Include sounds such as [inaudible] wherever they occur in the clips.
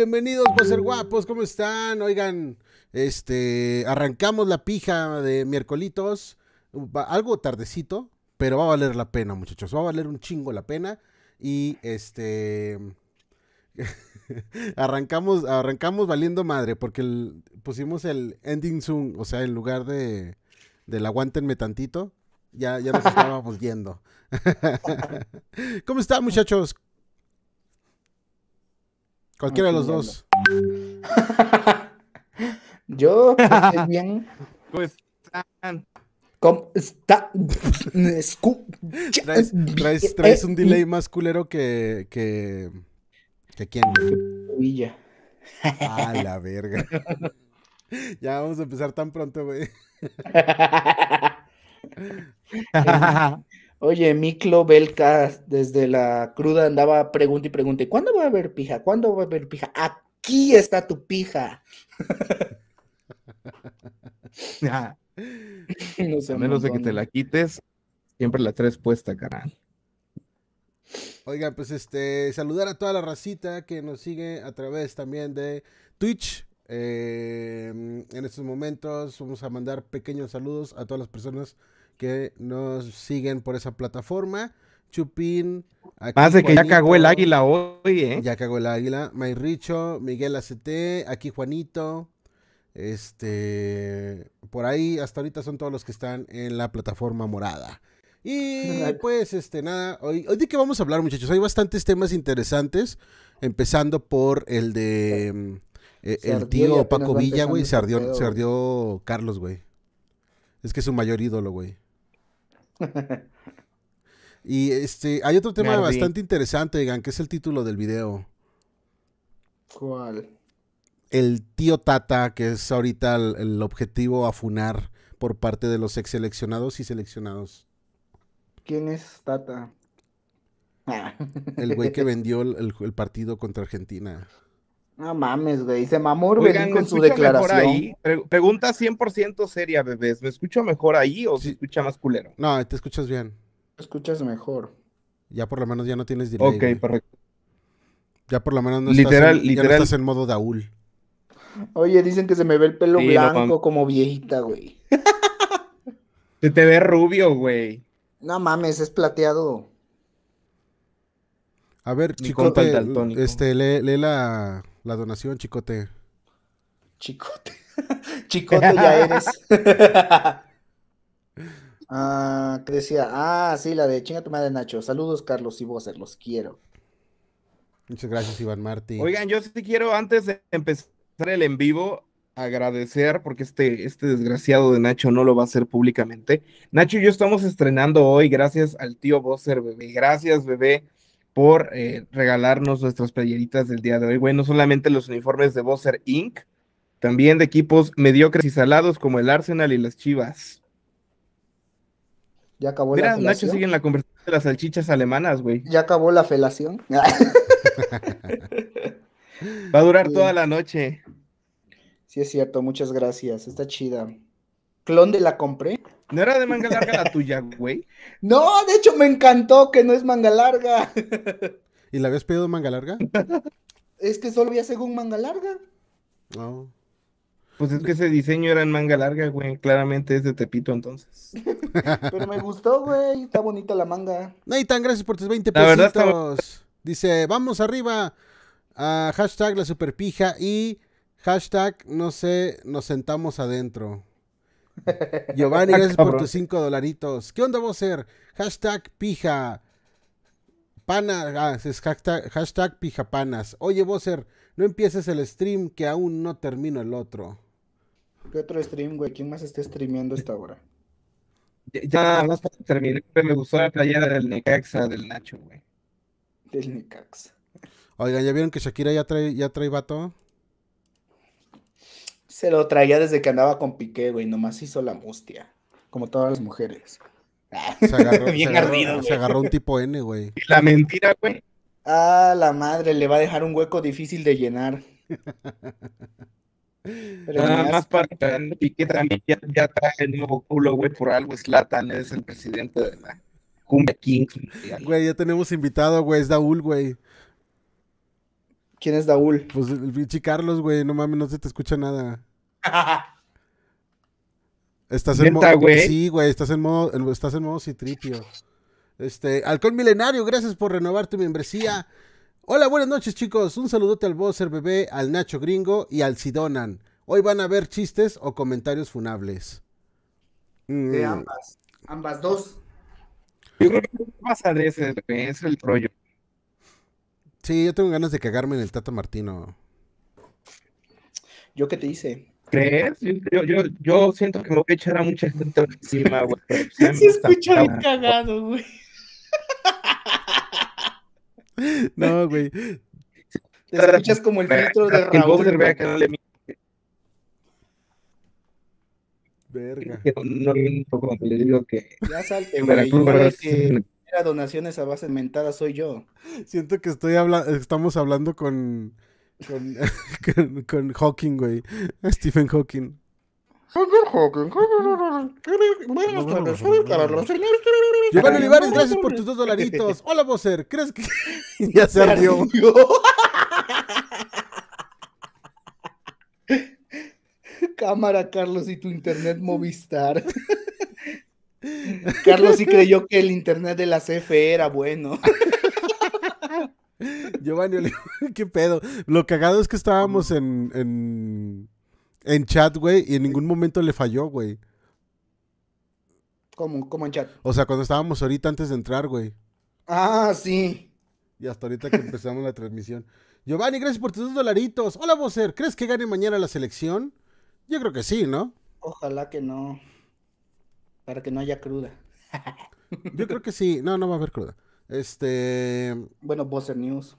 bienvenidos a ser guapos, ¿cómo están? Oigan, este, arrancamos la pija de miércolitos, algo tardecito, pero va a valer la pena, muchachos, va a valer un chingo la pena y este [laughs] arrancamos arrancamos valiendo madre porque pusimos el ending zoom, o sea, en lugar de del aguántenme tantito, ya ya nos [laughs] estábamos yendo. [laughs] ¿Cómo están, muchachos? Cualquiera de los dos. [laughs] Yo, pues, bien. Pues, ¿Cómo está? ¿Traes, un delay más culero que. que. quién? Villa. Ah, la verga. [laughs] ya vamos a empezar tan pronto, güey. [laughs] Este, Oye, Miklo Belka desde la cruda andaba pregunta y pregunta, ¿cuándo va a haber pija? ¿Cuándo va a haber pija? Aquí está tu pija. [laughs] a menos de que te la quites, siempre la traes puesta, carajo. Oigan, pues este, saludar a toda la racita que nos sigue a través también de Twitch. Eh, en estos momentos vamos a mandar pequeños saludos a todas las personas que nos siguen por esa plataforma. Chupín. Aquí que ya cagó el águila hoy, ¿eh? Ya cagó el águila. Mayricho, Miguel ACT, aquí Juanito. Este. Por ahí, hasta ahorita son todos los que están en la plataforma morada. Y pues, este, nada. Hoy, de qué vamos a hablar, muchachos. Hay bastantes temas interesantes. Empezando por el de. Mm, e, el tío Paco Villa, güey. Se ardió, se ardió Carlos, güey. Es que es su mayor ídolo, güey y este, hay otro tema bastante interesante, digan, que es el título del video. ¿Cuál? El tío Tata, que es ahorita el, objetivo afunar por parte de los ex seleccionados y seleccionados. ¿Quién es Tata? El güey que vendió el partido contra Argentina. No mames, güey. Se mamó Oigan, con su declaración. Mejor ahí? pregunta 100% seria, bebés. ¿Me escucho mejor ahí o si escucha más culero? No, te escuchas bien. Te escuchas mejor. Ya por lo menos ya no tienes delay. Ok, perfecto. Ya por lo menos no, literal, estás, en, literal. modo Daúl. Oye, dicen que se me ve el pelo blanco como viejita, güey. se te ve rubio, güey. No mames, es plateado. A ver, chico, este, lee la, la donación, chicote. Chicote. [laughs] chicote ya eres. [laughs] ah, ¿qué decía? Ah, sí, la de chinga tu madre, Nacho. Saludos, Carlos y Bosser, los quiero. Muchas gracias, Iván Martí. Oigan, yo sí quiero, antes de empezar el en vivo, agradecer, porque este, este desgraciado de Nacho no lo va a hacer públicamente. Nacho y yo estamos estrenando hoy, gracias al tío Bosser, bebé. Gracias, bebé por eh, regalarnos nuestras playeritas del día de hoy, güey. No solamente los uniformes de Bosser Inc., también de equipos mediocres y salados como el Arsenal y las Chivas. Ya acabó la felación? Nacho sigue en la conversación de las salchichas alemanas, güey. Ya acabó la felación. [laughs] [laughs] Va a durar toda la noche. Sí, es cierto, muchas gracias. Está chida. ¿Clon de la compré? ¿No era de manga larga la tuya, güey? No, de hecho me encantó que no es manga larga. ¿Y la habías pedido manga larga? es que solo había según manga larga. No. Oh. Pues es que ese diseño era en manga larga, güey. Claramente es de Tepito entonces. [laughs] Pero me gustó, güey. Está bonita la manga. Neitan, gracias por tus 20 la Dice, vamos arriba. A hashtag la pija y hashtag no sé, nos sentamos adentro. Giovanni, ah, gracias por tus cinco dolaritos. ¿Qué onda, vos ah, Hashtag pija. Panas, hashtag, pijapanas. Oye, Bowser, no empieces el stream que aún no termino el otro. ¿Qué otro stream, güey? ¿Quién más está streameando hasta ahora? Ya, ya no terminé, me gustó la playera del Necaxa, del Nacho, güey. Del Necaxa. Oigan, ¿ya vieron que Shakira ya trae, ya trae vato? Se lo traía desde que andaba con Piqué, güey. Nomás hizo la mustia. Como todas las mujeres. [laughs] Se agarró, Bien se agarró un tipo N, güey. [laughs] La mentira, güey. Ah, la madre, le va a dejar un hueco difícil de llenar. [laughs] Pero Nada más para Piqué también ya, trae el nuevo culo, güey, por algo es Latan, es el presidente de la Cumbia Kings. Güey, ya tenemos invitado, güey, es Daúl, güey. ¿Quién es Daúl? Pues el Vichy Carlos, güey, no mames, no se te escucha nada estás en modo. Sí, güey, estás en modo, estás en modo citripio. Este, Alcohol Milenario, gracias por renovar tu membresía. Hola, buenas noches, chicos. Un saludote al Bowser Bebé, al Nacho Gringo y al Sidonan. Hoy van a ver chistes o comentarios funables. De mm. ambas. Ambas dos. Yo creo que pasa de ese, es el rollo. Sí, yo tengo ganas de cagarme en el Tata Martino. ¿Yo qué te hice? ¿Crees? Yo, yo, siento que me voy a echar a mucha gente encima, güey. Se pues, [laughs] escucha bien cagado, güey. No, güey. Te escuchas como el filtro de Raúl. El que no le Verga. No, un poco como le digo que. Ya salte, güey. que era donaciones a base mentada soy yo. Siento que estoy hablando, estamos hablando con [laughs] Con, con, Hawking, güey. [laughs] Stephen Hawking. Hawking, Olivares, gracias por tus dos dolaritos. [laughs] Hola, Bosser, ¿crees que ya se ardió? Cámara, Carlos, y tu internet Movistar. Carlos sí creyó que el internet de la CFE era bueno. Giovanni [laughs] ¿qué pedo? Lo cagado es que estábamos en, en, chat, güey, y en ningún momento le falló, güey. ¿Cómo, ¿Cómo en chat? O sea, cuando estábamos ahorita antes de entrar, güey. Ah, sí. Y hasta ahorita que empezamos la transmisión. Giovanni, gracias por tus dos dolaritos. Hola, Vocer. ¿Crees que gane mañana la selección? Yo creo que sí, ¿no? Ojalá que no. Para que no haya cruda. Yo creo que sí. No, no va a haber cruda. Este. Bueno, Buzzer News.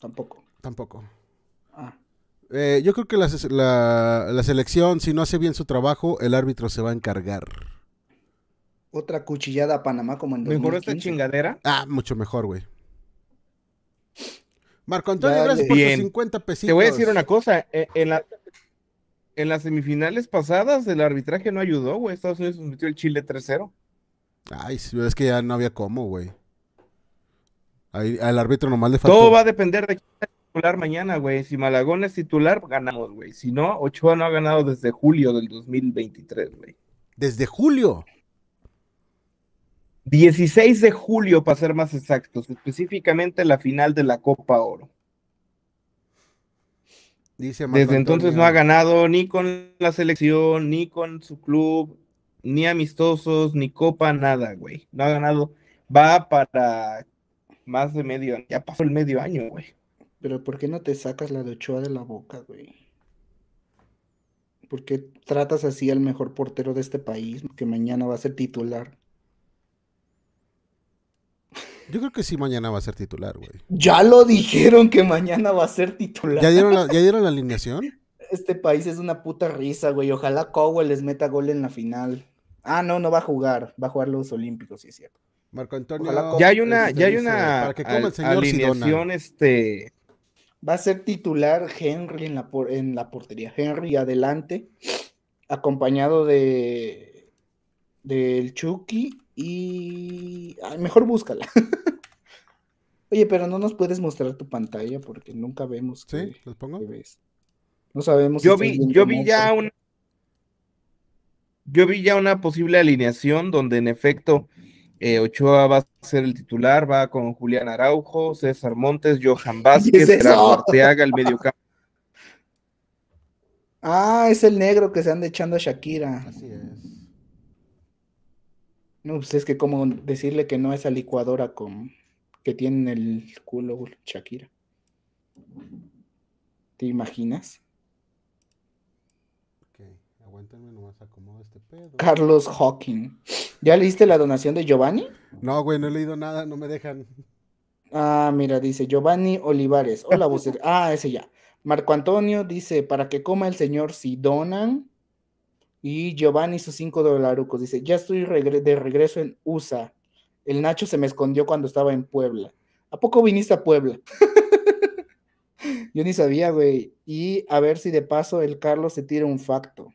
Tampoco. Tampoco. Ah. Eh, yo creo que la, selección, si no hace bien su trabajo, el árbitro se va a encargar. Otra cuchillada a Panamá como en 2015. ¿Mejor esta chingadera? Ah, mucho mejor, güey. Marco Antonio, gracias por tus 50 pesitos. Te voy a decir una cosa. E, en, en las semifinales pasadas, el arbitraje no ayudó, güey. Estados Unidos metió el Chile 3-0. Ay, es que ya no había cómo, güey al árbitro nomás le faltó. Todo va a depender de quién es titular mañana, güey. Si Malagón es titular, ganamos, güey. Si no, Ochoa no ha ganado desde julio del 2023, güey. ¿Desde julio? 16 de julio, para ser más exactos, específicamente la final de la Copa Oro. Dice Desde entonces no ha ganado ni con la selección, ni con su club, ni amistosos, ni copa, nada, güey. No ha ganado. Va para más de medio año. Ya pasó el medio año, güey. Pero ¿por qué no te sacas la de Ochoa de la boca, güey? ¿Por qué tratas así al mejor portero de este país que mañana va a ser titular? Yo creo que sí mañana va a ser titular, güey. Ya lo dijeron que mañana va a ser titular. ¿Ya dieron la, alineación? Este país es una puta risa, güey. Ojalá Cowell les meta gol en la final. Ah, no, no va a jugar. Va a jugar los Olímpicos, sí es cierto. Marco Antonio. Este ya hay una, ya hay una alineación, este. Va a ser titular Henry en la, en la portería. Henry adelante, acompañado de del Chucky y mejor búscala. [laughs] Oye, pero no nos puedes mostrar tu pantalla porque nunca vemos. sí, los pongo. Ves. No sabemos. Yo vi, yo vi ya una. Yo vi ya una posible alineación donde en efecto eh, Ochoa va a ser el titular, va con Julián Araujo, César Montes, Johan Vázquez, el mediocampo. Ah, es el negro que se anda echando a Shakira. Así es. No, pues es que como decirle que no es a licuadora con que tiene el culo Shakira. ¿Te imaginas? Este Carlos Hawking. ¿Ya leíste la donación de Giovanni? No, güey, no he leído nada, no me dejan. Ah, mira, dice Giovanni Olivares. Hola, [laughs] vos. ah, ese ya. Marco Antonio dice, para que coma el señor si donan. Y Giovanni sus cinco dolarucos. Dice, ya estoy de regreso en USA. El Nacho se me escondió cuando estaba en Puebla. ¿A poco viniste a Puebla? [laughs] Yo ni sabía, güey. Y a ver si de paso el Carlos se tira un facto.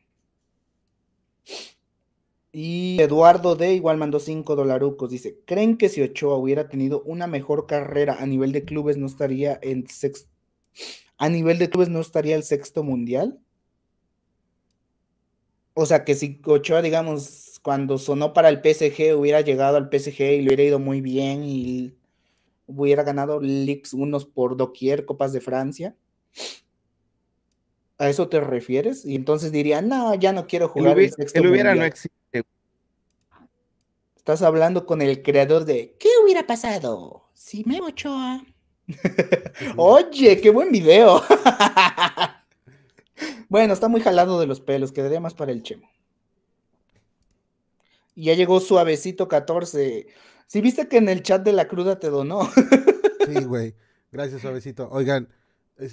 Y Eduardo D igual mandó 5 dolarucos. Dice, ¿creen que si Ochoa hubiera tenido una mejor carrera a nivel de clubes no estaría en sexto? A nivel de clubes no estaría el sexto mundial? O sea, que si Ochoa, digamos, cuando sonó para el PSG, hubiera llegado al PSG y le hubiera ido muy bien y hubiera ganado Leagues unos por doquier, Copas de Francia. ¿A eso te refieres? Y entonces diría, no, ya no quiero jugar. El, hubiera, hubiera no Estás hablando con el creador de ¿Qué hubiera pasado si me Ochoa? [laughs] Oye, qué buen video. [laughs] bueno, está muy jalado de los pelos, quedaría más para el Chemo. ya llegó suavecito 14. Si viste que en el chat de la cruda te donó. [laughs] sí, güey. Gracias, suavecito. Oigan,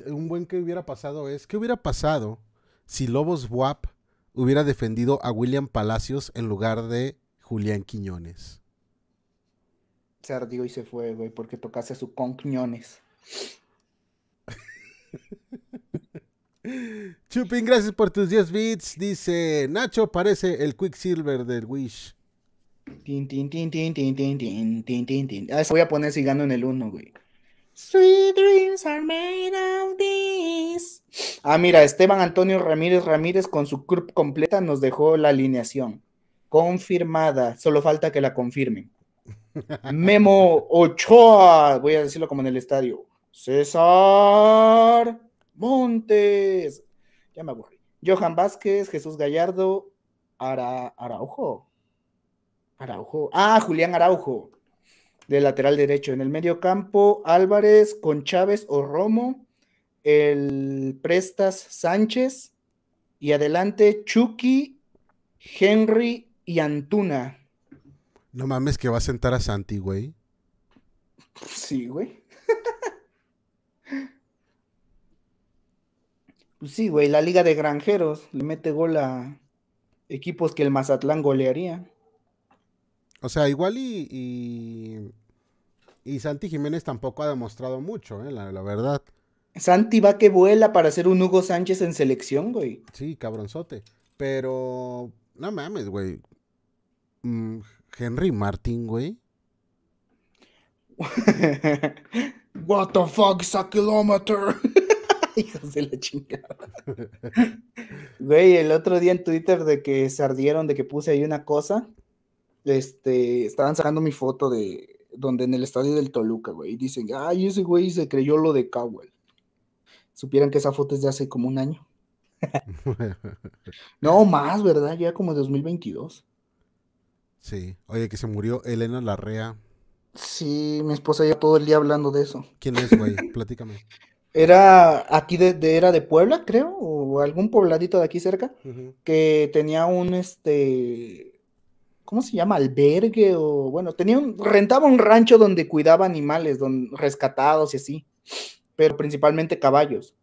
un buen que hubiera pasado es, ¿qué hubiera pasado si Lobos WAP hubiera defendido a William Palacios en lugar de Julián Quiñones. Se ardió y se fue, güey, porque tocase a su con Quiñones. [laughs] Chupin, gracias por tus 10 bits. Dice Nacho, parece el Quicksilver del Wish. Tin, voy a poner sigando en el 1, güey. Sweet dreams are made of this. Ah, mira, Esteban Antonio Ramírez Ramírez con su club completa nos dejó la alineación confirmada, solo falta que la confirmen. [laughs] Memo Ochoa, voy a decirlo como en el estadio. César Montes. Ya me aburrí. Johan Vázquez, Jesús Gallardo, Ara, Araujo. Araujo. Ah, Julián Araujo, de lateral derecho. En el medio campo, Álvarez con Chávez o Romo. El Prestas Sánchez. Y adelante, Chucky, Henry y Antuna. No mames que va a sentar a Santi, güey. Sí, güey. [laughs] Pues sí, güey, la Liga de Granjeros le mete gol a equipos que el Mazatlán golearía. O sea, igual y, y, Santi Jiménez tampoco ha demostrado mucho, eh, la, la verdad. Santi va que vuela para ser un Hugo Sánchez en selección, güey. Sí, cabronzote. Pero, no mames, güey. Mm, Henry Martin, güey. [laughs] What the fuck is a kilometer? [laughs] Hijos la chingada. güey, el otro día en Twitter de que se ardieron de que puse ahí una cosa. Este, estaban sacando mi foto de donde en el estadio del Toluca, güey. Y dicen, ay, ese güey se creyó lo de Cowell. Supieran que esa foto es de hace como un año. [laughs] no más, ¿verdad? Ya como 2022. Sí. Oye, que se murió Elena Larrea. Sí, mi esposa lleva todo el día hablando de eso. ¿Quién es, güey? [laughs] Platícame. Era aquí de, era de Puebla, creo, o algún pobladito de aquí cerca, que tenía un este ¿cómo se llama? albergue o bueno, tenía un, rentaba un rancho donde cuidaba animales, rescatados y así, pero principalmente caballos.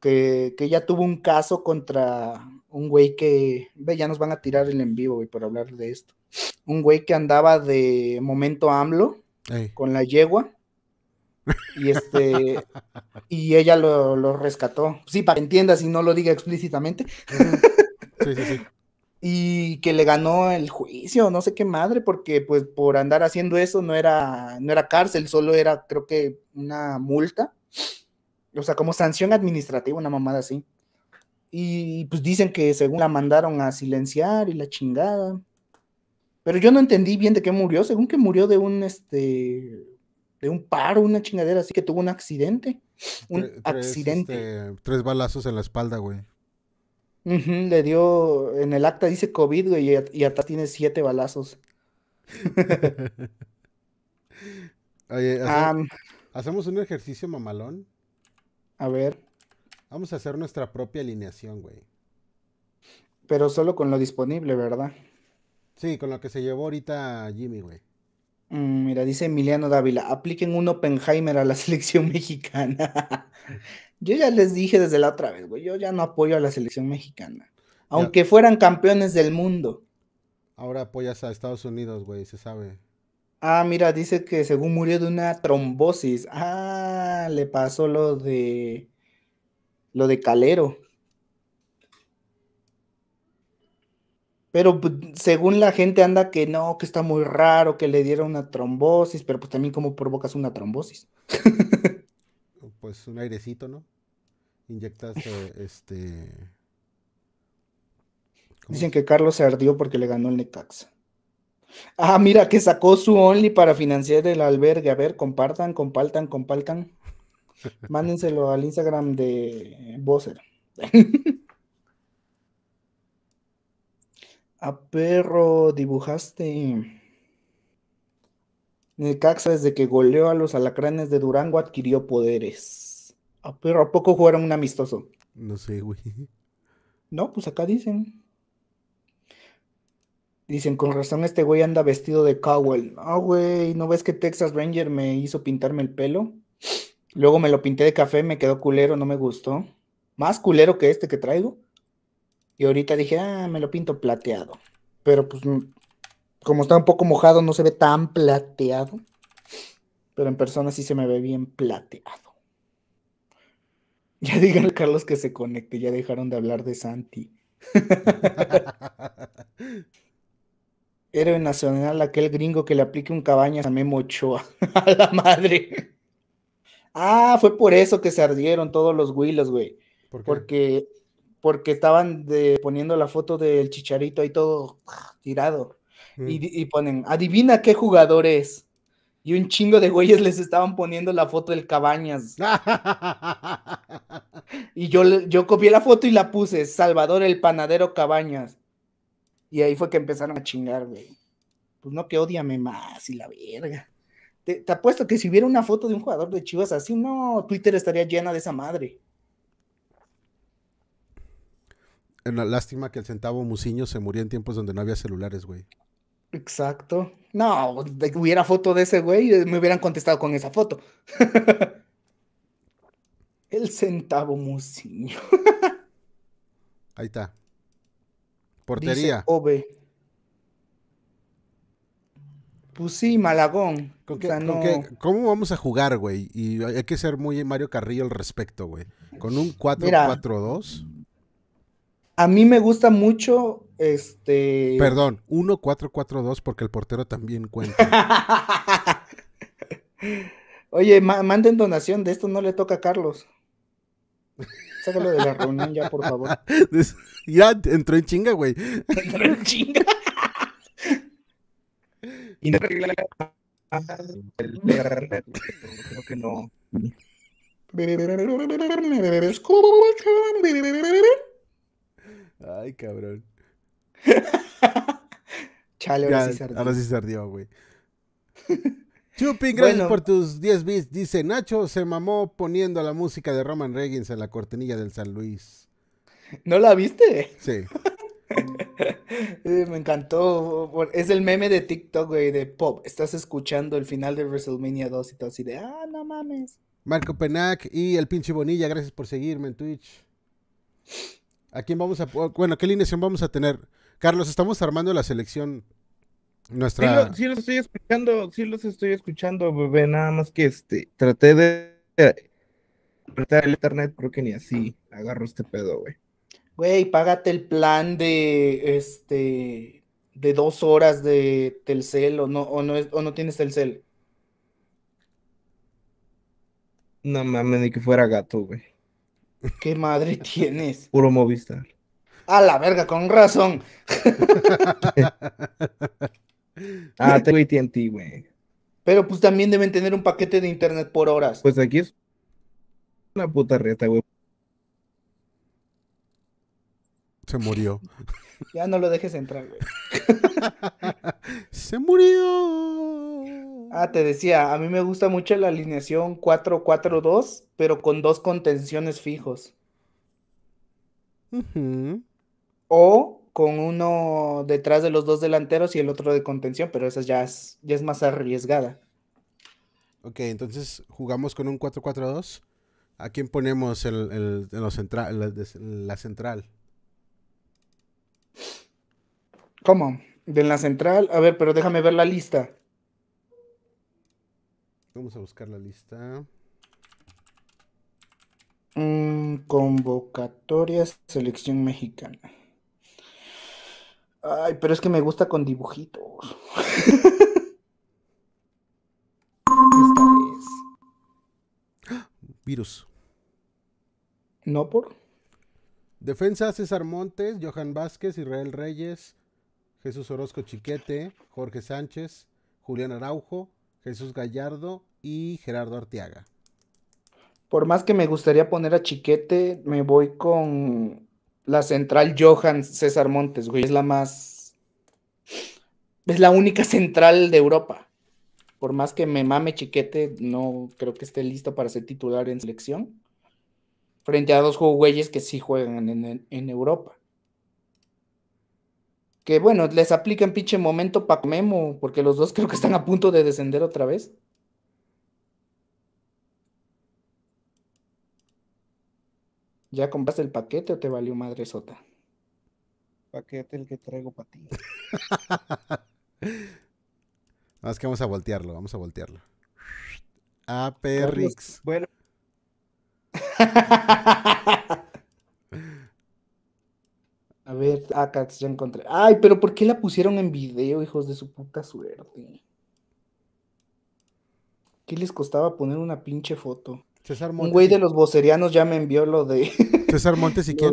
Que, que ella tuvo un caso contra un güey que, ve, ya nos van a tirar el en vivo, por hablar de esto. Un güey que andaba de momento AMLO con la yegua. Y este, y ella lo, rescató. Sí, para que entiendas y no lo diga explícitamente. Sí, sí, sí. [laughs] Y que le ganó el juicio, no sé qué madre, porque pues por andar haciendo eso no era, no era cárcel, solo era creo que una multa. O sea, como sanción administrativa, una mamada así. Y pues dicen que según la mandaron a silenciar y la chingada. Pero yo no entendí bien de qué murió, según que murió de un este de un paro, una chingadera así que tuvo un accidente. Un accidente. Este, tres balazos en la espalda, güey. le dio, en el acta dice COVID, güey, y, hasta tiene siete balazos. [laughs] ¿hacemos un ejercicio mamalón? A ver. Vamos a hacer nuestra propia alineación, güey. Pero solo con lo disponible, ¿verdad? Sí, con lo que se llevó ahorita Jimmy, güey. Mm, mira, dice Emiliano Dávila, apliquen un Oppenheimer a la [laughs] selección mexicana. [laughs] yo ya les dije desde la otra vez, güey, yo ya no apoyo a la selección mexicana. Aunque fueran campeones del mundo. Ahora apoyas a Estados Unidos, güey, se sabe. Ah, mira, dice que según murió de una trombosis. Ah, le pasó lo de lo de Calero. Pero pues, según la gente anda que no, que está muy raro, que le diera una trombosis, pero pues también cómo provocas una trombosis. [laughs] pues un airecito, ¿no? Inyectas este... Dicen que Carlos se ardió porque le ganó el Necaxa. Ah, mira, que sacó su Only para financiar el albergue. A ver, compartan, compartan, compartan. Mándenselo al Instagram de Bowser. A perro dibujaste. Necaxa desde que goleó a los alacranes de Durango adquirió poderes. A perro, ¿a poco jugaron un amistoso? No sé, güey. No, pues acá dicen. Dicen, con razón este güey anda vestido de Cowell. Ah, güey, ¿no ves que Texas Ranger me hizo pintarme el pelo? Luego me lo pinté de café, me quedó culero, no me gustó. Más culero que este que traigo. Y ahorita dije, ah, me lo pinto plateado. Pero pues, como está un poco mojado, no se ve tan plateado. Pero en persona sí se me ve bien plateado. [laughs] Ya digan Carlos, que se conecte. Ya dejaron de hablar de Santi. [laughs] Héroe nacional, aquel gringo que le aplique un cabaña a Memo Ochoa. [laughs] a la madre. Ah, fue por eso que se ardieron todos los huilos, güey. Porque, porque estaban de, poniendo la foto del chicharito ahí todo ah, tirado. Mm. Y, ponen, adivina qué jugador es. Y un chingo de güeyes les estaban poniendo la foto del Cabañas. [laughs] y yo, yo copié la foto y la puse, Salvador el Panadero Cabañas. Y ahí fue que empezaron a chingar, güey. Pues no, que odiame más y la verga. Te, apuesto que si hubiera una foto de un jugador de Chivas así, no, Twitter estaría llena de esa madre. Lástima que el centavo Muciño se murió en tiempos donde no había celulares, güey. Exacto. No, de, hubiera foto de ese güey, eh, me hubieran contestado con esa foto. [laughs] el centavo Musiño. [laughs] Ahí está. Portería. Pues sí, Malagón. ¿Cómo vamos a jugar, güey? Y hay que ser muy Mario Carrillo al respecto, güey. Con un 4-4-2. A mí me gusta mucho este. Perdón, 1-4-4-2 porque el portero también cuenta. [laughs] Oye, manden donación, de esto no le toca a Carlos. Sácalo de la reunión ya, por favor. [laughs] ya entró en chinga, güey. [laughs] Entró en chinga y no creo que no. Ay, cabrón. [laughs] Chale, ahora sí se ardió. Ahora sí se ardió, güey. [laughs] Chupin, gracias por tus 10 bits. Dice Nacho, se mamó poniendo la música de Roman Reigns en la cortinilla del San Luis. ¿No la viste? Sí. [laughs] [laughs] Me encantó. Es el meme de TikTok, güey, de Pop. Estás escuchando el final de WrestleMania 2 y todo así de, ah, no mames. Marco Penac y el pinche Bonilla, gracias por seguirme en Twitch. ¿A quién vamos a... Bueno, ¿qué lineación vamos a tener? Carlos, estamos armando la selección. Nuestra... Sí, los estoy escuchando, sí los estoy escuchando, bebé, nada más que este, traté de apretar el internet, creo que ni así agarro este pedo, güey güey, págate el plan de, este, de dos horas de Telcel o no, o no, o no tienes Telcel. No mames, ni que fuera gato, güey. ¿Qué madre tienes? [laughs] Puro Movistar. A la verga, con razón. [laughs] ah, tengo AT&T, güey. Pero pues también deben tener un paquete de internet por horas. Pues aquí es una puta reta, güey. Se murió. [laughs] ya no lo dejes entrar, güey. [laughs] Se murió. Ah, te decía, a mí me gusta mucho la alineación 4-4-2, pero con dos contenciones fijos. O con uno detrás de los dos delanteros y el otro de contención, pero esa ya es, ya es más arriesgada. Ok, entonces jugamos con un 4-4-2. ¿A quién ponemos el, la central? ¿Cómo? ¿De la central? A ver, pero déjame ver la lista. Vamos a buscar la lista. Mm, convocatorias, selección mexicana. Ay, pero es que me gusta con dibujitos. [laughs] Esta es? Virus. No por. Defensa César Montes, Johan Vázquez, Israel Reyes, Jesús Orozco Chiquete, Jorge Sánchez, Julián Araujo, Jesús Gallardo y Gerardo Arteaga. Por más que me gustaría poner a Chiquete, me voy con la central Johan César Montes, güey. Es la más. Es la única central de Europa. Por más que me mame Chiquete, no creo que esté listo para ser titular en selección frente a dos güeyes que sí juegan en, Europa. Que bueno, les en pinche momento para Memo, porque los dos creo que están a punto de descender otra vez. ¿Ya compraste el paquete o te valió madre sota? Paquete el que traigo para ti. [laughs] no, que vamos a voltearlo, vamos a voltearlo. Ah, Perrix. Bueno, [laughs] A ver, acá ah, ya encontré. Ay, pero ¿por qué la pusieron en video, hijos de su puta suerte? ¿Qué les costaba poner una pinche foto? Un güey de los vocerianos ya me envió lo de. [laughs] César Montes y [laughs] quién.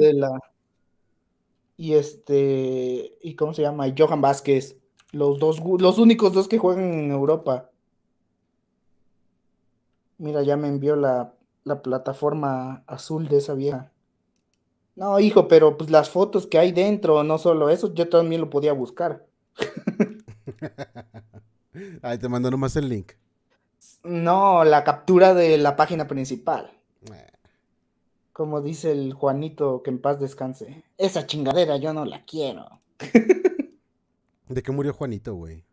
Y este. ¿Y cómo se llama? Johan Vázquez. Los dos, los únicos dos que juegan en Europa. Mira, ya me envió la la plataforma azul de esa vieja. No, hijo, pero pues las fotos que hay dentro, no solo eso, yo también lo podía buscar. [laughs] Ahí te mando nomás el link. No, la captura de la página principal. Eh. Como dice el Juanito, que en paz descanse. Esa chingadera yo no la quiero. [laughs] ¿De qué murió Juanito, güey?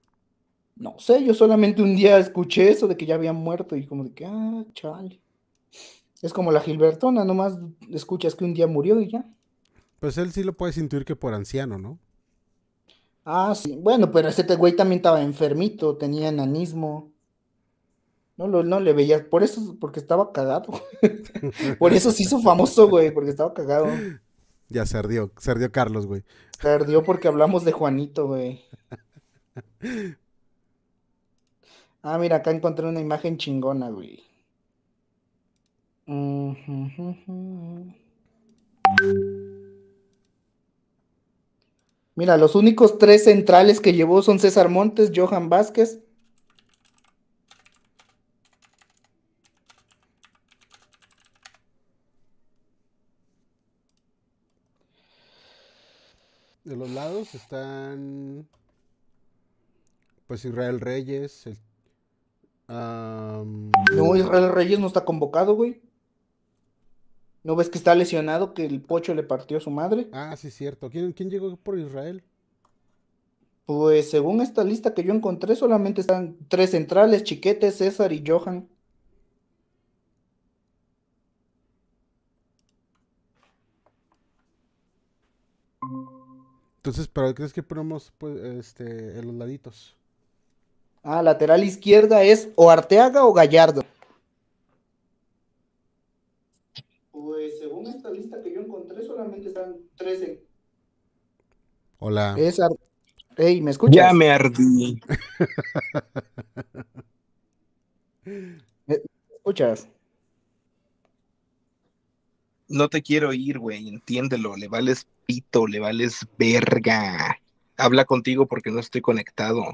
No sé, yo solamente un día escuché eso de que ya había muerto y como de que, ah, chale. Es como la Gilbertona, nomás escuchas que un día murió y ya. Pues él sí lo puedes intuir que por anciano, ¿no? Ah, sí. Bueno, pero ese güey también estaba enfermito, tenía enanismo. No, lo, no le veías, por eso, porque estaba cagado. [laughs] por eso se hizo famoso, güey, porque estaba cagado. Ya se ardió, se ardió Carlos, güey. Se ardió porque hablamos de Juanito, güey. [laughs] Ah, mira, acá encontré una imagen chingona, güey. Mira, los únicos tres centrales que llevó son César Montes, Johan Vázquez. De los lados están, pues Israel Reyes. No, Israel Reyes no está convocado, güey. ¿No ves que está lesionado que el pocho le partió a su madre? Ah, sí, cierto. ¿Quién, llegó por Israel? Pues según esta lista que yo encontré, solamente están tres centrales, Chiquete, César y Johan. Entonces, ¿para crees que ponemos pues, este, en los laditos? Ah, lateral izquierda es o Arteaga o Gallardo. esta lista que yo encontré solamente están 13. Hola. ¿me escuchas? Ya me ardí. [laughs] ¿Me escuchas? No te quiero ir, güey, entiéndelo, le vales pito, le vales verga. Habla contigo porque no estoy conectado.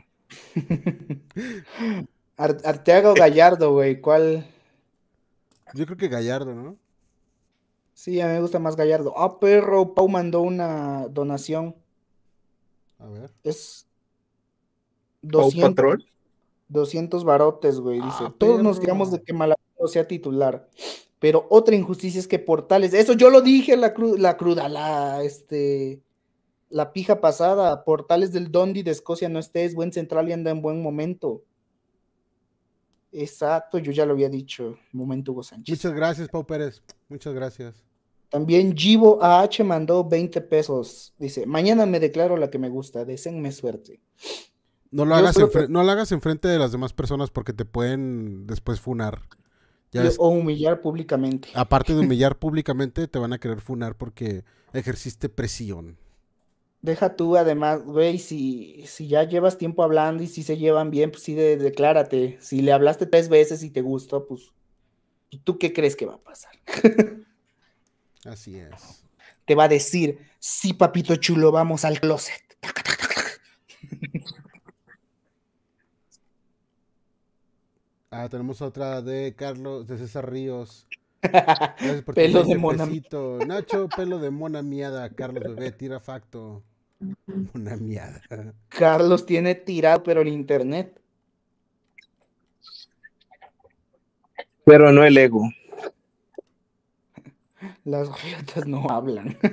[laughs] Arteago Gallardo, güey, ¿cuál? Yo creo que Gallardo, ¿no? Sí, a mí me gusta más Gallardo. Ah, perro, Pau mandó una donación. A ver. Es 200, 200 barotes, güey. Ah, dice, todos nos digamos de que Malagro sea titular. Pero otra injusticia es que Portales, eso yo lo dije, la, la cruda, la, este, la pija pasada, Portales del Dondi de Escocia no esté, es buen central y anda en buen momento. Exacto, yo ya lo había dicho, momento Hugo Sánchez. Muchas gracias, Pau Pérez. Muchas gracias. También Givo AH mandó 20 pesos. Dice, mañana me declaro la que me gusta, deseenme suerte. No lo, hagas no lo hagas enfrente de las demás personas porque te pueden después funar. O humillar públicamente. Aparte de humillar [laughs] públicamente, te van a querer funar porque ejerciste presión. Deja tú, además, güey, si, si ya llevas tiempo hablando y si se llevan bien, pues sí, declárate. Si le hablaste tres veces y te gustó, pues, ¿y ¿tú qué crees que va a pasar? [laughs] Así es. Te va a decir, sí, papito chulo, vamos al closet. Ah, tenemos otra de Carlos, de César Ríos. [laughs] Gracias pelo de mona. Nacho, pelo de mona miada, Carlos Bebé, tira facto. [laughs] Una miada. Carlos tiene tirado, pero el internet. Pero no el ego. [laughs] Las gaviotas no hablan. [laughs]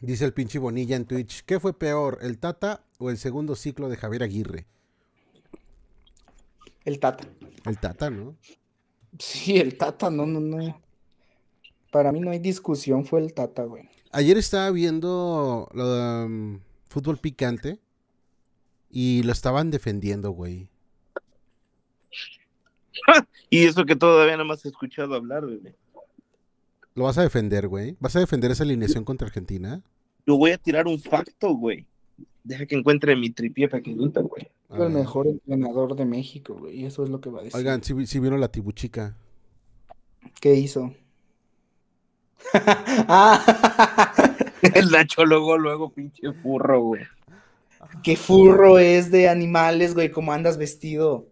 Dice el pinche Bonilla en Twitch, ¿qué fue peor, el Tata o el segundo ciclo de Javier Aguirre? El Tata. El Tata, ¿no? Sí, el Tata, no, no, no. Para mí no hay discusión, fue el Tata, güey. Ayer estaba viendo lo um, fútbol picante y lo estaban defendiendo, güey. [laughs] y eso que todavía no me has escuchado hablar, güey. ¿Lo vas a defender, güey? ¿Vas a defender esa alineación contra Argentina? Yo voy a tirar un facto, güey. Deja que encuentre mi tripié pequeñita, güey. El mejor entrenador de México, güey. Eso es lo que va a decir. Oigan, si, vieron la tibuchica. ¿Qué hizo? [laughs] El Nacho luego, luego, pinche furro, güey. Qué furro es de animales, güey, cómo andas vestido.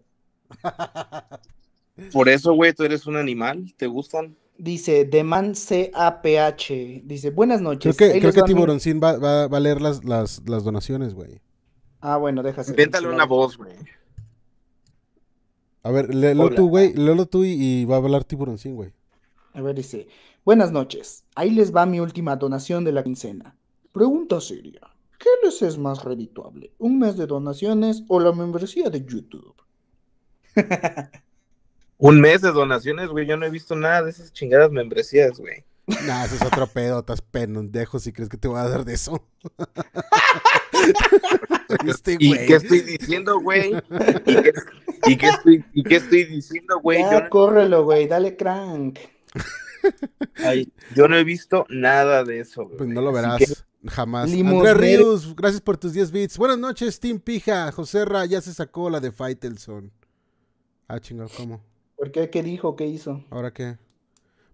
Por eso, güey, tú eres un animal, ¿te gustan? Dice, Deman CAPH, dice, buenas noches. Creo que, Tiburoncín va, a leer las, las, las donaciones, güey. Ah, bueno, déjase. Invéntale una voz, güey. A ver, léelo tú, güey, léelo tú y, y va a hablar Tiburoncín, güey. A ver, dice, Buenas noches, ahí les va mi última donación de la quincena. Pregunta seria, ¿qué les es más redituable? ¿Un mes de donaciones o la membresía de YouTube? [laughs] Un mes de donaciones, güey, yo no he visto nada de esas chingadas membresías, güey. Nah, eso es otro pedo, estás pendejo si crees que te voy a dar de eso. [laughs] Este ¿Y qué estoy diciendo, güey? ¿Y qué, estoy, diciendo, güey? córrelo, güey, dale crank yo no he visto nada de eso. Pues no lo verás. Jamás. Ríos, gracias por tus 10 bits. Buenas noches, Team Pija. José Ra, ya se sacó la de Faitelson. Ah, chingado, ¿cómo? ¿Por qué? ¿Qué dijo? ¿Qué hizo? ¿Ahora qué?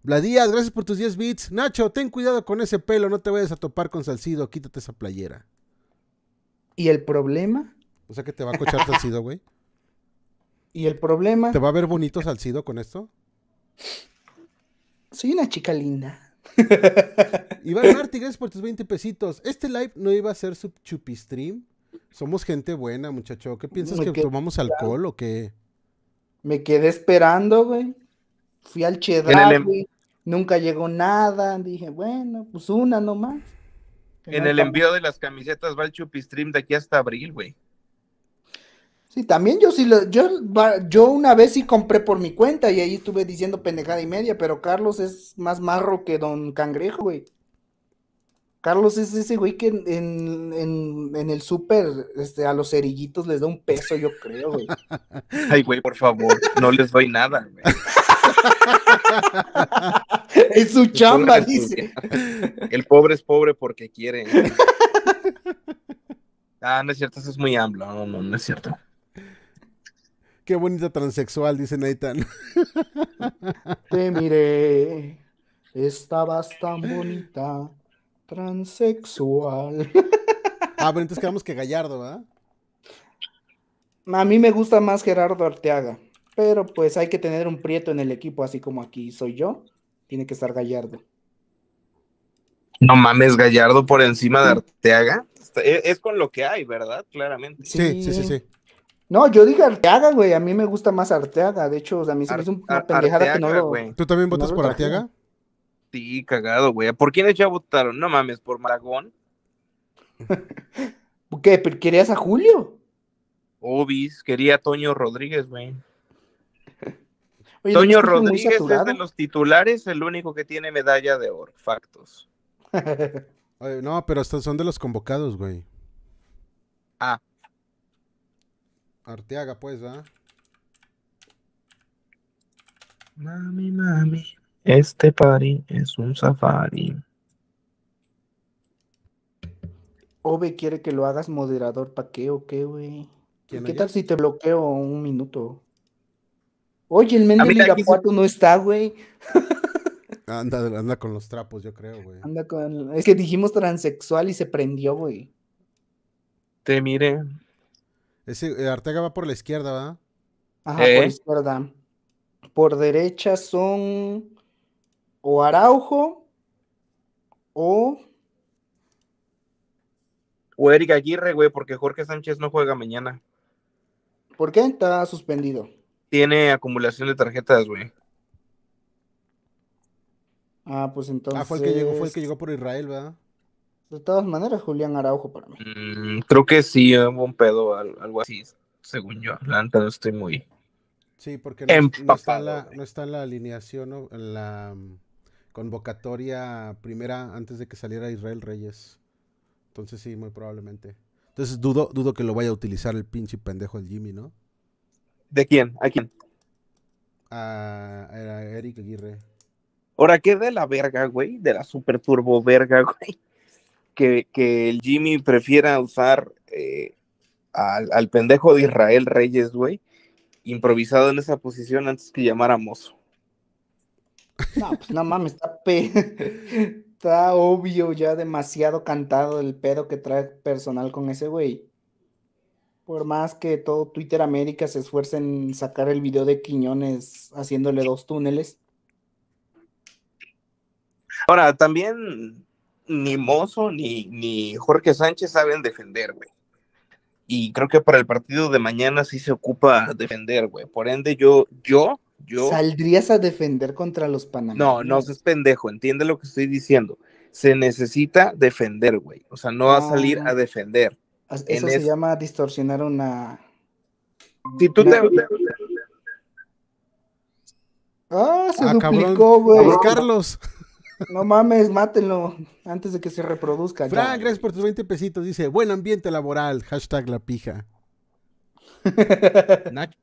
Vladías, gracias por tus 10 bits. Nacho, ten cuidado con ese pelo, no te vayas a topar con Salcido, quítate esa playera. ¿Y el problema? O sea que te va a cochar Salcido, güey. [laughs] ¿Y el problema? ¿Te va a ver bonito Salcido con esto? Soy una chica linda. [laughs] Iván Martí, gracias por tus 20 pesitos. Este live no iba a ser sub chupi Somos gente buena, muchacho. ¿Qué piensas que tomamos alcohol o qué? Me quedé esperando, güey. Fui al Cheddar, em- Nunca llegó nada. Dije, bueno, pues una nomás. En el envío de las camisetas va el Chupistream de aquí hasta abril, güey. Sí, también yo sí lo, yo, yo una vez sí compré por mi cuenta y ahí estuve diciendo pendejada y media, pero Carlos es más marro que don Cangrejo, güey. Carlos es ese güey que en, en, el súper este, a los cerillitos les da un peso, yo creo, güey. [laughs] Ay, güey, por favor, no les doy nada, [laughs] es su chamba, dice. El pobre es pobre porque quiere. [laughs] Ah, no es cierto, eso es muy amplio. No, no, no es cierto. Qué bonita transexual, dice Nathan. [laughs] Te miré. Estabas tan bonita. Transexual. [laughs] Ah, bueno, entonces quedamos que Gallardo, ¿verdad? A mí me gusta más Gerardo Arteaga. Pero pues hay que tener un prieto en el equipo, así como aquí soy yo. Tiene que estar Gallardo. No mames, Gallardo por encima de Arteaga. E, es, con lo que hay, ¿verdad? Claramente. sí, sí, sí. sí. No, yo dije Arteaga, güey. A mí me gusta más Arteaga. De hecho, a mí se me hizo una pendejada que no ¿Tú también votas por Arteaga? Sí, cagado, güey. ¿Por quiénes ya votaron? No mames, por Maragón. [laughs] ¿Qué? ¿Querías a Julio? Obis, quería a Toño Rodríguez, güey. [laughs] Toño Rodríguez es de los titulares el único que tiene medalla de oro. Factos. [laughs] no, pero estos son de los convocados, güey. Ah, Arteaga, pues, ¿ah? Mami, mami. Este party es un safari. Ove quiere que lo hagas moderador, ¿pa' qué o qué, güey? ¿Qué tal si te bloqueo un minuto? Oye, el menú de Mirapuato no está, güey. [laughs] anda, con los trapos, yo creo, güey. Anda con... Es que dijimos transexual y se prendió, güey. Te mire... Ese, eh, Arteaga va por la izquierda, ¿verdad? Ajá, ¿Eh? por izquierda. Por derecha son o Araujo o. O Eric Aguirre, güey, porque Jorge Sánchez no juega mañana. ¿Por qué? Está suspendido. Tiene acumulación de tarjetas, güey. Ah, pues entonces. Ah, que llegó, fue el que llegó por Israel, ¿verdad? De todas maneras, Julián Araujo para mí. Mm, creo que sí, hubo eh, un pedo, algo así, según yo. Atlanta no estoy muy. Sí, porque no, está, la, la alineación, en la convocatoria primera antes de que saliera Israel Reyes. Entonces sí, muy probablemente. Entonces dudo, dudo que lo vaya a utilizar el pinche pendejo el Jimmy, ¿no? ¿De quién? ¿A quién? A, Eric Aguirre. Ahora, ¿qué de la verga, güey? De la super turbo verga, [laughs] güey que, el Jimmy prefiera usar eh, al, pendejo de Israel Reyes, güey, improvisado en esa posición antes que llamar a Mozo. No, pues no mames, está, [laughs] está obvio ya demasiado cantado el pedo que trae personal con ese güey. Por más que todo Twitter América se esfuerce en sacar el video de Quiñones haciéndole dos túneles. Ahora, también ni Mozo ni, ni Jorge Sánchez saben defender, güey. Y creo que para el partido de mañana sí se ocupa defender, güey. Por ende, yo, yo, yo. ¿Saldrías a defender contra los Panamá? No, no es pendejo, entiende lo que estoy diciendo. Se necesita defender, güey. O sea, no va a ah, salir a defender. Ah, eso se llama distorsionar una. Si tú te. Ah, se ah, duplicó, güey. Carlos. No mames, mátenlo antes de que se reproduzca. Fran, gracias por tus 20 pesitos. Dice, buen ambiente laboral, hashtag la pija. [laughs] Nacho.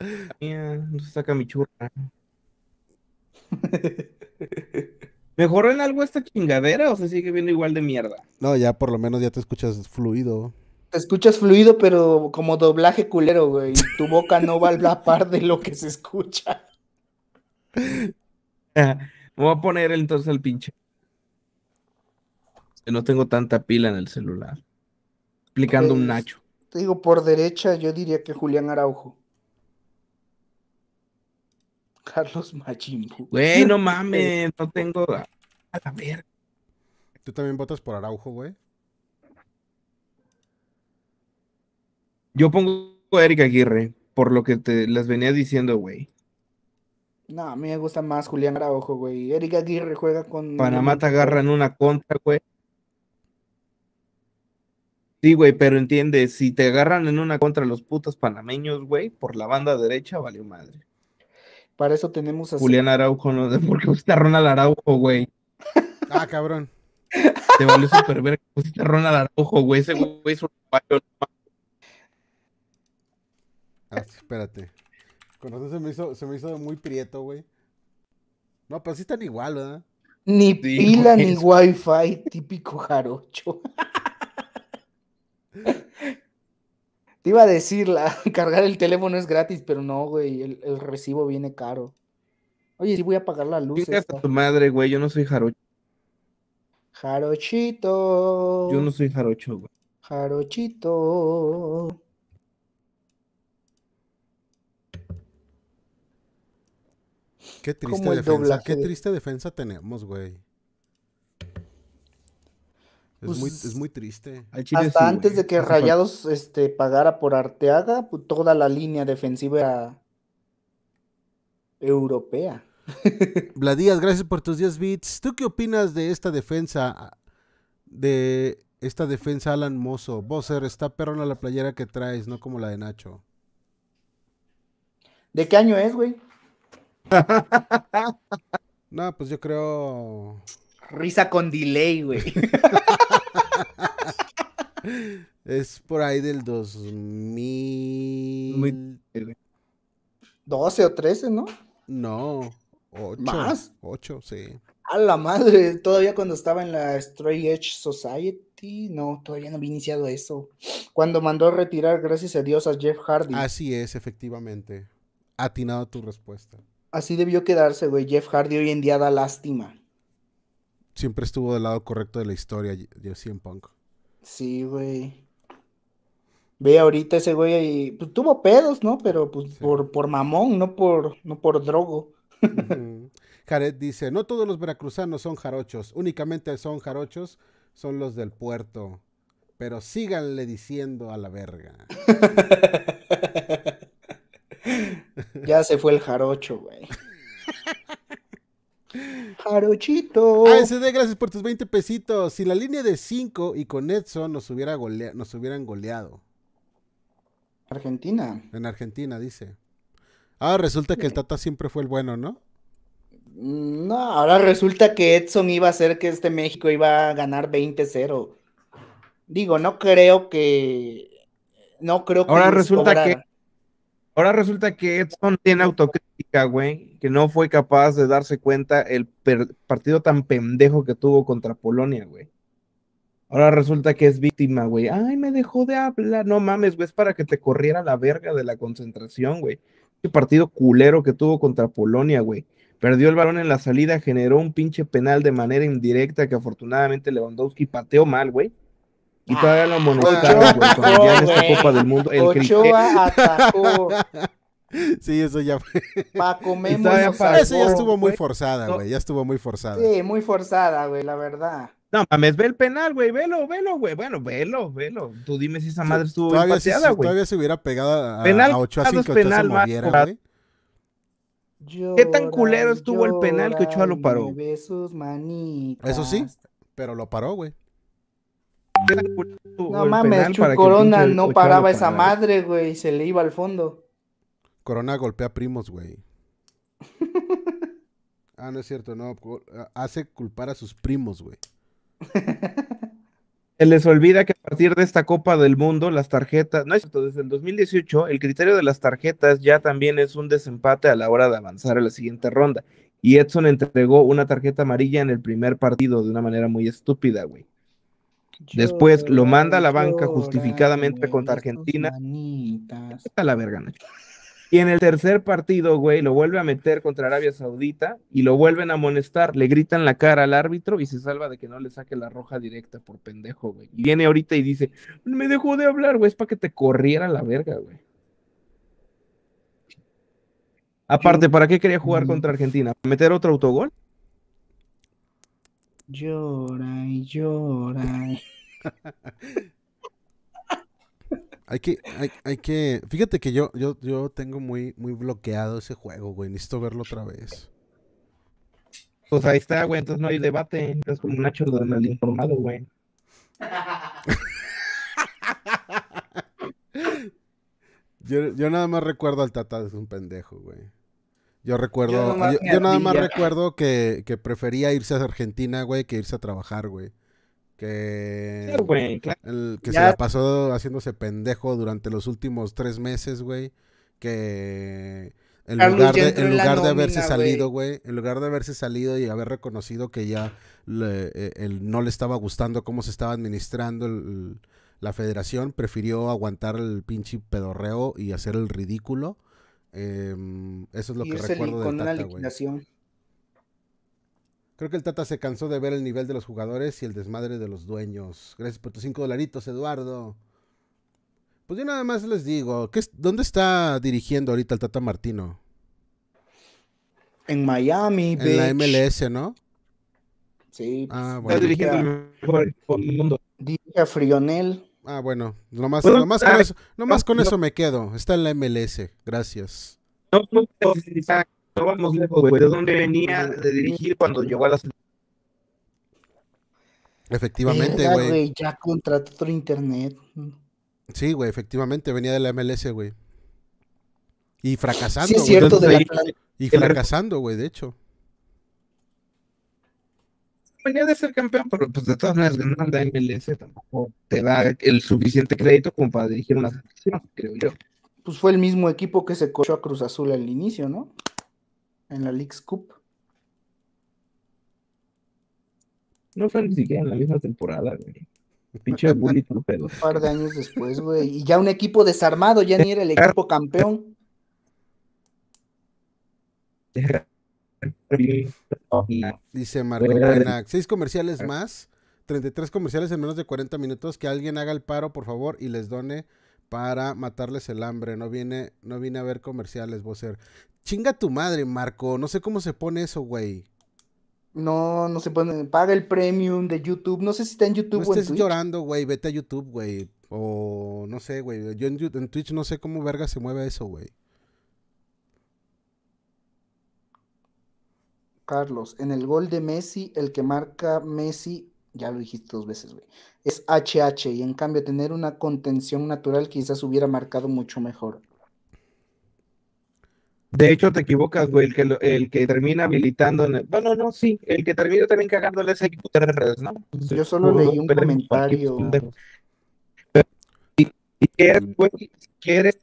no se saca mi churra. ¿Mejoró en algo esta chingadera o se sigue viendo igual de mierda? No, ya por lo menos ya te escuchas fluido. Te escuchas fluido, pero como doblaje culero, güey. Tu boca no va a la par de lo que se escucha. [laughs] voy a poner entonces al pinche. No tengo tanta pila en el celular. Explicando un pues, Nacho. Te digo, por derecha yo diría que Julián Araujo. [laughs] Carlos Machimbo. Güey, no [laughs] mames, no tengo. A, la ¿Tú también votas por Araujo, güey? Yo pongo a Eric Aguirre, por lo que te las venía diciendo, güey. No, a mí me gusta más Julián Araujo, güey. Erika Aguirre juega con. Panamá te agarra en una contra, güey. Sí, güey, pero entiende, si te agarran en una contra los putos panameños, güey, por la banda derecha, valió madre. Para eso tenemos a. Julián Araujo, no porque [laughs] por qué pusiste a Ronald Araujo, güey. [laughs] ah, cabrón. Te valió súper ver que pusiste a Ronald Araujo, güey. Ese güey es un. Ah, espérate. Con eso se me hizo, muy prieto, güey. No, pero sí están igual, ¿verdad? Ni pila ni wifi, típico jarocho. Te iba a decir, la, [laughs] cargar el teléfono es gratis, pero no, güey, el, recibo viene caro. Oye, sí voy a pagar la luz. Esta. A tu madre, güey, yo no soy jarocho. Jarochito. Yo no soy jarocho, güey. Jarochito. Qué triste defensa. Qué triste defensa tenemos, güey. es, pues, muy, triste. hasta antes de que Rayados este, pagara por Arteaga, pues, toda la línea defensiva era europea. [laughs] Vladías, gracias por tus 10 bits. ¿Tú qué opinas de esta defensa? De esta defensa Alan Mozo. Bosser, está perrona la playera que traes, no como la de Nacho. ¿De qué año es, güey? no, pues yo creo. Risa con delay, güey. es por ahí del 2000. 12 o 13, ¿no? No, 8. ¿Más? 8, sí. A la madre, todavía cuando estaba en la Stray Edge Society, no, todavía no había iniciado eso. Cuando mandó a retirar, gracias a Dios, a Jeff Hardy. Así es, efectivamente. Atinado tu respuesta así debió quedarse, güey. Jeff Hardy hoy en día da lástima. Siempre estuvo del lado correcto de la historia, yo en Punk. Sí, güey. Ve ahorita ese güey y pues, tuvo pedos, ¿no? Pero pues por, por mamón, no por, no por drogo. [laughs] Jared dice, no todos los veracruzanos son jarochos, únicamente son jarochos, son los del puerto. Pero síganle diciendo a la verga. [laughs] Ya se fue el jarocho, güey. [laughs] Jarochito. ASD, ah, gracias por tus 20 pesitos. Si la línea de 5 y con Edson nos, hubiera hubieran goleado. Argentina. En Argentina, dice. Ah, resulta que el Tata siempre fue el bueno, ¿no? No, ahora resulta que Edson iba a hacer que este México iba a ganar 20-0. Digo, no creo que. No creo que. Ahora resulta que Ahora resulta que Edson tiene autocrítica, güey, que no fue capaz de darse cuenta el partido tan pendejo que tuvo contra Polonia, güey. Ahora resulta que es víctima, güey. Ay, me dejó de hablar. No mames, güey, es para que te corriera la verga de la concentración, güey. Qué partido culero que tuvo contra Polonia, güey. Perdió el balón en la salida, generó un pinche penal de manera indirecta que afortunadamente Lewandowski pateó mal, güey. Y todavía lo amonestaron, güey, cuando ya en esta Copa del Mundo. El Ochoa atacó. [laughs] Sí, eso ya fue. Paco Memo ya Eso ya estuvo muy forzada, güey. Ya estuvo muy forzada. Sí, muy forzada, güey, la verdad. No mames, ve el penal, güey, velo, velo, güey. Bueno, velo, velo. Tú dime si esa madre estuvo todavía güey. todavía se hubiera pegado a, penal, a 8 a 5, entonces penal, se güey. ¿Qué tan culero estuvo el penal que Ochoa lo paró? Eso sí, pero lo paró, güey. No mames, Corona no paraba esa madre, güey. Se le iba al fondo. Corona golpea primos, güey. ah, no es cierto, no. Ah, hace culpar a sus primos, güey. [laughs] Se les olvida que a partir de esta Copa del Mundo, las tarjetas. No es cierto, desde el 2018, el criterio de las tarjetas ya también es un desempate a la hora de avanzar a la siguiente ronda. Y Edson entregó una tarjeta amarilla en el primer partido de una manera muy estúpida, güey. Después lo manda a la banca justificadamente contra Argentina. está la verga, Y en el tercer partido, güey, lo vuelve a meter contra Arabia Saudita y lo vuelven a amonestar. Le gritan la cara al árbitro y se salva de que no le saque la roja directa por pendejo, güey. Y viene ahorita y dice, me dejó de hablar, güey, es para que te corriera la verga, güey. Aparte, ¿para qué quería jugar contra Argentina? ¿Meter otro autogol? llora y llora. [laughs] hay que, hay, hay, que, fíjate que yo, yo, yo tengo muy, muy bloqueado ese juego, güey. Necesito verlo otra vez. Pues ahí está, güey. Entonces no hay debate. Entonces como Nacho mal informado, güey. [laughs] yo, yo nada más recuerdo al Tata, es un pendejo, güey. Yo recuerdo, yo, ah, nada más recuerdo que, prefería irse a Argentina, güey, que irse a trabajar, güey. Que, que se la pasó haciéndose pendejo durante los últimos tres meses, güey. Que en lugar, de, haberse salido, güey, en lugar de haberse salido y haber reconocido que ya eh, no le estaba gustando cómo se estaba administrando la federación, prefirió aguantar el pinche pedorreo y hacer el ridículo Em, eso es lo que recuerdo con Creo que el Tata se cansó de ver el nivel de los jugadores y el desmadre de los dueños. Gracias por tus 5 dolaritos, Eduardo. Pues yo nada más les digo, ¿dónde está dirigiendo ahorita el Tata Martino? En Miami, En la MLS, ¿no? Sí. Pues, ah, Está dirigiendo el Dirige Frionel. Ah, bueno, nomás, con, eso, con eso me quedo. Está en la MLS, gracias. No, vamos lejos, güey. ¿De dónde venía de dirigir cuando llegó a las. Efectivamente, güey. Ya contrató internet. Sí, güey, efectivamente, venía de la MLS, güey. Y fracasando, sí, cierto, Y fracasando, güey, de hecho venía pues, de ser campeón, pero pues de todas maneras ganar la MLS tampoco te da el suficiente crédito como para dirigir una selección, creo yo. Pues fue el mismo equipo que se cochó a Cruz Azul al inicio, ¿no? En la League Cup. No fue ni siquiera en la misma temporada, güey. Pinche bonito, [laughs] Un par de años después, güey. Y ya un equipo desarmado, ya ni era el equipo campeón. Dice Marco seis comerciales más, 33 comerciales en menos de 40 minutos, que alguien haga el paro, por favor, y les done para matarles el hambre. No viene, no a ver comerciales, vocer. Chinga tu madre, Marco. No sé cómo se pone eso, güey. No, no se pone. Paga el premium de YouTube. No sé si está en YouTube no o en estés llorando, güey. Vete a YouTube, güey. O no sé, güey. Yo en, Twitch no sé cómo verga se mueve eso, güey. Carlos, en el gol de Messi, el que marca Messi, ya lo dijiste dos veces, güey, es HH, y en cambio tener una contención natural quizás hubiera marcado mucho mejor. De hecho, te equivocas, güey, el que, el que termina habilitando, el... bueno, no, sí, el que termina también cagándole de redes, ¿no? Yo solo leí un comentario. Y, quieres, güey, quieres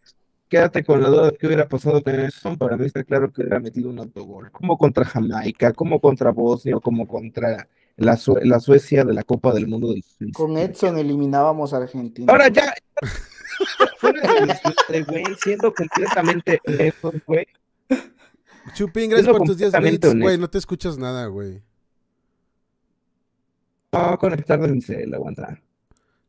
quédate con la duda de qué hubiera pasado con Edson, Para mí está claro que hubiera metido un autogol, como contra Jamaica, como contra Bosnia, como contra la, Suecia de la Copa del Mundo. Del con Edson eliminábamos a Argentina. Ahora ya. [laughs] Fuera de güey, siendo completamente honesto, güey. Chupín, gracias por tus días bits, güey. No te escuchas nada, güey. No, ah, conectar de mi cel,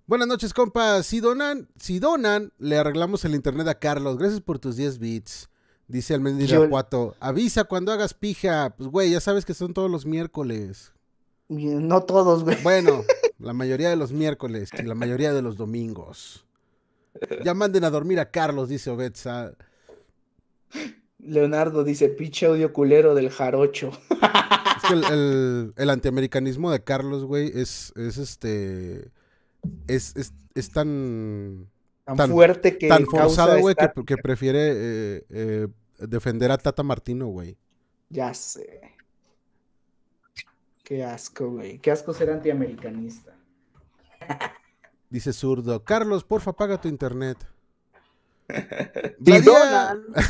Buenas noches, compa. Si donan, si donan, le arreglamos el internet a Carlos. Gracias por tus 10 bits. Dice mendigo Cuato. Avisa cuando hagas pija. Pues, güey, ya sabes que son todos los miércoles. Eh, no todos, güey. Bueno, [laughs] la mayoría de los miércoles y la mayoría de los domingos. Ya manden a dormir a Carlos, dice Obetza. Leonardo dice, pinche audio culero del jarocho. Es que el, [laughs] antiamericanismo de Carlos, güey, es, es este es, tan, tan, fuerte que. Tan güey, que, prefiere eh, eh, defender a Tata Martino, güey. Ya sé. Qué asco, güey. Qué asco ser antiamericanista. [laughs] Dice zurdo. Carlos, porfa, paga tu internet. [laughs]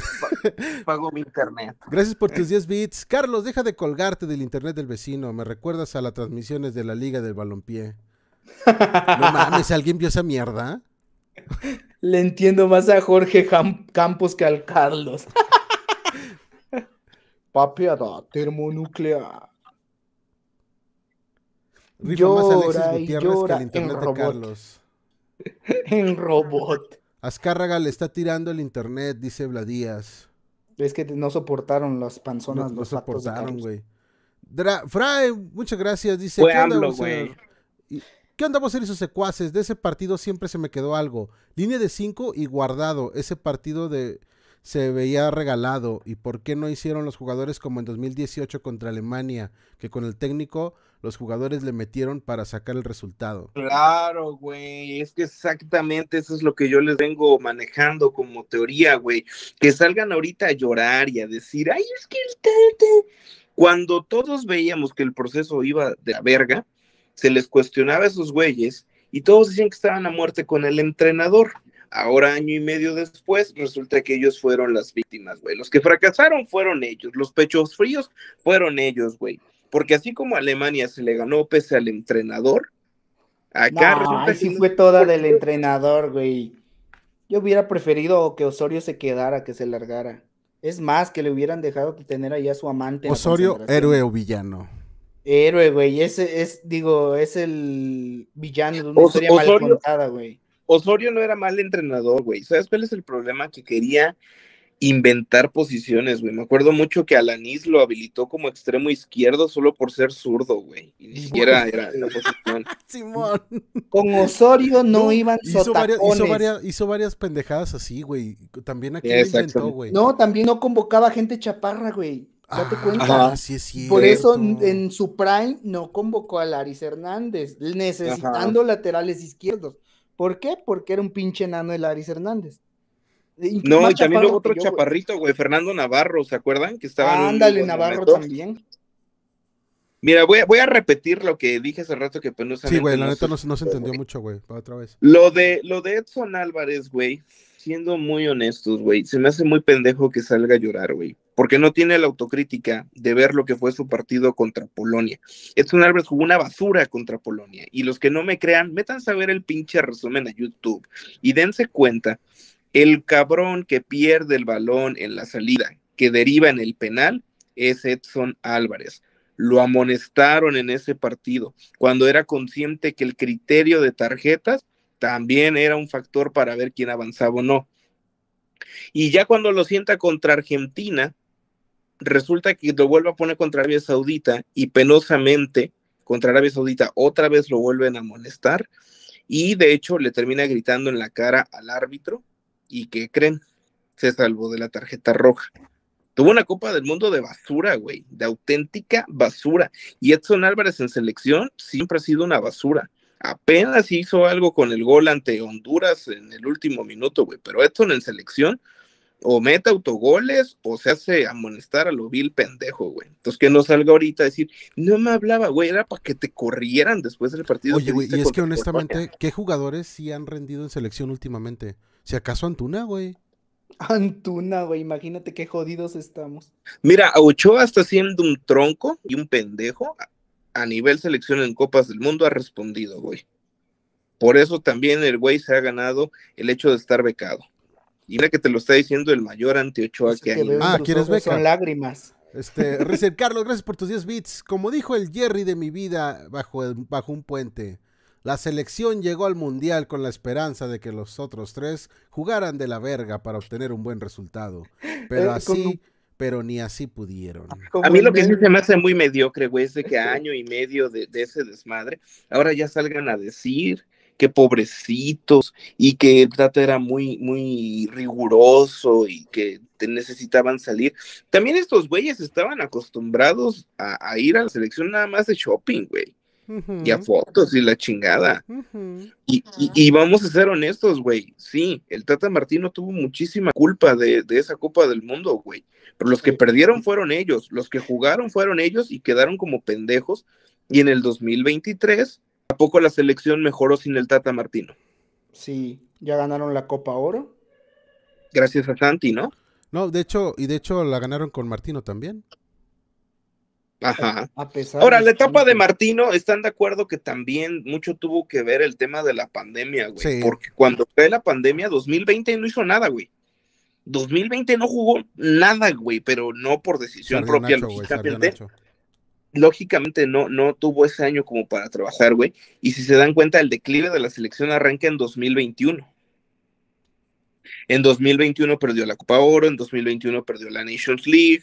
[laughs] Pago mi internet. Gracias por tus 10 bits. Carlos, deja de colgarte del internet del vecino. Me recuerdas a las transmisiones de la Liga del Balompié. No mames, ¿alguien vio esa mierda? Le entiendo más a Jorge Campos que al Carlos. [laughs] Papiada termonuclear. Rifa más Alexis que el internet de Carlos. [laughs] en robot. Azcárraga le está tirando el internet, dice Vladías. Es que no soportaron las panzonas, no, soportaron, güey. Fray, muchas gracias, dice. ¿Qué onda vos esos secuaces? De ese partido siempre se me quedó algo. Línea de 5 y guardado. Ese partido de se veía regalado. ¿Y por qué no hicieron los jugadores como en 2018 contra Alemania? Que con el técnico los jugadores le metieron para sacar el resultado. Claro, güey. Es que exactamente eso es lo que yo les vengo manejando como teoría, güey. Que salgan ahorita a llorar y a decir, ay, es que el Cuando todos veíamos que el proceso iba de la verga se les cuestionaba a esos güeyes y todos decían que estaban a muerte con el entrenador. Ahora, año y medio después, resulta que ellos fueron las víctimas, güey. Los que fracasaron fueron ellos, los pechos fríos fueron ellos, güey. Porque así como Alemania se le ganó pese al entrenador, acá no, sí fue toda del entrenador, güey. Yo hubiera preferido que Osorio se quedara, que se largara. Es más, que le hubieran dejado tener allá a su amante. Osorio, héroe o villano héroe, güey. Ese es, digo, es el villano de una historia mal contada, güey. Osorio no era mal entrenador, güey. ¿Sabes cuál es el problema? Que quería inventar posiciones, güey. Me acuerdo mucho que Alanis lo habilitó como extremo izquierdo solo por ser zurdo, güey. Y ni siquiera era la posición. [laughs] Simón. Con Osorio no iban hizo varias, hizo varias, hizo, varias, pendejadas así, güey. También aquí lo inventó, güey. No, también no convocaba gente chaparra, güey ah, Sí Por eso en su prime no convocó a Laris Hernández, necesitando laterales izquierdos. ¿Por qué? Porque era un pinche enano el Laris Hernández. no, y también hubo otro chaparrito, güey, Fernando Navarro, ¿se acuerdan? Que estaba Ándale, Navarro también. Mira, voy a, repetir lo que dije hace rato que pues, no Sí, güey, la neta no, se entendió mucho, güey, otra vez. Lo de, lo de Edson Álvarez, güey, siendo muy honestos, güey, se me hace muy pendejo que salga a llorar, güey porque no tiene la autocrítica de ver lo que fue su partido contra Polonia. Edson Álvarez jugó una basura contra Polonia y los que no me crean, metan a ver el pinche resumen a YouTube y dense cuenta, el cabrón que pierde el balón en la salida, que deriva en el penal, es Edson Álvarez lo amonestaron en ese partido, cuando era consciente que el criterio de tarjetas también era un factor para ver quién avanzaba o no. Y ya cuando lo sienta contra Argentina, resulta que lo vuelve a poner contra Arabia Saudita y penosamente contra Arabia Saudita otra vez lo vuelven a molestar y de hecho le termina gritando en la cara al árbitro y que creen, se salvó de la tarjeta roja. Tuvo una Copa del Mundo de basura, güey, de auténtica basura. Y Edson Álvarez en selección siempre ha sido una basura. Apenas hizo algo con el gol ante Honduras en el último minuto, güey, pero Edson en selección o mete autogoles o se hace amonestar a lo vil pendejo, güey. Entonces que no salga ahorita a decir, no me hablaba, güey, era para que te corrieran después del partido. Oye, güey, y es que honestamente, ¿qué jugadores sí han rendido en selección últimamente? Si acaso Antuna, güey. Antuna, güey, imagínate qué jodidos estamos. Mira, Ochoa está siendo un tronco y un pendejo a nivel selección en Copas del Mundo ha respondido, güey. Por eso también el güey se ha ganado el hecho de estar becado. Y mira que te lo está diciendo el mayor antiochoa que, que hay. Ah, ¿quieres ver? Son lágrimas. Este, [laughs] Carlos, gracias por tus 10 bits. Como dijo el Jerry de mi vida bajo, bajo un puente, la selección llegó al mundial con la esperanza de que los otros tres jugaran de la verga para obtener un buen resultado. Pero eh, así, pero ni así pudieron. Ah, a mí lo que sí se me hace muy mediocre, güey, es de que [laughs] año y medio de ese desmadre, ahora ya salgan a decir que pobrecitos y que el Tata era muy, muy riguroso y que necesitaban salir. También estos güeyes estaban acostumbrados a, ir a la selección nada más de shopping, güey. Y a fotos y la chingada. y, vamos a ser honestos, güey. Sí, el Tata Martino tuvo muchísima culpa de, de esa Copa del Mundo, güey. Pero los que perdieron fueron ellos, los que jugaron fueron ellos y quedaron como pendejos. Y en el 2023 ¿Tampoco poco la selección mejoró sin el Tata Martino? Sí, ya ganaron la Copa Oro. Gracias a Santi, ¿no? No, de hecho, y de hecho la ganaron con Martino también. Ajá. Ahora, la etapa de Martino, están de acuerdo que también mucho tuvo que ver el tema de la pandemia, güey. Porque cuando fue la pandemia, 2020 no hizo nada, güey. 2020 no jugó nada, güey, pero no por decisión propia. Sí lógicamente no, no tuvo ese año como para trabajar, güey. Y si se dan cuenta, el declive de la selección arranca en 2021. En 2021 perdió la Copa Oro, en 2021 perdió la Nations League.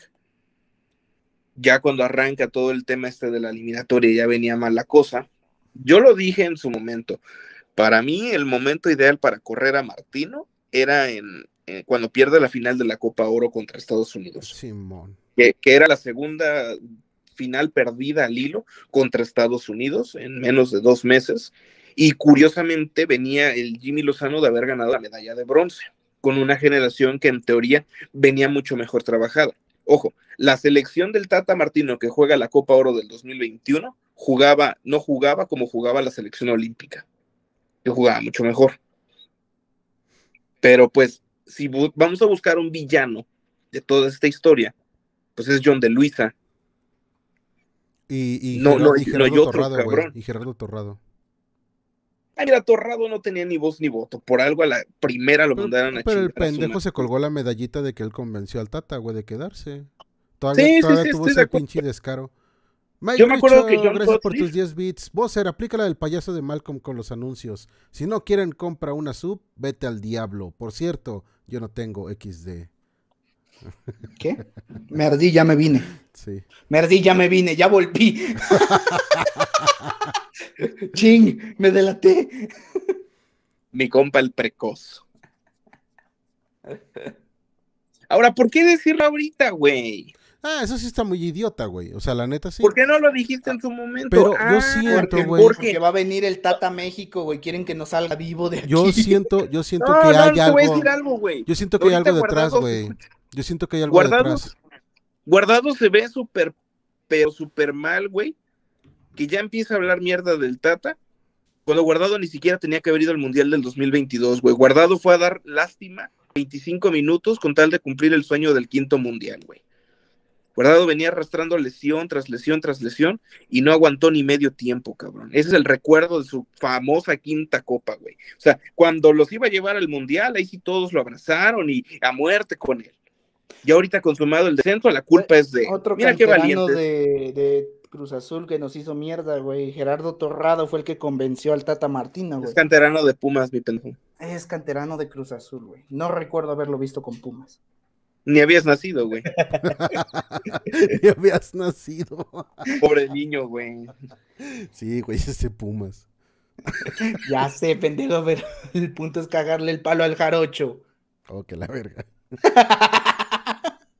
Ya cuando arranca todo el tema este de la eliminatoria ya venía mal la cosa. Yo lo dije en su momento. Para mí el momento ideal para correr a Martino era en, eh, cuando pierde la final de la Copa Oro contra Estados Unidos. Simón. que, era la segunda final perdida al hilo contra Estados Unidos en menos de dos meses. Y curiosamente venía el Jimmy Lozano de haber ganado la medalla de bronce, con una generación que en teoría venía mucho mejor trabajada. Ojo, la selección del Tata Martino que juega la Copa Oro del 2021 jugaba, no jugaba como jugaba la selección olímpica, que jugaba mucho mejor. Pero pues, si vamos a buscar un villano de toda esta historia, pues es John de Luisa, y, no, Gerardo, no, Torrado, Y Gerardo Torrado. Ay, ah, mira, Torrado no tenía ni voz ni voto. Por algo a la primera lo mandaron a Pero el pendejo se colgó la medallita de que él convenció al Tata, güey, de quedarse. Todavía, todavía tuvo ese pinche descaro. yo me acuerdo que yo gracias por tus 10 bits. vos er aplícala del payaso de Malcolm con los anuncios. Si no quieren compra una sub, vete al diablo. Por cierto, yo no tengo XD. ¿Qué? Me ya me vine. Sí. Me ya me vine, ya volví. [laughs] Ching, me delaté. Mi compa el precoz. Ahora, ¿por qué decirlo ahorita, güey? Ah, eso sí está muy idiota, güey. O sea, la neta sí. ¿Por qué no lo dijiste en su momento? Pero yo ah, siento, güey. Porque, va a venir el Tata México, güey. Quieren que nos salga vivo de aquí. Yo siento, yo siento que hay algo. Voy a algo güey. Yo siento que hay algo detrás, güey. Yo siento que hay algo Guardado se ve súper, pero súper mal, güey. Que ya empieza a hablar mierda del Tata. Cuando Guardado ni siquiera tenía que haber ido al Mundial del 2022, güey. Guardado fue a dar lástima 25 minutos con tal de cumplir el sueño del quinto Mundial, güey. Guardado venía arrastrando lesión tras lesión tras lesión y no aguantó ni medio tiempo, cabrón. Ese es el recuerdo de su famosa quinta copa, güey. O sea, cuando los iba a llevar al mundial, ahí sí todos lo abrazaron y a muerte con él ya ahorita consumado el descenso, la culpa es de. Otro mira De, Cruz Azul que nos hizo mierda, güey. Gerardo Torrado fue el que convenció al Tata Martino, güey. Es canterano de Pumas, mi pendejo. Es canterano de Cruz Azul, güey. No recuerdo haberlo visto con Pumas. Ni habías nacido, güey. [laughs] Ni habías nacido. Pobre niño, güey. Sí, güey, ese Pumas. [laughs] ya sé, pendejo, pero el punto es cagarle el palo al jarocho. Oh, que la verga. [laughs]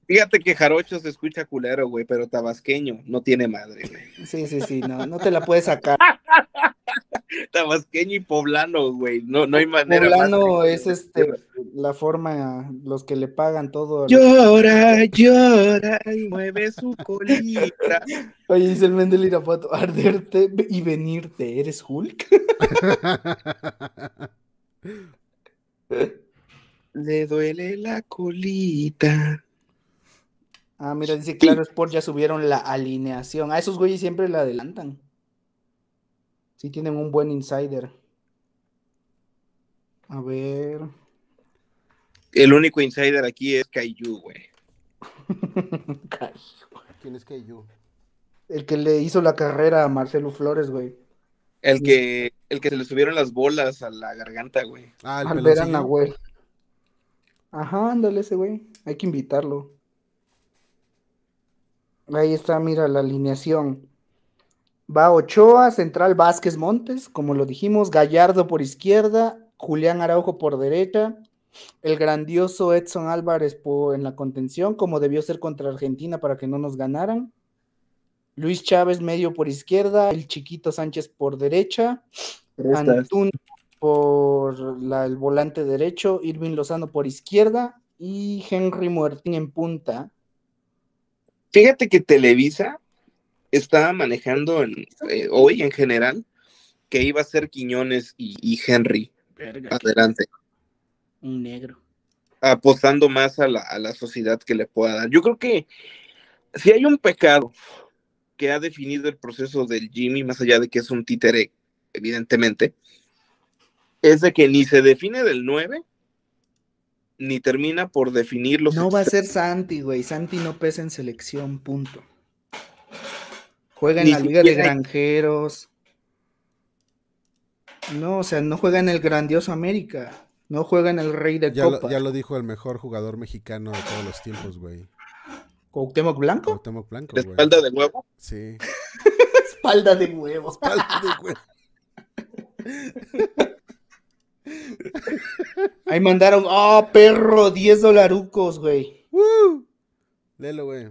Fíjate que jarocho se escucha culero, güey, pero tabasqueño no tiene madre, Sí, sí, sí, no, no te la puedes sacar. [laughs] tabasqueño y poblano, güey, no, no hay manera. Poblano es este, la forma, los que le pagan todo. Llora, llora y mueve su colita. [laughs] Oye, dice el Mendel arderte y venirte, ¿eres Hulk? [laughs] Le duele la colita. Ah, mira, dice Claro Sport ya subieron la alineación. A ah, esos güeyes siempre la adelantan. Sí tienen un buen insider. A ver. El único insider aquí es Kaiju, güey. [laughs] ¿Quién es Kaiju? El que le hizo la carrera a Marcelo Flores, güey. El que, el que se le subieron las bolas a la garganta, güey. Ah, el Al ver Ajá, ándale ese güey. Hay que invitarlo. Ahí está, mira la alineación. Va Ochoa, Central Vázquez Montes, como lo dijimos, Gallardo por izquierda, Julián Araujo por derecha, el grandioso Edson Álvarez en la contención, como debió ser contra Argentina para que no nos ganaran. Luis Chávez medio por izquierda, el chiquito Sánchez por derecha, Antun por el volante derecho, Irving Lozano por izquierda y Henry Muertín en punta. Fíjate que Televisa estaba manejando eh, hoy en general que iba a ser Quiñones y, Henry. adelante. Un negro. Apostando más a la, a la sociedad que le pueda dar. Yo creo que si hay un pecado que ha definido el proceso del Jimmy, más allá de que es un títere, evidentemente, es de que ni se define del 9 ni termina por definir No va a ser Santi, güey. Santi no pesa en selección, punto. Juega en la Liga de Granjeros. No, o sea, no juega en el grandioso América. No juega en el Rey de ya Copa. ya lo dijo el mejor jugador mexicano de todos los tiempos, güey. ¿Cuauhtémoc Blanco? Cuauhtémoc Blanco, ¿De güey. espalda de huevo? Sí. [laughs] espalda de huevo. Espalda de huevo. [laughs] Ahí mandaron, oh, perro, 10 dolarucos, güey. lelo, güey.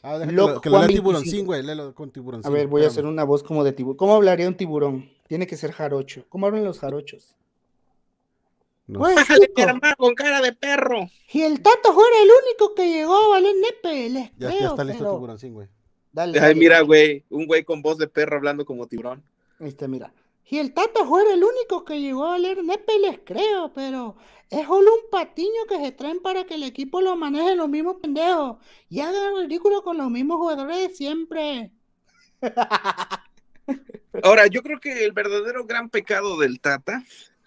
con A ver, voy a hacer una voz como de tiburón. ¿Cómo hablaría un tiburón? Tiene que ser jarocho. ¿Cómo hablan los jarochos? No. caramba! con cara de perro. Y el Tato fue el único que llegó, ¿vale? Nepe, ya, está listo el tiburón, güey. Dale, mira, güey, un güey con voz de perro hablando como tiburón. Este, mira. Y el Tata fue el único que llegó a leer les creo, pero es solo un patiño que se traen para que el equipo lo maneje los mismos pendejos y haga ridículo con los mismos jugadores de siempre. [laughs] Ahora, yo creo que el verdadero gran pecado del Tata,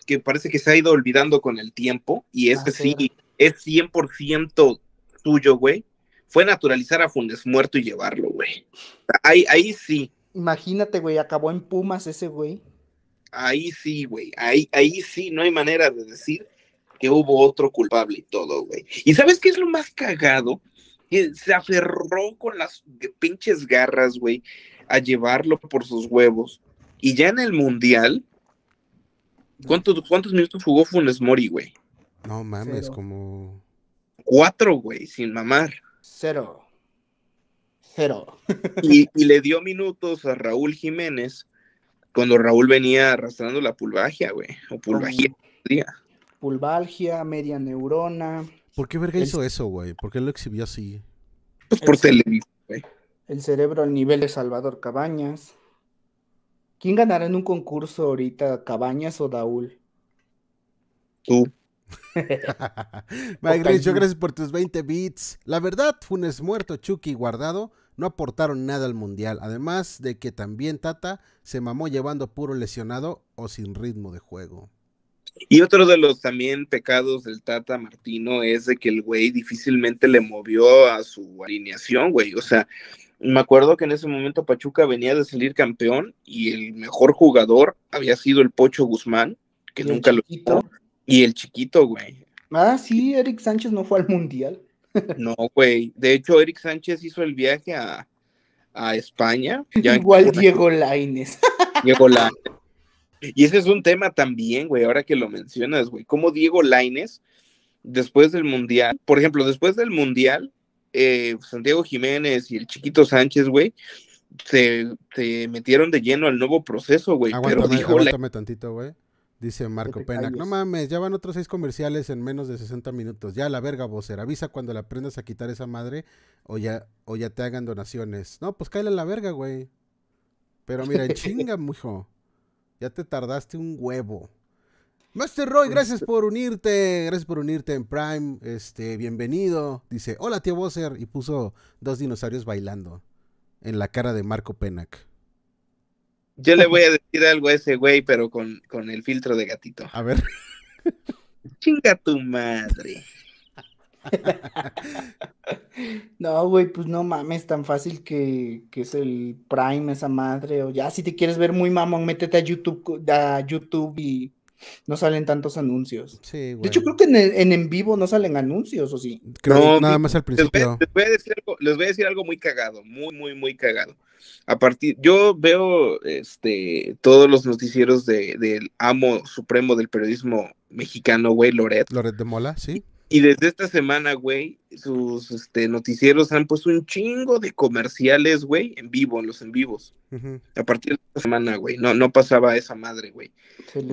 que parece que se ha ido olvidando con el tiempo, y es que sí, es 100% tuyo, güey, fue naturalizar a Fundes muerto y llevarlo, güey. Ahí, ahí sí. Imagínate, güey, acabó en Pumas ese güey ahí sí, güey, ahí, ahí sí no hay manera de decir que hubo otro culpable y todo, güey. ¿Y sabes qué es lo más cagado? se aferró con las pinches garras, güey, a llevarlo por sus huevos. Y ya en el mundial, ¿cuántos, cuántos minutos jugó Funes Mori, güey? No mames, como. Cuatro, güey, sin mamar. Cero. Cero. y [laughs] le dio minutos a Raúl Jiménez cuando Raúl venía arrastrando la pulvagia, güey, o pulvagia. Pulvalgia, media neurona. ¿Por qué verga hizo eso, güey? ¿Por qué lo exhibió así? Pues por televisión, güey. El cerebro al nivel de Salvador Cabañas. ¿Quién ganará en un concurso ahorita, Cabañas o Daúl? Tú. [laughs] Mike gracias por tus 20 bits. La verdad, Funes muerto, Chucky guardado no aportaron nada al Mundial, además de que también Tata se mamó llevando puro lesionado o sin ritmo de juego. Y otro de los también pecados del Tata Martino es de que el güey difícilmente le movió a su alineación, güey. O sea, me acuerdo que en ese momento Pachuca venía de salir campeón y el mejor jugador había sido el Pocho Guzmán, que nunca lo quitó, Y el chiquito, güey. Ah, sí, Eric Sánchez no fue al mundial. No, güey. De hecho, Eric Sánchez hizo el viaje a, España. [laughs] Igual Diego Laines. [laughs] Diego Laines. Y ese es un tema también, güey, ahora que lo mencionas, güey. Como Diego Laines, después del Mundial, por ejemplo, después del Mundial, eh, Santiago Jiménez y el chiquito Sánchez, güey, se, metieron de lleno al nuevo proceso, güey. Pero dijo aguántame tantito, güey. Dice Marco Penac, no mames, ya van otros seis comerciales en menos de 60 minutos. Ya la verga, vocer, avisa cuando le aprendas a quitar esa madre o ya, o ya te hagan donaciones. No, pues cállale la verga, güey. Pero mira, chinga, [laughs] mijo. Ya te tardaste un huevo. Master Roy, gracias por unirte, gracias por unirte en Prime, este, bienvenido. Dice, hola tío vocer y puso dos dinosaurios bailando en la cara de Marco Penac. Yo le voy a decir algo a ese güey, pero con, el filtro de gatito. A ver. Chinga tu madre. [laughs] no, güey, pues no mames, tan fácil que, es el Prime esa madre. O ya, si te quieres ver muy mamón, métete a YouTube, a YouTube y no salen tantos anuncios. Sí, De hecho, creo que en, en, vivo no salen anuncios, ¿o sí? no, nada más al principio. les voy a decir algo muy cagado, muy, muy, muy cagado. A partir, yo veo este, todos los noticieros de, del amo supremo del periodismo mexicano, güey, Loret. Loret de Mola, sí. Y desde esta semana, güey, sus este, noticieros han puesto un chingo de comerciales, güey, en vivo, en los en vivos. A partir de esta semana, güey, no, no pasaba esa madre, güey.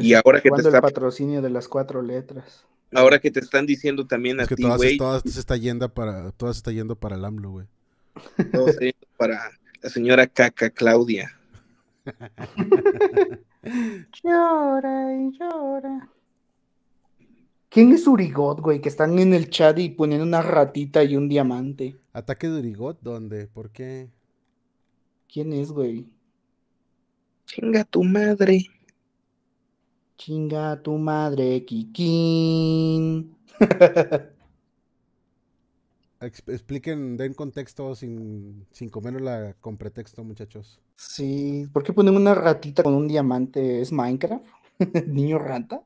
Y ahora que te está... patrocinio de las cuatro letras. Ahora que te están diciendo también a ti, güey. Todas, todas está yendo para, todas está yendo para el AMLO, güey. está yendo para, la señora caca Claudia. [laughs] llora y llora. ¿Quién es Urigot, güey? Que están en el chat y ponen una ratita y un diamante. ¿Ataque de Urigot? ¿Dónde? ¿Por qué? ¿Quién es, güey? Chinga tu madre. Chinga tu madre, Kikín. [laughs] expliquen, den contexto sin, sin con pretexto, muchachos. Sí, ¿por qué ponen una ratita con un diamante? ¿Es Minecraft? [laughs] ¿Niño rata?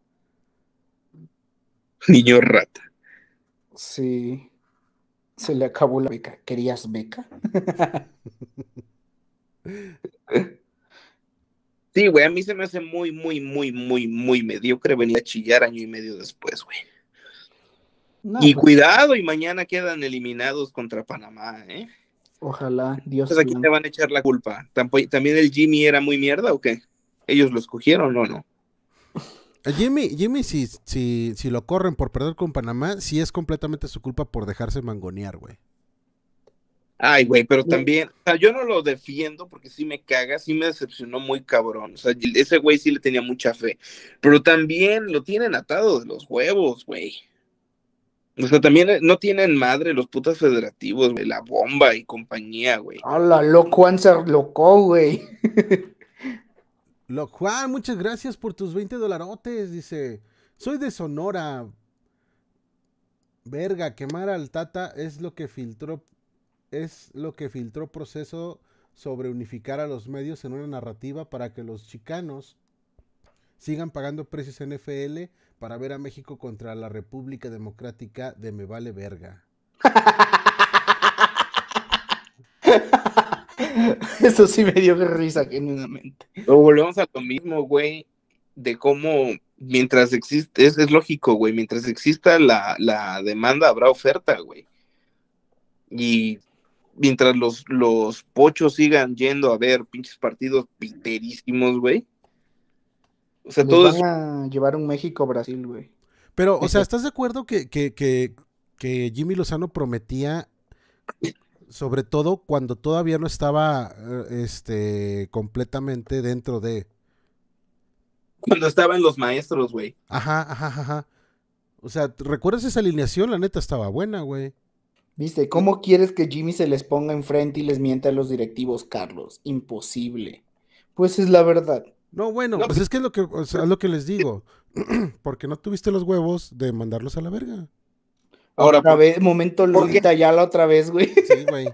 Niño rata. Sí. Se le acabó la beca. ¿Querías beca? sí, güey, a mí se me hace muy, muy, muy, muy, muy mediocre venir a chillar año y medio después, güey y pues. cuidado, y mañana quedan eliminados contra Panamá, ¿eh? Ojalá, Dios. aquí te van a echar la culpa. ¿También el Jimmy era muy mierda o qué? ¿Ellos lo escogieron o no? Jimmy, Jimmy si, si lo corren por perder con Panamá, sí es completamente su culpa por dejarse mangonear, güey. Ay, güey, pero también, o sea, yo no lo defiendo porque sí me caga, sí me decepcionó muy cabrón. O sea, ese güey sí le tenía mucha fe. Pero también lo tienen atado de los huevos, güey. O sea, también eh, no tienen madre los putas federativos, güey, la bomba y compañía, güey. Hola, loco se loco, güey. Lo Juan, muchas gracias por tus 20 dolarotes. Dice, soy de Sonora. Verga, quemar al Tata es lo que filtró, es lo que filtró proceso sobre unificar a los medios en una narrativa para que los chicanos sigan pagando precios NFL para ver a México contra la República Democrática de Me Vale Verga. [laughs] Eso sí me dio risa genuinamente. Pero volvemos a lo mismo, güey, de cómo mientras existe, es, lógico, güey, mientras exista la, demanda habrá oferta, güey. Y mientras los, los pochos sigan yendo a ver pinches partidos piterísimos, güey, o sea, Van a llevar un México-Brasil, güey. Pero, o sea, ¿estás de acuerdo que, que, Jimmy Lozano prometía sobre todo cuando todavía no estaba eh, este completamente dentro de cuando estaban los maestros, güey. Ajá, ajá, ajá. O sea, ¿recuerdas esa alineación? La neta estaba buena, güey. Viste, ¿cómo quieres que Jimmy se les ponga enfrente y les mienta a los directivos, Carlos? Imposible. Pues es la verdad. No, bueno, pues es que es lo que, lo que les digo. [clears throat] porque no tuviste los huevos de mandarlos a la verga. Ahora, otra vez, momento Lolita ya la otra vez, güey. Sí, güey.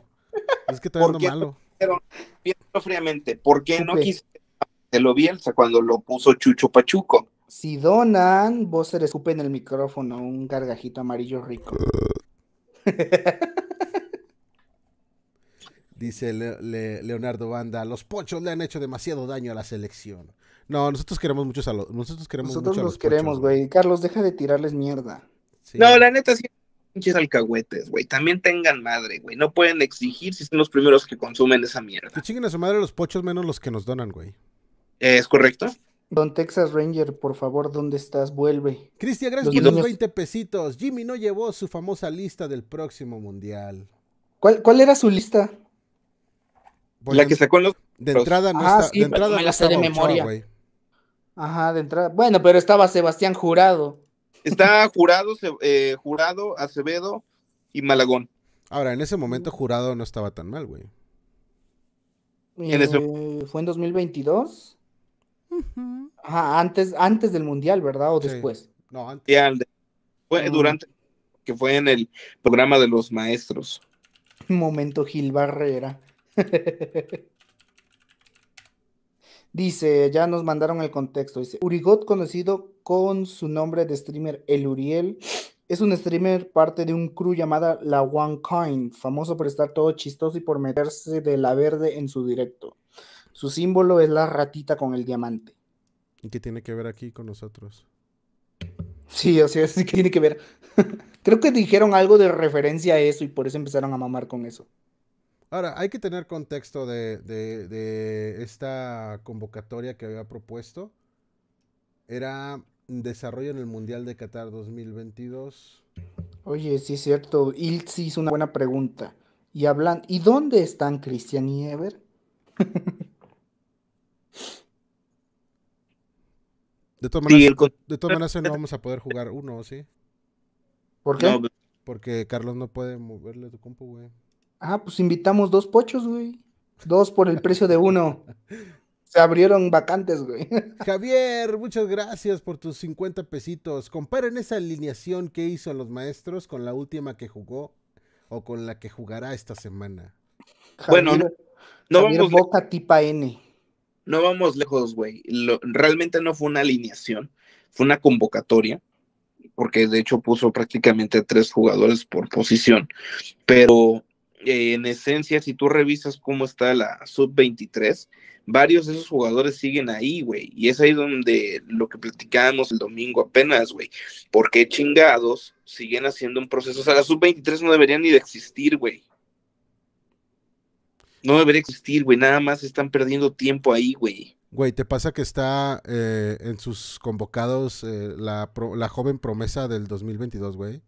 Es que está viendo malo. Pero pienso fríamente, ¿por qué no quisiste te lo cuando lo puso Chucho Pachuco? Si donan, vos se en el micrófono un gargajito amarillo rico. [laughs] Dice Leonardo Banda, los pochos le han hecho demasiado daño a la selección. No, nosotros queremos mucho a los. Nosotros queremos nosotros los, queremos, güey. Carlos, deja de tirarles mierda. No, la neta sí, pinches alcahuetes, güey. También tengan madre, güey. No pueden exigir si son los primeros que consumen esa mierda. Que chinguen a su madre los pochos menos los que nos donan, güey. ¿Es correcto? Don Texas Ranger, por favor, ¿dónde estás? Vuelve. Cristian, gracias por los 20 pesitos. Jimmy no llevó su famosa lista del próximo mundial. ¿Cuál, cuál era su lista? la que sacó De entrada no ah, Sí, de entrada la memoria. Ajá, de entrada. Bueno, pero estaba Sebastián Jurado. Está Jurado, eh, Jurado, Acevedo y Malagón. Ahora, en ese momento Jurado no estaba tan mal, güey. Eh, ¿Fue en 2022? Ajá, antes, antes del Mundial, ¿verdad? ¿O después? No, antes. Fue ah. durante, que fue en el programa de los maestros. [laughs] Momento Gil Barrera. [laughs] Dice, ya nos mandaron el contexto. Dice, Urigot, conocido con su nombre de streamer El Uriel, es un streamer parte de un crew llamada La One Kind famoso por estar todo chistoso y por meterse de la verde en su directo. Su símbolo es la ratita con el diamante. ¿Y qué tiene que ver aquí con nosotros? Sí, o sea, sí [laughs] que tiene que ver. [laughs] Creo que dijeron algo de referencia a eso y por eso empezaron a mamar con eso. Ahora, hay que tener contexto de, esta convocatoria que había propuesto. Era desarrollo en el Mundial de Qatar 2022. Oye, sí es cierto. sí hizo una buena pregunta. Y hablan, ¿y dónde están Cristian y Ever? [laughs] de todas maneras, no vamos a poder jugar uno, ¿sí? ¿Por qué? Pues. Porque Carlos no puede moverle tu compu, güey. Ah, pues invitamos dos pochos, güey. Dos por el precio de uno. [laughs] Se abrieron vacantes, güey. [laughs] Javier, muchas gracias por tus 50 pesitos. Comparen esa alineación que hizo los maestros con la última que jugó o con la que jugará esta semana. bueno, no vamos Boca tipa N. No vamos lejos, güey. realmente no fue una alineación, fue una convocatoria, porque de hecho puso prácticamente tres jugadores por posición, pero eh, en esencia, si tú revisas cómo está la sub-23, varios de esos jugadores siguen ahí, güey. Y es ahí donde lo que platicábamos el domingo apenas, güey. porque chingados siguen haciendo un proceso? O sea, la sub-23 no debería ni de existir, güey. No debería existir, güey. Nada más están perdiendo tiempo ahí, güey. Güey, ¿te pasa que está eh, en sus convocados eh, la, la joven promesa del 2022, güey?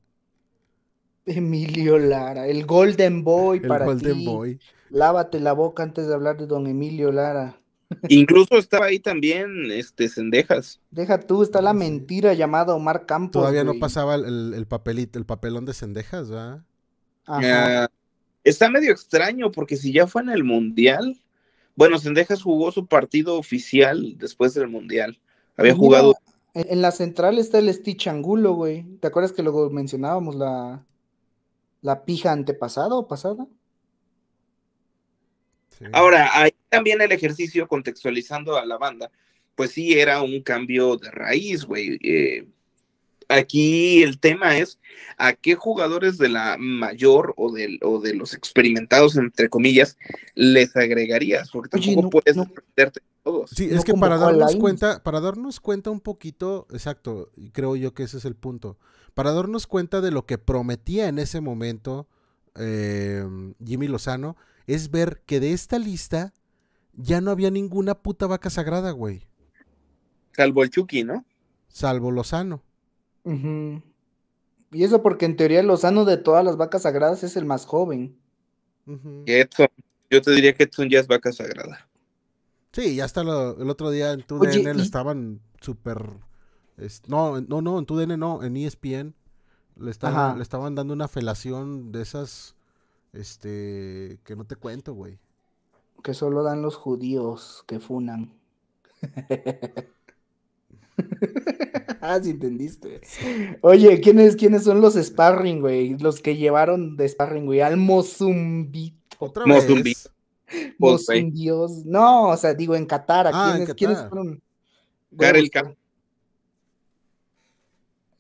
Emilio Lara, el Golden Boy el para Golden ti. Boy. Lávate la boca antes de hablar de don Emilio Lara. Incluso estaba ahí también, este, Cendejas. Deja tú, está la mentira llamada Omar Campos. Todavía no pasaba el, papelito, el papelón de Cendejas, ¿verdad? Ah, está medio extraño, porque si ya fue en el Mundial, bueno, Cendejas jugó su partido oficial después del Mundial. Había jugado. En, la central está el Stitch Angulo, güey. ¿Te acuerdas que luego mencionábamos la, la pija antepasada o pasada. Ahora, ahí también el ejercicio contextualizando a la banda, pues sí era un cambio de raíz, güey. Eh, aquí el tema es a qué jugadores de la mayor o de, o de los experimentados, entre comillas, les agregarías, porque tampoco puedes Sí, es que para darnos cuenta, para darnos cuenta un poquito, exacto, y creo yo que ese es el punto, para darnos cuenta de lo que prometía en ese momento eh, Jimmy Lozano, es ver que de esta lista ya no había ninguna puta vaca sagrada, güey. Salvo el Chucky, ¿no? Salvo Lozano. Y eso porque en teoría Lozano de todas las vacas sagradas es el más joven. yo te diría que Edson ya es vaca sagrada. Sí, ya hasta el otro día en tu estaban súper... no, no, no, en tu no, en ESPN le estaban, le estaban dando una felación de esas este que no te cuento, güey. Que solo dan los judíos que funan. [laughs] ah, sí entendiste. Oye, ¿quiénes, ¿quiénes son los sparring, güey? Los que llevaron de sparring, güey, al Mozumbito. ¿Otra vez? en [laughs] Dios. No, o sea, digo, en Qatar. ah, en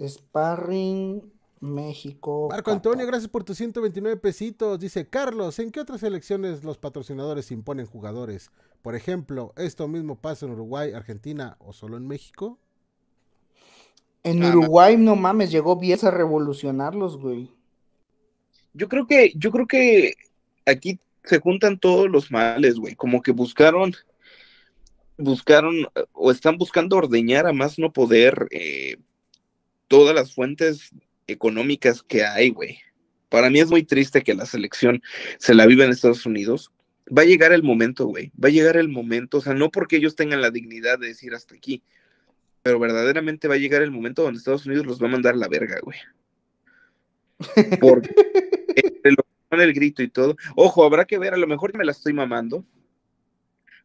Sparring, México. Marco Antonio, gracias por tus 129 pesitos. Dice Carlos, ¿en qué otras elecciones los patrocinadores imponen jugadores? Por ejemplo, ¿esto mismo pasa en Uruguay, Argentina o solo en México? En ah, Uruguay, no mames, llegó Bies a revolucionarlos, güey. Yo creo que, yo creo que aquí se juntan todos los males, güey. Como que buscaron, buscaron o están buscando ordeñar a más no poder eh, todas las fuentes económicas que hay, güey. Para mí es muy triste que la selección se la viva en Estados Unidos. Va a llegar el momento, güey. Va a llegar el momento. O sea, no porque ellos tengan la dignidad de decir hasta aquí, pero verdaderamente va a llegar el momento donde Estados Unidos los va a mandar la verga, güey. [laughs] Porque lo el grito y todo. Ojo, habrá que ver, a lo mejor me la estoy mamando,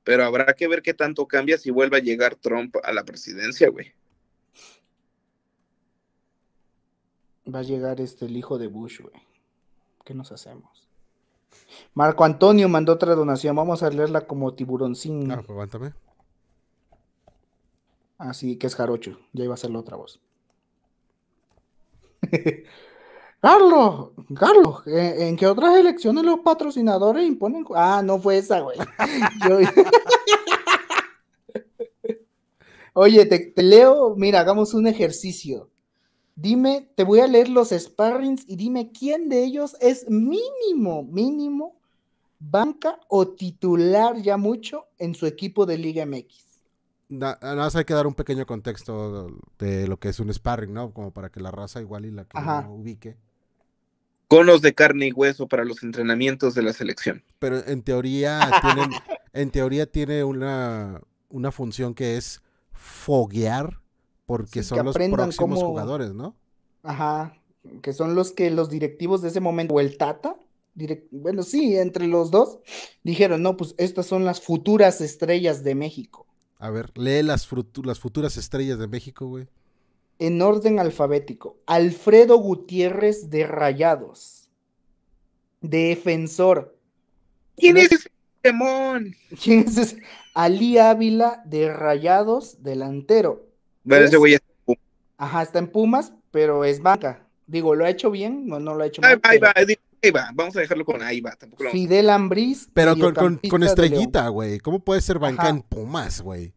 pero habrá que ver qué tanto cambia si vuelve a llegar Trump a la presidencia, güey. Va a llegar este el hijo de Bush, güey. ¿Qué nos hacemos? Marco Antonio mandó otra donación. Vamos a leerla como tiburoncín. Ah, pues, aguántame. Así ah, que es jarocho. Ya iba a ser la otra voz. [laughs] Carlos, Carlos, ¿en, qué otras elecciones los patrocinadores imponen? Ah, no fue esa, güey. [laughs] Oye, te, leo, mira, hagamos un ejercicio. Dime, te voy a leer los sparrings y dime quién de ellos es mínimo, mínimo, banca o titular ya mucho en su equipo de Liga MX. Nada hay que dar un pequeño contexto de lo que es un sparring, ¿no? Como para que la raza igual y la que ubique conos de carne y hueso para los entrenamientos de la selección. Pero en teoría [laughs] tienen, en teoría tiene una, una función que es foguear, porque son los próximos jugadores, ¿no? Ajá, que son los que los directivos de ese momento, o el Tata, bueno, sí, entre los dos, dijeron, no, pues estas son las futuras estrellas de México. A ver, lee las, las futuras estrellas de México, güey en orden alfabético. Alfredo Gutiérrez de Rayados. Defensor. ¿Quién es ese demon? ¿Quién es ese? Ali Ávila de Rayados, delantero. ese güey Ajá, está en Pumas, pero es banca. Digo, ¿lo ha hecho bien no, lo ha hecho Ahí va, vamos a dejarlo con ahí va. Fidel Ambriz. Pero con, estrellita, güey. ¿Cómo puede ser banca en Pumas, güey?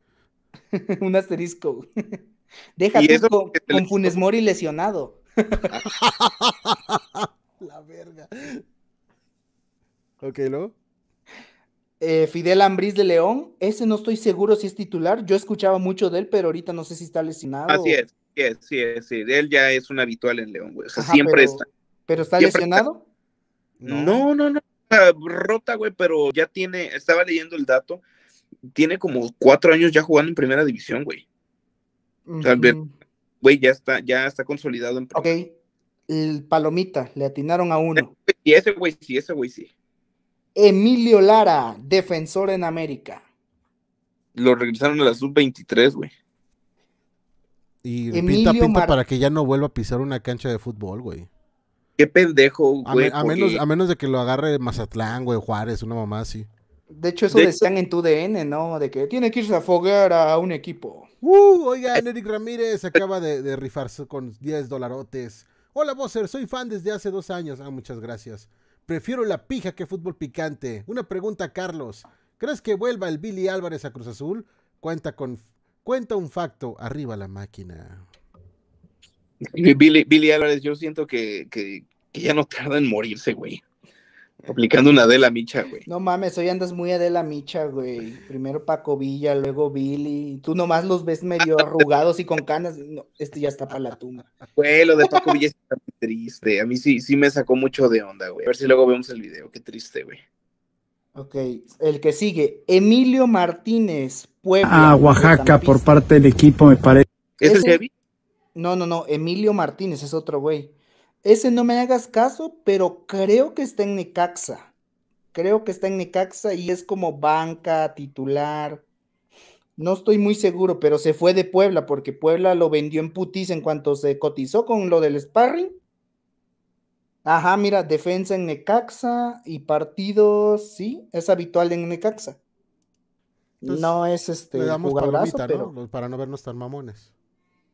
[laughs] Un asterisco. Déjate con, Funes Mori lesionado. [laughs] La verga. Ok, ¿no? Eh, Fidel Ambriz de León, ese no estoy seguro si es titular. Yo escuchaba mucho de él, pero ahorita no sé si está lesionado. Así es, sí sí sí. Él ya es un habitual en León, güey. O sea, siempre está. ¿Pero está lesionado? No, no, no. no. Rota, güey, pero ya tiene, estaba leyendo el dato, tiene como cuatro años ya jugando en primera división, güey tal vez güey, ya está, ya está consolidado en Ok. El Palomita, le atinaron a uno. Y ese güey sí, ese güey sí. Emilio Lara, defensor en América. Lo regresaron a la sub-23, güey. Y pinta, pinta para que ya no vuelva a pisar una cancha de fútbol, güey. Qué pendejo, güey. A, menos, a menos de que lo agarre Mazatlán, güey, Juárez, una mamá así. De hecho, eso de decían en tu DN, ¿no? De que tiene que irse a foguear a un equipo. Uh, oiga, Eric Ramírez acaba de, de rifarse con 10 dolarotes. Hola, Bosser, soy fan desde hace dos años. Ah, muchas gracias. Prefiero la pija que fútbol picante. Una pregunta, Carlos. ¿Crees que vuelva el Billy Álvarez a Cruz Azul? Cuenta con cuenta un facto. Arriba la máquina. Billy, Álvarez, yo siento que, que ya no tarda en morirse, güey. Aplicando una Adela Micha, güey. No mames, hoy andas muy Adela Micha, güey. Primero Paco Villa, luego Billy. Tú nomás los ves medio arrugados y con canas. este ya está para la tumba. Güey, lo de Paco Villa está muy triste. A mí sí, sí me sacó mucho de onda, güey. A ver si luego vemos el video. Qué triste, güey. Ok, el que sigue. Emilio Martínez, Pueblo. A ah, Oaxaca por parte del equipo, me parece. ¿Es, ¿Es el No, no, no. Emilio Martínez es otro güey. Ese no me hagas caso, pero creo que está en Necaxa. Creo que está en Necaxa y es como banca, titular. No estoy muy seguro, pero se fue de Puebla porque Puebla lo vendió en putis en cuanto se cotizó con lo del sparring. Ajá, mira, defensa en Necaxa y partidos, sí, es habitual en Necaxa. no es este. pero... Para no vernos tan mamones.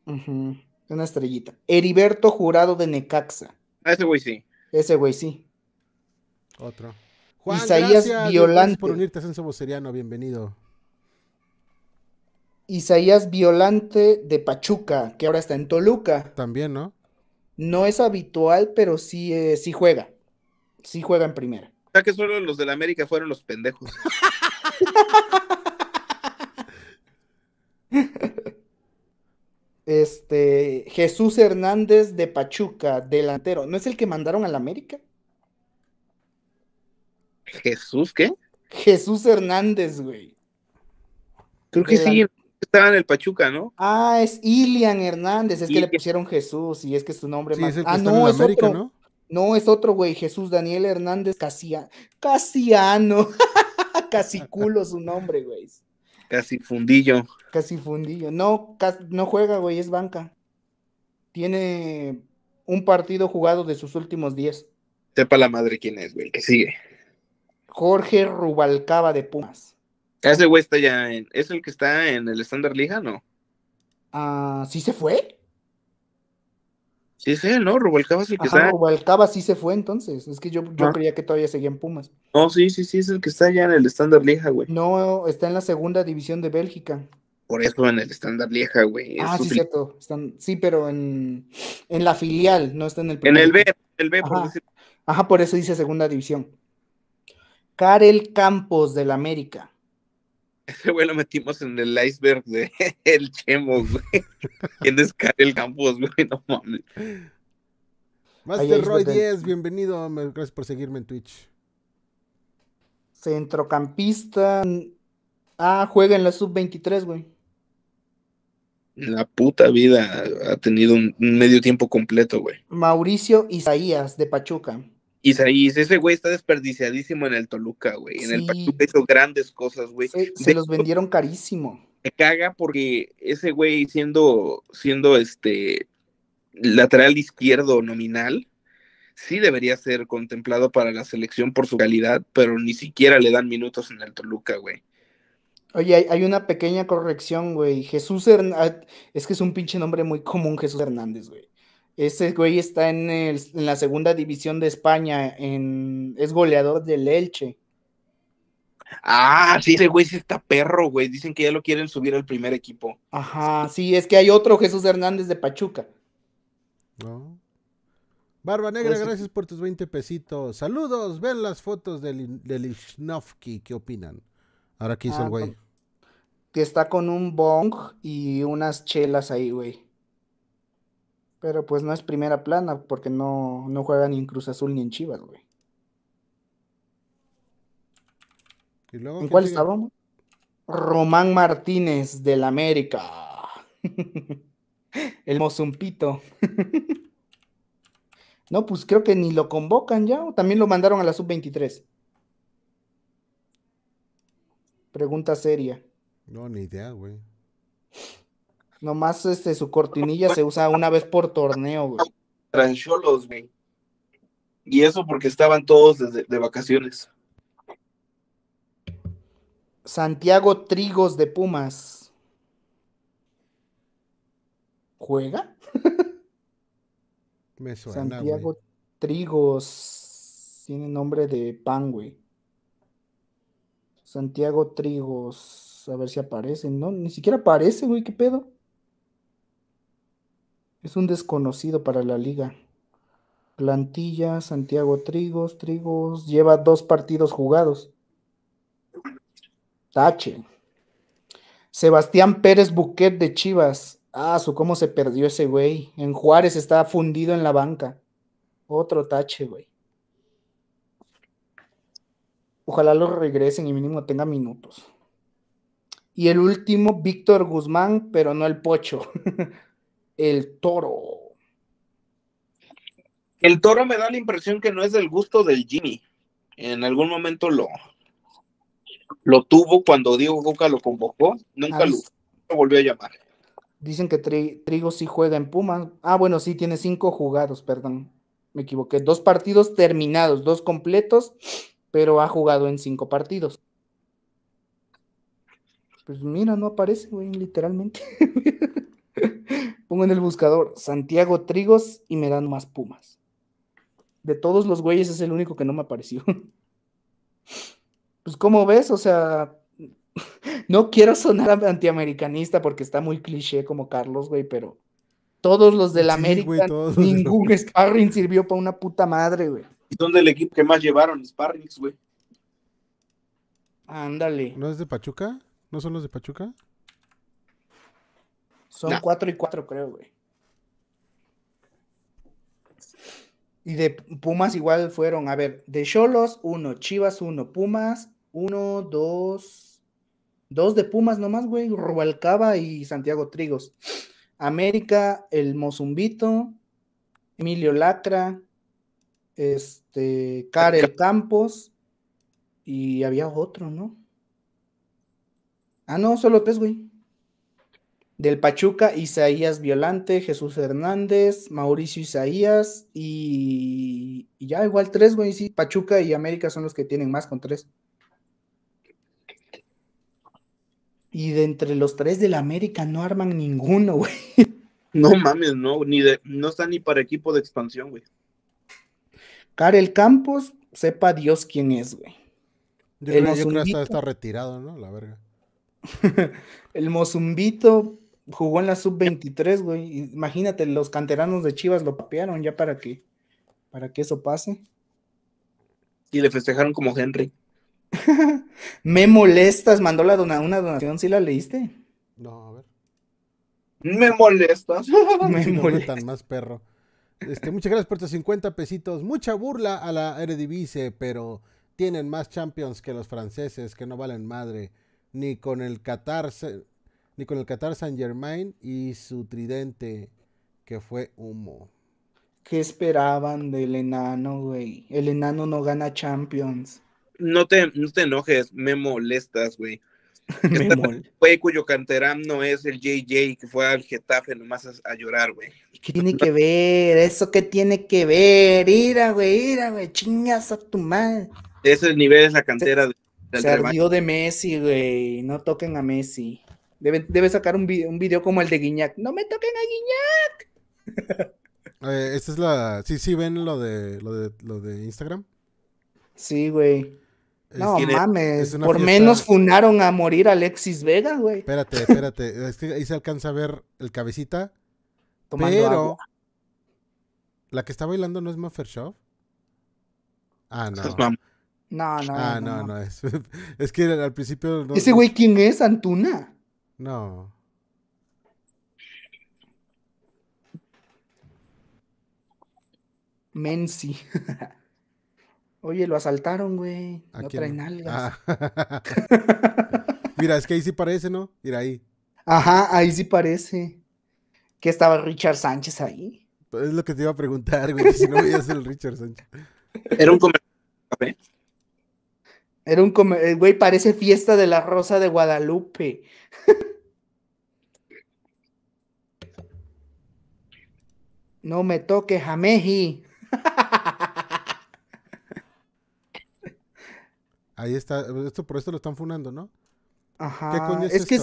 Ajá. Una estrellita. Heriberto Jurado de Necaxa. Ese güey sí. Ese güey sí. Otro. Juan, Isaías gracias, Violante. por unirte a Senso bienvenido. Isaías Violante de Pachuca, que ahora está en Toluca. También, ¿no? No es habitual, pero sí, eh, sí juega. Sí juega en primera. O sea que solo los de la América fueron los pendejos. [laughs] [laughs] Este, Jesús Hernández de Pachuca, delantero, ¿no es el que mandaron al América? ¿Jesús qué? Jesús Hernández, güey. Creo que sí, estaba en el Pachuca, ¿no? Ah, es Ilian Hernández, es que le pusieron Jesús y es que su nombre más. ah, no, es América, otro. ¿no? No, es otro güey, Jesús Daniel Hernández Casiano. Casiano. [laughs] Casiculo su nombre, güey. Casi fundillo. Casi fundillo. No, no juega, güey, es banca. Tiene un partido jugado de sus últimos 10. Sepa la madre quién es, güey, que sigue. Jorge Rubalcaba de Pumas. Ese güey está ya en. ¿Es el que está en el Standard Liga, no? Ah, ¿sí se fue? Sí sí, ¿no? Rubalcaba es el que Ajá, está. Rubalcaba sí se fue entonces. Es que yo, yo ah. creía que todavía seguían en Pumas. No, sí, sí, sí, es el que está ya en el estándar Lieja, güey. No, está en la segunda división de Bélgica. Por eso en el estándar Lieja, güey. Ah, sí, cierto. Están... Sí, pero en... la filial, no está en el En el B, el B, Ajá. por decir. Ajá, por eso dice segunda división. Karel Campos del América. [laughs] Ese güey lo metimos en el iceberg de [laughs] el Chemo, güey. ¿Quién es el Campos, güey? No mames. Master Roy 10, bienvenido. Gracias por seguirme en Twitch. Centrocampista. Ah, juega en la sub-23, güey. La puta vida ha tenido un medio tiempo completo, güey. Mauricio Isaías, de Pachuca. Y ese güey está desperdiciadísimo en el Toluca, güey. En el Pachuca hizo grandes cosas, güey. Se, los vendieron carísimo. Me caga porque ese güey siendo, siendo este lateral izquierdo nominal, sí debería ser contemplado para la selección por su calidad, pero ni siquiera le dan minutos en el Toluca, güey. Oye, hay, hay una pequeña corrección, güey. Jesús Hernández, es que es un pinche nombre muy común, Jesús Hernández, güey. Ese güey está en, la segunda división de España, es goleador del Elche. Ah, sí, ese güey está perro, güey. Dicen que ya lo quieren subir al primer equipo. Ajá, sí, es que hay otro Jesús Hernández de Pachuca. Barba Negra, pues gracias por tus 20 pesitos. Saludos, ven las fotos del, del ¿qué opinan? Ahora, aquí está el ah, güey? Que está con un bong y unas chelas ahí, güey. Pero pues no es primera plana porque no, no juega ni en Cruz Azul ni en Chivas, güey. ¿En cuál estábamos? Román Martínez del América. [laughs] El mozumpito. [laughs] no, pues creo que ni lo convocan ya, o también lo mandaron a la sub-23. Pregunta seria. No, ni idea, güey. Nomás este, su cortinilla se usa una vez por torneo, güey. Trancholos, güey. Y eso porque estaban todos desde, de vacaciones. Santiago Trigos de Pumas. ¿Juega? [laughs] Me suena, Santiago Trigos. Tiene nombre de pan, güey. Santiago Trigos. A ver si aparece. No, ni siquiera aparece, güey. ¿Qué pedo? Es un desconocido para la liga. Plantilla, Santiago Trigos, Trigos, lleva dos partidos jugados. Tache. Sebastián Pérez Buquet de Chivas. Ah, su cómo se perdió ese güey. En Juárez está fundido en la banca. Otro tache, güey. Ojalá lo regresen y mínimo tenga minutos. Y el último, Víctor Guzmán, pero no el pocho. [laughs] el toro? El toro me da la impresión que no es del gusto del Jimmy. En algún momento lo, lo tuvo cuando Diego Boca lo convocó, nunca ah, lo, volvió a llamar. Dicen que Trigo sí juega en Puma. Ah, bueno, sí, tiene cinco jugados, perdón. Me equivoqué. Dos partidos terminados, dos completos, pero ha jugado en cinco partidos. Pues mira, no aparece, güey, literalmente. [laughs] Pongo en el buscador Santiago Trigos y me dan más Pumas. De todos los güeyes es el único que no me apareció. [laughs] Pues como ves, o sea, [laughs] no quiero sonar antiamericanista porque está muy cliché como Carlos, güey, pero todos los del América, ningún sparring sirvió para una puta madre, güey. ¿Y dónde el equipo que más llevaron sparrings, güey? Ándale. ¿No es de Pachuca? ¿No son los de Pachuca? Son cuatro y cuatro, creo, güey. Y de Pumas igual fueron, a ver, de Cholos, uno, Chivas, uno, Pumas, uno, dos, dos de Pumas nomás, güey, Rubalcaba y Santiago Trigos. América, el Mozumbito, Emilio Latra, este, Karel Campos, y había otro, ¿no? Ah, no, solo tres, güey. Del Pachuca, Isaías Violante, Jesús Hernández, Mauricio Isaías y, ya igual tres, güey. Sí, Pachuca y América son los que tienen más con tres. Y de entre los tres del América no arman ninguno, güey. No mames, no, ni no está ni para equipo de expansión, güey. Karel Campos, sepa Dios quién es, güey. Yo, el creo, está retirado, ¿no? La verga. [laughs] el Mozumbito, jugó en la sub-23, güey. Imagínate, los canteranos de Chivas lo papearon ya para que, para que eso pase. Y le festejaron como Henry. [laughs] Me molestas, mandó la dona, una donación, ¿sí la leíste? No, a ver. Me molestas. [laughs] Me [laughs] molestan más perro. Este, muchas gracias por estos 50 pesitos. Mucha burla a la Eredivisie, pero tienen más champions que los franceses, que no valen madre. Ni con el Qatar, ni con el Qatar Saint Germain y su tridente, que fue humo. ¿Qué esperaban del enano, güey? El enano no gana Champions. No te, te enojes, me molestas, güey. [laughs] güey cuyo canterán es el JJ que fue al Getafe nomás a, llorar, güey. ¿Qué tiene que ver? ¿Eso qué tiene que ver? Ira, güey, ira, güey, chingas a tu madre. Ese nivel es la cantera de, Se ardió de Messi, güey. No toquen a Messi. Debe, sacar un, video como el de Guiñac. ¡No me toquen a Guiñac! Eh, esta es la. Sí, sí, ven lo de lo de, lo de Instagram. Sí, güey. No mames, por menos funaron a morir Alexis Vega, güey. Espérate, espérate. [laughs] que ahí se alcanza a ver el cabecita. Tomando pero la que está bailando no es Muffer Show. Ah, no. No, no. Ah, no, no, no. es. [laughs] es que al principio. ¿Ese güey quién es? Antuna. No. Menzi. [laughs] Oye, lo asaltaron, güey. No traen algas. Ah. Mira, es que ahí sí parece, ¿no? Mira ahí. Ajá, ahí sí parece. Que estaba Richard Sánchez ahí. Pues es lo que te iba a preguntar, güey, si no veías el Richard Sánchez. Era un comercial. ¿eh? Era un eh, Güey, parece fiesta de la Rosa de Guadalupe. [laughs] No me toque jameji Ahí está, esto por esto lo están funando, ¿no? Ajá. ¿Qué coño es, Que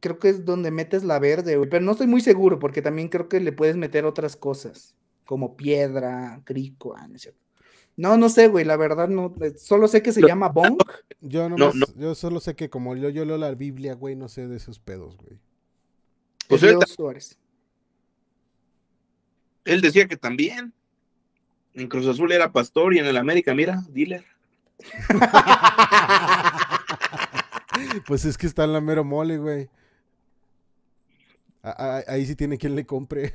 creo que es donde metes la verde, güey. Pero no estoy muy seguro, porque también creo que le puedes meter otras cosas, como piedra, grico ah, no No, no sé, güey, la verdad no. Eh, solo sé que se llama Bonk. Yo, no, yo solo sé que como yo, yo leo la Biblia, güey, no sé de esos pedos, güey. Pues Suárez. Él decía que también. En Cruz Azul era pastor y en el América, mira, dealer. [laughs] pues es que está en la mero mole, güey. Ahí sí tiene quien le compre.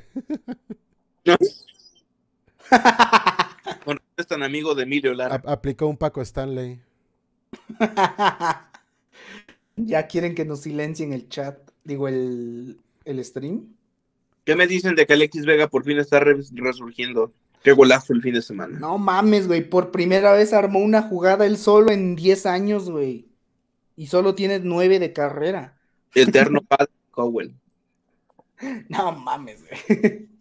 [laughs] bueno, es tan amigo de Emilio Lara. aplicó un Paco Stanley. [laughs] ya quieren que nos silencien el chat, digo, el, el stream. ¿Qué me dicen de que Alexis Vega por fin está resurgiendo? Qué golazo el fin de semana. No mames, güey. Por primera vez armó una jugada él solo en 10 años, güey. Y solo tiene 9 de carrera. Eterno [laughs] padre Cowell. No mames, güey. [laughs]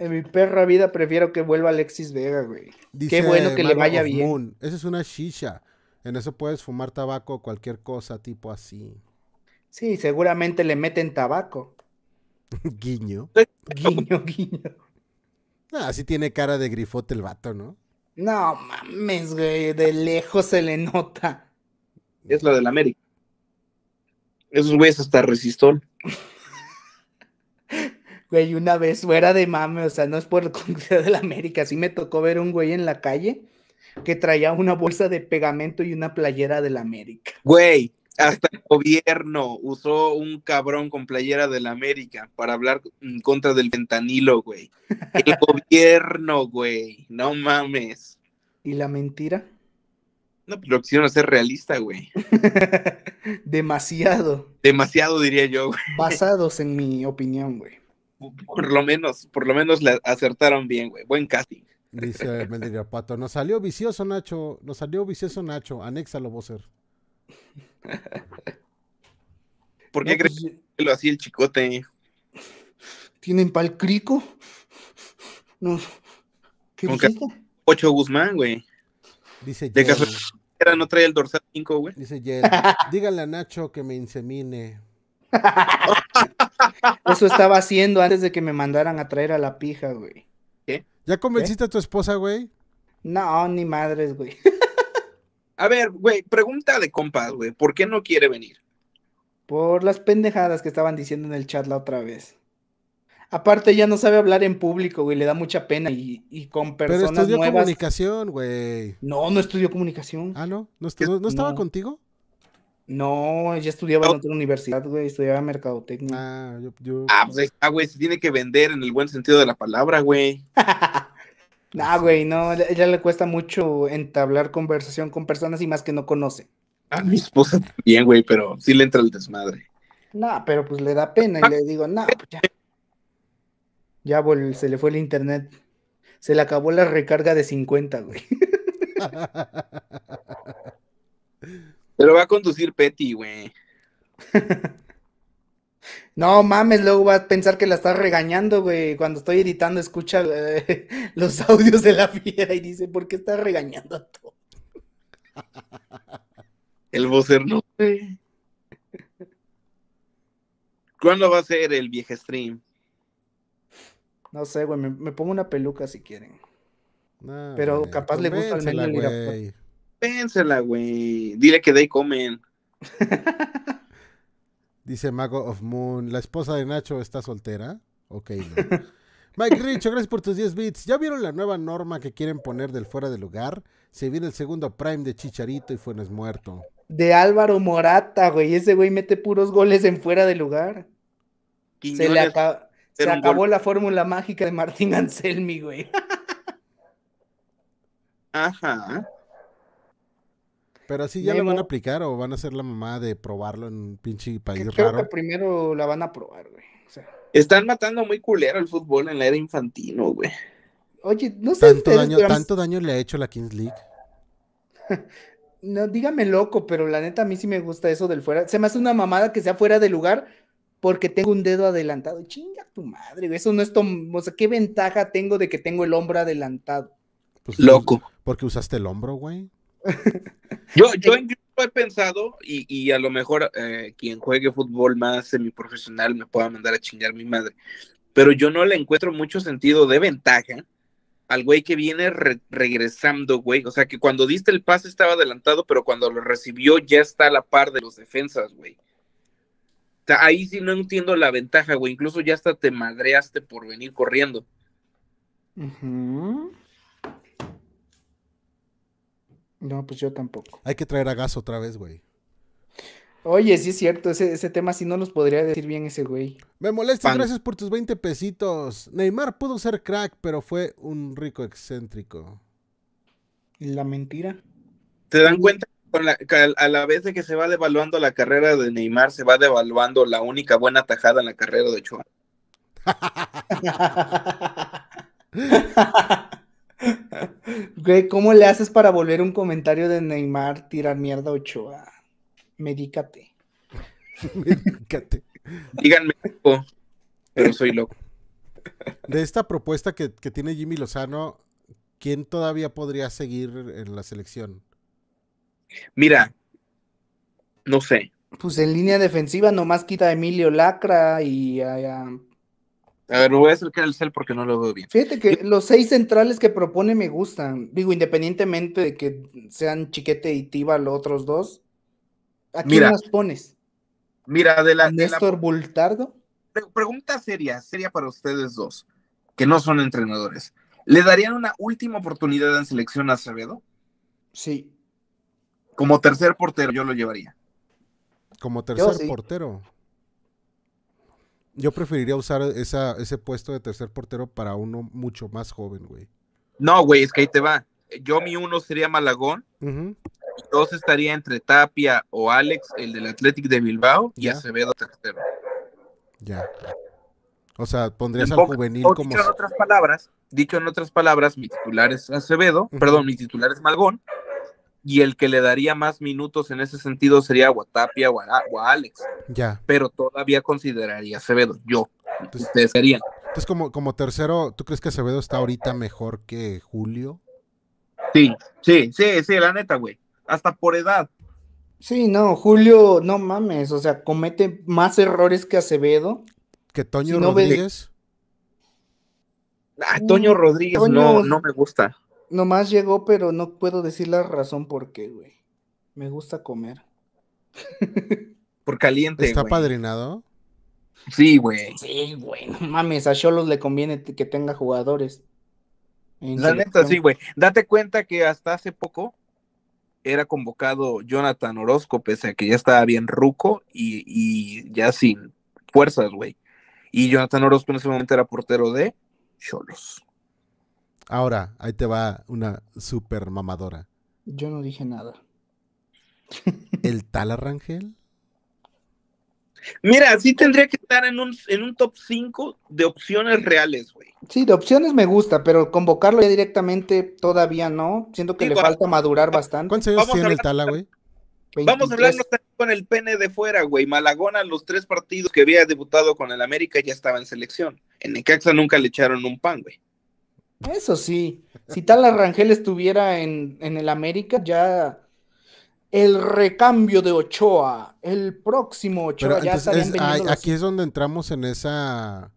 En mi perra vida prefiero que vuelva Alexis Vega, güey. Qué bueno que le vaya bien. Esa es una shisha. En eso puedes fumar tabaco, o cualquier cosa tipo así. Sí, seguramente le meten tabaco. [laughs] guiño. Guiño, guiño. así tiene cara de grifote el vato, ¿no? No mames, güey, de lejos se le nota. Es la del América. Esos güeyes hasta resistón [laughs] güey, una vez fuera de mame, o sea, no es por el [laughs] Congreso de la América, así me tocó ver un güey en la calle que traía una bolsa de pegamento y una playera de la América. Güey, hasta el gobierno usó un cabrón con playera de la América para hablar en contra del ventanilo, güey. El [laughs] gobierno, güey. No mames. ¿Y la mentira? No, pero pues, lo quisieron hacer realista, güey. [laughs] Demasiado. Demasiado, diría yo, güey. Basados en mi opinión, güey. Por lo menos, por lo menos le acertaron bien, güey. Buen casting. Dice Pato, nos salió vicioso Nacho, nos salió vicioso Nacho, anéxalo, vocer. [laughs] ¿Por qué pues, crees que lo hacía el chicote? ¿Tienen pal crico? No. ¿Qué Ocho Guzmán, güey. Dice De casualidad no trae el dorsal 5, güey. Dice Jerry. [laughs] Dígale a Nacho que me insemine. [laughs] Eso estaba haciendo antes de que me mandaran a traer a la pija, güey. ¿Ya convenciste a tu esposa, güey? No, ni madres, güey. A ver, güey, pregunta de compas, güey, ¿por qué no quiere venir? Por las pendejadas que estaban diciendo en el chat la otra vez. Aparte, ya no sabe hablar en público, güey, le da mucha pena y, y con personas Pero estudió comunicación, güey. No, no estudió comunicación. Ah, no, no, ¿no estaba contigo. No, ya estudiaba en otra universidad, güey, estudiaba mercadotecnia. Ah, ah pues está, güey, se tiene que vender en el buen sentido de la palabra, güey. [laughs] Nah, güey, no, ella le cuesta mucho entablar conversación con personas y más que no conoce. A ah, mi esposa también, güey, pero sí le entra el desmadre. Nah, pero pues le da pena y ah. le digo, nah, pues ya. Ya se le fue el internet. Se le acabó la recarga de 50, güey. [laughs] Pero va a conducir Petty, güey. [laughs] No mames, luego va a pensar que la estás regañando, güey. Cuando estoy editando, escucha eh, [laughs] los audios de la fiera y dice, ¿por qué estás regañando a todo? [laughs] El vocerno, ¿Cuándo va a ser el viejo stream? No sé, güey. Me, pongo una peluca si quieren. Pero capaz le gusta al medio Pénsela, güey. Dile que de ahí comen. [laughs] Dice Mago of Moon, la esposa de Nacho está soltera. Ok. [laughs] Mike Richo, gracias por tus 10 bits. ¿Ya vieron la nueva norma que quieren poner del fuera de lugar? Se viene el segundo prime de Chicharito y Fuenes muerto. De Álvaro Morata, güey. Ese güey mete puros goles en fuera de lugar. Se, le acabó la fórmula mágica de Martín Anselmi, güey. [laughs] Ajá. Pero así ya lo van a aplicar o van a ser la mamá de probarlo en un pinche país que creo Que primero la van a probar, güey. Están matando muy culero el fútbol en la era infantino, güey. Oye, no sé. Tanto, daño, tanto daño le ha hecho la Kings League. [laughs] no, dígame loco, pero la neta a mí sí me gusta eso del fuera. Se me hace una mamada que sea fuera de lugar porque tengo un dedo adelantado. Chinga tu madre, güey. Eso no es tom... O sea, ¿qué ventaja tengo de que tengo el hombro adelantado? Pues loco. Porque usaste el hombro, güey yo, yo he pensado, y, a lo mejor eh, quien juegue fútbol más semiprofesional me pueda mandar a chingar mi madre, pero yo no le encuentro mucho sentido de ventaja al güey que viene regresando, güey. O sea, que cuando diste el pase estaba adelantado, pero cuando lo recibió ya está a la par de los defensas, güey. ahí sí no entiendo la ventaja, güey. Incluso ya hasta te madreaste por venir corriendo. No, pues yo tampoco. Hay que traer a Gas otra vez, güey. Oye, sí es cierto, ese, ese tema sí no nos podría decir bien ese güey. Me molesta, gracias por tus 20 pesitos. Neymar pudo ser crack, pero fue un rico excéntrico. La mentira. ¿Te dan cuenta? a la vez de que se va devaluando la carrera de Neymar, se va devaluando la única buena tajada en la carrera de Chuan. [laughs] [laughs] [laughs] [laughs] ¿cómo le haces para volver un comentario de Neymar tirar mierda Ochoa? Medícate. [laughs] Medícate. Díganme pero soy loco. [laughs] De esta propuesta que, tiene Jimmy Lozano, ¿quién todavía podría seguir en la selección? Mira, no sé. Pues en línea defensiva nomás quita a Emilio Lacra y a a ver, me voy a acercar el cel porque no lo veo bien. Fíjate que los seis centrales que propone me gustan. Digo, independientemente de que sean Chiquete y Tiba los otros dos. ¿A quién mira, las pones? Mira, adelante. Néstor Bultardo. Pregunta seria, seria para ustedes dos, que no son entrenadores. ¿Le darían una última oportunidad en selección a Acevedo? Sí. Como tercer portero, yo lo llevaría. Como tercer portero. Yo preferiría usar ese puesto de tercer portero para uno mucho más joven, güey. No, güey, es que ahí te va. Yo mi uno sería Malagón. y Dos estaría entre Tapia o Alex, el del Athletic de Bilbao, y Acevedo tercero. Ya. O sea, pondrías al juvenil como. Dicho en otras palabras, dicho en mi titular es Acevedo, perdón, mi titular es Malagón, y el que le daría más minutos en ese sentido sería Guatapia o, Alex. Ya. Pero todavía consideraría Acevedo, yo. Entonces, pues Entonces, como, como tercero, ¿tú crees que Acevedo está ahorita mejor que Julio? Sí, sí, sí, sí, la neta, güey. Hasta por edad. Sí, no, Julio, no mames, o sea, comete más errores que Acevedo. ¿Que Toño Rodríguez? Toño Rodríguez no, no me gusta. Nomás llegó, pero no puedo decir la razón por qué, güey. Me gusta comer. [laughs] Por caliente. ¿Está padrinado? Sí, güey. Sí, güey. No mames, a Cholos le conviene que tenga jugadores. la neta, sí, güey. Date cuenta que hasta hace poco era convocado Jonathan Orozco, pese a que ya estaba bien ruco y, y ya sin fuerzas, güey. Y Jonathan Orozco en ese momento era portero de Cholos. Ahora, ahí te va una super mamadora. Yo no dije nada. ¿El tal Arrangel? Mira, sí tendría que estar en un, en un top 5 de opciones reales, güey. Sí, de opciones me gusta, pero convocarlo ya directamente todavía no. Siento que le falta madurar bastante. ¿Cuántos años tiene el Tala, güey? Vamos a hablar con el pene de fuera, güey. Malagona, los tres partidos que había debutado con el América ya estaba en selección. En el Necaxa nunca le echaron un pan, güey. Eso sí, si tal Arrangel estuviera en, el América, ya el recambio de Ochoa, el próximo Ochoa. ya Aquí es donde entramos en esa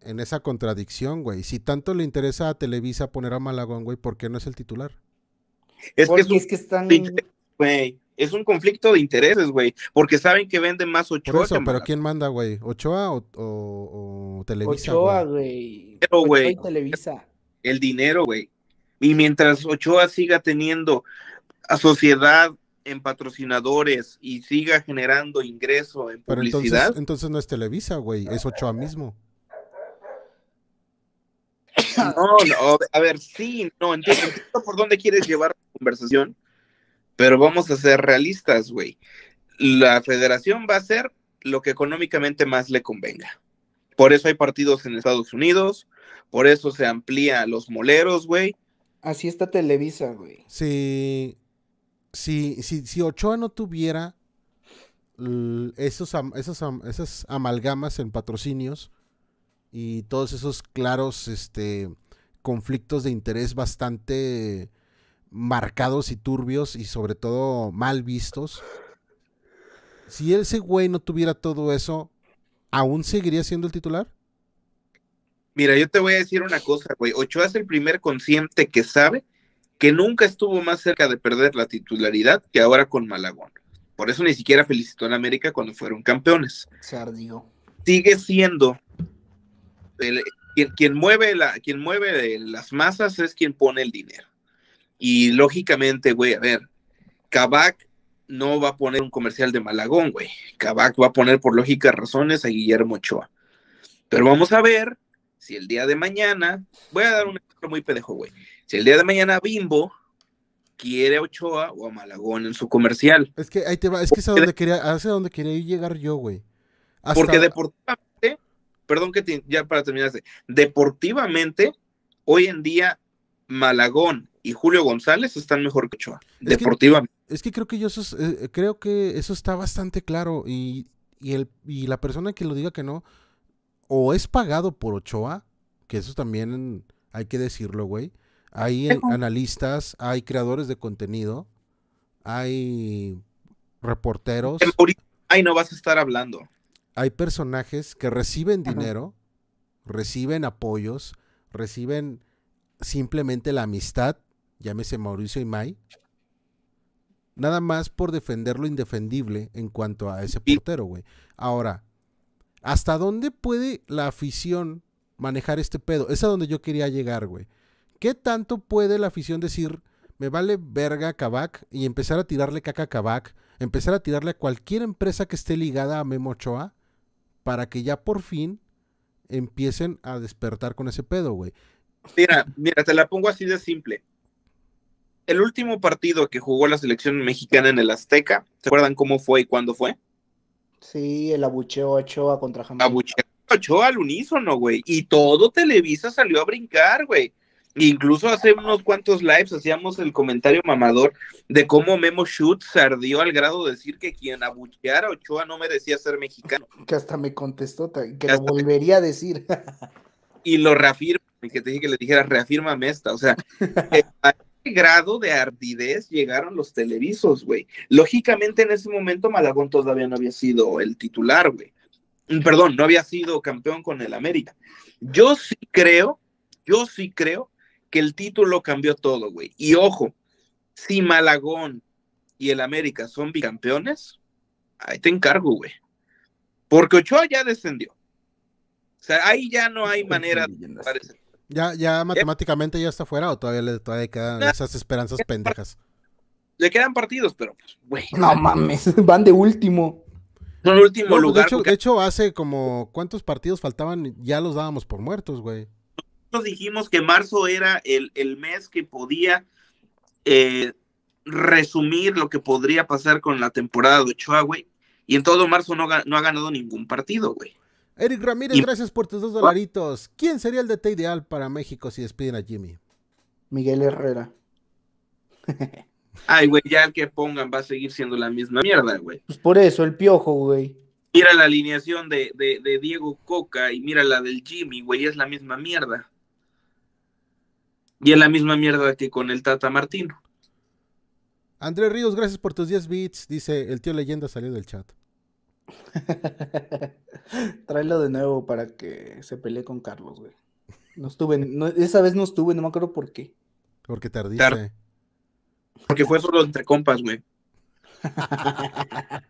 en esa contradicción, güey. Si tanto le interesa a Televisa poner a Malagón, güey, ¿por qué no es el titular? Es que, es un, están... es un conflicto de intereses, güey, porque saben que vende más Ochoa. pero ¿quién manda, güey? ¿Ochoa o, Televisa? Ochoa, güey. Pero, güey. Televisa el dinero, güey. Y mientras Ochoa siga teniendo a sociedad en patrocinadores y siga generando ingreso en publicidad. Entonces, no es Televisa, güey, es Ochoa mismo. No, no, a ver, sí, no, entiendo, por dónde quieres llevar la conversación, pero vamos a ser realistas, güey. La federación va a hacer lo que económicamente más le convenga. Por eso hay partidos en Estados Unidos, por eso se amplía los moleros, güey. Así está Televisa, güey. Si, si, Ochoa no tuviera esos, esas, amalgamas en patrocinios y todos esos claros este, conflictos de interés bastante marcados y turbios y sobre todo mal vistos. Si ese güey no tuviera todo eso, ¿aún seguiría siendo el titular? Mira, yo te voy a decir una cosa, güey. Ochoa es el primer consciente que sabe que nunca estuvo más cerca de perder la titularidad que ahora con Malagón. Por eso ni siquiera felicitó al América cuando fueron campeones. Se Sigue siendo quien, mueve, la, quien mueve las masas es quien pone el dinero. Y lógicamente, güey, a ver, Kabak no va a poner un comercial de Malagón, güey. Kabak va a poner por lógicas razones a Guillermo Ochoa. Pero vamos a ver si el día de mañana, voy a dar un ejemplo muy pendejo, güey. Si el día de mañana Bimbo quiere a Ochoa o a Malagón en su comercial. Es que ahí te va, es que es a donde quería, hacia donde quería llegar yo, güey. Porque deportivamente, perdón que ya para terminarse, este, deportivamente, hoy en día Malagón y Julio González están mejor que Ochoa, deportivamente. es que creo que yo eso, eh, creo que eso está bastante claro y, el, y la persona que lo diga que no, o es pagado por Ochoa, que eso también hay que decirlo, güey. Hay analistas, hay creadores de contenido, hay reporteros. Ay, no vas a estar hablando. Hay personajes que reciben dinero, reciben apoyos, reciben simplemente la amistad, llámese Mauricio y May, nada más por defender lo indefendible en cuanto a ese portero, güey. Ahora, ¿Hasta dónde puede la afición manejar este pedo? Es a donde yo quería llegar, güey. ¿Qué tanto puede la afición decir, me vale verga Kabak y empezar a tirarle caca a Kabak, empezar a tirarle a cualquier empresa que esté ligada a Memo Ochoa, para que ya por fin empiecen a despertar con ese pedo, güey? Mira, mira, te la pongo así de simple. El último partido que jugó la selección mexicana en el Azteca, ¿se acuerdan cómo fue y cuándo fue? Sí, el abucheo Ochoa contra Jamaica. Abucheo Ochoa al unísono, güey. Y todo Televisa salió a brincar, güey. Incluso hace unos cuantos lives hacíamos el comentario mamador de cómo Memo Schutz ardió al grado de decir que quien abucheara a Ochoa no merecía ser mexicano. Que hasta me contestó, que, lo volvería a decir. y lo reafirma, que te dije que le dijera, reafírmame esta. O sea, [laughs] eh, grado de ardidez llegaron los televisos, güey. Lógicamente en ese momento Malagón todavía no había sido el titular, güey. Mm, perdón, no había sido campeón con el América. Yo sí creo, yo sí creo que el título cambió todo, güey. Y ojo, si Malagón y el América son bicampeones, ahí te encargo, güey. Porque Ochoa ya descendió. O sea, ahí ya no hay manera de ¿Ya, ya ¿Eh? matemáticamente ya está fuera o todavía le todavía quedan ah. esas esperanzas pendejas? Le quedan partidos, pero pues, güey. No mames, [laughs] van de último. último pues, lugar. De hecho, hace como cuántos partidos faltaban, ya los dábamos por muertos, güey. Nosotros dijimos que marzo era el, el mes que podía eh, resumir lo que podría pasar con la temporada de Ochoa, güey. Y en todo marzo no ha ganado ningún partido, güey. Eric Ramírez, gracias por tus dos ah. dolaritos. ¿Quién sería el DT ideal para México si despiden a Jimmy? Miguel Herrera. Ay, güey, ya el que pongan va a seguir siendo la misma mierda, güey. Pues por eso, el piojo, güey. Mira la alineación de, Diego Coca y mira la del Jimmy, güey, es la misma mierda. Y es la misma mierda que con el Tata Martino. Andrés Ríos, gracias por tus 10 bits. Dice, el tío leyenda salió del chat. [laughs] Tráelo de nuevo para que se pelee con Carlos, No estuve, esa vez no estuve, no me acuerdo por qué. Porque tardiste. Porque fue solo entre compas, güey. [laughs]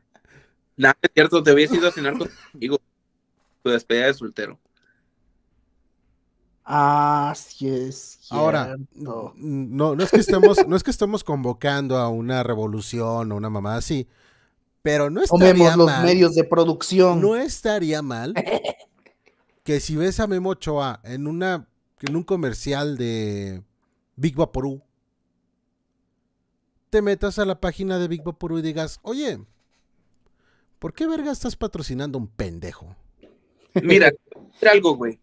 Nada, es cierto, te hubiese ido a cenar contigo. Tu despedida de soltero. Ah, es. Ahora, no, no, es que estamos no es que estemos convocando a una revolución o una mamá así, pero no estaría los mal, medios de producción. No estaría mal [laughs] que si ves a Memo Ochoa en, una, en un comercial de Big Bapurú, te metas a la página de Big Vaporú y digas, oye, ¿por qué verga estás patrocinando un pendejo? Mira, algo, güey.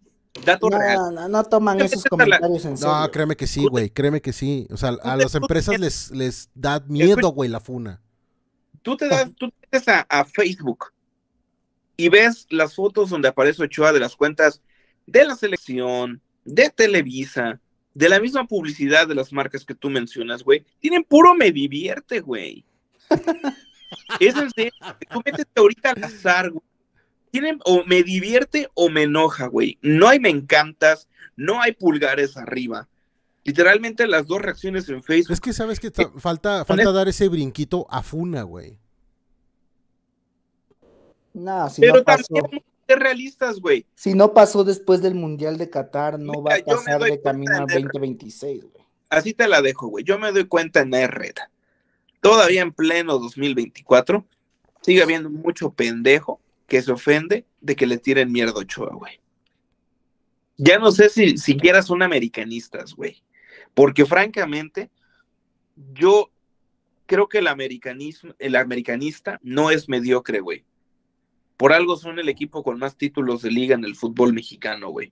no, toman esos comentarios en serio. No, créeme que sí, güey, créeme que sí. O sea, a las empresas les, les da miedo, güey, la funa tú te das, tú a, Facebook y ves las fotos donde aparece Ochoa de las cuentas de la selección, de Televisa, de la misma publicidad de las marcas que tú mencionas, güey. Tienen puro me divierte, güey. [laughs] es el de, tú métete ahorita al azar, güey. Tienen o me divierte o me enoja, güey. No hay me encantas, no hay pulgares arriba. Literalmente las dos reacciones en Facebook. Es que sabes que eh, falta, falta dar ese brinquito a Funa, güey. Nah, si Pero no también ser realistas, güey. Si no pasó después del Mundial de Qatar, no va a pasar de camino al 2026, güey. Así te la dejo, güey. Yo me doy cuenta en la red. Todavía en pleno 2024, sigue habiendo mucho pendejo que se ofende de que le tiren mierda a Ochoa, güey. Ya no sé si siquiera son americanistas, güey. Porque francamente, yo creo que el, americanismo, el americanista no es mediocre, güey. Por algo son el equipo con más títulos de liga en el fútbol mexicano, güey.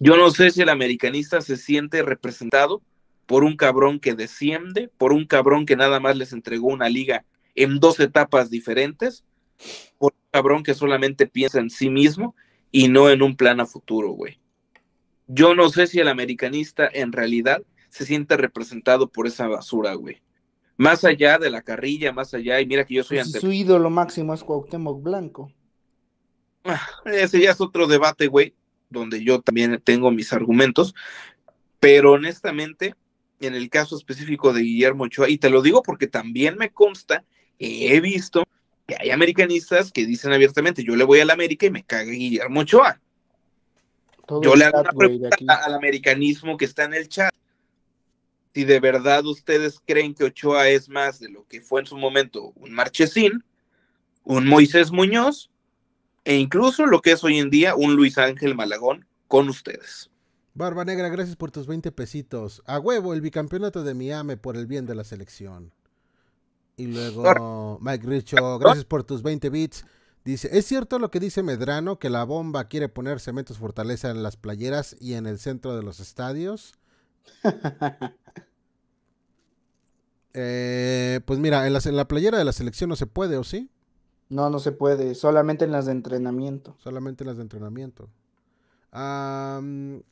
Yo no sé si el americanista se siente representado por un cabrón que desciende, por un cabrón que nada más les entregó una liga en dos etapas diferentes, por un cabrón que solamente piensa en sí mismo y no en un plan a futuro, güey. Yo no sé si el americanista en realidad se siente representado por esa basura, güey. Más allá de la carrilla, más allá, y mira que yo soy pues Su ídolo máximo es Cuauhtémoc Blanco. Ah, ese ya es otro debate, güey, donde yo también tengo mis argumentos, pero honestamente, en el caso específico de Guillermo Ochoa, y te lo digo porque también me consta, he visto que hay americanistas que dicen abiertamente, yo le voy a la América y me caga Guillermo Ochoa. yo le hago una pregunta al americanismo que está en el chat si de verdad ustedes creen que Ochoa es más de lo que fue en su momento un Marchesín, un Moisés Muñoz e incluso lo que es hoy en día un Luis Ángel Malagón con ustedes. Barba Negra, gracias por tus 20 pesitos. A huevo, el bicampeonato de Miami por el bien de la selección. Y luego Mike Richo, gracias por tus 20 bits. Dice, ¿es cierto lo que dice Medrano que la bomba quiere poner cementos fortaleza en las playeras y en el centro de los estadios? [laughs] Eh, pues mira, en la, la, playera de la selección no se puede, ¿o sí? No, no se puede, solamente en las de entrenamiento. Solamente en las de entrenamiento. Sur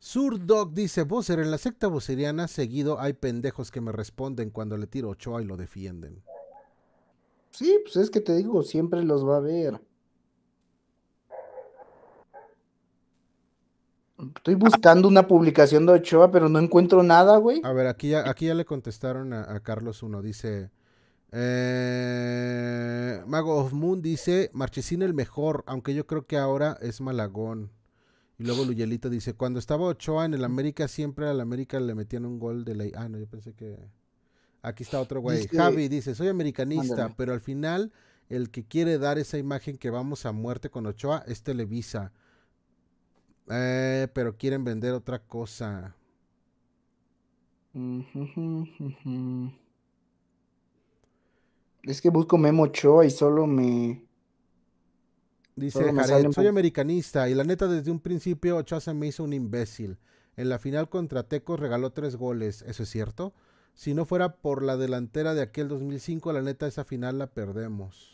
Surdog dice, Vocer, en la secta voceriana seguido hay pendejos que me responden cuando le tiro Ochoa y lo defienden. Sí, pues es que te digo, siempre los va a ver. Estoy buscando una publicación de Ochoa, pero no encuentro nada, güey. A ver, aquí ya, aquí ya le contestaron a, Carlos uno. Dice. Eh, Mago of Moon dice Marchesín el mejor, aunque yo creo que ahora es Malagón. Y luego Luyelito dice, cuando estaba Ochoa en el América, siempre al América le metían un gol de ley. Ah, no, yo pensé que... Aquí está otro güey. Javi dice, soy americanista, pero al final el que quiere dar esa imagen que vamos a muerte con Ochoa es Televisa. Eh, pero quieren vender otra cosa. Es que busco Memo Ochoa y solo me. Dice soy americanista y la neta desde un principio Ochoa me hizo un imbécil. En la final contra Tecos regaló tres goles, ¿eso es cierto? Si no fuera por la delantera de aquel 2005, la neta esa final la perdemos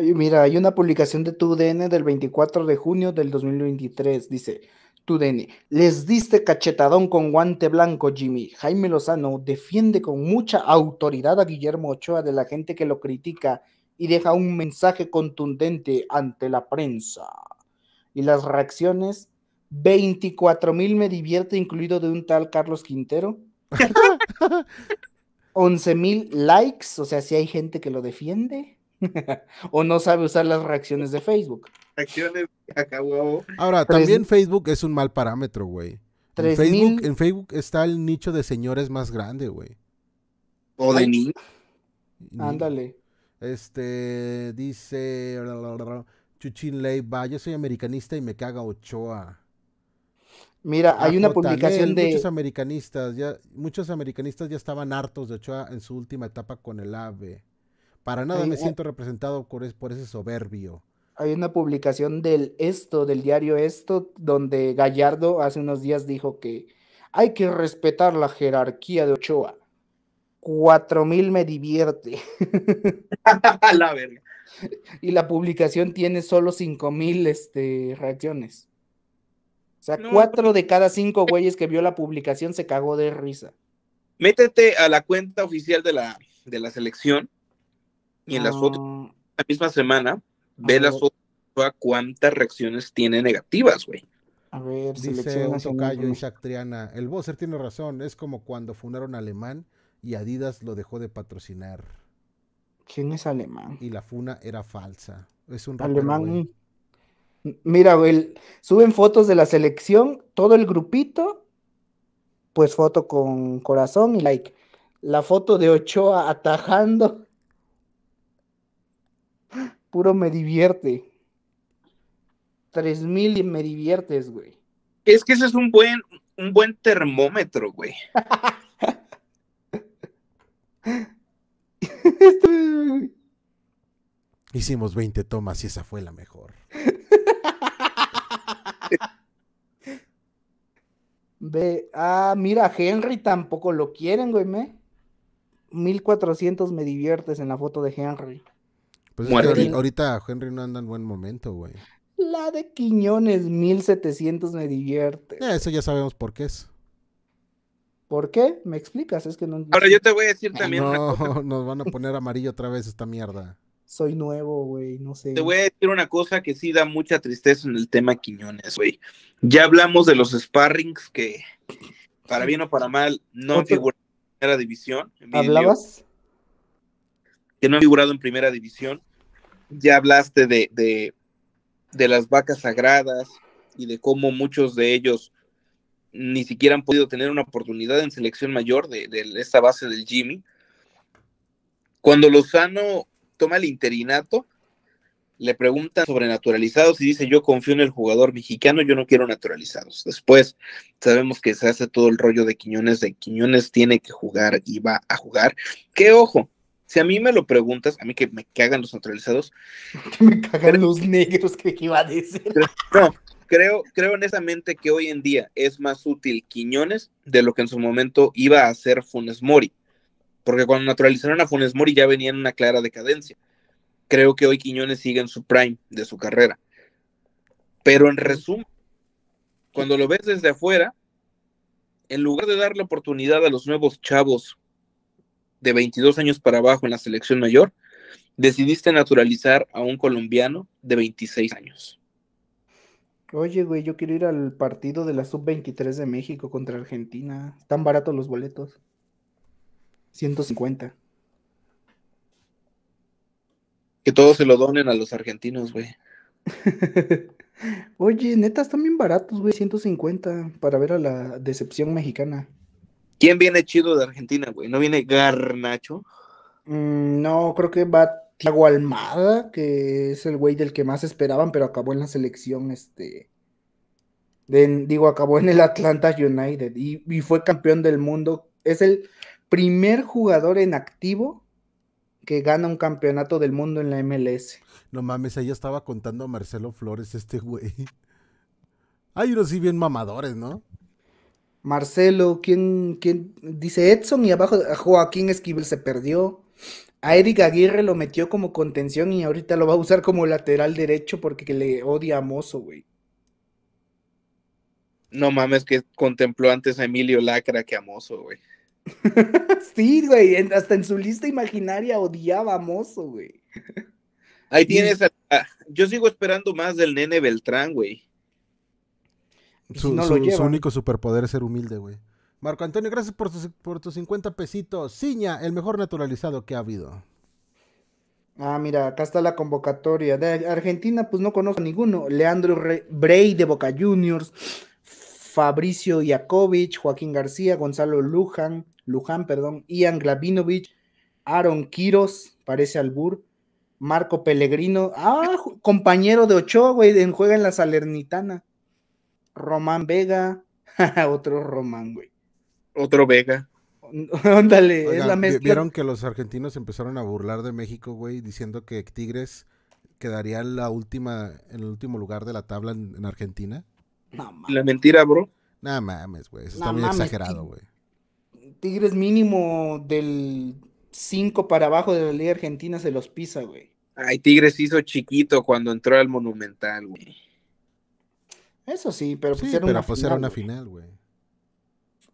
mira, hay una publicación de tu DN del 24 de junio del 2023. Dice, TUDN, les diste cachetadón con guante blanco, Jimmy. Jaime Lozano defiende con mucha autoridad a Guillermo Ochoa de la gente que lo critica y deja un mensaje contundente ante la prensa. Y las reacciones, 24 mil me divierte, incluido de un tal Carlos Quintero. 11 [laughs] mil likes, o sea, si hay gente que lo defiende. [laughs] o no sabe usar las reacciones de Facebook. Reacciones, Ahora, también Facebook es un mal parámetro, güey. En Facebook, está el nicho de señores más grande, güey. O de niños. Ándale. Este, dice Chuchin Ley, va, yo soy americanista y me caga Ochoa. Mira, hay una publicación de muchos americanistas, ya muchos americanistas ya estaban hartos de Ochoa en su última etapa con el AVE. Para nada me siento representado por, ese soberbio. Hay una publicación del Esto, del diario Esto, donde Gallardo hace unos días dijo que hay que respetar la jerarquía de Ochoa. Cuatro mil me divierte. [laughs] la verga. Y la publicación tiene solo cinco mil este, reacciones. O sea, cuatro pues, de cada cinco eh, güeyes que vio la publicación se cagó de risa. Métete a la cuenta oficial de la, de la selección y en las fotos, la misma semana, ve las fotos cuántas reacciones tiene negativas, güey. A ver, dice un tocayo el Bowser tiene razón, es como cuando funaron a Alemán y Adidas lo dejó de patrocinar. ¿Quién es Alemán? Y la funa era falsa. Es un Alemán. Mira, güey, suben fotos de la selección, todo el grupito, pues foto con corazón y like. La foto de Ochoa atajando Puro me divierte. 3000 y me diviertes, güey. Es que ese es un buen, un buen termómetro, güey. [laughs] Hicimos 20 tomas y esa fue la mejor. [laughs] Ve, ah, mira, Henry tampoco lo quieren, güey, 1400 me diviertes en la foto de Henry. Pues ahorita Henry no anda en buen momento, güey. La de Quiñones 1700 me divierte. Eh, eso ya sabemos por qué es. ¿Por qué? ¿Me explicas? Es que no. Ahora yo te voy a decir también. No, [laughs] nos van a poner amarillo otra vez esta mierda. Soy nuevo, güey, no sé. Te voy a decir una cosa que sí da mucha tristeza en el tema Quiñones, güey. Ya hablamos de los sparrings que, para bien o para mal, no figuran en la primera división. ¿Hablabas? que no ha figurado en primera división. Ya hablaste de, de, las vacas sagradas y de cómo muchos de ellos ni siquiera han podido tener una oportunidad en selección mayor de, esta base del Jimmy. Cuando Lozano toma el interinato, le preguntan sobre naturalizados y dice, yo confío en el jugador mexicano, yo no quiero naturalizados. Después sabemos que se hace todo el rollo de Quiñones, de Quiñones tiene que jugar y va a jugar. ¡Qué ojo, si a mí me lo preguntas, a mí que me cagan los naturalizados. Que [laughs] me cagan los negros, que iba a decir. no, creo, honestamente que hoy en día es más útil Quiñones de lo que en su momento iba a ser Funes Mori. Porque cuando naturalizaron a Funes Mori ya venía en una clara decadencia. Creo que hoy Quiñones sigue en su prime de su carrera. Pero en resumen, cuando lo ves desde afuera, en lugar de darle oportunidad a los nuevos chavos de 22 años para abajo en la selección mayor, decidiste naturalizar a un colombiano de 26 años. Oye, güey, yo quiero ir al partido de la sub-23 de México contra Argentina. Están baratos los boletos. 150. Que todos se lo donen a los argentinos, güey. [laughs] Oye, neta, están bien baratos, güey, 150 para ver a la decepción mexicana. ¿Quién viene chido de Argentina, güey? ¿No viene Garnacho? Mm, no, creo que va Tiago Almada, que es el güey del que más esperaban, pero acabó en la selección, este. digo, acabó en el Atlanta United y, fue campeón del mundo. Es el primer jugador en activo que gana un campeonato del mundo en la MLS. No mames, ahí estaba contando a Marcelo Flores, este güey. Hay [laughs] unos sí bien mamadores, ¿no? Marcelo, ¿quién, quién? dice Edson y abajo ah, Joaquín Esquivel se perdió. A Eric Aguirre lo metió como contención y ahorita lo va a usar como lateral derecho porque le odia a Mozo, güey. No mames, que contempló antes a Emilio Lacra que a Mozo, güey. [laughs] sí, güey, hasta en su lista imaginaria odiaba a Mozo, güey. Ahí tienes Yo sigo esperando más del nene Beltrán, güey su, único superpoder es ser humilde, güey. Marco Antonio, gracias por tus, 50 pesitos. Ciña, el mejor naturalizado que ha habido. Ah, mira, acá está la convocatoria. De Argentina, pues no conozco a ninguno. Leandro Bray de Boca Juniors, Fabricio Jakovic, Joaquín García, Gonzalo Luján, Luján, perdón, Ian Glavinovich, Aaron Quiros, parece Albur, Marco Pellegrino, ah, compañero de Ochoa, güey, en Juega en la Salernitana. Román Vega, [laughs] otro Román, güey. Otro Vega. Óndale, [laughs] es la mezcla. Vieron que los argentinos empezaron a burlar de México, güey, diciendo que Tigres quedaría en la última, en el último lugar de la tabla en, Argentina. la mentira, bro. No mames, güey. Eso está muy exagerado, güey. Tigres mínimo del 5 para abajo de la Liga Argentina se los pisa, güey. Ay, Tigres hizo chiquito cuando entró al Monumental, güey. Eso sí, pero pues, una pues final, güey.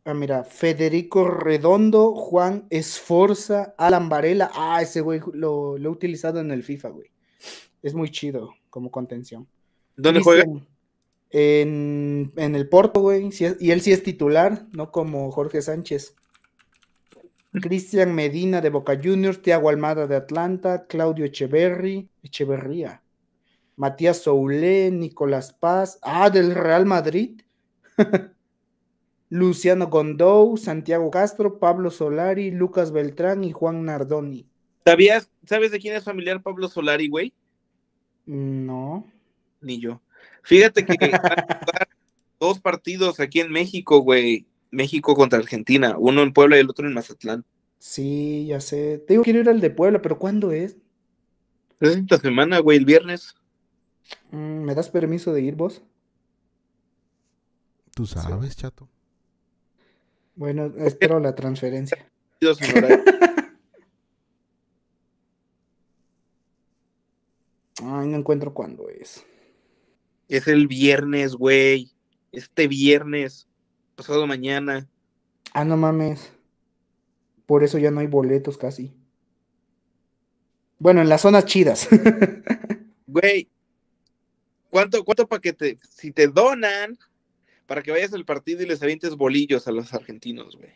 Ah, mira, Federico Redondo, Juan Esforza, Alan Varela. Ah, ese güey lo, he utilizado en el FIFA, güey. Es muy chido como contención. ¿Dónde juega? En, en, el Porto, güey. Y él sí es titular, no como Jorge Sánchez. Cristian Medina de Boca Juniors, Tiago Almada de Atlanta, Claudio Echeverri, Echeverría Matías Soule, Nicolás Paz, ah, del Real Madrid, [laughs] Luciano Gondou, Santiago Castro, Pablo Solari, Lucas Beltrán y Juan Nardoni. ¿Sabías, ¿Sabes de quién es familiar Pablo Solari, güey? No. Ni yo. Fíjate que [laughs] dos partidos aquí en México, güey. México contra Argentina, uno en Puebla y el otro en Mazatlán. Sí, ya sé. Te digo, quiero ir al de Puebla, pero ¿cuándo es? Es esta semana, güey, el viernes. Mm, ¿Me das permiso de ir vos? Tú sabes, chato. Bueno, espero la transferencia. Dios [laughs] Ay, no encuentro cuándo es. Es el viernes, güey. Este viernes. Pasado mañana. Ah, no mames. Por eso ya no hay boletos casi. Bueno, en las zonas chidas. [laughs] Güey, ¿Cuánto, cuánto para que te, si te donan, para que vayas al partido y les avientes bolillos a los argentinos, güey?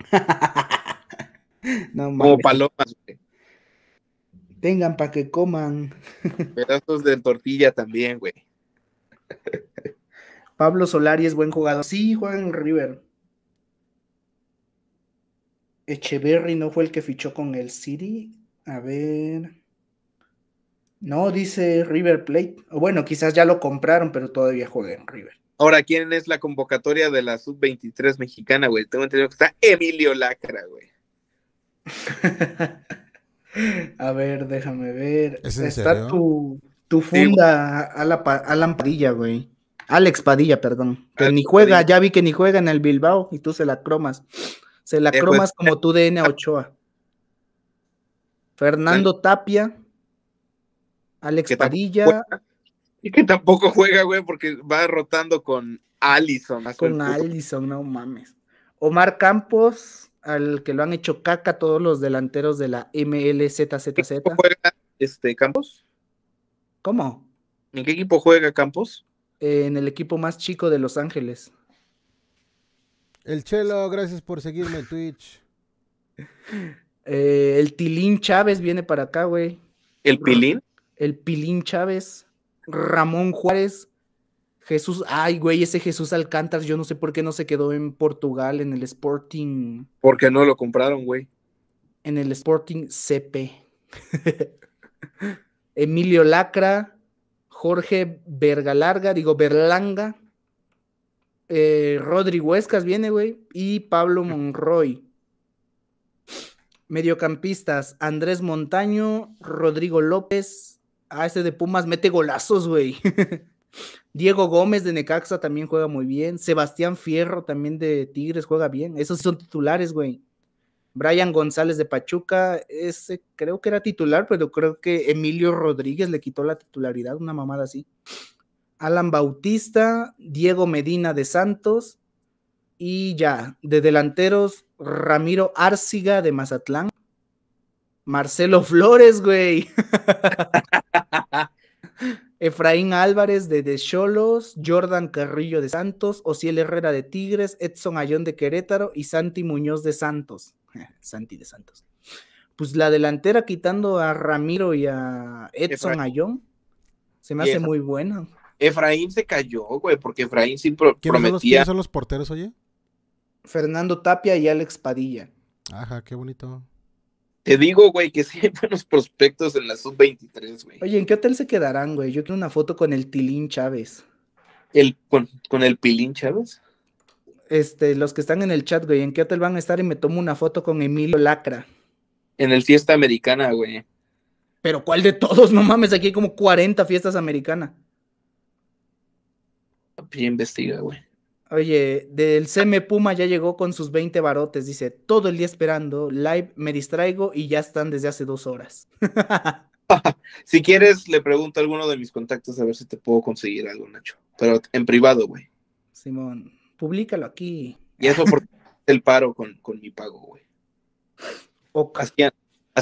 [laughs] no mames. Como palomas, güey. Tengan para que coman. [laughs] Pedazos de tortilla también, güey. Pablo Solari es buen jugador. Sí, Juan River. Echeverry no fue el que fichó con el City. A ver. No, dice River Plate. Bueno, quizás ya lo compraron, pero todavía juega en River. Ahora, ¿quién es la convocatoria de la sub-23 mexicana, güey? Tengo entendido que está Emilio Lacra, güey. [laughs] A ver, déjame ver. está tu, funda sí, Alan, Padilla, güey. Alex Padilla, perdón. Que ni juega, ya vi que ni juega en el Bilbao y tú se la cromas. Se la eh, cromas pues, como eh. tu DN Ochoa. [laughs] Fernando Tapia, Alex Padilla. Y que tampoco juega, güey, porque va rotando con Allison. Con Allison, no mames. Omar Campos, al que lo han hecho caca todos los delanteros de la MLZZZ. ¿En juega este Campos? ¿Cómo? ¿En qué equipo juega Campos? en el equipo más chico de Los Ángeles. El Chelo, gracias por seguirme en Twitch. Eh, el Tilín Chávez viene para acá, güey. ¿El Pilín? el Pilín Chávez, Ramón Juárez, Jesús, ay, güey, ese Jesús Alcántar, yo no sé por qué no se quedó en Portugal, en el Sporting. Porque no lo compraron, güey. En el Sporting CP. [laughs] Emilio Lacra, Jorge Vergalarga, digo Berlanga, eh, Rodrigo Huescas viene, güey, y Pablo Monroy. Mediocampistas, Andrés Montaño, Rodrigo López, Ah, ese de Pumas mete golazos, güey. [laughs] Diego Gómez de Necaxa también juega muy bien. Sebastián Fierro también de Tigres juega bien. Esos son titulares, güey. Brian González de Pachuca, ese creo que era titular, pero creo que Emilio Rodríguez le quitó la titularidad, una mamada así. Alan Bautista, Diego Medina de Santos y ya, de delanteros, Ramiro Árciga de Mazatlán, Marcelo Flores, güey. [laughs] Efraín Álvarez de Cholos, Jordan Carrillo de Santos, Ociel Herrera de Tigres, Edson Ayón de Querétaro y Santi Muñoz de Santos. [laughs] Santi de Santos. Pues la delantera quitando a Ramiro y a Edson Ayón se me hace muy buena. Efraín se cayó, güey, porque Efraín sí prometía. los, ¿Quiénes son los porteros, oye? Fernando Tapia y Alex Padilla. Ajá, qué bonito. Te digo, güey, que sí hay buenos prospectos en la sub-23, güey. Oye, ¿en qué hotel se quedarán, güey? Yo tengo una foto con el Tilín Chávez. ¿El, con, el Pilín Chávez? Este, los que están en el chat, güey, ¿en qué hotel van a estar? Y me tomo una foto con Emilio Lacra. En el Fiesta Americana, güey. Pero ¿cuál de todos? [laughs] No mames, aquí hay como 40 fiestas americanas. Bien investiga, güey. Oye, del CM Puma ya llegó con sus 20 barotes, dice, todo el día esperando, live, me distraigo y ya están desde hace dos horas. [laughs] si quieres, le pregunto a alguno de mis contactos a ver si te puedo conseguir algo, Nacho. Pero en privado, güey. Simón, públicalo aquí. Y eso por [laughs] el paro con, mi pago, güey. Así,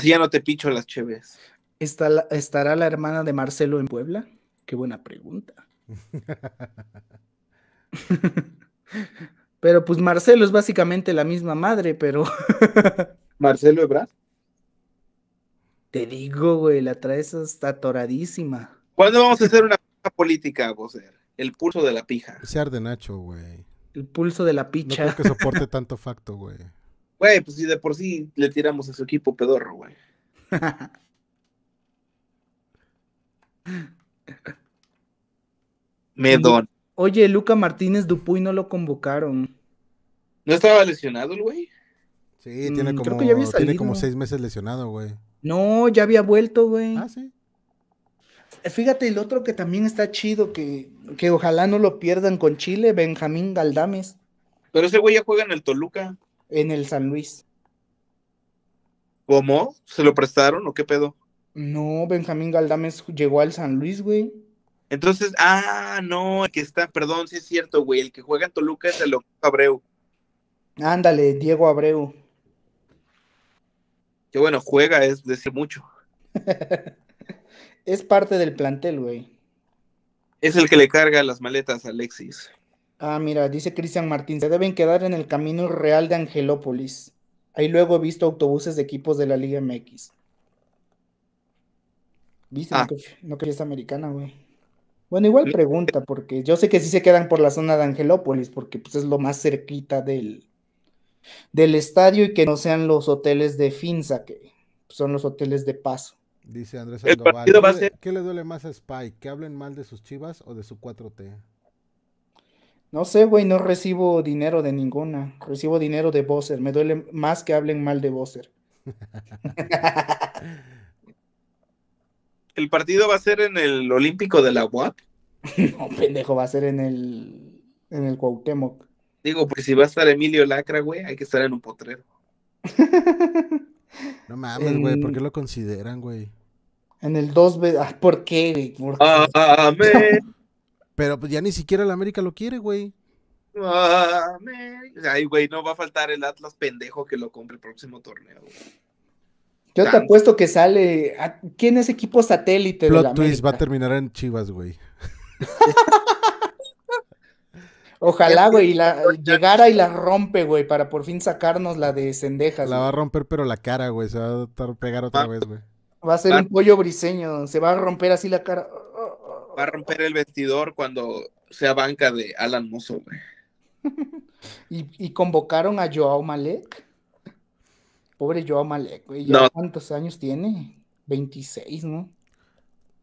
ya, no te picho las cheves. ¿Estará la hermana de Marcelo en Puebla? Qué buena pregunta. [laughs] [laughs] pero pues Marcelo es básicamente la misma madre, pero. [laughs] ¿Marcelo Ebrard? Te digo, güey, la traes está atoradísima. ¿Cuándo vamos a hacer una [laughs] política, vocer? El pulso de la pija. Se arde Nacho, güey. El pulso de la picha. No creo que soporte tanto facto, güey. Güey, pues si de por sí le tiramos a su equipo pedorro, güey. Me Oye, Luca Martínez Dupuy no lo convocaron. ¿No estaba lesionado el güey? Sí, tiene mm, como, seis meses lesionado, güey. No, ya había vuelto, güey. Ah, sí. Eh, fíjate, el otro que también está chido, que, que ojalá no lo pierdan con Chile, Benjamín Galdames. Pero ese güey ya juega en el Toluca. En el San Luis. ¿Cómo? ¿Se lo prestaron o qué pedo? No, Benjamín Galdames llegó al San Luis, güey. Entonces, ah, no, el que está, perdón, sí es cierto, güey, el que juega en Toluca es el Abreu. Ándale, Diego Abreu. Qué bueno, juega es decir mucho. [laughs] es parte del plantel, güey. Es el que le carga las maletas a Alexis. Ah, mira, dice Cristian Martín, se deben quedar en el camino real de Angelópolis. Ahí luego he visto autobuses de equipos de la Liga MX. ¿Viste? Ah. No que, que es americana, güey. Bueno, igual pregunta, porque yo sé que sí se quedan por la zona de Angelópolis, porque pues, es lo más cerquita del, del estadio y que no sean los hoteles de Finza, que son los hoteles de paso. Dice Andrés Sandoval. ¿Qué, le duele más a Spike? ¿Que hablen mal de sus chivas o de su 4T? No sé, güey, no recibo dinero de ninguna. Recibo dinero de Bowser. Me duele más que hablen mal de Bowser. [laughs] [laughs] ¿El partido va a ser en el Olímpico de la UAP? [laughs] no, pendejo, va a ser en el, en el Cuauhtémoc. Digo, porque si va a estar Emilio Lacra, güey, hay que estar en un potrero. [laughs] no mames, güey, ¿por qué lo consideran, güey? En el 2 b ah, ¿Por qué, güey? Amén. [laughs] Pero pues ya ni siquiera el América lo quiere, güey. Amén. Ay, güey, no va a faltar el Atlas pendejo que lo compre el próximo torneo. Güey. Yo te apuesto que sale. Ah, ¿Quién es equipo satélite? Plot de twist va a terminar en Chivas, güey. [laughs] Ojalá, güey, la, llegara y la rompe, güey, para por fin sacarnos la de cendejas. La va a romper, pero la cara, güey, se va a pegar otra vez, güey. Va a ser un pollo briseño, se va a romper así la cara. Va a romper el vestidor cuando sea banca de Alan Musso, güey. [laughs] ¿Y, convocaron a Joao Malek? Pobre Joao Malek, güey. cuántos años tiene? 26, ¿no?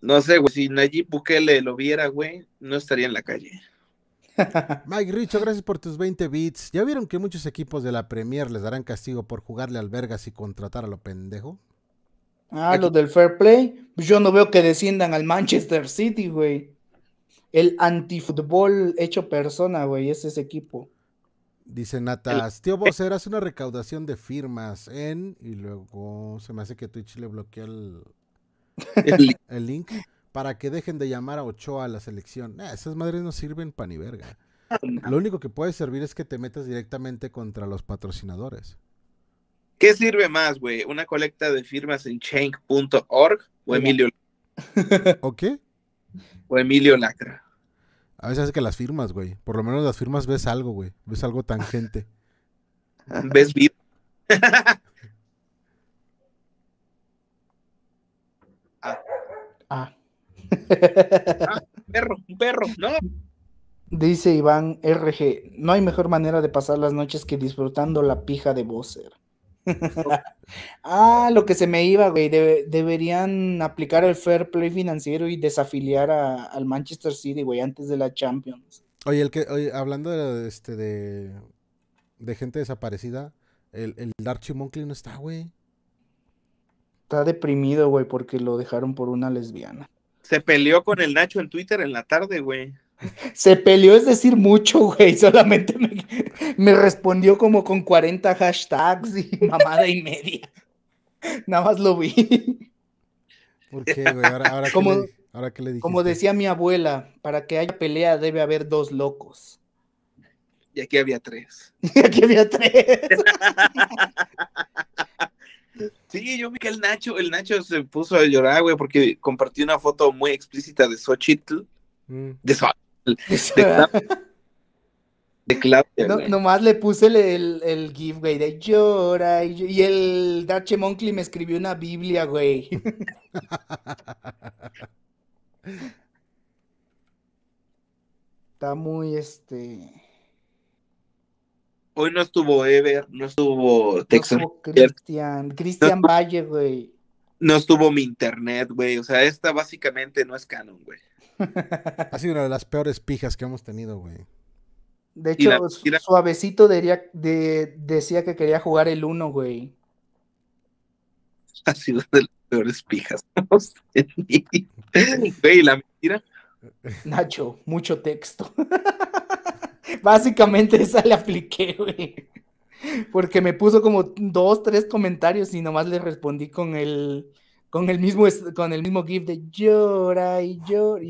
No sé, güey. Si Nayib Bukele lo viera, güey, no estaría en la calle. [laughs] Mike Richo, gracias por tus 20 bits. ¿Ya vieron que muchos equipos de la Premier les darán castigo por jugarle al vergas y contratar a lo pendejo? Ah, los del fair play. Pues yo no veo que desciendan al Manchester City, güey. El antifútbol hecho persona, güey, es ese equipo. Dice Natas, tío vos eh eras una recaudación de firmas en... Y luego se me hace que Twitch le bloqueó el, [laughs] el... link para que dejen de llamar a Ochoa a la selección. Ah, esas madres no sirven pa' ni verga. Ah, pues, Lo único que puede servir es que te metas directamente contra los patrocinadores. ¿Qué sirve más, güey? ¿Una colecta de firmas en change.org o Emilio Lacra? ¿O qué? O Emilio Lacra. A veces hace que las firmas, güey. Por lo menos las firmas ves algo, güey. Ves algo tangente. [laughs] ves vida. [laughs] ah. ah. ah perro, un perro, ¿no? Dice Iván RG, no hay mejor manera de pasar las noches que disfrutando la pija de Bowser. [laughs] ah, lo que se me iba, güey. deberían aplicar el fair play financiero y desafiliar al Manchester City, güey, antes de la Champions. Oye, el que, oye, hablando de, este, de, gente desaparecida, el, el Darcy no está, güey. Está deprimido, güey, porque lo dejaron por una lesbiana. Se peleó con el Nacho en Twitter en la tarde, güey. Se peleó, es decir, mucho, güey. [laughs] Solamente me, respondió como con 40 hashtags y [laughs] mamada y media. Nada más lo vi. ¿Por qué, güey? Ahora, ahora que le, ahora como decía mi abuela, para que haya pelea debe haber dos locos. Y aquí había tres. [laughs] Y aquí había tres. Sí, yo vi que el Nacho, el Nacho se puso a llorar, güey, porque compartió una foto muy explícita de Xochitl. Mm. De Xochitl. [laughs] nomás le puse el, el, güey, de llora. Y, el Dache Monkley me escribió una Biblia, güey. [laughs] Está muy este. Hoy no estuvo Ever, no estuvo Texas. No estuvo Cristian, Cristian Valle, güey. No estuvo mi internet, güey. O sea, esta básicamente no es canon, güey ha sido una de las peores pijas que hemos tenido, güey. De hecho, suavecito diría, decía que quería jugar el 1, güey. [laughs] Ha sido una de las peores pijas. güey, la mentira. Nacho, mucho texto. [laughs] Básicamente esa le apliqué, güey. Porque me puso como dos, tres comentarios y nomás le respondí con el con el mismo, con el mismo GIF de llora y llora.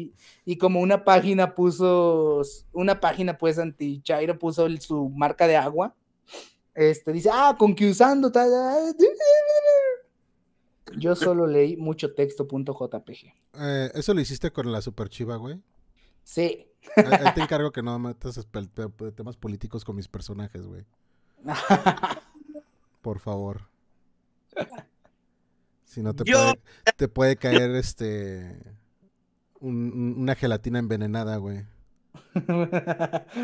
Y, como una página puso, una página pues anti Chairo puso su marca de agua. Este dice, ah, con que usando. Yo solo leí mucho texto.jpg. Eh, ¿Eso lo hiciste con la super chiva, güey? Sí. te encargo que no metas temas políticos con mis personajes, güey. [laughs] Por favor. Si no te, puede, te puede caer este una gelatina envenenada, güey.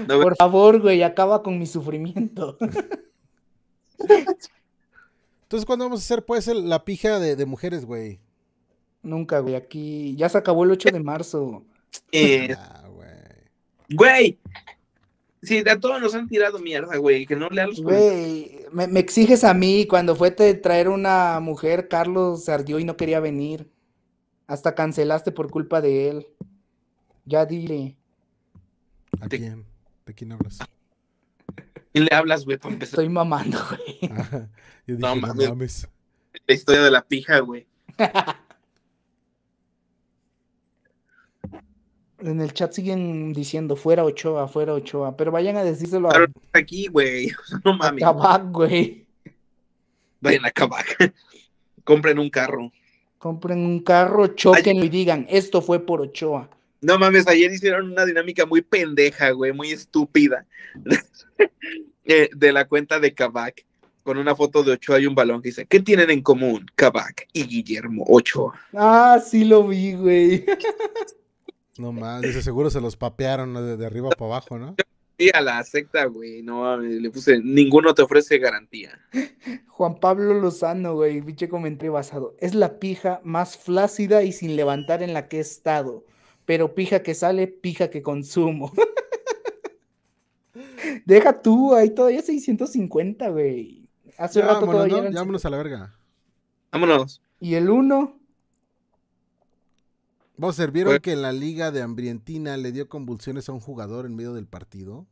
Por [laughs] favor, güey, acaba con mi sufrimiento. Entonces, ¿cuándo vamos a hacer, pues, la pija de, mujeres, güey? Nunca, güey. Aquí ya se acabó el 8 de marzo. Eh, ah, güey, Sí, a todos nos han tirado mierda, güey, que no lean los Güey, me, me, exiges a mí, cuando fue te traer una mujer, Carlos se ardió y no quería venir. Hasta cancelaste por culpa de él. Ya dile. ¿A quién? ¿De quién hablas? ¿Quién le hablas, güey? Estoy mamando, güey. [laughs] yo dije, no, mames. La historia de la pija, güey. [laughs] En el chat siguen diciendo fuera Ochoa, fuera Ochoa, pero vayan a decírselo a. Aquí, güey. [laughs] No mames. güey. Vayan a Kabak. [laughs] Compren un carro. Compren un carro, choquen y digan, esto fue por Ochoa. No mames, ayer hicieron una dinámica muy pendeja, güey, muy estúpida. [laughs] Eh, de la cuenta de Kabak, con una foto de Ochoa y un balón que dice, ¿qué tienen en común Kabak y Guillermo Ochoa? Ah, sí lo vi, güey. No más, ese seguro se los papearon de, arriba para abajo, ¿no? a la secta, güey. No, le puse, ninguno te ofrece garantía. [laughs] Juan Pablo Lozano, güey, biche comenté basado. Es la pija más flácida y sin levantar en la que he estado. Pero pija que sale, pija que consumo. [laughs] Deja tú, ahí todavía 650, güey. Hace rato todavía. a la verga. Vámonos. Y el uno ¿Vos servieron que la liga de Ambrientina le dio convulsiones a un jugador en medio del partido?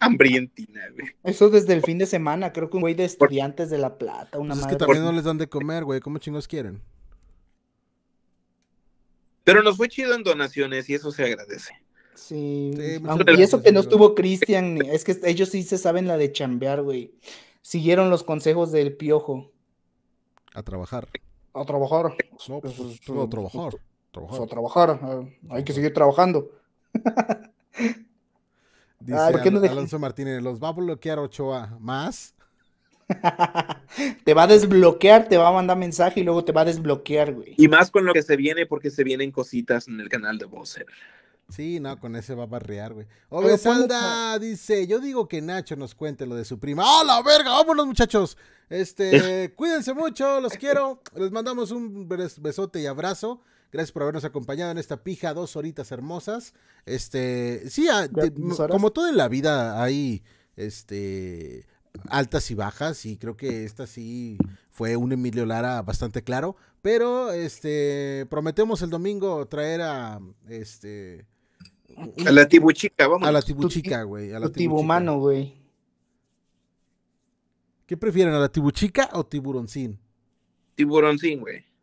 Ambrientina, güey. Eso desde el fin de semana, creo que un güey de estudiantes de La Plata, una madre. Pues es que también no les dan de comer, güey, ¿cómo chingos quieren? Pero nos fue chido en donaciones y eso se agradece. Sí, y eso que no estuvo Cristian, es que ellos sí se saben la de chambear, güey. Siguieron los consejos del piojo. A trabajar. A trabajar. No, pues, pues, pues a trabajar. Trabajar. Pues, trabajar. hay que seguir trabajando. [laughs] Dice ah, Alonso Martínez, los va a bloquear Ochoa más. [laughs] te va a desbloquear, te va a mandar mensaje y luego te va a desbloquear, güey. Y más con lo que se viene, porque se vienen cositas en el canal de Bowser. Sí, no, con ese va a barrear, güey. Obesalda dice, yo digo que Nacho nos cuente lo de su prima. ¡Ah, la verga! ¡Vámonos, muchachos! Este, [laughs] cuídense mucho, los quiero. Les mandamos un besote y abrazo. Gracias por habernos acompañado en esta pija, dos horitas hermosas. Este, sí, ah, como todo en la vida hay este altas y bajas y creo que esta sí fue un Emilio Lara bastante claro, pero este prometemos el domingo traer a este a la tibuchica, vamos. A la tibuchica, güey, a la güey. ¿Qué prefieren, a la tibuchica o tiburoncín? Tiburoncín, güey.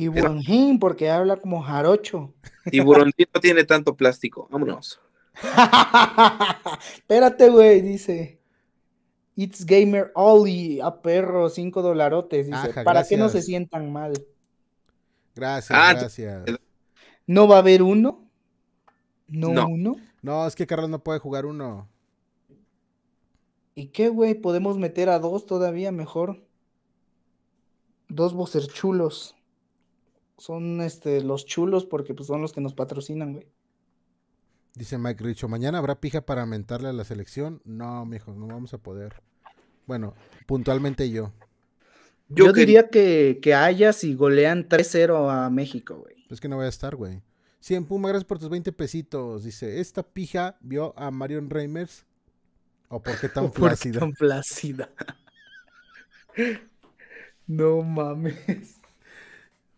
Tiburonjín, porque habla como jarocho. Tiburonjín no tiene tanto plástico. Vámonos. [laughs] Espérate, güey, dice. It's Gamer Ollie, a perro, cinco dolarotes. ¿para que no se sientan mal? Gracias, ah, gracias. ¿No va a haber uno? ¿No, uno? No, es que Carlos no puede jugar uno. ¿Y qué, güey? Podemos meter a dos todavía mejor. Dos vocerchulos son este, los chulos porque pues, son los que nos patrocinan, güey. Dice Mike Richo, mañana habrá pija para mentarle a la selección. No, mijo, no vamos a poder. Bueno, puntualmente yo. Yo, diría que, que haya si golean 3-0 a México, güey. Es que no voy a estar, güey. 100 Puma, gracias por tus 20 pesitos. Dice, esta pija vio a Marion Reimers. ¿O por qué tan placida [laughs] por tan plácida. [laughs] no mames.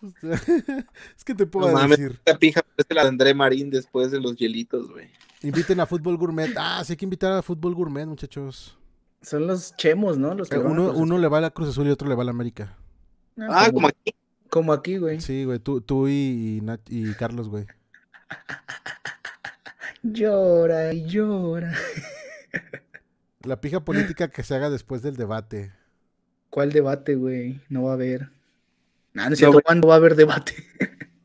[laughs] es que te puedo decir. La esta pija es la André Marín después de los hielitos, güey. Inviten a Fútbol Gourmet. Ah, sí hay que invitar a Fútbol Gourmet, muchachos. Son los chemos, ¿no? Eh, uno, le va a la Cruz Azul y otro le va a la América. Ah, ah como, aquí. Como aquí, güey. Sí, güey. Tú, y, y Carlos, güey. [laughs] llora y llora. La pija política que se haga después del debate. ¿Cuál debate, güey? No va a haber. No, no sé ¿cuándo va a haber debate? [laughs]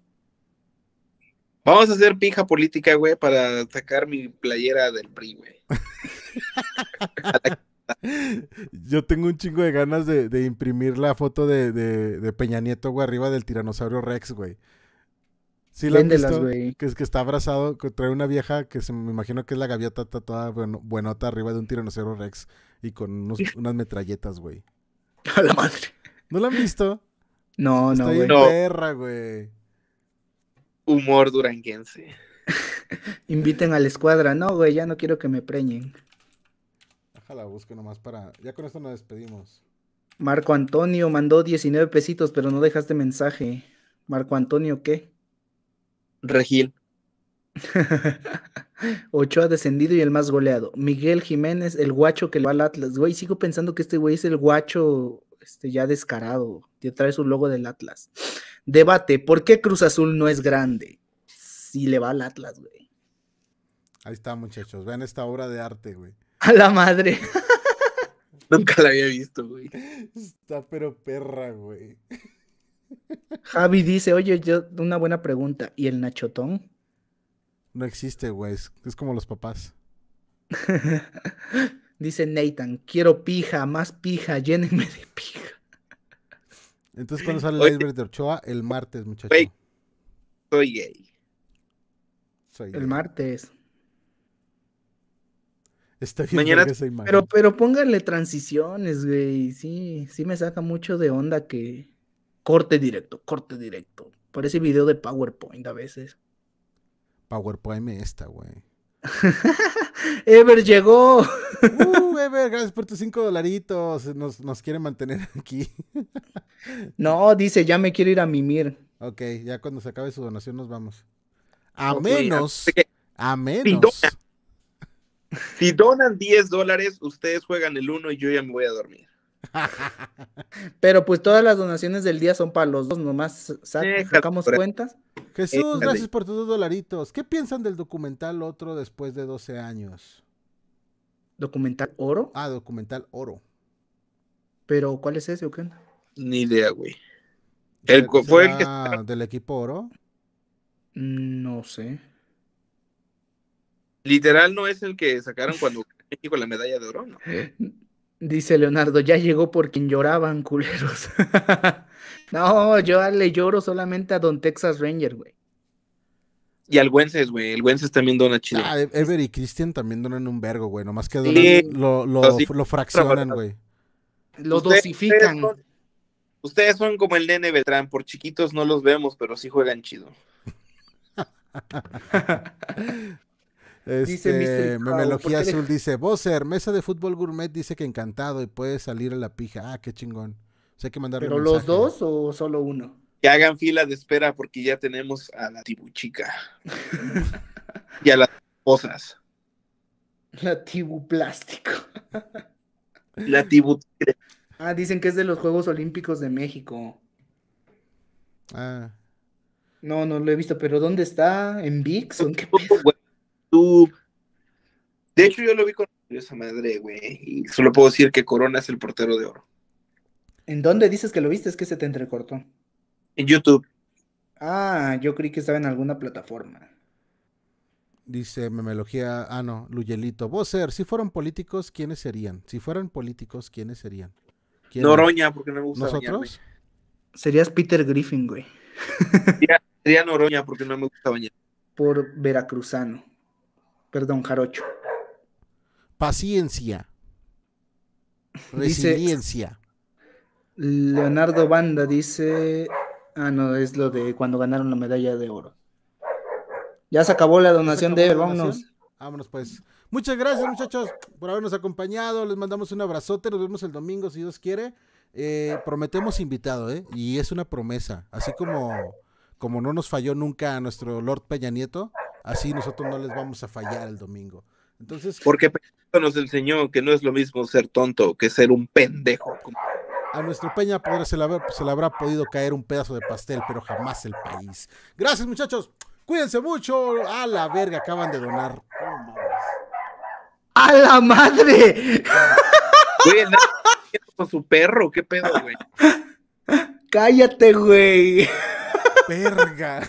Vamos a hacer pija política, güey, para sacar mi playera del PRI, güey. [laughs] Yo tengo un chingo de ganas de, imprimir la foto de, Peña Nieto, güey, arriba del tiranosaurio Rex, güey. Sí, la han güey. Que, es que está abrazado, que trae una vieja que se me imagino que es la gaviota tatuada buenota arriba de un tiranosaurio Rex y con [laughs] unas metralletas, güey. A la madre. ¿No la han visto? No, no, güey. No. güey. Humor duranguense. [laughs] Inviten a la escuadra. No, güey, ya no quiero que me preñen. Déjala, busque nomás para. Ya con esto nos despedimos. Marco Antonio mandó 19 pesitos, pero no dejaste mensaje. Marco Antonio, ¿qué? Regil. ha [laughs] descendido y el más goleado. Miguel Jiménez, el guacho que le va al Atlas. Güey, sigo pensando que este güey es el guacho este, ya descarado, te trae su logo del Atlas. Debate, ¿por qué Cruz Azul no es grande? Si le va al Atlas, güey. Ahí está, muchachos, vean esta obra de arte, güey. A la madre. [laughs] Nunca la había visto, güey. Está pero perra, güey. Javi dice, oye, yo, una buena pregunta. ¿Y el Nachotón? No existe, güey. Es, es como los papás. [laughs] dice Nathan, quiero pija, más pija, llénenme de pija. Entonces, ¿cuándo sale el iceberg de Ochoa? El martes, muchachos. Soy, gay. Soy gay. El martes. Está Mañana, Pero, pero pónganle transiciones, güey. Sí, sí me saca mucho de onda que corte directo, corte directo. Parece video de PowerPoint a veces. PowerPoint esta, güey. [laughs] Ever llegó. Uh, Ever, gracias por tus cinco dolaritos. Nos, nos quiere mantener aquí. [laughs] no, dice, ya me quiero ir a mimir. Ok, ya cuando se acabe su donación nos vamos. A menos. A, menos. Si donan, si 10 dólares, ustedes juegan el uno y yo ya me voy a dormir. [laughs] Pero pues todas las donaciones del día son para los dos, nomás sacamos cuentas. Jesús, eh, gracias por tus dos dolaritos. ¿Qué piensan del documental Otro después de 12 años? ¿Documental Oro? Ah, documental Oro. ¿Pero cuál es ese o qué? Ni idea, güey. El, del equipo Oro? No sé. Literal no es el que sacaron cuando México la medalla de oro, ¿no? Eh, Dice Leonardo, ya llegó por quien lloraban, culeros. [laughs] no, yo le lloro solamente a Don Texas Ranger, güey. Y al Wences, güey. El Wences también dona chido. Ah, Ever y Christian también donan un vergo, güey. Nomás que lo, fraccionan, güey. Lo dosifican. Ustedes son, como el nene Beltrán. Por chiquitos no los vemos, pero sí juegan chido. [laughs] [laughs] Este, dice Azul dice, vos mesa de fútbol gourmet dice que encantado y puede salir a la pija. Ah, qué chingón. Pues que ¿Pero los dos o solo uno? Que hagan fila de espera porque ya tenemos a la tibuchica. [laughs] y a las Cosas La tibu plástico. [laughs] la tibu... Ah, dicen que es de los Juegos Olímpicos de México. Ah. No, no lo he visto, pero ¿dónde está? ¿En VIX? ¿En qué de hecho, yo lo vi con esa madre, güey. Y solo puedo decir que Corona es el portero de oro. ¿En dónde dices que lo viste? Es que se te entrecortó. En YouTube. Ah, yo creí que estaba en alguna plataforma. Dice Memelogía, ah no, Luyelito. ser, si fueron políticos, ¿quiénes serían? Si fueran políticos, ¿quiénes serían? Noroña, porque no me gusta ¿Nosotros? Serías Peter Griffin, güey. Sería, Noroña, porque no me gusta Por veracruzano. Perdón, jarocho. Paciencia. [laughs] Resiliencia. Leonardo Banda dice. Ah, no, es lo de cuando ganaron la medalla de oro. Ya se acabó la donación de Ever, vámonos. Vámonos pues. Muchas gracias muchachos por habernos acompañado. Les mandamos un abrazote. Nos vemos el domingo si Dios quiere. Eh, prometemos invitado, ¿eh? Y es una promesa. Así como, como no nos falló nunca a nuestro Lord Peña Nieto así nosotros no les vamos a fallar el domingo. Entonces, porque nos enseñó que no es lo mismo ser tonto que ser un pendejo. A nuestro Peña se le, habrá podido caer un pedazo de pastel, pero jamás el país. Gracias, muchachos. Cuídense mucho. A la verga, acaban de donar. ¡A la madre! con su perro, qué pedo, güey. [laughs] Cállate, güey. Verga.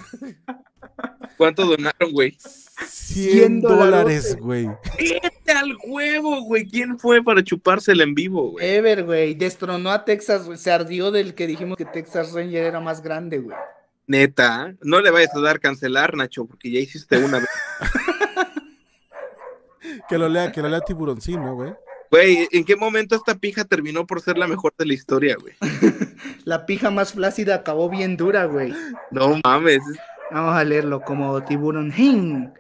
¿Cuánto donaron, güey? 100 dólares, güey. Vete al huevo, güey. ¿Quién fue para chupársela en vivo, güey? Ever, güey. Destronó a Texas, güey. Se ardió del que dijimos que Texas Ranger era más grande, güey. Neta, no le vayas a dar cancelar, Nacho, porque ya hiciste una vez. que lo lea, que lo lea Tiburoncino, güey. Güey, ¿en qué momento esta pija terminó por ser la mejor de la historia, güey? [laughs] la pija más flácida acabó bien dura, güey. No mames, Vamos a leerlo como tiburón. Hin.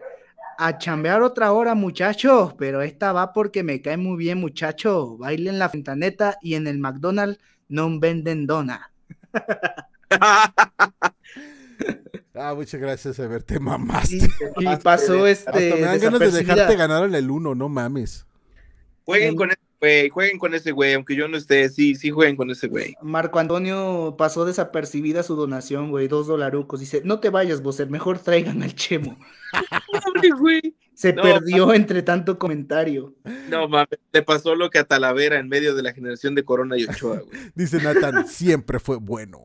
A chambear otra hora, muchachos. Pero esta va porque me cae muy bien, muchachos. Bailen la fentaneta y en el McDonald's no venden dona. [laughs] Ah, muchas gracias, de verte, mamás. Y, pasó este. me dan ganas de dejarte ganar en el 1, no mames. Jueguen con Güey, jueguen con ese güey, aunque yo no esté, sí, sí jueguen con ese güey. Marco Antonio pasó desapercibida su donación, güey, dos dolarucos. Dice, no te vayas, vos, mejor traigan al Chemo. Se perdió entre tanto comentario. No mames, le pasó lo que a Talavera en medio de la generación de Corona y Ochoa, güey. [laughs] Dice Nathan, siempre fue bueno.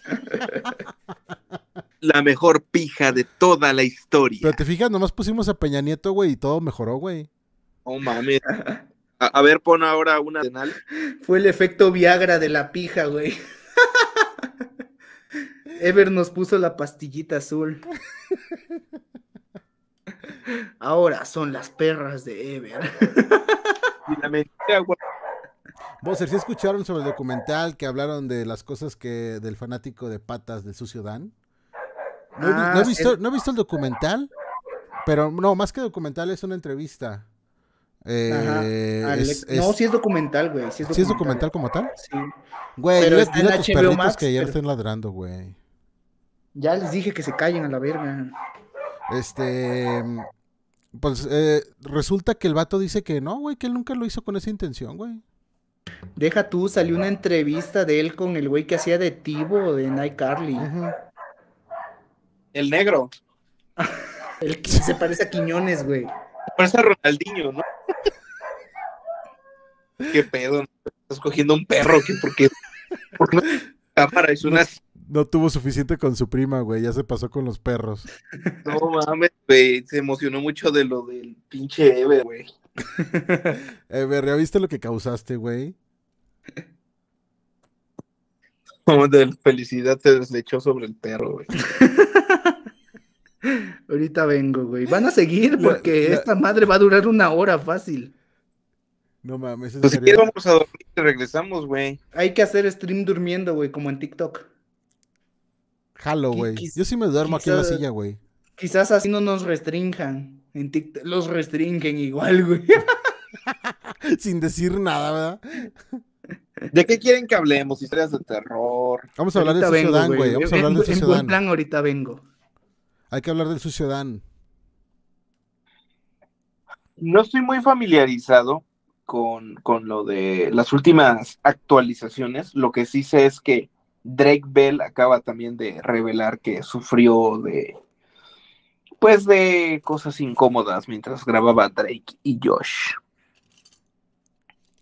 [laughs] la mejor pija de toda la historia. Pero te fijas, nomás pusimos a Peña Nieto, güey, y todo mejoró, güey. Oh mames. [laughs] A, ver, pon ahora una [laughs] Fue el efecto Viagra de la pija, güey. [laughs] Ever nos puso la pastillita azul. [laughs] Ahora son las perras de Ever. Y la Vos, si escucharon sobre el documental que hablaron de las cosas que del fanático de patas del sucio Dan? No, ah, visto, no he visto el documental, pero no, más que documental es una entrevista. Eh, no, si es documental, güey. si es documental, como tal. Güey, Pero dile, tus perritos que ayer estén ladrando, güey. Ya les dije que se callen a la verga. Este. Pues eh, resulta que el vato dice que no, güey, que él nunca lo hizo con esa intención, güey. Deja tú, salió una entrevista de él con el güey que hacía de Tivo de Night Carly. El negro. [laughs] el que se parece a Quiñones, güey. Parece a Ronaldinho, ¿no? [laughs] qué pedo, estás cogiendo un perro, que porque por qué? cámara es una. No, tuvo suficiente con su prima, güey, ya se pasó con los perros. No mames, güey, se emocionó mucho de lo del pinche Ever, güey. [laughs] Ever, ¿ya viste lo que causaste, güey? Como [laughs] de felicidad se deslechó sobre el perro, güey. Ahorita vengo, güey. Van a seguir porque esta madre va a durar una hora fácil. No mames. Pues si quieres vamos a dormir y regresamos, güey. Hay que hacer stream durmiendo, güey, como en TikTok. Jalo, güey. Yo sí me duermo aquí en la silla, güey. Quizás así no nos restrinjan. En TikTok los restringen igual, [laughs] güey. [laughs] Sin decir nada, ¿verdad? ¿De qué quieren que hablemos? Historias de terror. Vamos a hablar de ciudad, güey. Vamos a hablar de ciudad. en buen plan, ahorita vengo. Hay que hablar del sucio Dan. No estoy muy familiarizado con, lo de las últimas actualizaciones. Lo que sí sé es que Drake Bell acaba también de revelar que sufrió de pues de cosas incómodas mientras grababa Drake y Josh.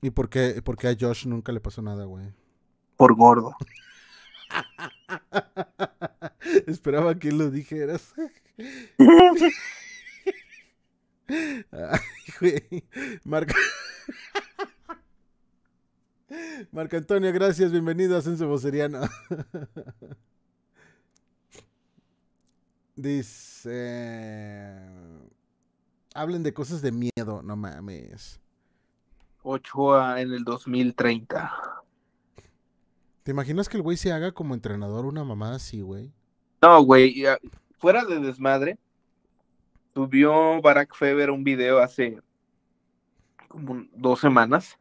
¿Y por qué, por qué a Josh nunca le pasó nada, güey? Por gordo. [laughs] [laughs] Esperaba que lo dijeras. Ay, Marco. Marco [laughs] Antonio, gracias, bienvenido a Censo Voceriano. [laughs] Dice. hablen de cosas de miedo, no mames. Ochoa en el 2030. ¿Te imaginas que el güey se haga como entrenador una mamada así, güey? No, güey, ah, fuera de desmadre, subió Barack Feber un video hace como dos semanas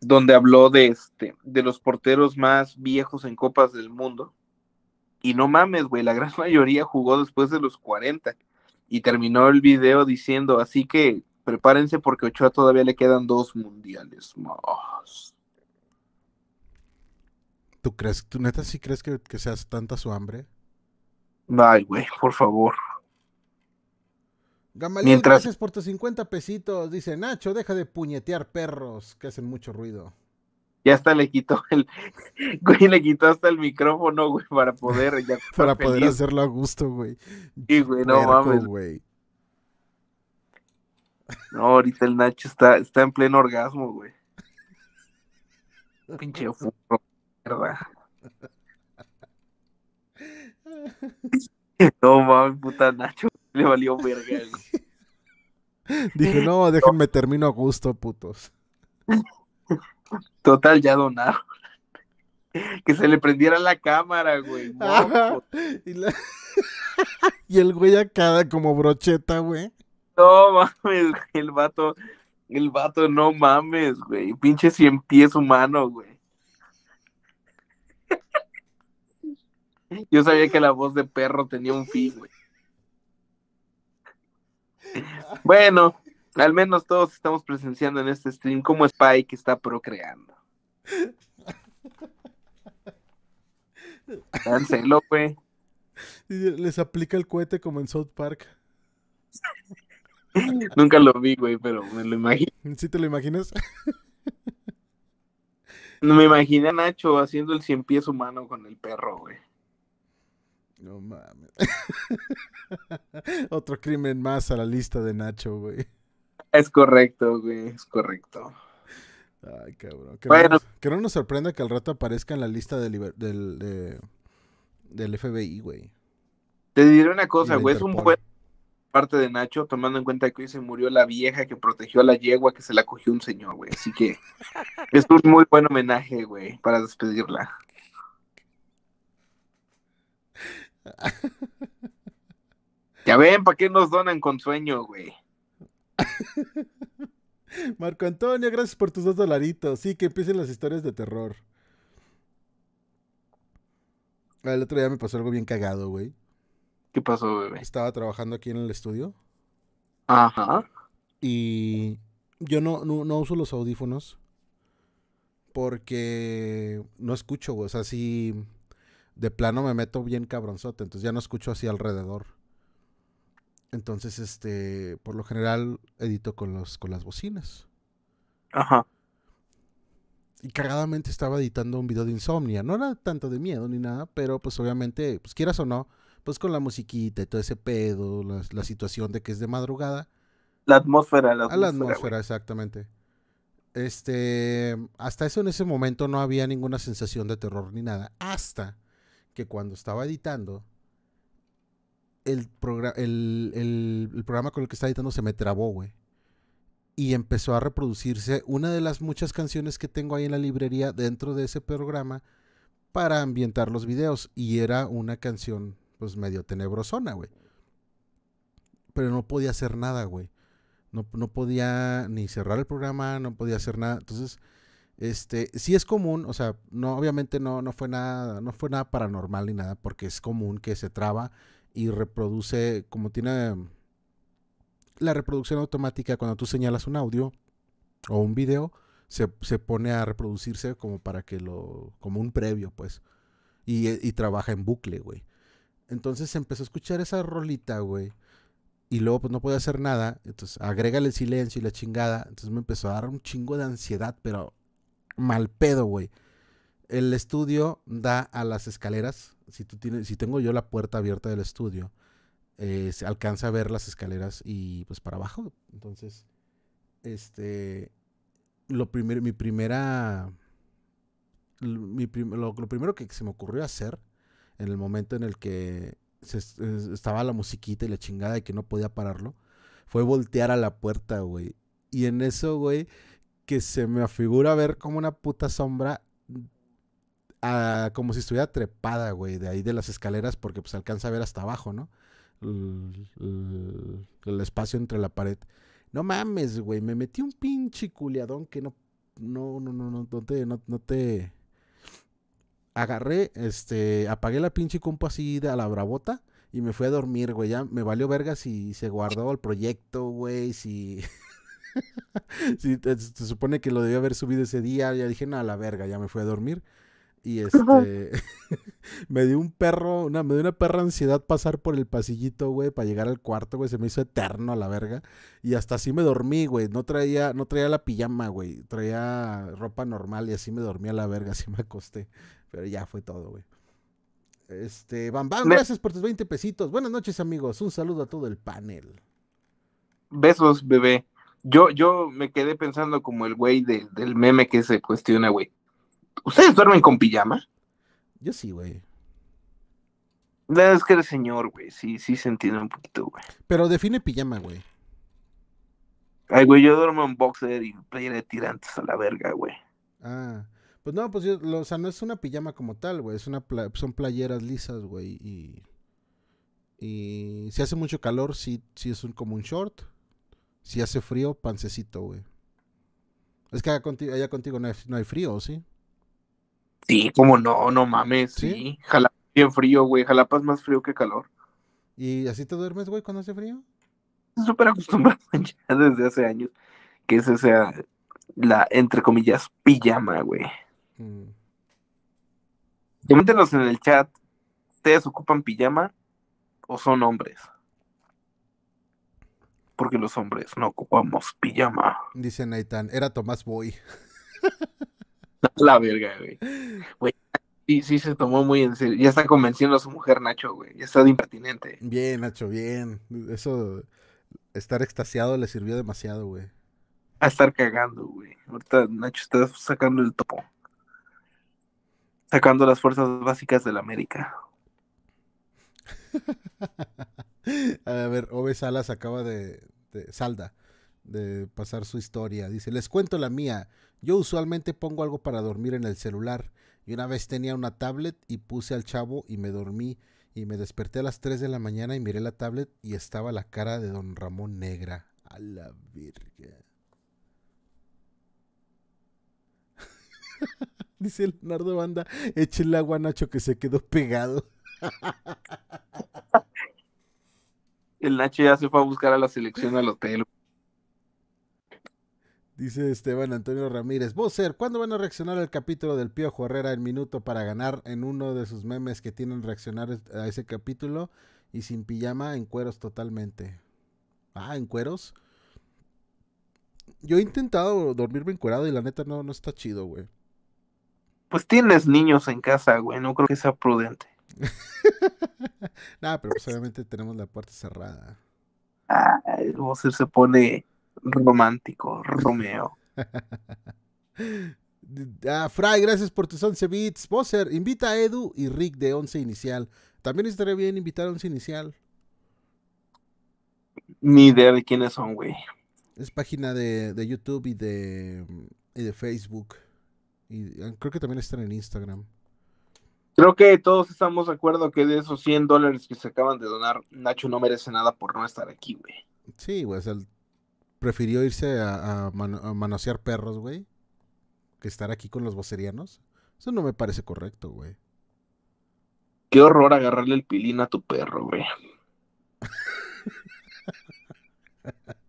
donde habló de este de los porteros más viejos en copas del mundo y no mames, güey, la gran [laughs] mayoría jugó después de los 40 y terminó el video diciendo, así que prepárense porque Ochoa todavía le quedan dos mundiales más. ¿Tú crees, tú neta sí crees que, que seas tanta su hambre? Ay, güey, por favor. Mientras... gracias por tus 50 pesitos. Dice Nacho, deja de puñetear perros que hacen mucho ruido. Ya hasta le quitó el. [laughs] Güey, le quitó hasta el micrófono, güey, para poder. [laughs] para poder hacerlo a gusto, güey. Sí, güey, no mames. No, ahorita el Nacho está, está en pleno orgasmo, güey. [laughs] Pinche furro, mierda. [laughs] No mames, puta Nacho, le valió verga. [laughs] Dije, no, [laughs] déjenme termino a gusto, putos. Total, ya donado Que se le prendiera la cámara, güey. y, el güey acá como brocheta, güey. No mames, el vato, el vato, no mames, güey. Pinche cien pies humano, güey. Yo sabía que la voz de perro tenía un fin, güey. Bueno, al menos todos estamos presenciando en este stream cómo Spike está procreando. Cancelo, güey. Les aplica el cohete como en South Park. Nunca lo vi, güey, pero me lo imagino. ¿Sí te lo imaginas? No me imaginé a Nacho haciendo el cien pies humano con el perro, güey. No mames. [laughs] Otro crimen más a la lista de Nacho, güey. Es correcto, güey, es correcto. Ay, cabrón. Que, bueno. que no nos sorprenda que al rato aparezca en la lista del, del FBI, güey. Te diré una cosa, güey, es un buen parte de Nacho, tomando en cuenta que hoy se murió la vieja que protegió a la yegua que se la cogió un señor, güey. Así que es un muy buen homenaje, güey, para despedirla. Ya ven, ¿para qué nos donan con sueño, güey? [laughs] Marco Antonio, gracias por tus dos dolaritos. Sí, que empiecen las historias de terror. Ah, el otro día me pasó algo bien cagado, güey. ¿Qué pasó, bebé? Estaba trabajando aquí en el estudio. Ajá. Y yo no, no, uso los audífonos porque no escucho, güey. O sea, si de plano me meto bien cabronzote, entonces ya no escucho así alrededor. Entonces, este, por lo general edito con los con las bocinas. Ajá. Y cagadamente estaba editando un video de insomnia. No era tanto de miedo ni nada, pero pues obviamente, pues quieras o no, pues con la musiquita y todo ese pedo, la, situación de que es de madrugada. La atmósfera, la atmósfera. la atmósfera, exactamente. Este, hasta eso en ese momento no había ninguna sensación de terror ni nada. Hasta que cuando estaba editando, el, programa el, programa con el que estaba editando se me trabó, güey. Y empezó a reproducirse una de las muchas canciones que tengo ahí en la librería dentro de ese programa para ambientar los videos. Y era una canción, pues, medio tenebrosona, güey. Pero no podía hacer nada, güey. no podía ni cerrar el programa, no podía hacer nada. Entonces, este, sí es común, o sea, no, obviamente no, no fue nada, no fue nada paranormal ni nada, porque es común que se traba y reproduce, como tiene la reproducción automática cuando tú señalas un audio o un video, se, se pone a reproducirse como para que lo, como un previo, pues, y, eh, y trabaja en bucle, güey. Entonces empezó a escuchar esa rolita, güey. Y luego pues no podía hacer nada. Entonces agrégale el silencio y la chingada. Entonces me empezó a dar un chingo de ansiedad, pero mal pedo, güey. El estudio da a las escaleras. Si, tú tienes, si tengo yo la puerta abierta del estudio, eh, se alcanza a ver las escaleras y pues para abajo. Entonces, este, lo mi primera, lo, primero que se me ocurrió hacer en el momento en el que se, estaba la musiquita y la chingada y que no podía pararlo, fue voltear a la puerta, güey. Y en eso, güey, que se me afigura ver como una puta sombra ah, como si estuviera trepada, güey, de ahí de las escaleras, porque pues alcanza a ver hasta abajo, ¿no? El, espacio entre la pared. No mames, güey, me metí un pinche culiadón que no, no, no, no, no, no te, no, te... Agarré, este, apagué la pinche compu así de a la bravota y me fui a dormir, güey, ya me valió vergas si se guardó el proyecto, güey, si... [laughs] se, [laughs] supone que lo debía haber subido ese día. Ya dije, no, a la verga, ya me fui a dormir. Y este, [laughs] me dio un perro, una, me dio una perra ansiedad pasar por el pasillito, güey, para llegar al cuarto, güey, se me hizo eterno a la verga. Y hasta así me dormí, güey, no traía, no traía la pijama, güey, traía ropa normal y así me dormí a la verga, [laughs] así me acosté. Pero ya fue todo, güey. Este, Bam Bam, gracias por tus 20 pesitos. Buenas noches, amigos. Un saludo a todo el panel. Besos, bebé. Yo, yo me quedé pensando como el güey del meme que se cuestiona, güey. ¿Ustedes duermen con pijama? Yo sí, güey. La es que el señor, güey. Sí, sí se entiende un poquito, güey. Pero define pijama, güey. Ay, güey, yo duermo en boxer y playera de tirantes a la verga, güey. Ah, pues no, pues o sea, no es una pijama como tal, güey. Es una son playeras lisas, güey. Y, y si hace mucho calor, sí, sí es como un short. Si hace frío, pancecito, güey. Es que allá contigo, no, hay, frío, ¿sí? Sí, como no, no mames, sí. sí. bien frío, güey. Jalapa es más frío que calor. ¿Y así te duermes, güey, cuando hace frío? Súper [laughs] acostumbrado ya desde hace años que esa sea la, entre comillas, pijama, güey. Mm. en el chat, ¿ustedes ocupan pijama o son hombres? porque los hombres no ocupamos pijama. Dice Nathan, era Tomás Boy. [laughs] La verga, güey. sí, sí se tomó muy en serio. Ya está convenciendo a su mujer, Nacho, güey. Ya está de impertinente. Bien, Nacho, bien. Eso, estar extasiado le sirvió demasiado, güey. A estar cagando, güey. Ahorita Nacho está sacando el topo. Sacando las fuerzas básicas de la América. [laughs] [laughs] A ver, Ove Salas acaba de, Salda, de pasar su historia. Dice, les cuento la mía. Yo usualmente pongo algo para dormir en el celular. Y una vez tenía una tablet y puse al chavo y me dormí. Y me desperté a las 3 de la mañana y miré la tablet y estaba la cara de don Ramón negra. A la virgen. [laughs] Dice Leonardo Banda, eche el agua Nacho que se quedó pegado. [laughs] El Nacho ya se fue a buscar a la selección al hotel. Dice Esteban Antonio Ramírez, ¿cuándo van a reaccionar al capítulo del Piojo Herrera en minuto para ganar en uno de sus memes que tienen reaccionar a ese capítulo y sin pijama en cueros totalmente? Ah, en cueros. Yo he intentado dormirme encuerado y la neta no, no está chido, güey. Pues tienes niños en casa, güey, no creo que sea prudente. [laughs] Nada, pero pues, obviamente tenemos la puerta cerrada. Ah, se pone romántico, Romeo. [laughs] ah, Fry, gracias por tus 11 bits. Bowser, invita a Edu y Rick de 11 inicial. También estaría bien invitar a 11 inicial. Ni idea de quiénes son, güey. Es página de, YouTube y de, y de Facebook. Y ah, creo que también están en Instagram. Creo que todos estamos de acuerdo que de esos 100 dólares que se acaban de donar, Nacho no merece nada por no estar aquí, güey. Sí, güey, prefirió irse a, manosear perros, güey, que estar aquí con los vocerianos. Eso no me parece correcto, güey. Qué horror agarrarle el pilín a tu perro, güey. [laughs]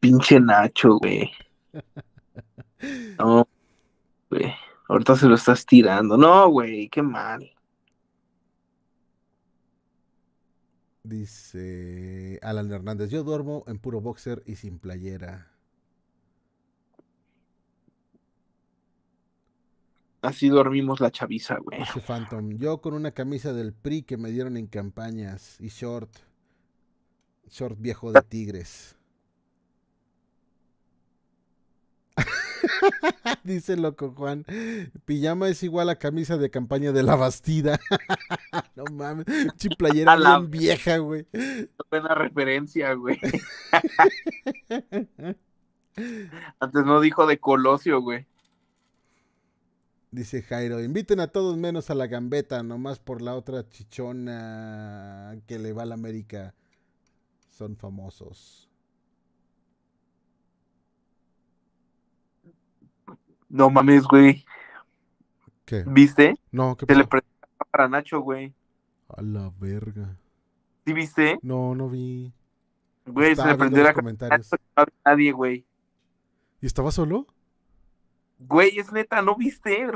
Pinche Nacho, güey. [laughs] No, güey. Ahorita se lo estás tirando. No, güey, qué mal. Dice Alan Hernández, yo duermo en puro boxer y sin playera. Así dormimos la chaviza, güey. Phantom, yo con una camisa del PRI que me dieron en campañas y short. Short viejo de tigres. [laughs] [laughs] Dice loco Juan. Pijama es igual a camisa de campaña de la bastida. [laughs] no mames. Chiplayera bien vieja, güey. [laughs] Buena referencia, güey. Antes no dijo de Colosio, güey. Dice Jairo, inviten a todos menos a la gambeta, nomás por la otra chichona que le va a la América. Son famosos. No mames, güey. ¿Qué? ¿Viste? No, ¿qué Se le presentaba para Nacho, güey. A la verga. ¿Sí viste? No, no vi. Güey, se le prendió la comentarios. No nadie, güey. ¿Y estaba solo? Güey, es neta, ¿no viste?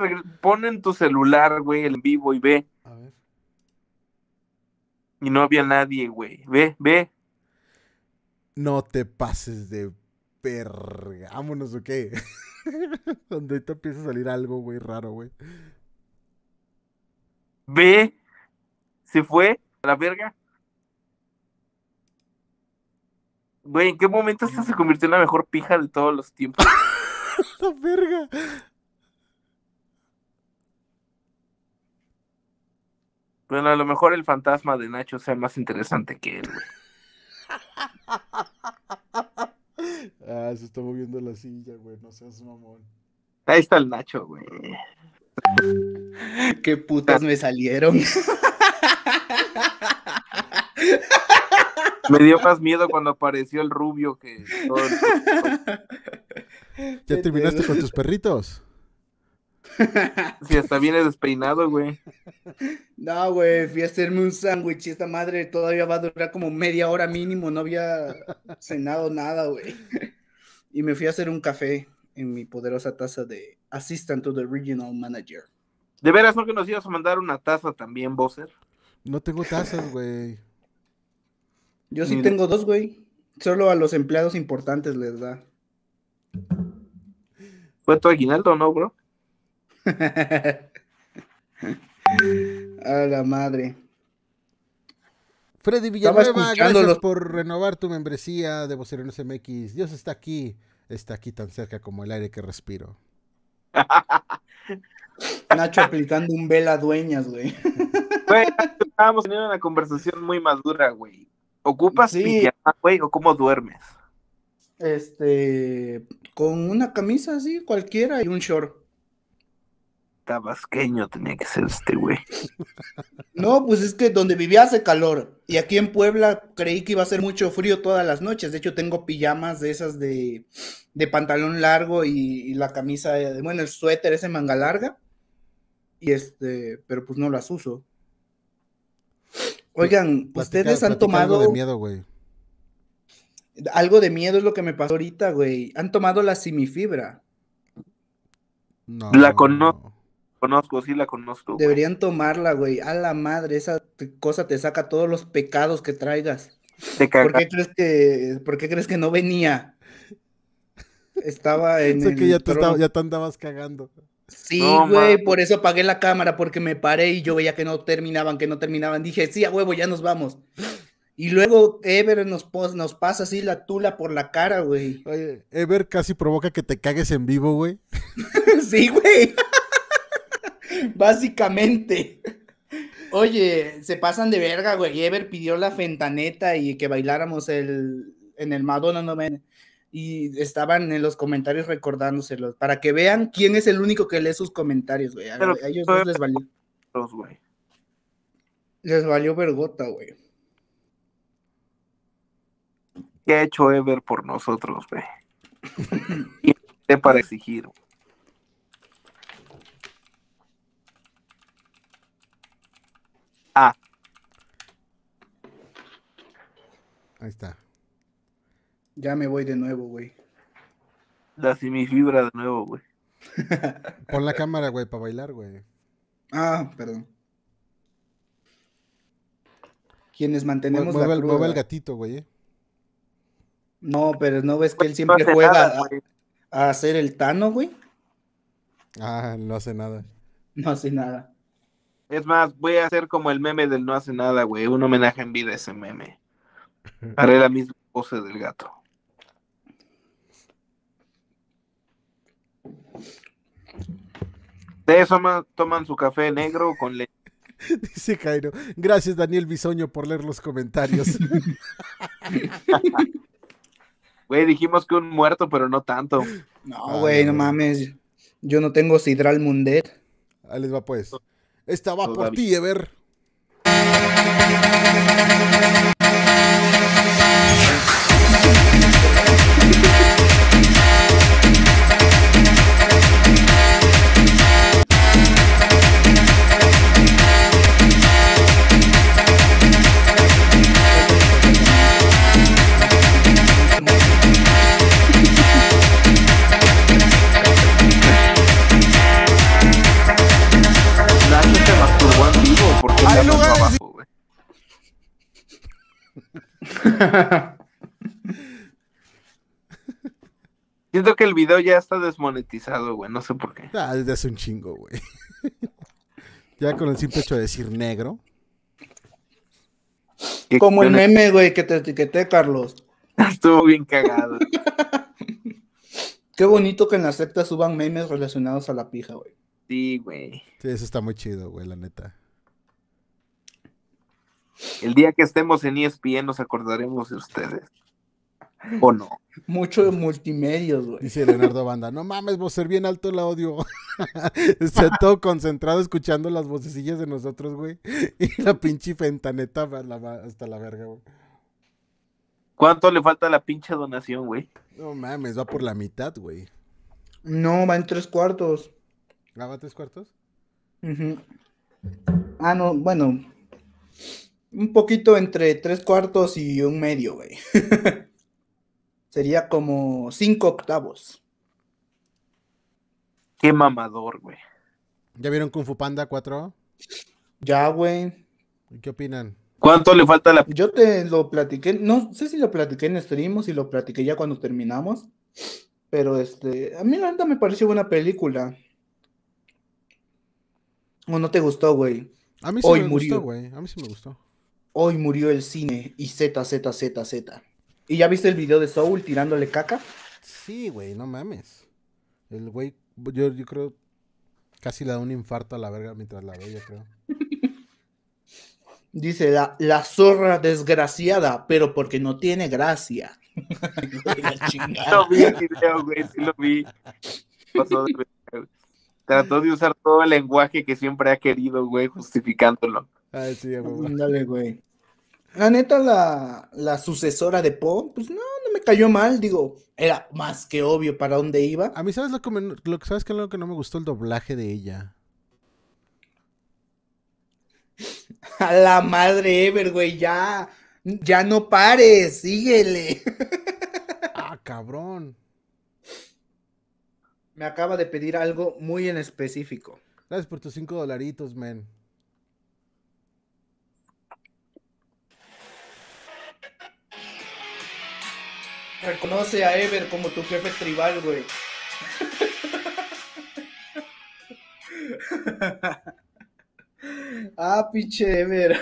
pon en tu celular, güey, el en vivo y ve. A ver. Y no había nadie, güey. Ve, ve. No te pases de verga. Vámonos, ¿o qué? [laughs] [laughs] Donde te empieza a salir algo, güey, raro, güey. Ve, se fue a la verga. Güey, ¿en qué momento esta se convirtió en la mejor pija de todos los tiempos? [laughs] la verga. Bueno, a lo mejor el fantasma de Nacho sea más interesante que él, güey. [laughs] Ah, se está moviendo la silla, güey, no seas mamón. Ahí está el Nacho, güey. [laughs] Qué putas me salieron. Me dio más miedo cuando apareció el rubio que [laughs] ¿Ya terminaste con tus perritos? Si hasta viene despeinado, güey. No, güey, fui a hacerme un sándwich y esta madre todavía va a durar como media hora mínimo. No había cenado nada, güey. Y me fui a hacer un café en mi poderosa taza de Assistant to the Regional Manager. ¿De veras no que nos ibas a mandar una taza también, Bowser? No tengo tazas, güey. Yo sí tengo dos, güey. Solo a los empleados importantes les da. ¿Fue tu aguinaldo no, bro? [laughs] A la madre. Freddy Villanueva, gracias por renovar tu membresía de Vocerones MX. Dios está aquí, está aquí tan cerca como el aire que respiro. [laughs] Nacho aplicando un vela dueñas, [laughs] güey. estábamos teniendo una conversación muy madura, güey. ¿Ocupas sí. güey, o cómo duermes? Este, con una camisa así, cualquiera y un short. Tabasqueño tenía que ser este güey. No, pues es que donde vivía hace calor. Y aquí en Puebla creí que iba a ser mucho frío todas las noches. De hecho, tengo pijamas de esas de, de pantalón largo y, la camisa, eh, bueno, el suéter ese manga larga. Y este, pero pues no las uso. Oigan, ustedes han tomado. Algo de miedo, güey. Algo de miedo es lo que me pasó ahorita, güey. Han tomado la simifibra. No. La conozco. Conozco, sí la conozco. Deberían tomarla, güey. A la madre, esa cosa te saca todos los pecados que traigas. ¿Por qué crees que, por qué crees que no venía? Estaba [laughs] en Pensé el que ya te, andabas cagando. Sí, güey, por eso apagué la cámara, porque me paré y yo veía que no terminaban, que no terminaban. Dije, sí, a huevo, ya nos vamos. Y luego Ever nos, nos pasa así la tula por la cara, güey. Ever casi provoca que te cagues en vivo, güey. [laughs] sí, güey. [laughs] Básicamente. Oye, se pasan de verga, güey. Ever pidió la fentaneta y que bailáramos el, en el Madonna no Y estaban en los comentarios recordándoselos. Para que vean quién es el único que lee sus comentarios, güey. A, ellos no les valió. güey. Les valió vergota, güey. ¿Qué ha hecho Ever por nosotros, güey? para exigir, güey. Ahí está. Ya me voy de nuevo, güey. mi fibra de nuevo, güey. [laughs] Pon la cámara, güey, para bailar, güey. Ah, perdón. Quienes mantenemos el gatito, güey. Eh. No, pero no ves que él siempre juega a, a, hacer el Tano, güey. Ah, no hace nada. No hace nada. Es más, voy a hacer como el meme del no hace nada, güey. Un homenaje en vida a ese meme. Haré la misma pose del gato. De toman su café negro con leche. [laughs] Dice Cairo. Gracias, Daniel Bisoño, por leer los comentarios. [laughs] Güey, dijimos que un muerto, pero no tanto. No, ah, güey, no mames. Yo no tengo Sidral Mundet. Ahí les va pues. Estaba por ti, Ever. Siento que el video ya está desmonetizado, güey. No sé por qué. Ah, desde hace un chingo, güey. [laughs] ya con el simple hecho de decir negro. Como el meme, güey, que te etiqueté, Carlos. [laughs] Estuvo bien cagado. [laughs] Qué bonito que en la secta suban memes relacionados a la pija, güey. Sí, güey. Sí, eso está muy chido, güey, la neta. El día que estemos en ESPN nos acordaremos de ustedes. ¿O no? Mucho de multimedios, güey. Dice Leonardo Banda, no mames, vos ser bien alto el audio. [laughs] Está todo concentrado escuchando las vocecillas de nosotros, güey. Y la pinche fentaneta hasta la verga, güey. ¿Cuánto le falta la pinche donación, güey? No mames, va por la mitad, güey. No, va en tres cuartos. ¿La ¿Ah, va tres cuartos? Ah, no, bueno un poquito entre tres cuartos y un medio, güey. [laughs] Sería como cinco octavos. Qué mamador, güey. ¿Ya vieron Kung Fu Panda 4? Ya, güey. ¿Qué opinan? ¿Cuánto le falta la.? Yo te lo platiqué, no sé si lo platiqué en stream o si lo platiqué ya cuando terminamos. Pero este, a mí la verdad me pareció buena película. ¿O no te gustó, güey? A mí sí me gustó, güey. A mí sí me gustó hoy murió el cine y Z, Z, Z, Z. ¿Y ya viste el video de Soul tirándole caca? Sí, güey, no mames. El güey, yo, creo, casi le da un infarto a la verga mientras la ve, yo creo. [laughs] Dice la, la zorra desgraciada, pero porque no tiene gracia. [laughs] no vi el video, güey, sí lo vi. Pasó Trató de usar todo el lenguaje que siempre ha querido, güey, justificándolo. Ah, sí, Dale, güey. La neta, la, la sucesora de pop pues no, no me cayó mal, digo, era más que obvio para dónde iba. A mí, ¿sabes lo que, lo, ¿sabes que, lo que no me gustó? El doblaje de ella. [laughs] A la madre Ever, güey, ya, ya no pares, síguele. [laughs] ah, cabrón. Me acaba de pedir algo muy en específico. Gracias por tus cinco dolaritos, men. Reconoce a Ever como tu jefe tribal, güey. [laughs] ah, pinche Ever.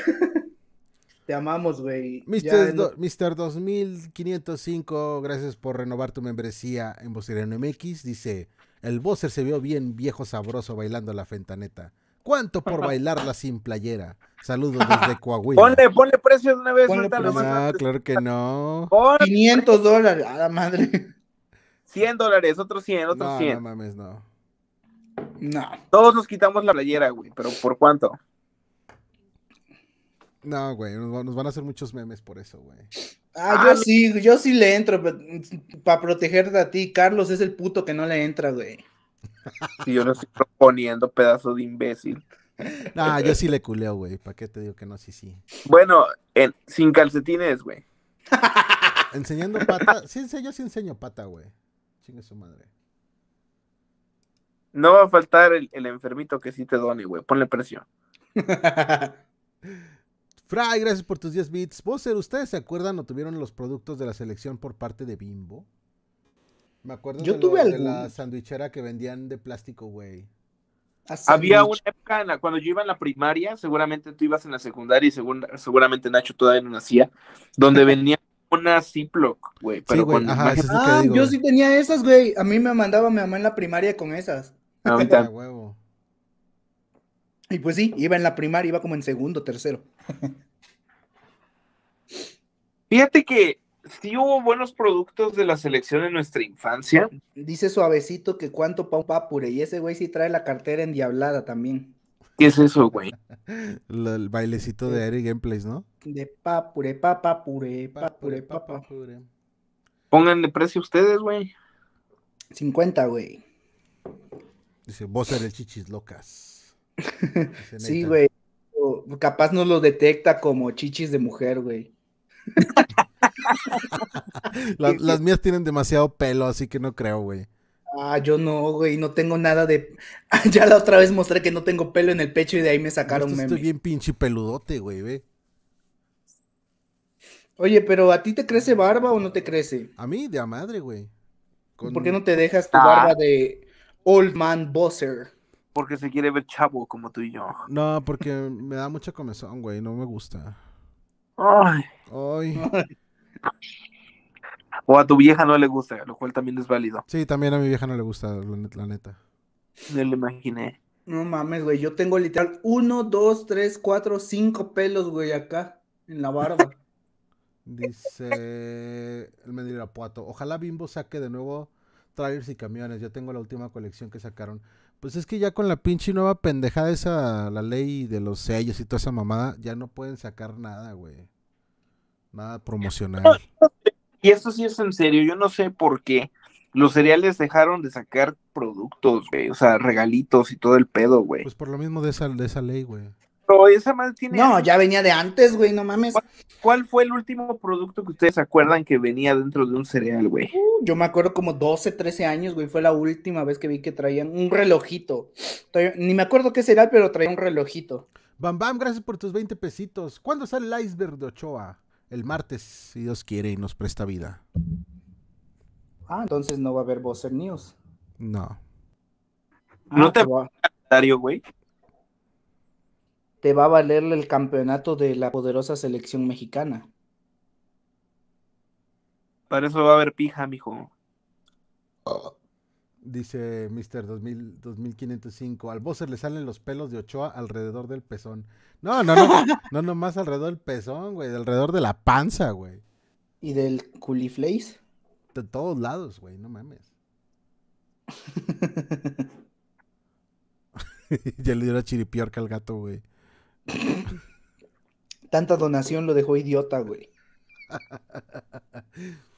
[laughs] Te amamos, güey. Mister, 2505, gracias por renovar tu membresía en Vocero MX. Dice, el Bowser se vio bien viejo sabroso bailando la fentaneta. ¿Cuánto por [laughs] bailarla sin playera? Saludos desde [laughs] Coahuila. Ponle, ponle precio de una vez. Ponle No, ah, claro que no. 500 dólares, a la madre. 100 dólares, otros 100, otros 100. No mames, no. No. Todos nos quitamos la playera, güey, pero ¿por cuánto? No, güey, nos van a hacer muchos memes por eso, güey. Ah, yo ah, sí, yo sí le entro, mm, para protegerte a ti. Carlos es el puto que no le entra, güey. Si yo no estoy proponiendo, pedazo de imbécil. Nah, yo sí le culeo, güey. ¿Para qué te digo que no? Sí, sí. Bueno, sin calcetines, güey. [laughs] Enseñando pata. Sí, yo sí enseño pata, güey. Chingue su madre. No va a faltar el, enfermito que sí te done, güey. Ponle presión. [laughs] Fry, gracias por tus 10 bits. Vos, ¿ustedes se acuerdan o tuvieron los productos de la selección por parte de Bimbo? Me acuerdo Yo tuve la sandwichera que vendían de plástico, güey. Ah, había una época cuando yo iba en la primaria, seguramente tú ibas en la secundaria y seguramente Nacho todavía no nacía, donde venía [laughs] una Ziploc, güey. sí, ah, yo sí tenía esas, güey. A mí me mandaba mi mamá en la primaria con esas. [laughs] Ah, y pues sí, iba en la primaria, iba como en segundo, tercero. [laughs] Fíjate que sí hubo buenos productos de la selección en nuestra infancia. Dice suavecito que cuánto pa' papure, y ese güey sí trae la cartera endiablada también. ¿Qué es eso, güey? [laughs] el bailecito de Eric Gameplays, ¿no? De papure, papapure, papure, papapure. Pónganle precio ustedes, güey. 50, güey. Dice, vos eres chichis locas. [laughs] sí, güey. Capaz no lo detecta como chichis de mujer, güey. [laughs] las, mías tienen demasiado pelo, así que no creo, güey. Ah, yo no, güey, no tengo nada de. [laughs] ya la otra vez mostré que no tengo pelo en el pecho y de ahí me sacaron memes. Estoy bien pinche peludote, güey, ve. Oye, pero ¿a ti te crece barba o no te crece? A mí, de a madre, güey. ¿Por qué no te dejas tu barba ah. de Old Man Bosser? Porque se quiere ver chavo como tú y yo. No, porque me da mucha comezón, güey, no me gusta. Ay. Ay. [laughs] O a tu vieja no le gusta, lo cual también es válido. Sí, también a mi vieja no le gusta, la neta. No lo imaginé. No mames, güey. Yo tengo literal uno, dos, tres, cuatro, cinco pelos, güey, acá, en la barba. [laughs] Dice el Medirapuato. Ojalá Bimbo saque de nuevo trailers y camiones. Yo tengo la última colección que sacaron. Pues es que ya con la pinche nueva pendejada esa, la ley de los sellos y toda esa mamada, ya no pueden sacar nada, güey. Nada promocional. Y esto sí es en serio, yo no sé por qué los cereales dejaron de sacar productos, güey, o sea, regalitos y todo el pedo, güey. Pues por lo mismo de esa, de esa ley, güey. Pero esa madre tiene... No, ya venía de antes, güey, no mames. ¿Cuál, fue el último producto que ustedes acuerdan que venía dentro de un cereal, güey? Uh, yo me acuerdo como 12, 13 años, güey, fue la última vez que vi que traían un relojito. Ni me acuerdo qué cereal, pero traía un relojito. Bam Bam, gracias por tus 20 pesitos. ¿Cuándo sale el iceberg de Ochoa? el martes, si Dios quiere y nos presta vida. Ah, entonces no va a haber en News. No. Ah, no te, va a güey. Te va a valer el campeonato de la poderosa selección mexicana. Para eso va a haber pija, mijo. Oh. Dice Mr. 2505. Al Bowser le salen los pelos de Ochoa alrededor del pezón. No, no, no. [laughs] no nomás alrededor del pezón, güey. Alrededor de la panza, güey. ¿Y del culiflace? De todos lados, güey. No mames. [laughs] ya le dio la chiripiorca al gato, güey. Tanta donación lo dejó idiota, güey. [laughs]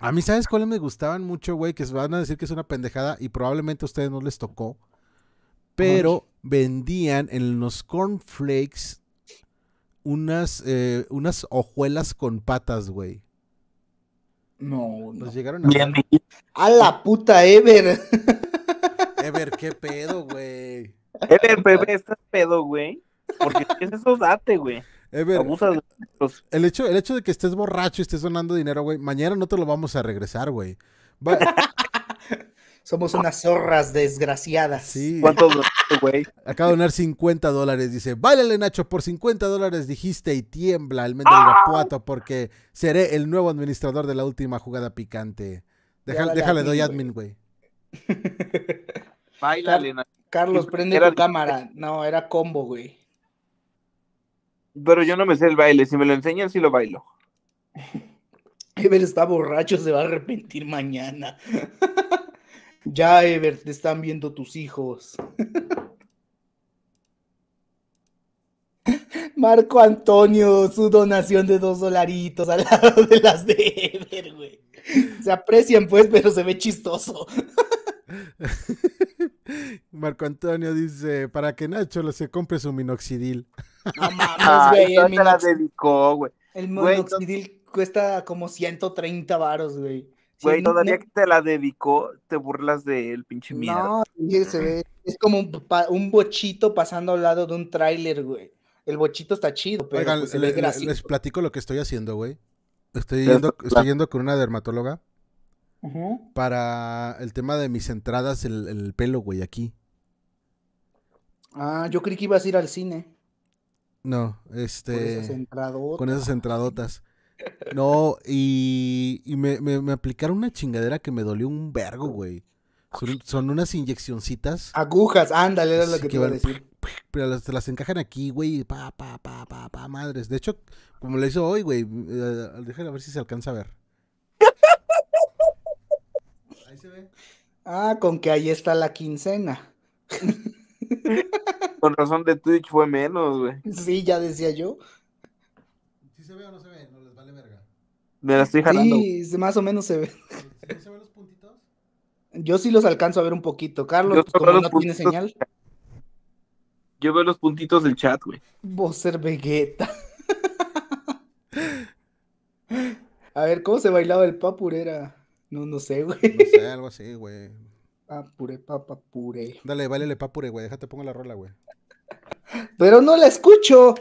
A mí, ¿sabes cuáles me gustaban mucho, güey? Que van a decir que es una pendejada y probablemente a ustedes no les tocó. Pero vendían en los cornflakes unas, eh, unas hojuelas con patas, güey. No, Nos llegaron a... a... la puta Ever. Ever, qué pedo, güey. Ever, bebé, estás pedo, güey. Porque es eso, date, güey. Eh, el, hecho, el hecho de que estés borracho y estés donando dinero, güey, mañana no te lo vamos a regresar, güey. [laughs] Somos unas zorras desgraciadas. Sí. güey? Acaba de donar 50 dólares. Dice, báilale Nacho, por 50 dólares dijiste y tiembla el Mendoza ¡Ah! Irapuato porque seré el nuevo administrador de la última jugada picante. Déjale, doy admin, güey. [laughs] Nacho. Carlos, prende la cámara. No, era combo, güey. Pero yo no me sé el baile. Si me lo enseñan, sí lo bailo. [laughs] Ever está borracho, se va a arrepentir mañana. [laughs] ya, Ever, te están viendo tus hijos. [laughs] Marco Antonio, su donación de dos dolaritos al lado de las de Ever, güey. Se aprecian, pues, pero se ve chistoso. [laughs] Marco Antonio dice, para que Nacho se compre su minoxidil. No mames, güey. el minoxidil, cuesta como 130 varos, güey. Güey, no todavía que te la dedicó, te burlas del pinche mierda. No, es como un, bochito pasando al lado de un tráiler, güey. El bochito está chido, pero pues, les platico lo que estoy haciendo, güey. Estoy estoy yendo con una dermatóloga para el tema de mis entradas, el, pelo, güey, aquí. Ah, yo creí que ibas a ir al cine. No, este. con esas entradotas. No, y, y me, aplicaron una chingadera que me dolió un vergo, güey. Son, unas inyeccioncitas. Agujas, ándale, era lo que, te iba a decir. Pero las, las encajan aquí, güey, pa, pa, pa, pa, pa, madres. De hecho, como le hizo hoy, güey, eh, a ver si se alcanza a ver. Ah, con que ahí está la quincena. [laughs] con razón de Twitch fue menos, güey. Sí, ya decía yo. ¿Sí se ve o no se ve? No les vale verga. Me la estoy jalando. Sí, más o menos se ve. ¿Sí se ven los puntitos? Yo sí los alcanzo a ver un poquito. Carlos, pues, no tiene señal. Yo veo los puntitos del chat, güey. Vos ser Vegeta. [laughs] a ver, ¿cómo se bailaba el papurera? No, no sé, güey. No sé, algo así, güey. Papure, papapure. Dale, válele papure, güey. Déjate pongo la rola, güey. Pero no la escucho.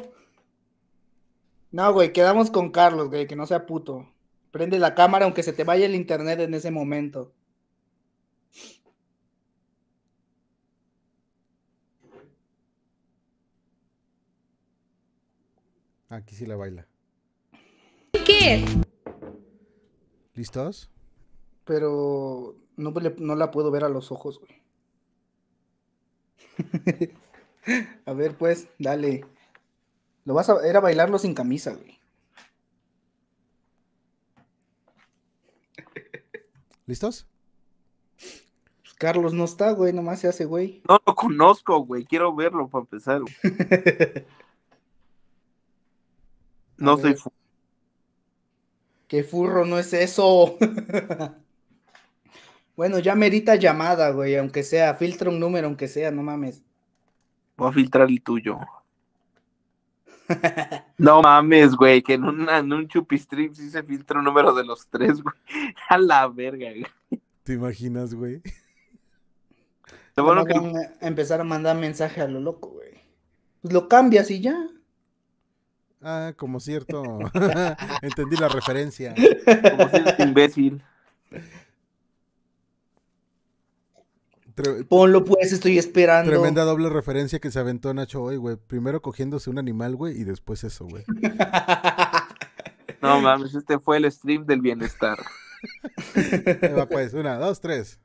No, güey, quedamos con Carlos, güey, que no sea puto. Prende la cámara aunque se te vaya el internet en ese momento. Aquí sí la baila. ¿Qué? ¿Listos? pero pues, no, la puedo ver a los ojos, güey. [laughs] a ver, pues, dale. Lo vas a, era bailarlo sin camisa, güey. [laughs] ¿Listos? Pues, Carlos no está, güey, nomás se hace, güey. No lo conozco, güey, quiero verlo para empezar. [laughs] no sé ¿Qué furro no es eso? Bueno, ya merita llamada, güey, aunque sea. Filtra un número, aunque sea, no mames. Voy a filtrar el tuyo. no mames, güey, que en, un chupistrip sí se filtra un número de los tres, güey. [laughs] A la verga, güey. ¿Te imaginas, güey? bueno que... empezar a mandar mensaje a lo loco, güey. Pues lo cambias y ya. Ah, como cierto. [laughs] Entendí la referencia. Como cierto imbécil. [laughs] Ponlo pues, estoy esperando. Tremenda doble referencia que se aventó Nacho hoy, güey. Primero cogiéndose un animal, güey, y después eso, güey. [laughs] no mames, este fue el stream del bienestar. [laughs] Va pues, una, dos, tres.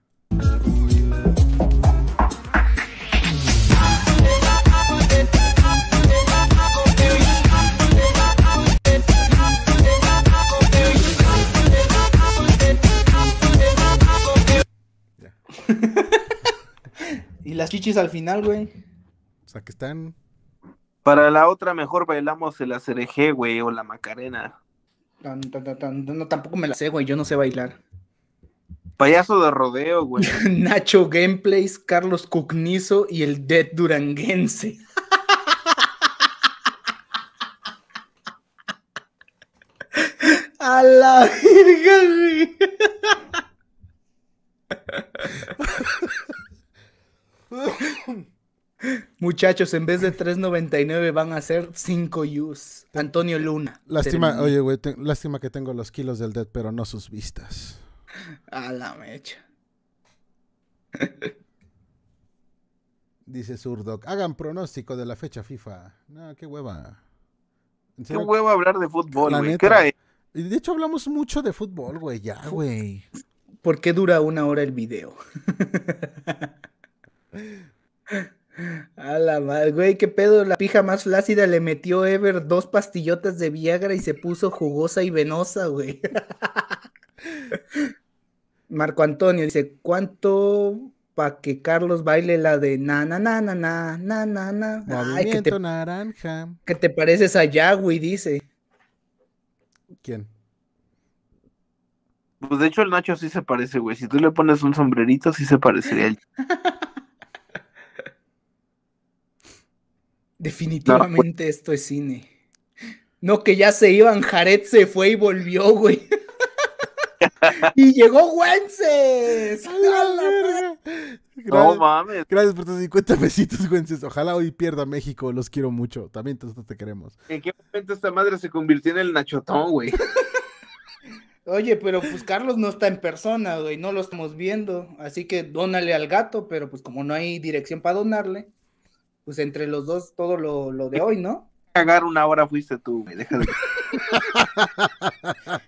Y las chichis al final, güey. O sea, que están. Para la otra, mejor bailamos el acereje, güey, o la macarena. no, tampoco me la sé, güey, yo no sé bailar. Payaso de rodeo, güey. [laughs] Nacho Gameplays, Carlos Cugnizo y el Dead Duranguense. [laughs] A la virgen, güey. [laughs] Muchachos, en vez de 3.99 van a ser 5 Us. Antonio Luna. Lástima, oye, güey, lástima que tengo los kilos del Dead, pero no sus vistas. A la mecha. Dice Surdoc, hagan pronóstico de la fecha FIFA. No, qué hueva. Qué hueva hablar de fútbol, güey. De hecho, hablamos mucho de fútbol, güey, ya, güey. ¿Por qué dura una hora el video? [laughs] A la madre, güey, qué pedo. La pija más flácida le metió Ever dos pastillotas de Viagra y se puso jugosa y venosa, güey. [laughs] Marco Antonio dice: ¿Cuánto para que Carlos baile la de na na na na na na na que te, naranja. Que te pareces a Yahweh, dice. ¿Quién? Pues de hecho el Nacho sí se parece, güey. Si tú le pones un sombrerito, sí se parecería. él [laughs] Pues Definitivamente esto es cine. No, que ya se iban, Jared se fue y volvió, güey. [laughs] y llegó Wences. No mames. Gracias por tus 50 besitos, Wences. Ojalá hoy pierda México. Los quiero mucho. También todos te queremos. ¿En qué momento esta madre se convirtió en el Nachotón, güey? [laughs] Oye, pero pues Carlos no está en persona, güey, no lo estamos viendo, así que dónale al gato, pero pues como no hay dirección para donarle, pues entre los dos todo lo, de hoy, ¿no? Cagar una hora fuiste tú, güey, [laughs]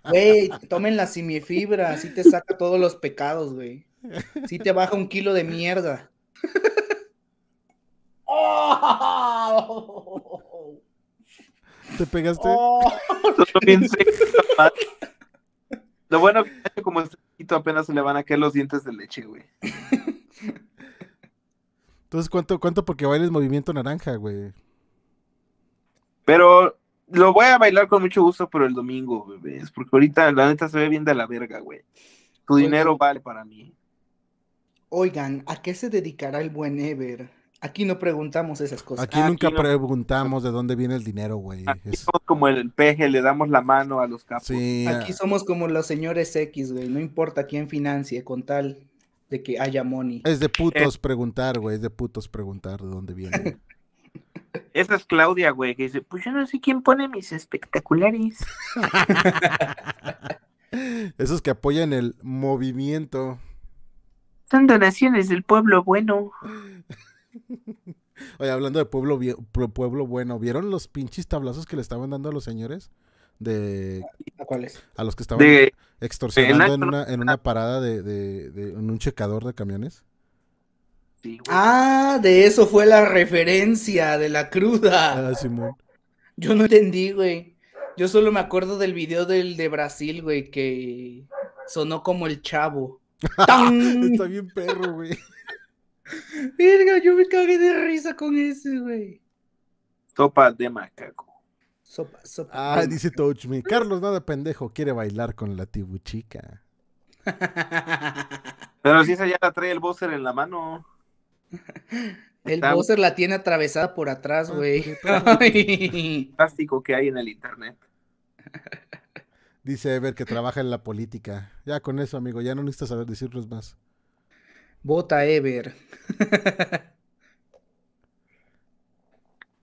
Güey, tomen la simifibra, así te saca todos los pecados, güey. Sí te baja un kilo de mierda. ¿Te pegaste? Lo bueno que como este apenas se le van a caer los dientes de leche, güey. [laughs] Entonces, ¿cuánto, cuánto porque bailes movimiento naranja, güey? Pero lo voy a bailar con mucho gusto, pero el domingo, bebés. Porque ahorita la neta se ve bien de la verga, güey. Tu dinero vale para mí. Oigan, ¿a qué se dedicará el buen Ever? Aquí no preguntamos esas cosas. Aquí, nunca preguntamos de dónde viene el dinero, güey. somos como el peje, le damos la mano a los capos. Aquí somos como los señores X, güey. No importa quién financie, con tal de que haya money. Es de putos eh. preguntar, güey, es de putos preguntar de dónde viene. [laughs] Esa es Claudia, güey, que dice, pues yo no sé quién pone mis espectaculares. [laughs] Esos que apoyan el movimiento. Son donaciones del pueblo bueno. [laughs] Oye, hablando de pueblo, pueblo bueno, ¿vieron los pinches tablazos que le estaban dando a los señores? de ¿A cuáles? A los que estaban extorsionando en, una, parada de, en un checador de camiones. Ah, de eso fue la referencia de la cruda. Ah, yo no entendí, güey. Yo solo me acuerdo del video del de Brasil, güey, que sonó como el chavo. [laughs] Está bien perro, güey. Verga, yo me cagué de risa con ese, güey. Topa de macaco. Sopa, Ah, dice Touch Me. Carlos, nada pendejo, quiere bailar con la chica. [laughs] Pero si esa ya la trae el Bowser en la mano. El la tiene atravesada por atrás, ah, güey. Plástico [laughs] que hay en el internet. [laughs] Dice Ever que trabaja en la política. Ya con eso, amigo, ya no necesitas saber decirnos más. Vota Ever.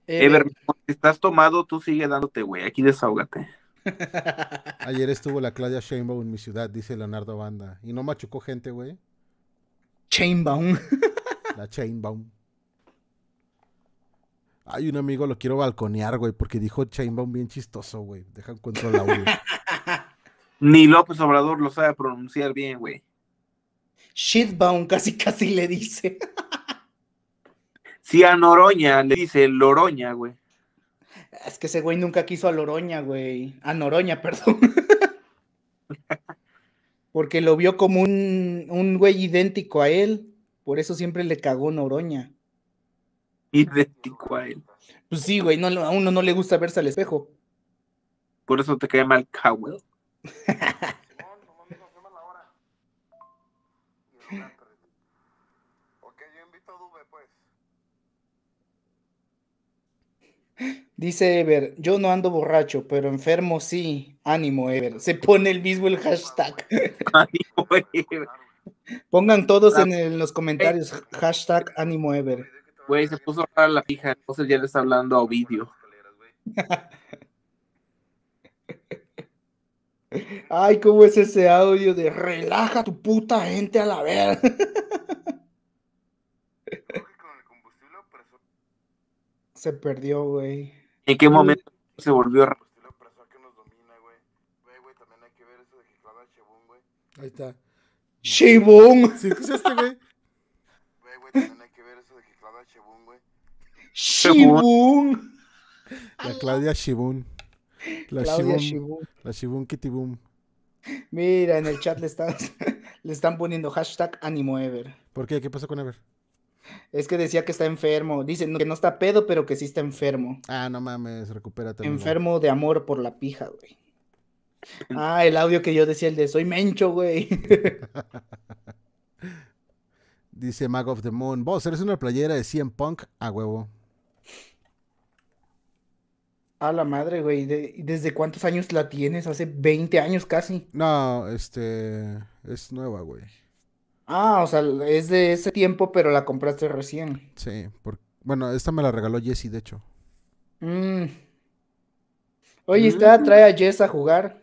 Eh, Ever, estás tomado, tú sigue dándote, güey. Aquí desahógate. [laughs] Ayer estuvo la Claudia Sheinbaum en mi ciudad, dice Leonardo Banda. Y no machucó gente, güey. Chainbaum. la Chainbaum. Hay un amigo, lo quiero balconear, güey, porque dijo Chainbaum bien chistoso, güey. Deja encuentro la audio. [laughs] Ni López Obrador lo sabe pronunciar bien, güey. Shitbaum casi casi le dice. Sí, a Noroña le dice Loroña, güey. Es que ese güey nunca quiso a Loroña, güey. A Noroña, [laughs] perdón. Porque lo vio como un, güey idéntico a él. Por eso siempre le cagó Noroña. Idéntico a él. Pues sí, güey, a uno no le gusta verse al espejo. Por eso te cae mal Cowell. [laughs] Dice Ever, yo no ando borracho, pero enfermo sí. Ánimo, Ever. Se pone el mismo el hashtag. [laughs] Ánimo, Ever. Pongan todos en, los comentarios hashtag ánimo, Ever. Güey, se puso rara la fija. entonces ya le está hablando a Ovidio. [laughs] Ay, cómo es ese audio de relaja tu puta gente a la verga. [laughs] Se perdió, güey. ¿En qué momento se volvió que pues que nos domina, güey. Güey, también hay ver eso de güey. Ahí está. Shibun. ¿Sí escuchaste, güey? Güey, güey, también hay que ver eso de que clava Shibun, güey. Shibun. [laughs] Este, la Claudia Shibun. La Claudia Shibun. Shibun. La Shibun Boom. Mira, en el chat le están, [laughs] le están poniendo hashtag AnimoEver. ¿Por qué? ¿Qué pasa con Ever? Es que decía que está enfermo. Dice que no está pedo, pero que sí está enfermo. Ah, no mames, recupérate. Enfermo de amor por la pija, güey. [laughs] Ah, el audio que yo decía, el de soy mencho, güey. [laughs] Dice Mag of the Moon. Vos eres una playera de 100 Punk a huevo. A la madre, güey. ¿Desde cuántos años la tienes? Hace 20 años casi. No, este. Es nueva, güey. Ah, o sea, es de ese tiempo, pero la compraste recién. Sí, bueno, esta me la regaló Jesse, de hecho. Mm. Oye, está, mm. trae a Jess a jugar.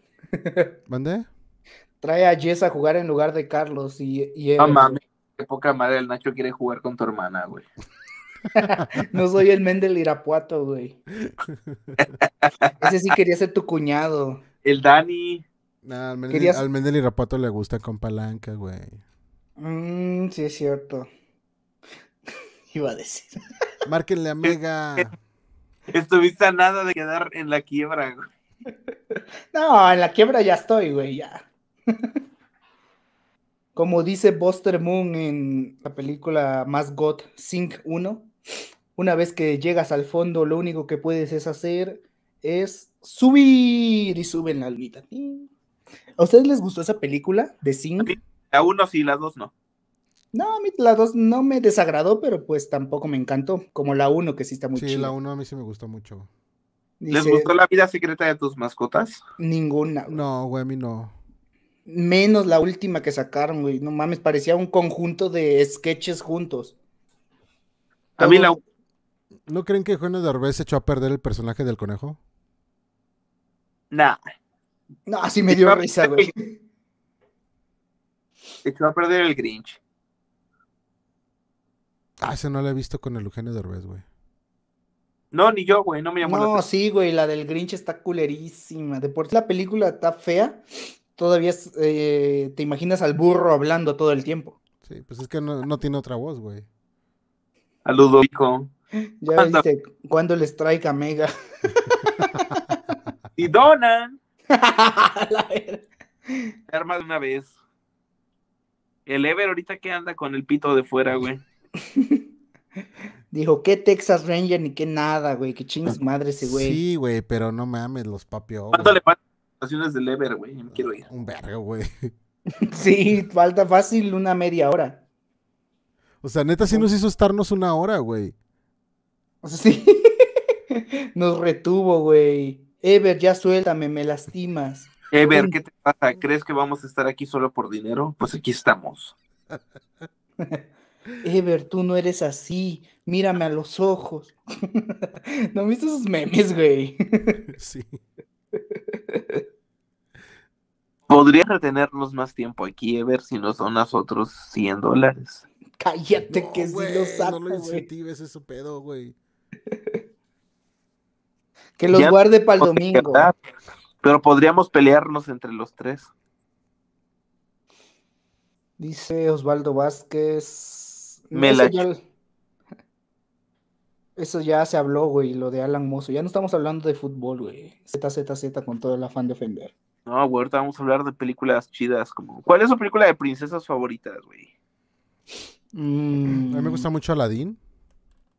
¿Dónde? [laughs] Trae a Jess a jugar en lugar de Carlos y... y No mames, qué poca madre, el Nacho quiere jugar con tu hermana, güey. [laughs] no soy el Mendel Irapuato, güey. Ese sí quería ser tu cuñado. El Dani. al, Mendel, Mendel Irapuato le gusta con palanca, güey. Mm, sí, es cierto. [laughs] Iba a decir. Márquenle a Mega. Estuviste a nada de quedar en la quiebra, güey. No, en la quiebra ya estoy, güey, ya. [laughs] Como dice Buster Moon en la película Más God Sync 1, una vez que llegas al fondo, lo único que puedes es hacer es subir y suben la almita. ¿A ustedes les gustó esa película de Sync? La 1 sí, la 2 no. No, a mí la 2 no me desagradó, pero pues tampoco me encantó, como la 1 que sí está muy chida. Sí, la 1 a mí sí me gustó mucho. ¿Les gustó la vida secreta de tus mascotas? Ninguna. No, güey, a mí no. Menos la última que sacaron, güey. No mames, parecía un conjunto de sketches juntos. A mí la... ¿No creen que de se echó a perder el personaje del conejo? Nah. No, así me dio risa, güey va a perder el Grinch. Ah, ese no lo he visto con el Eugenio Derbez, güey. No, ni yo, güey, no me llamó no, la sí, güey, la del Grinch está culerísima. De por sí la película está fea, todavía eh, te imaginas al burro hablando todo el tiempo. Sí, pues es que no, tiene otra voz, güey. A Ludovico. Ya viste, ¿cuándo les traiga Mega? [laughs] y Donan. [laughs] Arma de una vez. El Ever ahorita que anda con el pito de fuera, güey. [laughs] Dijo, ¿qué Texas Ranger ni qué nada, güey? ¿Qué chingas madre ese güey? Sí, güey, pero no mames, los papios. ¿Cuánto le faltan las estaciones del Ever, güey? Me quiero ir. Un verga, güey. [laughs] sí, falta fácil una media hora. O sea, neta, sí oh. nos hizo estarnos una hora, güey. O sea, [laughs] sí. nos retuvo, güey. Ever, ya suéltame, me lastimas. Ever, ¿qué te pasa? ¿Crees que vamos a estar aquí solo por dinero? Pues aquí estamos. [laughs] Ever, tú no eres así. Mírame a los ojos. [laughs] ¿No viste esos memes, güey? [laughs] Sí. Podrías retenernos más tiempo aquí, Ever, si nos donas otros 100 dólares. Cállate que si lo saco, No lo incentives eso pedo, güey. Que los guarde para el domingo. Pero podríamos pelearnos entre los tres. Dice Osvaldo Vázquez. Mela, eso, ya... se habló, güey, lo de Alan Mozo. Ya no estamos hablando de fútbol, güey. ZZZ con todo el afán de ofender. No, güey, ahorita vamos a hablar de películas chidas. Como... ¿Cuál es su película de princesas favoritas, güey? Mm. A mí me gusta mucho Aladdin.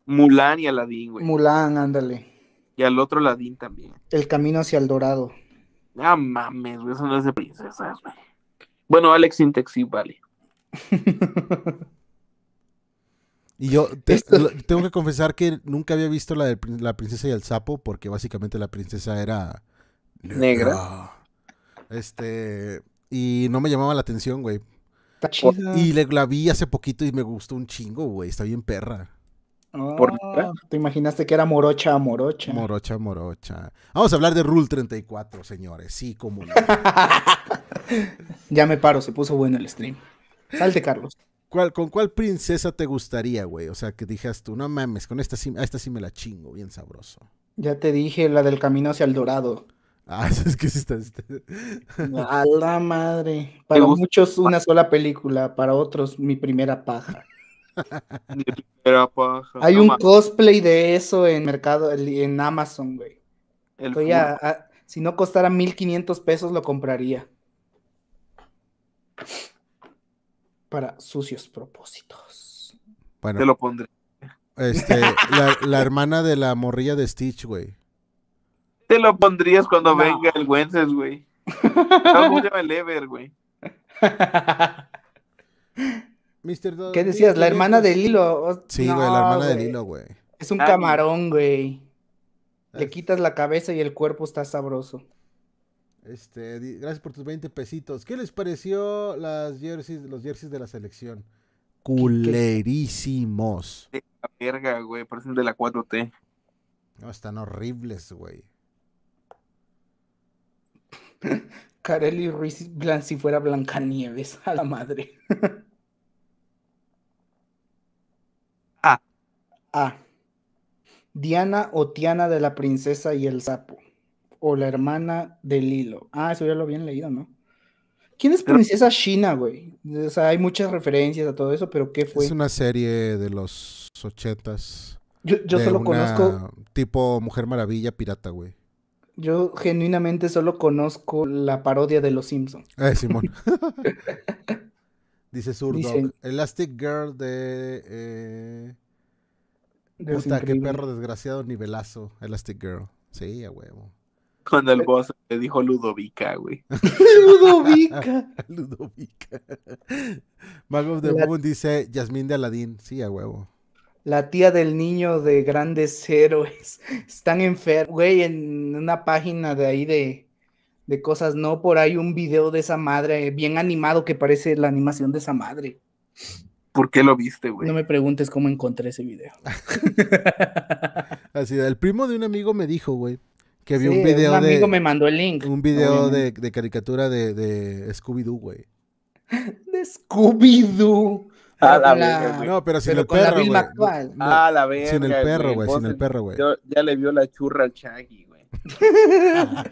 Mulan y Aladdin, güey. Mulan, ándale. Y al otro Aladdin también. El camino hacia el dorado. Ah, mames, güey, eso no es de princesas, güey. Bueno, Alex Intex sí vale. [laughs] y yo tengo que confesar que nunca había visto la de la princesa y el sapo, porque básicamente la princesa era negra. Este, y no me llamaba la atención, güey. Está chida. Y la vi hace poquito y me gustó un chingo, güey. Está bien perra. Ah, te imaginaste que era morocha a morocha. Morocha morocha. Vamos a hablar de Rule 34, señores. Sí, como. [laughs] ya me paro, se puso bueno el stream. Salte, Carlos. ¿Con cuál princesa te gustaría, güey? O sea, que dijas tú, no mames, con esta sí, esta sí me la chingo, bien sabroso. Ya te dije, la del camino hacia el dorado. Ah, [laughs] es que sí está. A la madre. Para muchos, una sola película. Para otros, mi primera paja. [laughs] Hay un cosplay de eso en mercado, en Amazon, güey. si no costara 1500 pesos, lo compraría. Para sucios propósitos. Bueno. Te lo pondré. Este, [laughs] la, hermana de la morrilla de Stitch, güey. Te lo pondrías cuando venga el Wences, güey. No, el Ever, güey. [laughs] ¿Qué decías? La hermana del hilo? Sí, güey, la hermana del hilo, güey. Es un ah, camarón, güey. Ah, Le quitas la cabeza y el cuerpo está sabroso. Este, gracias por tus 20 pesitos. ¿Qué les pareció las los jerseys de la selección? Culerísimos. De la verga, güey, parecen de la 4T. No, están horribles, güey. Carelli [laughs] Ruiz, si fuera Blancanieves, [laughs] a la madre. [laughs] Diana o Tiana de la princesa y el sapo. O la hermana de Lilo. Ah, eso ya lo habían leído, ¿no? ¿Quién es princesa China, güey? O sea, hay muchas referencias a todo eso, pero ¿qué fue? Es una serie de los ochentas. Yo, yo solo conozco. Tipo Mujer Maravilla Pirata, güey. Yo genuinamente solo conozco la parodia de Los Simpsons. Eh, Simón. [laughs] [laughs] Dice surdog. Elastic Girl de. Eh, Dios Puta, qué perro desgraciado, nivelazo, Elastic Girl. Sí, a huevo. Cuando el eh, boss le dijo Ludovica, güey. [laughs] Ludovica. [laughs] Ludovica. Mag of the dice Yasmín de Aladín. Sí, a huevo. La tía del niño de grandes héroes. [laughs] Están enfermos. Güey, en una página de ahí de, de cosas, no, por ahí un video de esa madre, bien animado que parece la animación de esa madre. ¿Por qué lo viste, güey? No me preguntes cómo encontré ese video. [laughs] Así, el primo de un amigo me dijo, güey, que había un video un amigo me mandó el link. Un video de, caricatura de, Scooby-Doo, güey. De Scooby-Doo. Ah, la, No, pero sin el perro, ah, la verga, Sin el perro, güey, sin el perro, güey. Ya le vio la churra al Chaggy, güey. [laughs]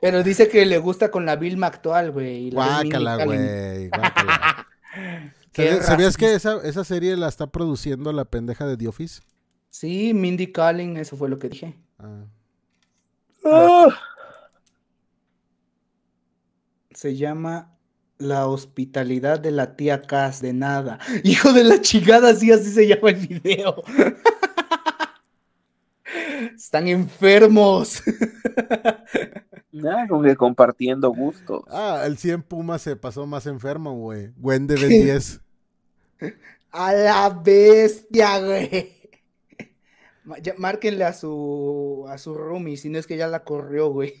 pero dice que le gusta con la Vilma actual, güey. Guácala, güey. [laughs] ¿Sabías, que esa, serie la está produciendo la pendeja de The Office? Sí, Mindy Kaling, eso fue lo que dije. Ah. Ah. Se llama La hospitalidad de la tía Cass de nada. [laughs] Hijo de la chingada, sí, así se llama el video. [laughs] Están enfermos. Nada, [laughs] compartiendo gustos. Ah, el 100 Puma se pasó más enfermo, güey. Wendy de 10. A la bestia, güey. Márquenle a su a su rumi si no es que ya la corrió, güey.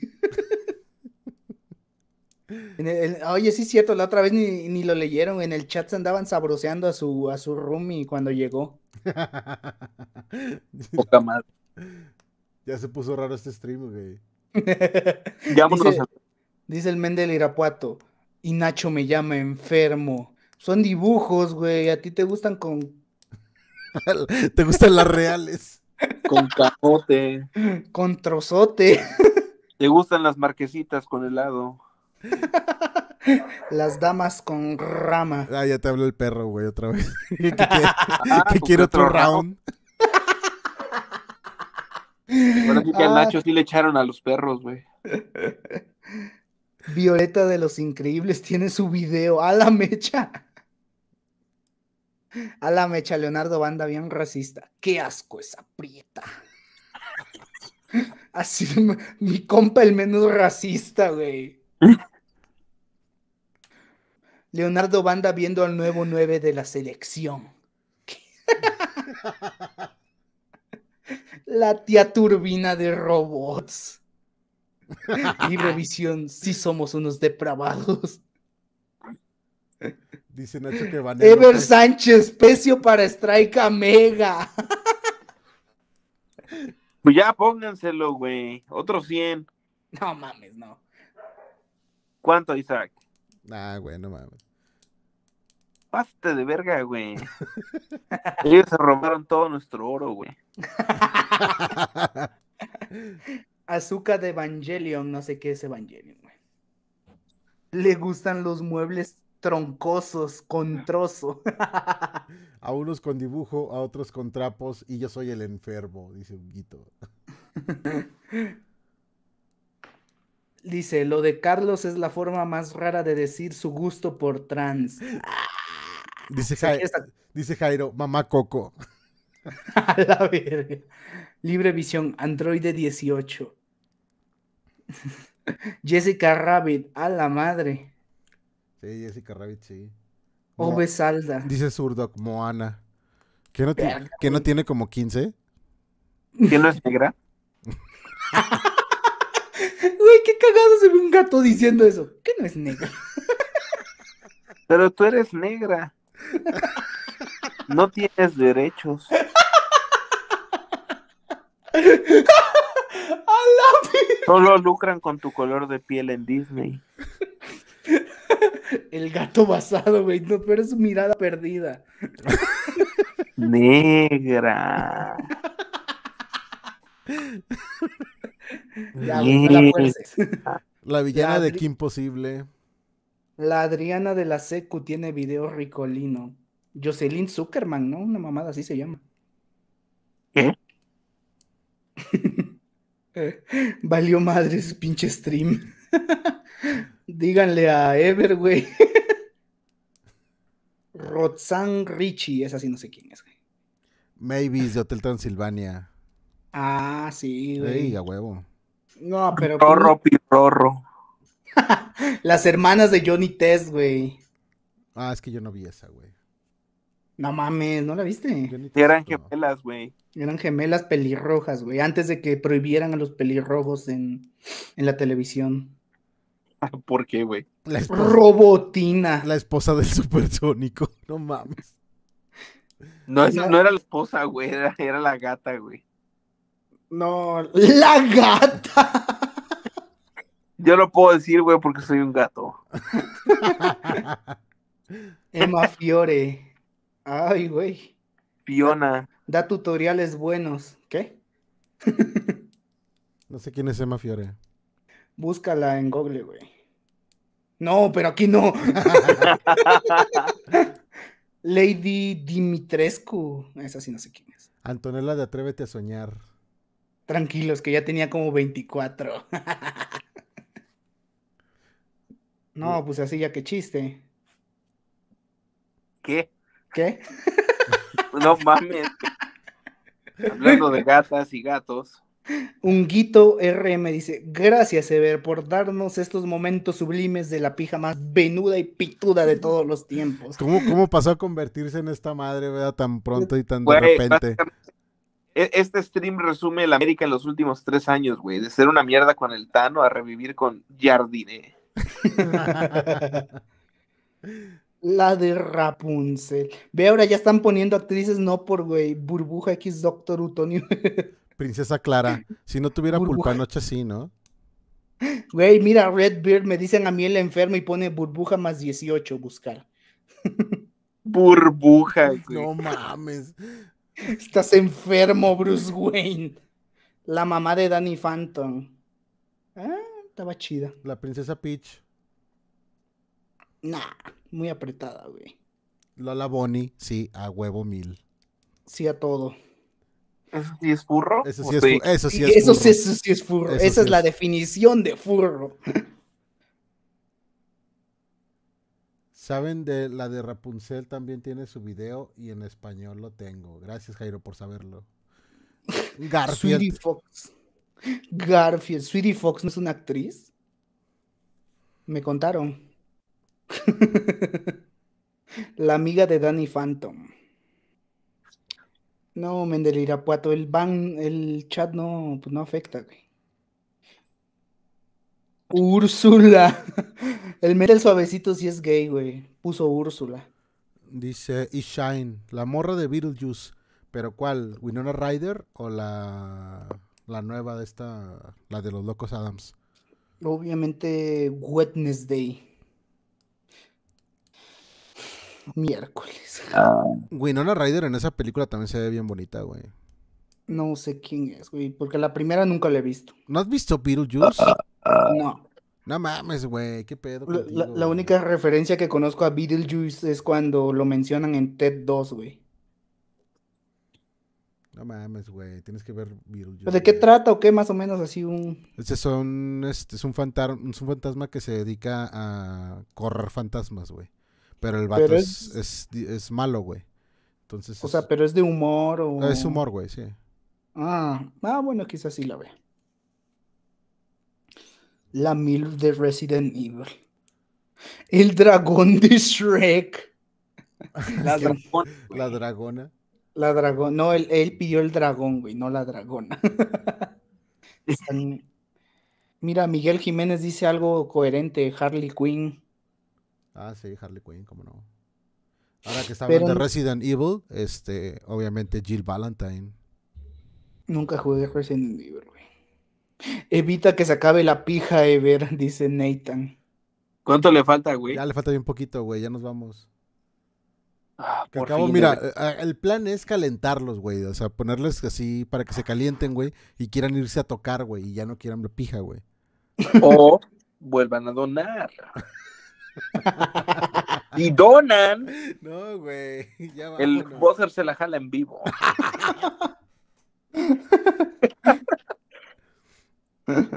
oye, sí es cierto, la otra vez ni, lo leyeron, en el chat se andaban sabroseando a su, a su roomie cuando llegó. Poca madre. Ya se puso raro este stream, güey. dice, dice, el Mendel Irapuato, y Nacho me llama enfermo son dibujos, güey. A ti te gustan con. [laughs] te gustan las reales. Con camote. Con trozote. te gustan las marquesitas con helado. [laughs] Las damas con rama. Ah, ya te habló el perro, güey, otra vez. [laughs] que, quiere ah, pues otro, round. Bueno, sí que al ah. Nacho sí le echaron a los perros, güey. Violeta de los Increíbles tiene su video a la mecha. A la mecha, Leonardo Banda, bien racista. ¡Qué asco esa prieta! [laughs] Así, mi compa el menos racista, güey. Leonardo Banda viendo al nuevo 9 de la selección. [laughs] la tía turbina de robots. Y [laughs] revisión, sí somos unos depravados. Dice Nacho que van Ever Sánchez, pecio para Strike Mega. Pues ya pónganselo, güey. Otro 100. No mames, no. ¿Cuánto, Isaac? Ah, güey, no mames. Pásate de verga, güey. Ellos se robaron todo nuestro oro, güey. [laughs] Azúcar de Evangelion, no sé qué es Evangelion, güey. Le gustan los muebles troncosos, con trozo. [laughs] a unos con dibujo, a otros con trapos, y yo soy el enfermo, dice Huguito. [laughs] Dice, lo de Carlos es la forma más rara de decir su gusto por trans. [laughs] Dice, Jairo, mamá Coco. a la verga. Libre visión, androide 18. Jessica Rabbit, a la madre. Sí, Jessica Rabbit, sí. O Besalda. Dice zurdo, como Ana. no, ¿Que no tiene como 15? ¿Que no es negra? [laughs] Güey, qué cagado se ve un gato diciendo eso. ¿Qué no es negra? Pero tú eres negra. No tienes derechos. [laughs] Solo lucran con tu color de piel en Disney. El gato basado, güey. No, pero es mirada perdida. Negra. la villana de Kim Posible. La Adriana de la Secu tiene video ricolino. Jocelyn Zuckerman, ¿no? Una mamada así se llama. ¿Qué? [laughs] madre Valió madres, pinche stream. [laughs] Díganle a Ever, güey. [laughs] Rotsan Richie, esa sí no sé quién es, güey. Mavis de Hotel Transilvania. Ah, sí, güey. a huevo. No, pero. Rorro, [laughs] Las hermanas de Johnny Test, güey. Ah, es que yo no vi esa, güey. No mames, ¿no la viste? eran gemelas, güey. Eran gemelas pelirrojas, güey. Antes de que prohibieran a los pelirrojos en, en la televisión. [laughs] ¿Por qué, güey? La Robotina. La esposa del supersónico. [laughs] No mames. No, no era la esposa, güey. Era, la gata, güey. No, la gata. Yo lo puedo decir, güey, porque soy un gato. Emma Fiore. Ay, güey. Piona. da tutoriales buenos. ¿Qué? no sé quién es Emma Fiore. Búscala en Google, güey. No, pero aquí no. [laughs] Lady Dimitrescu. Esa sí no sé quién es. Antonella de Atrévete a Soñar. Tranquilos, que ya tenía como 24. [laughs] no, pues así ya que chiste. ¿Qué? ¿Qué? [laughs] no mames. Hablando de gatas y gatos. Unguito RM dice: Gracias, Ever, por darnos estos momentos sublimes de la pija más venuda y pituda de todos los tiempos. ¿Cómo, pasó a convertirse en esta madre, verdad? Tan pronto y tan de repente. E, este stream resume la América en los últimos tres años, güey. De ser una mierda con el Tano a revivir con Jardine. [laughs] La de Rapunzel. Ve, ahora ya están poniendo actrices no por, güey, Burbuja X Doctor Utonio. Princesa Clara. [laughs] Si no tuviera pulpa anoche, sí, ¿no? Güey, mira, Redbeard, me dicen a mí el enfermo y pone burbuja más 18 buscar. [laughs] burbuja, No mames. Estás enfermo, Bruce Wayne. La mamá de Danny Phantom. Ah, estaba chida. La princesa Peach. Nah, muy apretada, güey. Lola Bonnie, sí, a huevo mil. Sí, a todo. ¿Eso sí es furro? Eso sí es, furro. Eso sí es furro. Esa es, la definición de furro. Saben de la de Rapunzel también tiene su video y en español lo tengo. Gracias Jairo por saberlo. Garfield. Sweetie Fox. Garfield. Sweetie Fox no es una actriz. Me contaron. [laughs] la amiga de Danny Phantom. No, Mendel el ban, el chat no, pues no afecta, güey. Úrsula. [laughs] El metal suavecito sí es gay, güey. Puso Úrsula. Dice Ishine, la morra de Beetlejuice. ¿Pero cuál? ¿Winona Ryder o la, la nueva de esta, la de los locos Adams? Obviamente Wednesday. Miércoles. Ah. Güey, la Ryder en esa película también se ve bien bonita, güey. No sé quién es, güey, porque la primera nunca la he visto. ¿No has visto Beetlejuice? Ah, ah. No. No mames, güey, qué pedo. la, única referencia que conozco a Beetlejuice es cuando lo mencionan en TED 2, güey. No mames, güey, tienes que ver Beetlejuice. ¿De qué trata o qué? Más o menos así un... Este, es, un es un fantasma que se dedica a correr fantasmas, güey. Pero el vato es, es, malo, güey. Entonces. O sea, pero es de humor o. Es humor, güey, sí. Ah, ah bueno, quizás sí la ve La mil de Resident Evil. El dragón de Shrek. [laughs] La, dragona, la dragona. No, él, él, pidió el dragón, güey, no la dragona. [laughs] Mira, Miguel Jiménez dice algo coherente. Harley Quinn Ah, sí, Harley Quinn, cómo no. Ahora que estamos de Resident Evil, este, obviamente Jill Valentine. Nunca jugué Resident Evil, güey. Evita que se acabe la pija, Ever, dice Nathan. ¿Cuánto le falta, güey? Ya le falta bien poquito, güey, ya nos vamos. Ah, por mira, eh, el plan es calentarlos, güey. O sea, ponerles así para que se calienten, güey, y quieran irse a tocar, güey, y ya no quieran la pija, güey. [laughs] O vuelvan a donar. [laughs] y donan. No, güey. el Bowser se la jala en vivo. [laughs]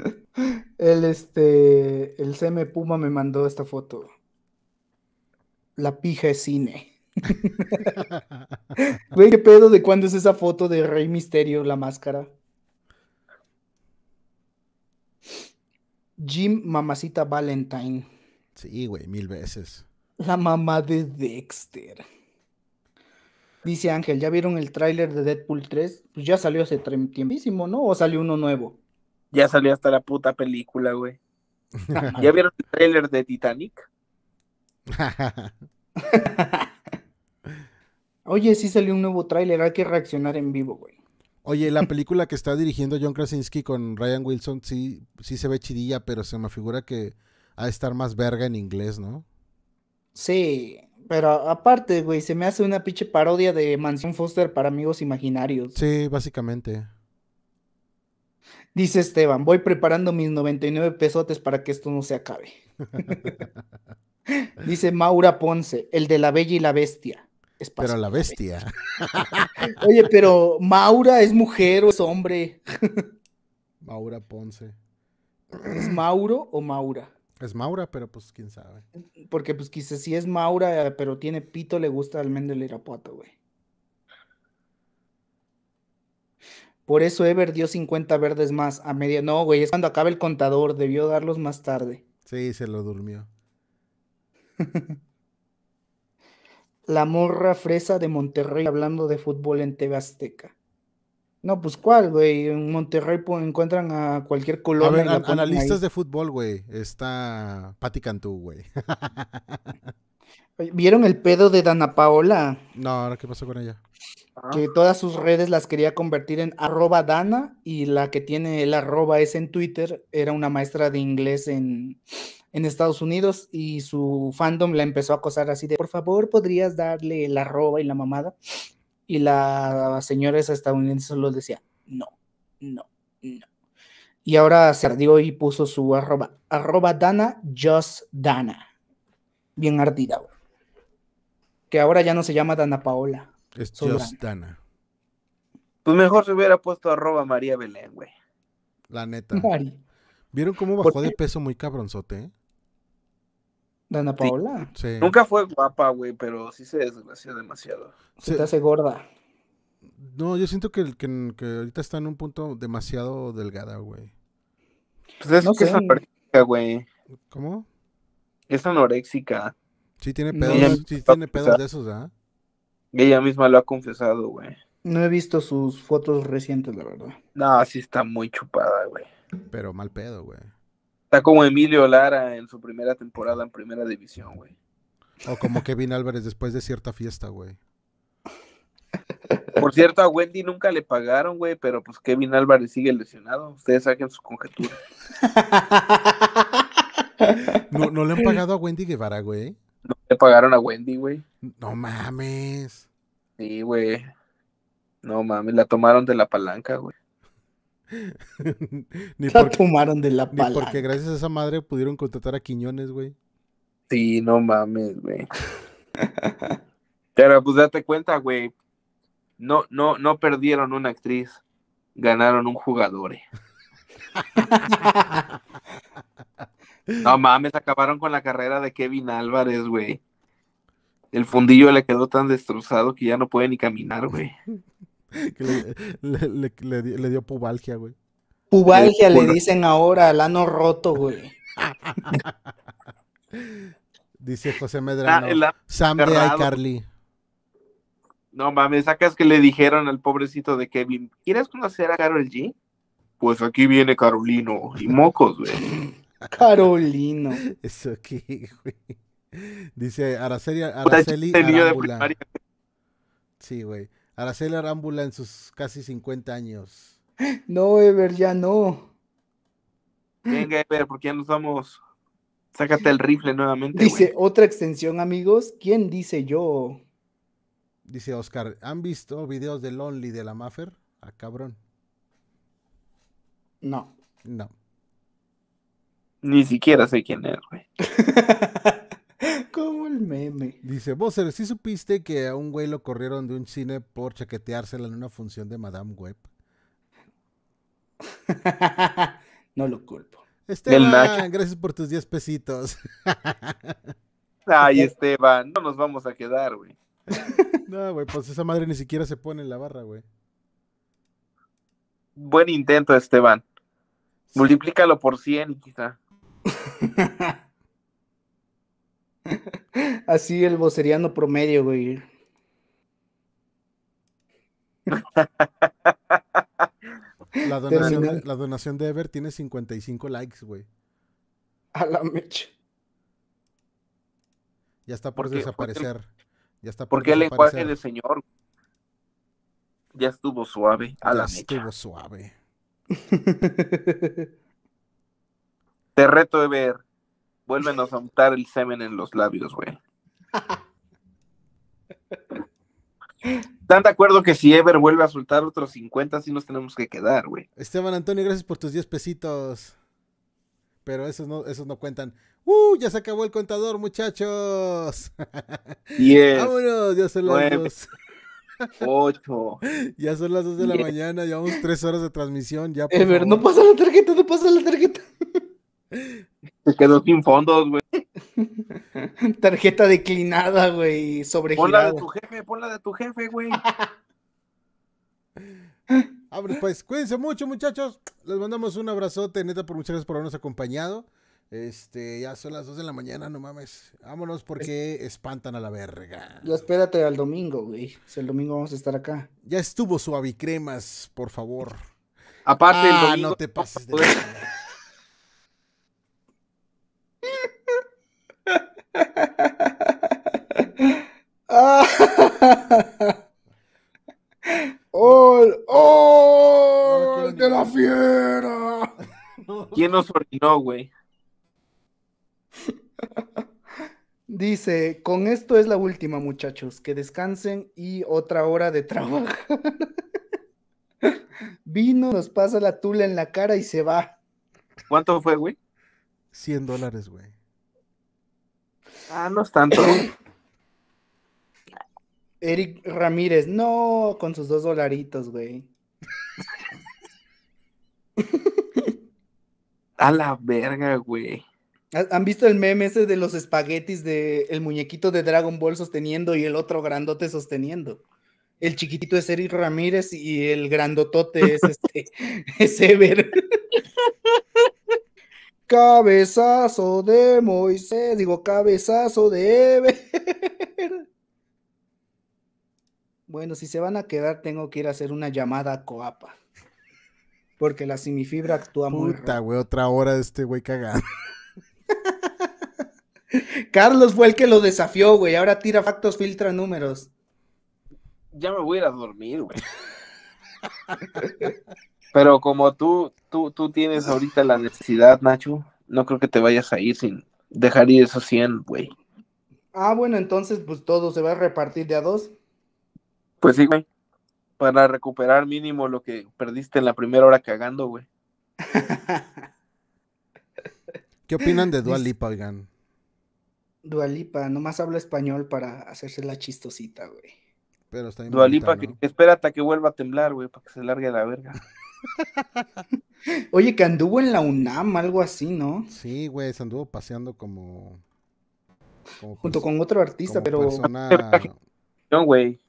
el este. El CM Puma me mandó esta foto. La pija es cine. [laughs] Güey, qué pedo de cuándo es esa foto de Rey Misterio, la máscara. Jim Mamacita Valentine. Sí, güey, mil veces. La mamá de Dexter. Dice Ángel, ¿ya vieron el tráiler de Deadpool 3? Pues ya salió hace tiempísimo, ¿no? ¿O salió uno nuevo? Ya salió hasta la puta película, güey. Ah, ¿Ya vieron el tráiler de Titanic? [laughs] Oye, sí salió un nuevo tráiler, hay que reaccionar en vivo, güey. Oye, la [laughs] película que está dirigiendo John Krasinski con Ryan Wilson sí, sí se ve chidilla, pero se me figura que a estar más verga en inglés, ¿no? Sí, pero aparte, güey, se me hace una pinche parodia de Mansión Foster para amigos imaginarios. Sí, básicamente. Dice Esteban, voy preparando mis 99 pesotes para que esto no se acabe. [laughs] Dice Maura Ponce, el de la bella y la bestia. pero la bestia. [laughs] Oye, pero Maura es mujer o es hombre. Maura Ponce. ¿Es Mauro o Maura? Es Maura, pero pues quién sabe. Porque pues quizás si es Maura, pero tiene pito, le gusta al men del Irapuato, güey. Por eso Ever dio 50 verdes más a media. No, güey, es cuando acaba el contador, debió darlos más tarde. Sí, se lo durmió. [laughs] La morra fresa de Monterrey hablando de fútbol en TV Azteca. No, pues cuál, güey. En Monterrey encuentran a cualquier color. A ver, analistas de fútbol, güey. Está Pati Cantú, güey. ¿Vieron el pedo de Dana Paola? No, ahora qué pasó con ella. Ah. Que todas sus redes las quería convertir en arroba Dana y la que tiene el arroba es en Twitter. Era una maestra de inglés en, en Estados Unidos y su fandom la empezó a acosar así de, por favor, podrías darle el arroba y la mamada. Y la señora esa estadounidense solo decía, no, no, no. Y ahora se ardió y puso su arroba, arroba Dana, just Dana. Bien ardida, güey. Que ahora ya no se llama Dana Paola. Es just Dana. Pues mejor se hubiera puesto arroba María Belén, güey. La neta. ¿Vieron cómo bajó de peso muy cabronzote? Eh? Dana Paola. Nunca fue guapa, güey, pero sí se desgració demasiado. Se, se te hace gorda. No, yo siento que, ahorita está en un punto demasiado delgada, güey. Pues es eso que es anoréxica, güey. ¿Cómo? Es anoréxica. Sí tiene pedos, sí tiene pedos de esos, ¿ah? Ella misma lo ha confesado, güey. No he visto sus fotos recientes, la verdad. No, sí está muy chupada, güey. Pero mal pedo, güey. Está como Emilio Lara en su primera temporada en primera división, güey. O como Kevin Álvarez después de cierta fiesta, güey. Por cierto, a Wendy nunca le pagaron, güey, pero pues Kevin Álvarez sigue lesionado. Ustedes saquen su conjetura. [laughs] No, no le han pagado a Wendy Guevara, güey. No le pagaron a Wendy, güey. No mames. Sí, güey. No mames, la tomaron de la palanca, güey. [laughs] ni la porque, tomaron de la porque gracias a esa madre pudieron contratar a Quiñones, güey. Sí, no mames, güey. Pero pues date cuenta, güey. No, no, no perdieron una actriz, ganaron un jugador. [laughs] no mames, acabaron con la carrera de Kevin Álvarez, güey. El fundillo le quedó tan destrozado que ya no puede ni caminar, güey. [laughs] que le, dio pubalgia, güey. Pubalgia eh, le dicen ahora al ano roto, güey. [laughs] Dice José ah, Medrano. y Carly. No mames, sacas que le dijeron al pobrecito de Kevin, ¿quieres conocer a Carol G? Pues aquí viene Carolino y mocos, güey. [laughs] Carolino. Eso aquí, güey. Dice Araceli, Sí, güey la Arámbula en sus casi 50 años. No, Ever, ya no. Venga, Ever, porque ya nos vamos. Sácate el rifle nuevamente. Dice otra extensión, amigos. ¿Quién dice yo? Dice Oscar, ¿han visto videos de Lonely de la Maffer? A ah, cabrón. No. No. Ni siquiera sé quién es, güey. [laughs] el meme. Dice, vos si supiste que a un güey lo corrieron de un cine por chaqueteársela en una función de Madame Web? [laughs] no lo culpo. Esteban, gracias por tus 10 pesitos. [laughs] Ay, Esteban, no nos vamos a quedar, güey. [laughs] No, güey, pues esa madre ni siquiera se pone en la barra, güey. Buen intento, Esteban. Multiplícalo por 100, quizá. [laughs] Así el voceriano promedio, güey. La [laughs] donación, de, Ever tiene 55 likes, güey. A la mecha. Ya está por, desaparecer. Ya está por Porque el lenguaje del señor ya estuvo suave a ya la mecha. Estuvo suave. [laughs] Te reto Ever. Vuelven a soltar el semen en los labios, güey. ¿Están de acuerdo que si Ever vuelve a soltar otros 50, sí nos tenemos que quedar, güey? Esteban Antonio, gracias por tus 10 pesitos. Pero esos no, esos no cuentan. ¡Uh! Ya se acabó el contador, muchachos. [laughs] Diez. Vámonos, ya son las Ocho. [laughs] Ya son las 2 de la mañana, llevamos tres horas de transmisión. Ya, Ever, no pasa la tarjeta, no pasa la tarjeta. [laughs] Se quedó sin fondos, güey. [laughs] Tarjeta declinada, güey, sobregirada. la de tu jefe, ponla de tu jefe, güey. [laughs] Abre pues cuídense mucho, muchachos. Les mandamos un abrazote, neta, por muchas gracias por habernos acompañado. Este, ya son las 2 de la mañana, no mames. Vámonos porque espantan a la verga. Ya espérate al domingo, güey. Si el domingo vamos a estar acá. Ya estuvo suavicremas, por favor. Aparte, el ah, domingo... no te pases de [laughs] ¡Oh! ¡Oh! ¡De la fiera! [laughs] ¿Quién nos orinó, güey? Dice, con esto es la última, muchachos. Que descansen y otra hora de trabajo. [laughs] Vino, nos pasa la tula en la cara y se va. ¿Cuánto fue, güey? 100 dólares, güey. Ah, no es tanto. Eric Ramírez, no, con sus dos dolaritos, güey. [laughs] A la verga, güey. ¿Han visto el meme ese de los espaguetis de el muñequito de Dragon Ball sosteniendo y el otro grandote sosteniendo? El chiquitito es Eric Ramírez y el grandotote es este [laughs] es Ever. [laughs] cabezazo de Moisés, digo cabezazo de Ever. Bueno, si se van a quedar, tengo que ir a hacer una llamada Coapa. Porque la semifibra actúa muy. Puta, güey, otra hora de este güey cagado. [laughs] Carlos fue el que lo desafió, güey. Ahora tira factos, filtra números. Ya me voy a ir a dormir, güey. Pero como tú, tú, tú tienes ahorita la necesidad, Nacho, no creo que te vayas a ir sin dejar ir esos 100, güey. Ah, bueno, entonces pues todo se va a repartir de a dos. Pues sí, güey. Para recuperar mínimo lo que perdiste en la primera hora cagando, güey. [laughs] ¿Qué opinan de Dualipa, oigan? Dualipa, nomás habla español para hacerse la chistosita, güey. Pero está Dualipa, espera hasta que vuelva a temblar, güey, para que se largue la verga. [laughs] Oye, que anduvo en la UNAM, algo así, ¿no? Sí, güey, se anduvo paseando como. Junto con otro artista, pero. [laughs] No, güey.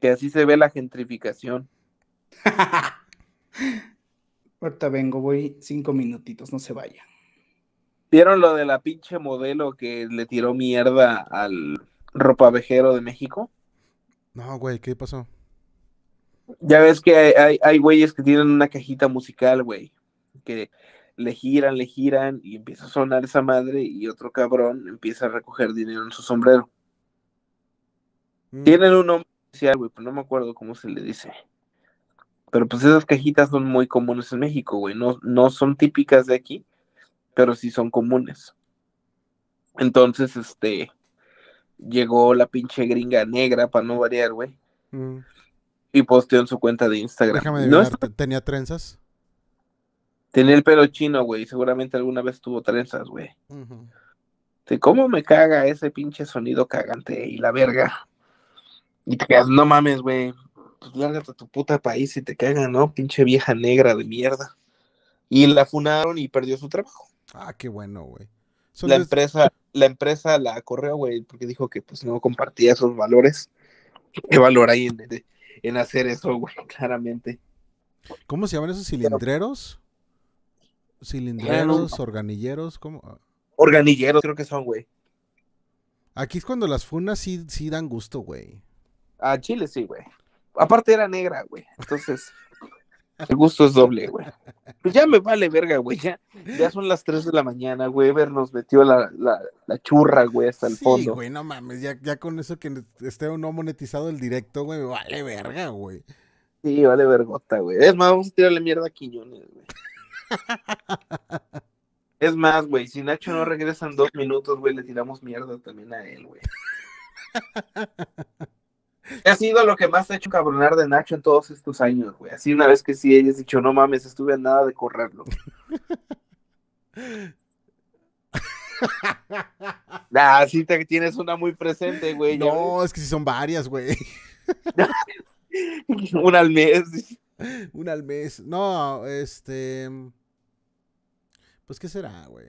Que así se ve la gentrificación. [laughs] Ahorita vengo, voy cinco minutitos, no se vaya ¿Vieron lo de la pinche modelo que le tiró mierda al ropavejero de México? No, güey, ¿qué pasó? Ya ves que hay güeyes que tienen una cajita musical, güey, que le giran, le giran y empieza a sonar esa madre y otro cabrón empieza a recoger dinero en su sombrero. Mm. Tienen un nombre especial, güey, pero no me acuerdo cómo se le dice. Pero pues esas cajitas son muy comunes en México, güey. No, no son típicas de aquí, pero sí son comunes. Entonces, este, llegó la pinche gringa negra, para no variar, güey. Mm. Y posteó en su cuenta de Instagram. Déjame ¿No ¿Tenía trenzas? Tenía el pelo chino, güey. Seguramente alguna vez tuvo trenzas, güey. ¿Cómo me caga ese pinche sonido cagante y la verga? Y te pues, quedas, no mames, güey. Pues lárgate a tu puta país y te cagan, ¿no? Pinche vieja negra de mierda. Y la funaron y perdió su trabajo. Ah, qué bueno, güey. La empresa, la empresa la corrió, güey, porque dijo que pues no compartía esos valores. ¿Qué valor hay en, hacer eso, güey? [laughs] Claramente. ¿Cómo se llaman esos cilindreros? Cilindreros, organilleros, ¿cómo? Organilleros creo que son, güey. Aquí es cuando las funas sí, sí dan gusto, güey. A Chile sí, güey. Aparte era negra, güey. Entonces, [laughs] el gusto es doble, güey. Pues ya me vale verga, güey. Ya, ya son las 3 de la mañana, güey. Ver nos metió la, la, churra, güey, hasta el sí, güey, no mames. Ya, ya con eso que esté o no monetizado el directo, güey, me vale verga, güey. Sí, vale vergota, güey. Es más, vamos a tirarle mierda a Quiñones, güey. [laughs] es más, güey, si Nacho no regresa en dos minutos, güey, le tiramos mierda también a él, güey. [laughs] Ha sido lo que más te ha hecho cabronar de Nacho en todos estos años, güey. Así una vez que sí hayas dicho, no mames, estuve a nada de correrlo. [laughs] nah, sí te tienes una muy presente, güey. No, es que sí son varias, güey. [laughs] una al mes. Una al mes. No, este. Pues, ¿qué será, güey?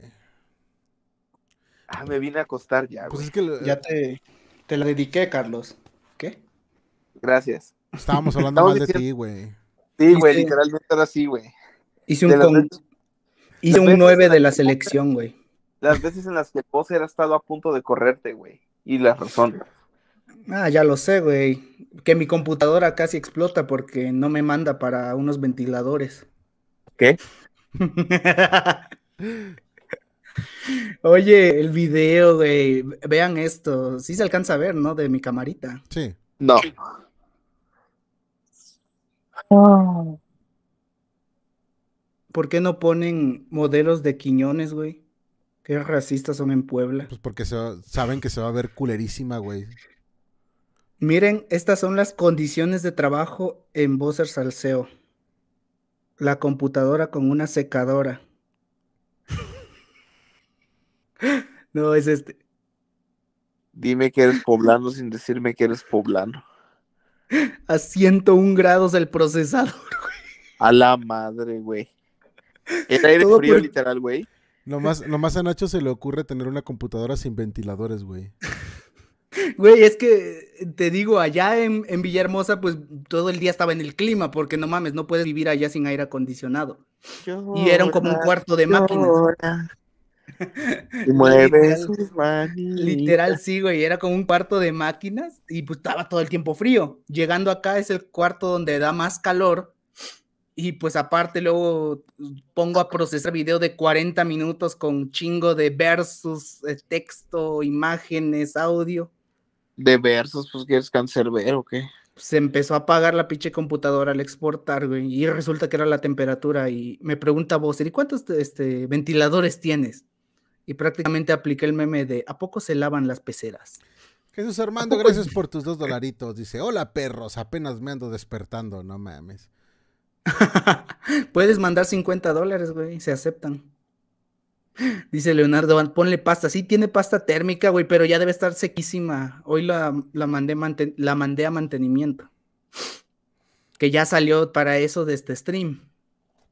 Ah, me vine a acostar ya, Pues es que. Ya te, te la dediqué, Carlos. Gracias. Estábamos [laughs] hablando mal de ti, güey. Sí, güey, literalmente era así, güey. Hice un, 9 de la selección, güey. Las veces en las que el Poser ha estado a punto de correrte, güey. Y la razón. Ah, ya lo sé, güey. Que mi computadora casi explota porque no me manda para unos ventiladores. ¿Qué? [laughs] Oye, el video, güey. Vean esto. Sí se alcanza a ver, ¿no? De mi camarita. Sí. No. Oh. ¿Por qué no ponen modelos de Quiñones, güey? Qué racistas son en Puebla. Pues porque saben que se va a ver culerísima, güey. Miren, estas son las condiciones de trabajo en Bowser Salseo. La computadora con una secadora. [laughs] no, es este. Dime que eres poblano sin decirme que eres poblano. [laughs] a 101 grados el procesador, [laughs] güey. A la madre, güey. El aire frío, literal, güey. Nomás, más a Nacho se le ocurre tener una computadora sin ventiladores, güey. [laughs] Güey, es que te digo, allá en, Villahermosa, pues todo el día estaba en el clima, porque no mames, no puedes vivir allá sin aire acondicionado. y eran como un cuarto de máquinas. Y [laughs] mueve sus Literal, sí, güey. Era como un cuarto de máquinas y pues estaba todo el tiempo frío. Llegando acá es el cuarto donde da más calor. Y pues aparte luego pues, pongo a procesar video de 40 minutos con chingo de versos, eh, texto, imágenes, audio. De versos, pues quieres cancelar o qué? Se empezó a apagar la pinche computadora al exportar, güey, y resulta que era la temperatura. Y me pregunta vos, ¿y cuántos este, ventiladores tienes? y prácticamente apliqué el meme de ¿a poco se lavan las peceras? Jesús Armando, gracias por tus dos dolaritos. Dice, hola perros, apenas me ando despertando, no mames. [laughs] Puedes mandar 50 dólares, güey, se aceptan. Dice Leonardo, ponle pasta. Sí, tiene pasta térmica, güey, pero ya debe estar sequísima. Hoy la, mandé, la mandé a mantenimiento. Que ya salió para eso de este stream.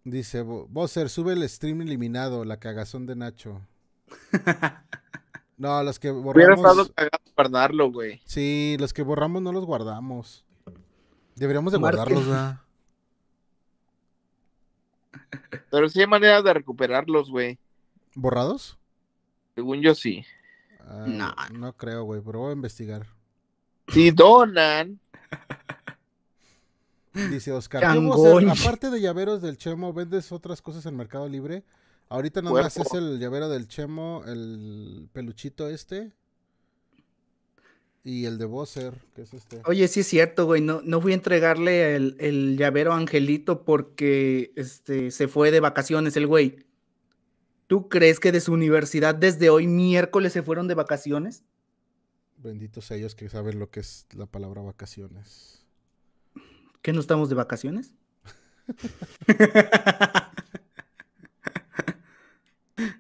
Dice, Bosser, sube el stream eliminado, la cagazón de Nacho. [laughs] no, los que borramos. Hubiera güey. Sí, los que borramos no los guardamos. Deberíamos de guardarlos, ¿verdad? [laughs] Pero sí hay maneras de recuperarlos, güey. ¿Borrados? Según yo sí. Ah, no. No creo, güey, pero voy a investigar. Si donan. Dice Oscar. [laughs] Aparte de llaveros del Chemo, ¿vendes otras cosas en Mercado Libre? Ahorita nada es el llavero del Chemo, el peluchito este. Y el de Bowser, que es este. Oye, sí es cierto, güey. No, fui a entregarle el, llavero a Angelito porque este, se fue de vacaciones el güey. ¿Tú crees que de su universidad desde hoy miércoles se fueron de vacaciones? Benditos ellos que saben lo que es la palabra vacaciones. ¿Qué no estamos de vacaciones? [laughs]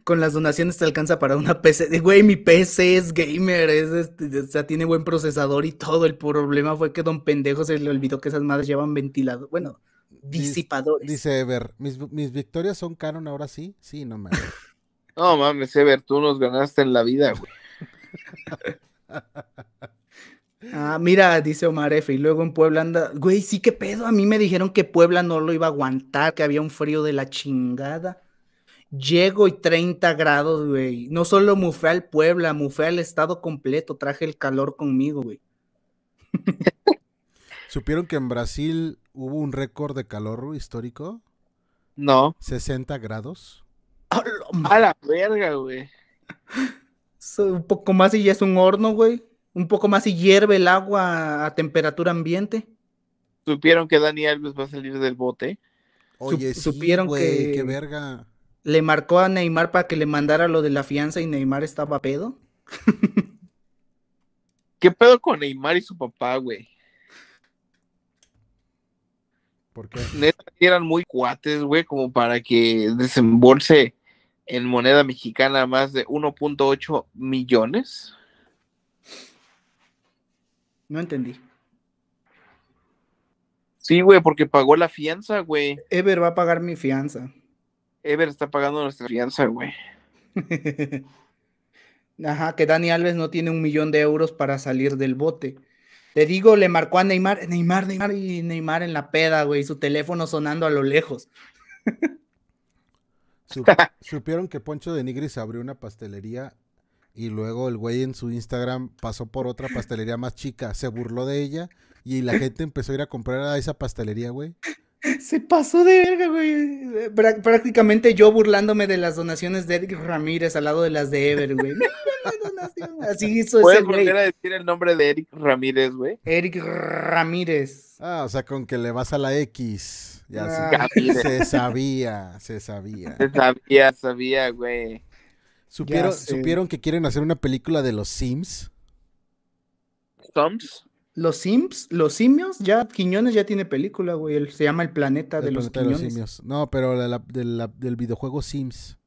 con las donaciones te alcanza para una PC. Güey, mi PC es gamer, es este, o sea, tiene buen procesador y todo. El problema fue que don pendejo se le olvidó que esas madres llevan ventilador. Bueno, disipadores. Dice Ever, ¿mis, victorias son canon ahora sí? Sí, no mames. [laughs] no mames, Ever, tú nos ganaste en la vida, güey. [laughs] Ah, mira, dice Omar F. Y luego en Puebla anda. Güey, sí, qué pedo. A mí me dijeron que Puebla no lo iba a aguantar, que había un frío de la chingada. Llego y 30 grados, güey. No solo mufé al Puebla, mufé al estado completo. Traje el calor conmigo, güey. [laughs] ¿Supieron que en Brasil hubo un récord de calor histórico? No. 60 grados. A la, verga, güey. un poco más y ya es un horno, güey. Un poco más y hierve el agua a temperatura ambiente. ¿Supieron que Daniel Alves va a salir del bote? Oye, supieron que. Qué verga le marcó a Neymar para que le mandara lo de la fianza y Neymar estaba pedo. [laughs] ¿Qué pedo con Neymar y su papá, güey? ¿Por qué? Neta, eran muy cuates, güey, como para que desembolse en moneda mexicana más de 1.8 millones. No entendí. Sí, güey, porque pagó la fianza, güey. Ever va a pagar mi fianza. Ever está pagando nuestra fianza, güey. [laughs] Ajá, que Dani Alves no tiene un millón de euros para salir del bote. Te digo, le marcó a Neymar, Neymar, Neymar y Neymar en la peda, güey, su teléfono sonando a lo lejos. [laughs] [laughs] Supieron que Poncho de Nigris abrió una pastelería y luego el güey en su Instagram pasó por otra pastelería más chica, se burló de ella y la gente empezó a ir a comprar a esa pastelería, güey. Se pasó de verga, güey. Prácticamente yo burlándome de las donaciones de Eric Ramírez al lado de las de Ever, güey. Así hizo ese güey. a decir el nombre de Eric Ramírez, güey? Eric Ramírez. Ah, o sea, con que le vas a la X. Ya ah. se, se, sabía, se sabía. Se sabía, sabía, güey. ¿Supieron, ¿Supieron que quieren hacer una película de los Sims? ¿Sims? Los Sims, los simios, ya Quiñones ya tiene película, güey. se llama El Planeta, de, los de Simios. No, pero del videojuego Sims.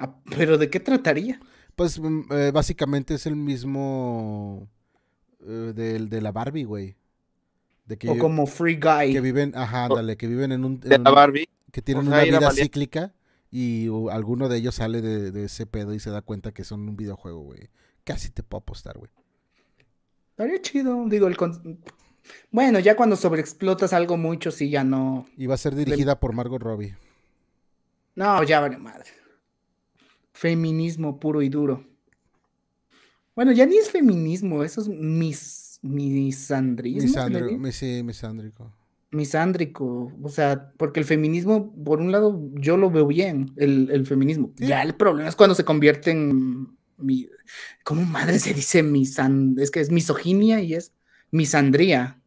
Ah, ¿Pero de qué trataría? Pues mm, eh, básicamente es el mismo eh, de la Barbie, güey. o como Free Guy. Que viven, ajá, dale que viven en un. de la Barbie. que tienen una vida cíclica y alguno de ellos sale de, de ese pedo y se da cuenta que son un videojuego, güey. Casi te puedo apostar, güey. Estaría chido, digo, el Bueno, ya cuando sobreexplotas algo mucho, sí, ya no. Y va a ser dirigida por Margot Robbie. No, ya vale madre. Feminismo puro y duro. Bueno, ya ni es feminismo, eso es mis, misandrismo. sí, misándrico. Misándrico, o sea, porque el feminismo, por un lado, yo lo veo bien, el, feminismo. Ya el problema es cuando se convierte en ¿cómo madre se dice misan? Es que es misoginia y es misandría.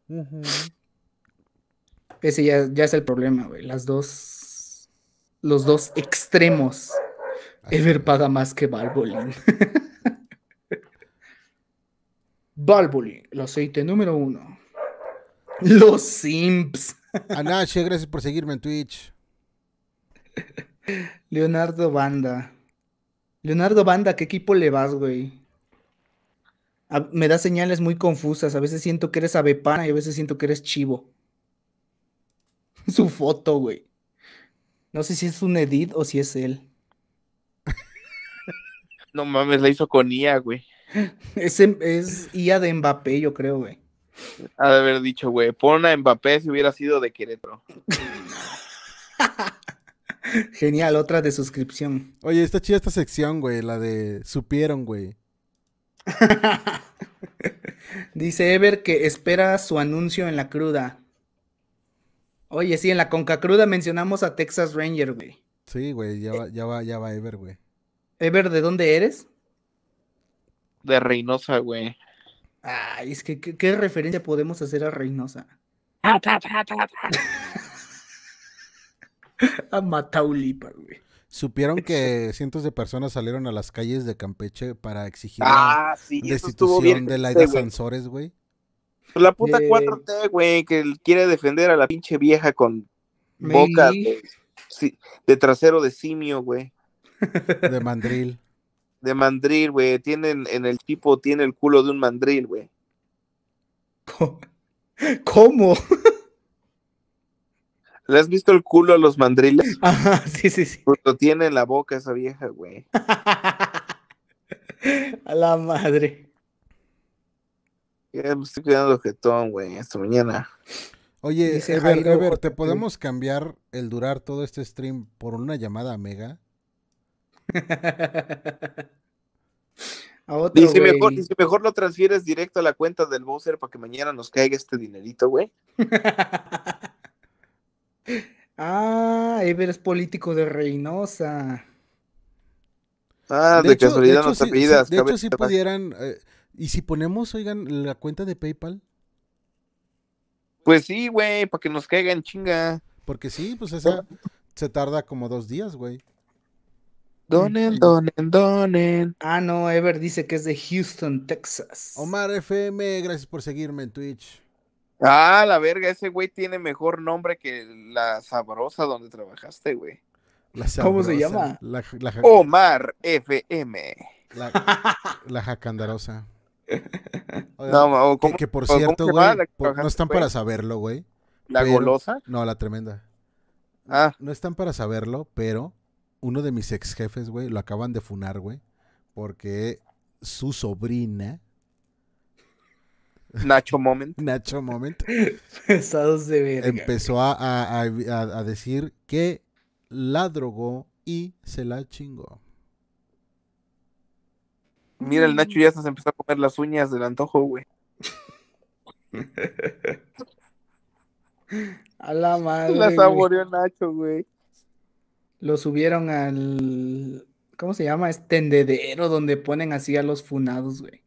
Ese ya, es el problema, güey. Las dos, los dos extremos. Ever paga más que Valvoline. [laughs] Valvoline, el aceite número uno. Los Simps. Anache, gracias por seguirme en Twitch. [laughs] Leonardo Banda. Leonardo Banda, ¿qué equipo le vas, güey? me da señales muy confusas. A veces siento que eres avepana y a veces siento que eres chivo. [laughs] Su foto, güey. No sé si es un edit o si es él. [laughs] No mames, la hizo con IA, güey. [laughs] Es, IA de Mbappé, yo creo, güey. Ha de haber dicho, güey, pon a Mbappé si hubiera sido de Querétaro. Genial, otra de suscripción. Oye, está chida esta sección, güey, la de supieron, güey. [laughs] Dice Ever que espera su anuncio en la cruda. Oye, sí, en la Conca Cruda mencionamos a Texas Ranger, güey. Sí, güey, ya eh. va, ya va, ya va Ever, güey. Ever, ¿de dónde eres? De Reynosa, güey. Ay, es que ¿qué, qué referencia podemos hacer a Reynosa? [laughs] [laughs] a Mataulipa, güey. Supieron que cientos de personas salieron a las calles de Campeche para exigir la ah, destitución de la Sansores, güey. La puta 4T, eh, güey, que quiere defender a la pinche vieja con boca de, de trasero de simio, güey. De mandril. De mandril, güey. Tienen en el tipo, tiene el culo de un mandril, güey. [laughs] ¿Cómo? [laughs] ¿Le has visto el culo a los mandriles? [laughs] Ajá, sí, sí, sí. Pues tiene en la boca esa vieja, güey. [laughs] a la madre. Ya me estoy cuidando jetón, güey, hasta mañana. Oye, Ever, ¿te podemos cambiar el durar todo este stream por una llamada Mega? [laughs] mejor, y si mejor lo transfieres directo a la cuenta del Bowser para que mañana nos caiga este dinerito, güey. Ah, Ever es político de Reynosa. Ah, de, casualidad no de hecho, si pudieran. Eh, y si ponemos, oigan, la cuenta de PayPal. Pues sí, güey, para que nos caigan chinga. Porque sí, pues esa se tarda como dos días, güey. Donen, donen, donen. Ah, no, Ever dice que es de Houston, Texas. Omar FM, gracias por seguirme en Twitch. Ah, la verga, ese güey tiene mejor nombre que la sabrosa donde trabajaste, güey. ¿Cómo se llama? Omar FM. [laughs] La, jacandarosa. no, que, por cierto, güey, no están para saberlo, güey. ¿La golosa? No, la tremenda. Ah. No están para saberlo, pero uno de mis ex jefes, güey, lo acaban de funar, güey, porque su sobrina Nacho Moment. Nacho Moment. [laughs] Pesados de verga. Empezó a, decir que la drogó y se la chingó. Mira, el Nacho mm. ya se empezó a poner las uñas del antojo, güey. [laughs] a la madre. La saboreó Nacho, güey. Lo subieron al. ¿Cómo se llama? Estendedero tendedero donde ponen así a los funados, güey.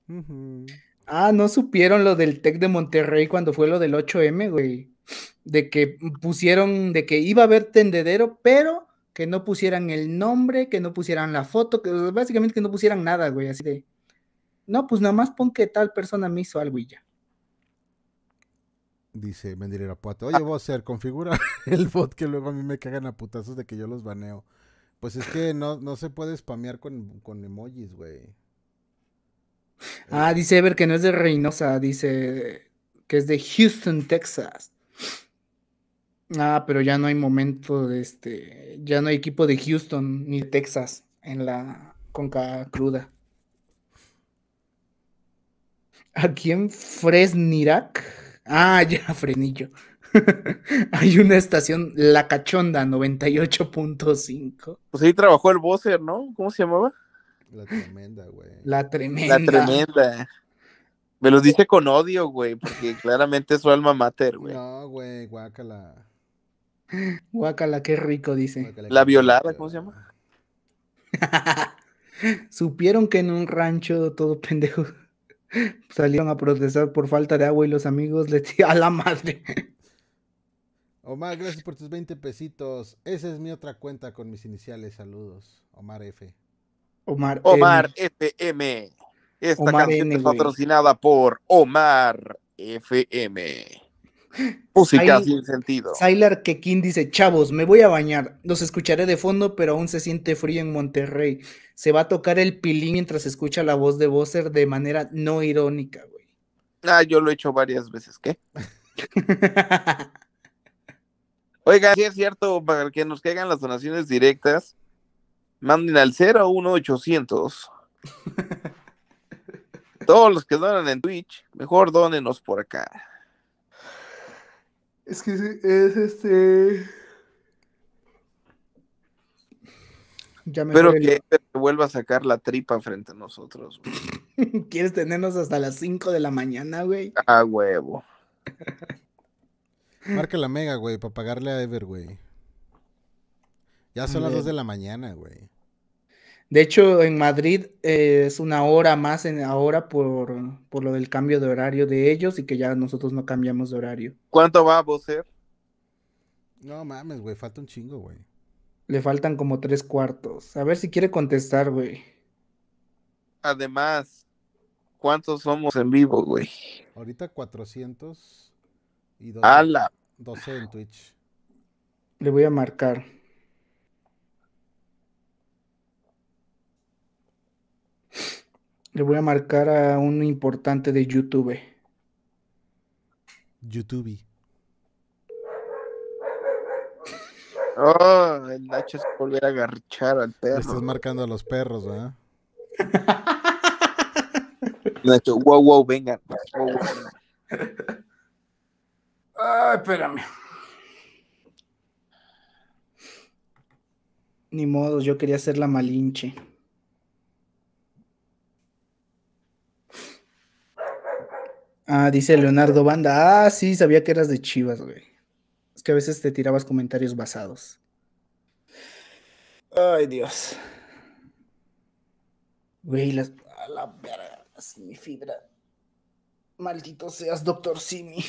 Ah, no supieron lo del TEC de Monterrey cuando fue lo del 8M, güey. De que pusieron, de que iba a haber tendedero, pero que no pusieran el nombre, que no pusieran la foto, que básicamente que no pusieran nada, güey, así de. No, pues nada más pon que tal persona me hizo algo y ya. Dice Mendirera Irapuato, oye, ah. a ser, configura [laughs] el bot que luego a mí me cagan a putazos de que yo los baneo. Pues es que no, no se puede spamear con emojis, güey. Ah, dice Ever que no es de Reynosa, dice que es de Houston, Texas. Ah, pero ya no hay momento de este, ya no hay equipo de Houston ni Texas en la conca cruda. ¿A quién Fresnirac? Ah, ya, [laughs] Frenillo. [laughs] hay una estación, La Cachonda 98.5. Pues ahí trabajó el Bosser, ¿no? ¿Cómo se llamaba? La tremenda, güey. La tremenda. La tremenda. Me los dice con odio, güey, porque claramente es su alma mater, güey. No, güey, guácala. Guácala, qué rico, dice. la violada, ¿cómo se llama? [laughs] Supieron que en un rancho todo pendejo [laughs] salieron a protestar por falta de agua y los amigos le [laughs] a la madre. Omar, gracias por tus 20 pesitos. Esa es mi otra cuenta con mis iniciales. Saludos, Omar F. Omar, FM. Esta canción es patrocinada por Omar FM. [laughs] Música sin sentido. Sailar Kekin dice, chavos, me voy a bañar. Los escucharé de fondo, pero aún se siente frío en Monterrey. Se va a tocar el pilín mientras escucha la voz de Bowser de manera no irónica, güey. Ah, yo lo he hecho varias veces, ¿qué? [laughs] Oiga, sí es cierto, para que nos caigan las donaciones directas, manden al 01800. Todos los que donan en Twitch, mejor donenos por acá. Es que es este. Ya Espero que te vuelva a sacar la tripa frente a nosotros. [laughs] ¿Quieres tenernos hasta las 5 de la mañana, güey? A ah, huevo. Marca la mega, güey, para pagarle a Ever, güey. Ya son las 2 de la mañana, güey. De hecho, en Madrid eh, es una hora más en ahora por, lo del cambio de horario de ellos y que ya nosotros no cambiamos de horario. ¿Cuánto va a ser? No mames, güey, falta un chingo, güey. Le faltan como tres cuartos. A ver si quiere contestar, güey. Además, ¿cuántos somos en vivo, güey? Ahorita 400 y 12, 12 en Twitch. Le voy a marcar. Le voy a marcar a un importante de YouTube. YouTube. Oh, el Nacho se volver a agarrar al perro. estás marcando a los perros, ¿verdad? [laughs] Nacho, wow, wow, venga. Ay, espérame. Ni modo, yo quería ser la malinche. Ah, dice Leonardo Banda. Ah, sí, sabía que eras de Chivas, güey. Es que a veces te tirabas comentarios basados. Ay, Dios. Güey, las... a la verga, fibra. Maldito seas, doctor Simi.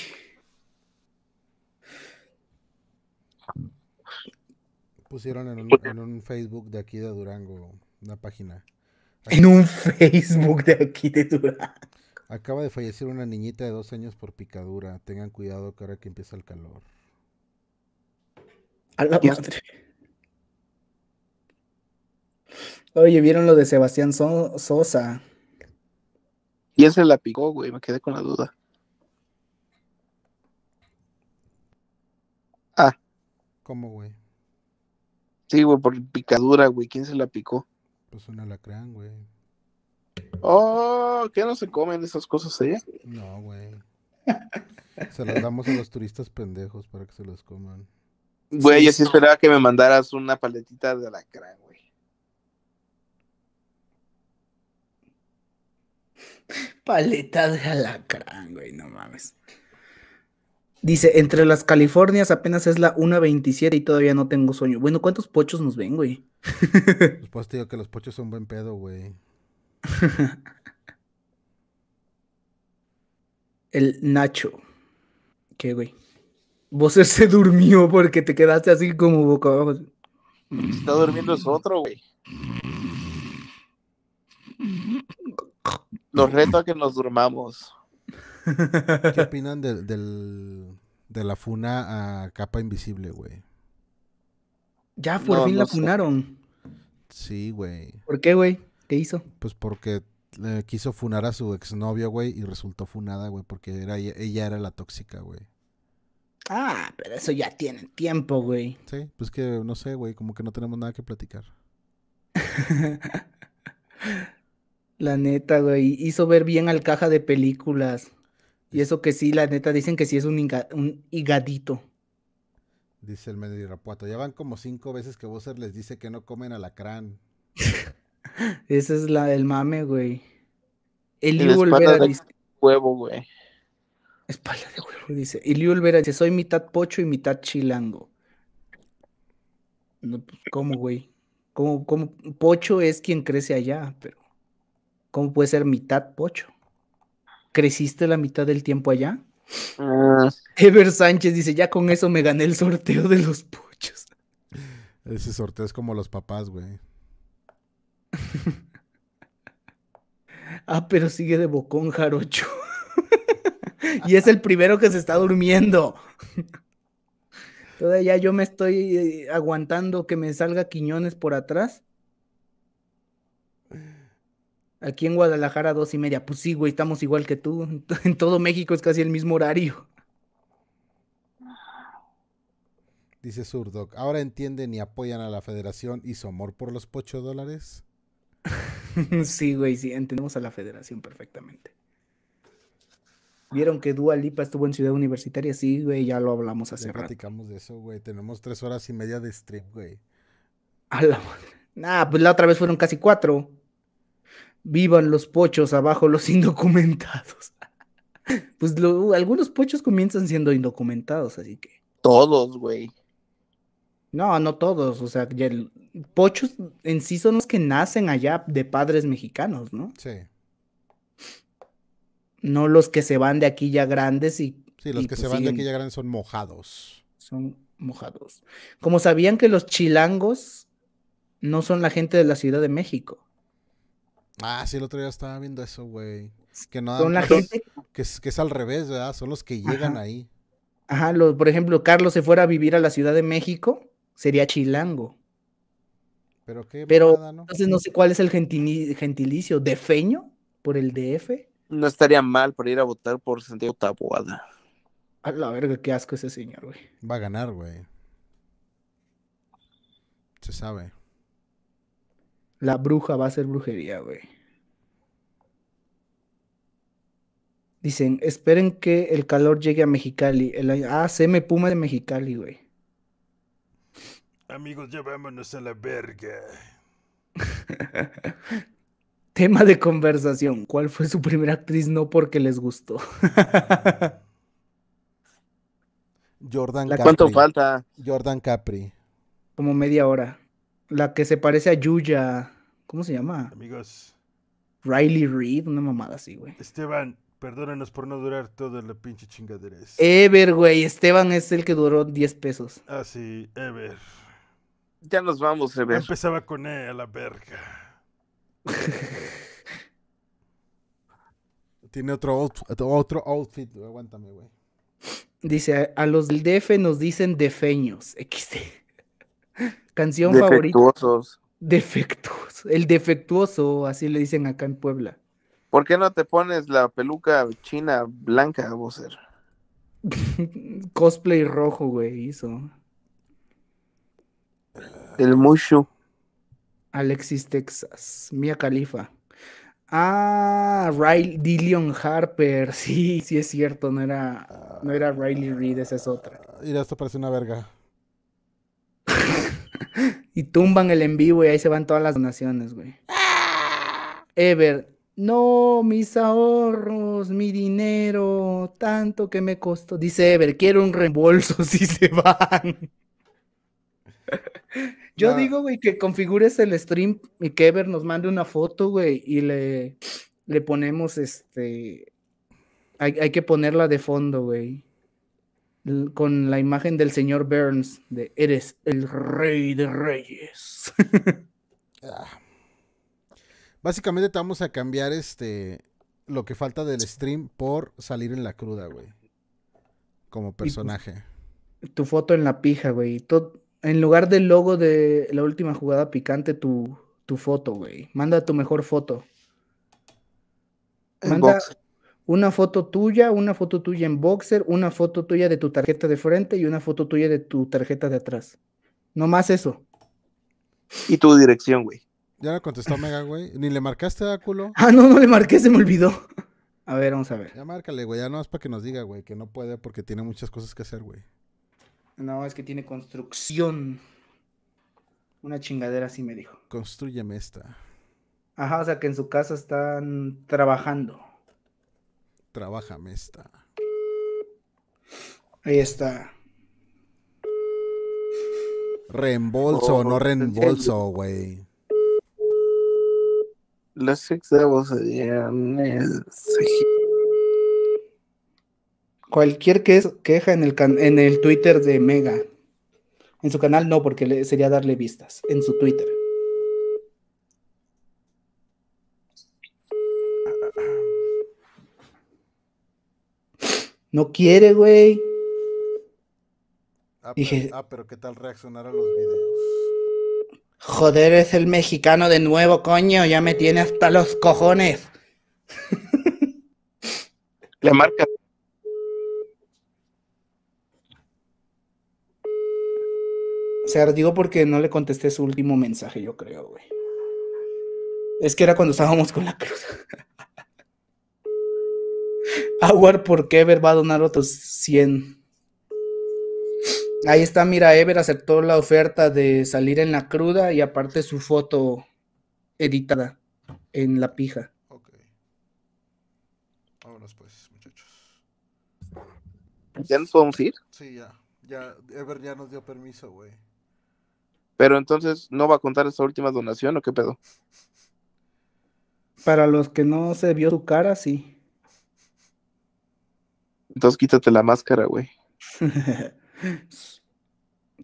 Pusieron en un, en un Facebook de aquí de Durango una página. En un Facebook de aquí de Durango. Acaba de fallecer una niñita de dos años por picadura. Tengan cuidado que ahora que empieza el calor. A Oye, ¿vieron lo de Sebastián Sosa? ¿Quién se la picó, güey? Me quedé con la duda. Ah. ¿Cómo, güey? Sí, güey, por picadura, güey. ¿Quién se la picó? Pues la alacrán, güey. Oh, ¿qué no se comen esas cosas ahí? No, güey. se las damos a los turistas pendejos para que se las coman. Güey, yo sí esperaba que me mandaras una paletita de alacrán, güey. [laughs] Paleta de alacrán, güey, no mames. Dice, entre las Californias apenas es la 1.27 y todavía no tengo sueño. Bueno, ¿cuántos pochos nos ven, güey? [laughs] Pues, pues, te digo que los pochos son buen pedo, güey. [laughs] El Nacho. ¿Qué, güey? Vos se durmió porque te quedaste así como boca abajo. Está durmiendo es otro, güey. Los reto a que nos durmamos. ¿Qué opinan de, del, de la funa a capa invisible, güey? Ya, por bien fin la funaron. Sí, güey. ¿Por qué, güey? ¿Qué hizo? Pues porque eh, quiso funar a su exnovio, güey, y resultó funada, güey, porque era, ella era la tóxica, güey. Ah, pero eso ya tienen tiempo, güey. Sí, pues que no sé, güey, como que no tenemos nada que platicar. [laughs] la neta, güey, hizo ver bien al caja de películas. Y eso que sí, la neta, dicen que sí es un, higadito. Dice el medio Ya van como cinco veces que Bowser les dice que no comen alacrán. [laughs] Esa es la del mame, güey. Eliu Olvera dice. Huevo, güey. Espalda de huevo, dice. Eliu Olvera dice: Soy mitad pocho y mitad chilango. Pues, ¿Cómo, güey? ¿Cómo, cómo? Pocho es quien crece allá, pero ¿cómo puede ser mitad pocho? ¿Creciste la mitad del tiempo allá? Ah. Ever Sánchez dice: Ya con eso me gané el sorteo de los pochos. Ese sorteo es como los papás, güey. [laughs] ah, pero sigue de bocón, Jarocho. [laughs] y es el primero que se está durmiendo. Todavía yo me estoy eh, aguantando que me salga Quiñones por atrás. Aquí en Guadalajara, dos y media. Pues sí, güey, estamos igual que tú. En todo México es casi el mismo horario. Dice Surdoc, ahora entienden y apoyan a la federación y su amor por los pocho dólares. [laughs] sí, güey, sí, entendemos a la federación perfectamente. ¿Vieron que Dua Lipa estuvo en Ciudad Universitaria? Sí, güey, ya lo hablamos hace ya de eso, güey. Tenemos tres horas y media de stream, güey. Ah, pues la otra vez fueron casi cuatro. Vivan los pochos, abajo los [laughs] indocumentados. [laughs] pues algunos pochos comienzan siendo indocumentados, así que. Todos, güey. No, no todos, o sea, pochos en sí son los que nacen allá de padres mexicanos, ¿no? Sí. No los que se van de aquí ya grandes y... Sí, los que pues se van de aquí ya grandes son mojados. Son mojados. Como sabían que los chilangos no son la gente de la Ciudad de México. Ah, sí, el otro día estaba viendo eso, güey. Que son la gente... Que es, al revés, ¿verdad? Son los que llegan ahí. Ajá, los, por ejemplo, Carlos se fuera a vivir a la Ciudad de México sería chilango. Pero, qué Pero ¿no? entonces no sé cuál es el gentilicio, ¿De feño? por el DF. No estaría mal por ir a votar por Santiago Taboada. A la verga, qué asco ese señor, güey. Va a ganar, güey. Se sabe. La bruja va a ser brujería, güey. Dicen, esperen que el calor llegue a Mexicali. El... Ah, me Puma de Mexicali, güey. Amigos, ya vámonos a la verga. [laughs] Tema de conversación. ¿Cuál fue su primera actriz no porque les gustó? [laughs] Jordan Capri. ¿Cuánto falta? Jordan Capri. Como media hora. La que se parece a Yuya. ¿Cómo se llama? Amigos. Riley Reid. una mamada así, güey. Esteban, perdónanos por no durar toda la pinche chingadera. Ever, güey. Esteban es el que duró 10 pesos. Ah, sí, Ever ya nos vamos, empezaba con E a la verga. [laughs] Tiene otro outfit, otro outfit, aguántame, güey. Dice, a, los del DF nos dicen defeños. XD. [laughs] Canción favorita. Defectuosos. Defectuoso. El defectuoso, así le dicen acá en Puebla. ¿Por qué no te pones la peluca china blanca, vocer [laughs] Cosplay rojo, güey, hizo. El Mushu. Alexis Texas, Mia Califa, Ah, Riley Dillion Harper, [laughs] sí, sí es cierto, no era, no era Riley Reed, esa es otra. Mira, esto parece una verga. [laughs] y tumban el en vivo y ahí se van todas las donaciones, güey. Ever, no, mis ahorros, mi dinero, tanto que me costó. Dice Ever, quiero un reembolso [laughs] si se van. Yo digo, güey, que configures el stream y que Ever nos mande una foto, güey, y le, ponemos este. Hay, que ponerla de fondo, güey. Con la imagen del señor Burns, de Eres el rey de reyes. [laughs] Ah. Básicamente te vamos a cambiar este lo que falta del stream por salir en la cruda, güey. Como pues personaje. Tu, foto en la pija, güey. Todo en lugar del logo de la última jugada picante, tu, tu foto, güey. Manda tu mejor foto. Manda una foto tuya, una foto tuya en boxer, una foto tuya de tu tarjeta de frente y una foto tuya de tu tarjeta de atrás. No más eso. Y tu dirección, güey. Ya no contestó Mega, güey. Ni le marcaste, culo. [laughs] Ah, no, no le marqué, se me olvidó. [laughs] A ver, vamos a ver. Ya márcale, güey. Ya no es para que nos diga, güey, que no puede porque tiene muchas cosas que hacer, güey. No, es que tiene construcción. Una chingadera así me dijo. Construyeme esta. Ajá, o sea que en su casa están trabajando. Trabajame esta. Ahí está. Reembolso, no oh, reembolso, güey. Las ex de Cualquier queja en el, en el Twitter de Mega. En su canal no, porque sería darle vistas. En su Twitter. No quiere, güey. ah, ah pero ¿qué tal reaccionar a los videos? Joder, es el mexicano de nuevo, coño. Ya me tiene hasta los cojones. La [laughs] marca sea, digo porque no le contesté su último mensaje, yo creo, güey. Es que era cuando estábamos con la cruz. [laughs] Aguar, ¿por qué Ever va a donar otros 100? Ahí está, mira, Ever aceptó la oferta de salir en la cruda y aparte su foto editada en la pija. Ok. Vámonos pues, muchachos. ¿Ya nos podemos ir? Sí, Ya, Ever ya nos dio permiso, güey. Pero entonces, ¿no va a contar esa última donación o qué pedo? Para los que no se vio su cara, sí. Entonces quítate la máscara, güey. [laughs]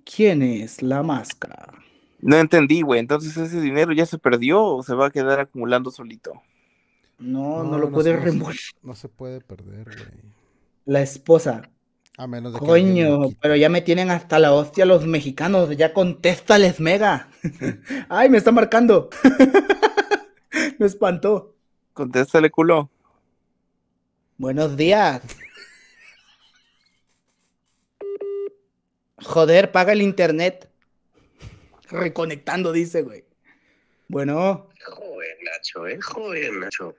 ¿Quién es la máscara? No entendí, güey. Entonces ese dinero ya se perdió o se va a quedar acumulando solito. No, no, lo puede No se puede perder, güey. La esposa. A menos de Coño, pero ya me tienen hasta la hostia los mexicanos. Ya contéstales, Mega. [laughs] Ay, me está marcando. [laughs] me espantó. Contéstale, culo. Buenos días. Joder, paga el internet. Reconectando, dice, güey. Bueno. Joven Nacho, eh. Joder, Nacho.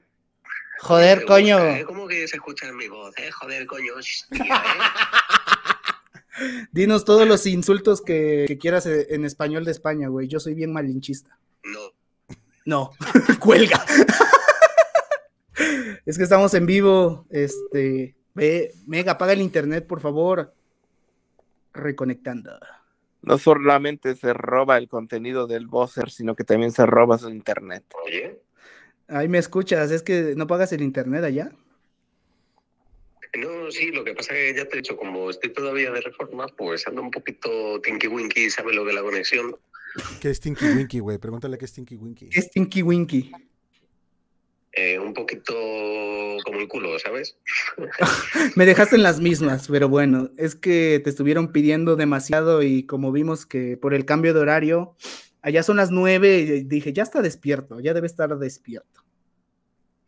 Joder, coño. ¿eh? ¿Cómo que se escucha en mi voz? Eh? Joder, coño. [laughs] ¿eh? [laughs] Dinos todos los insultos que, quieras eh, en español de España, güey. Yo soy bien malinchista. No. No. [laughs] Cuelga. es que estamos en vivo. Este. Ve, mega, apaga el internet, por favor. Reconectando. No solamente se roba el contenido del bosser, sino que también se roba su internet. Oye. Ahí me escuchas, es que no pagas el internet allá. No, sí, lo que pasa es que ya te he dicho, como estoy todavía de reforma, pues ando un poquito tinky winky, sabe lo de la conexión. ¿Qué es tinky winky, güey? Pregúntale qué es tinky winky. ¿Qué es tinky winky? Eh, un poquito como el culo, ¿sabes? [laughs] me dejaste en las mismas, pero bueno, es que te estuvieron pidiendo demasiado y como vimos que por el cambio de horario allá son las nueve y dije, ya está despierto, ya debe estar despierto.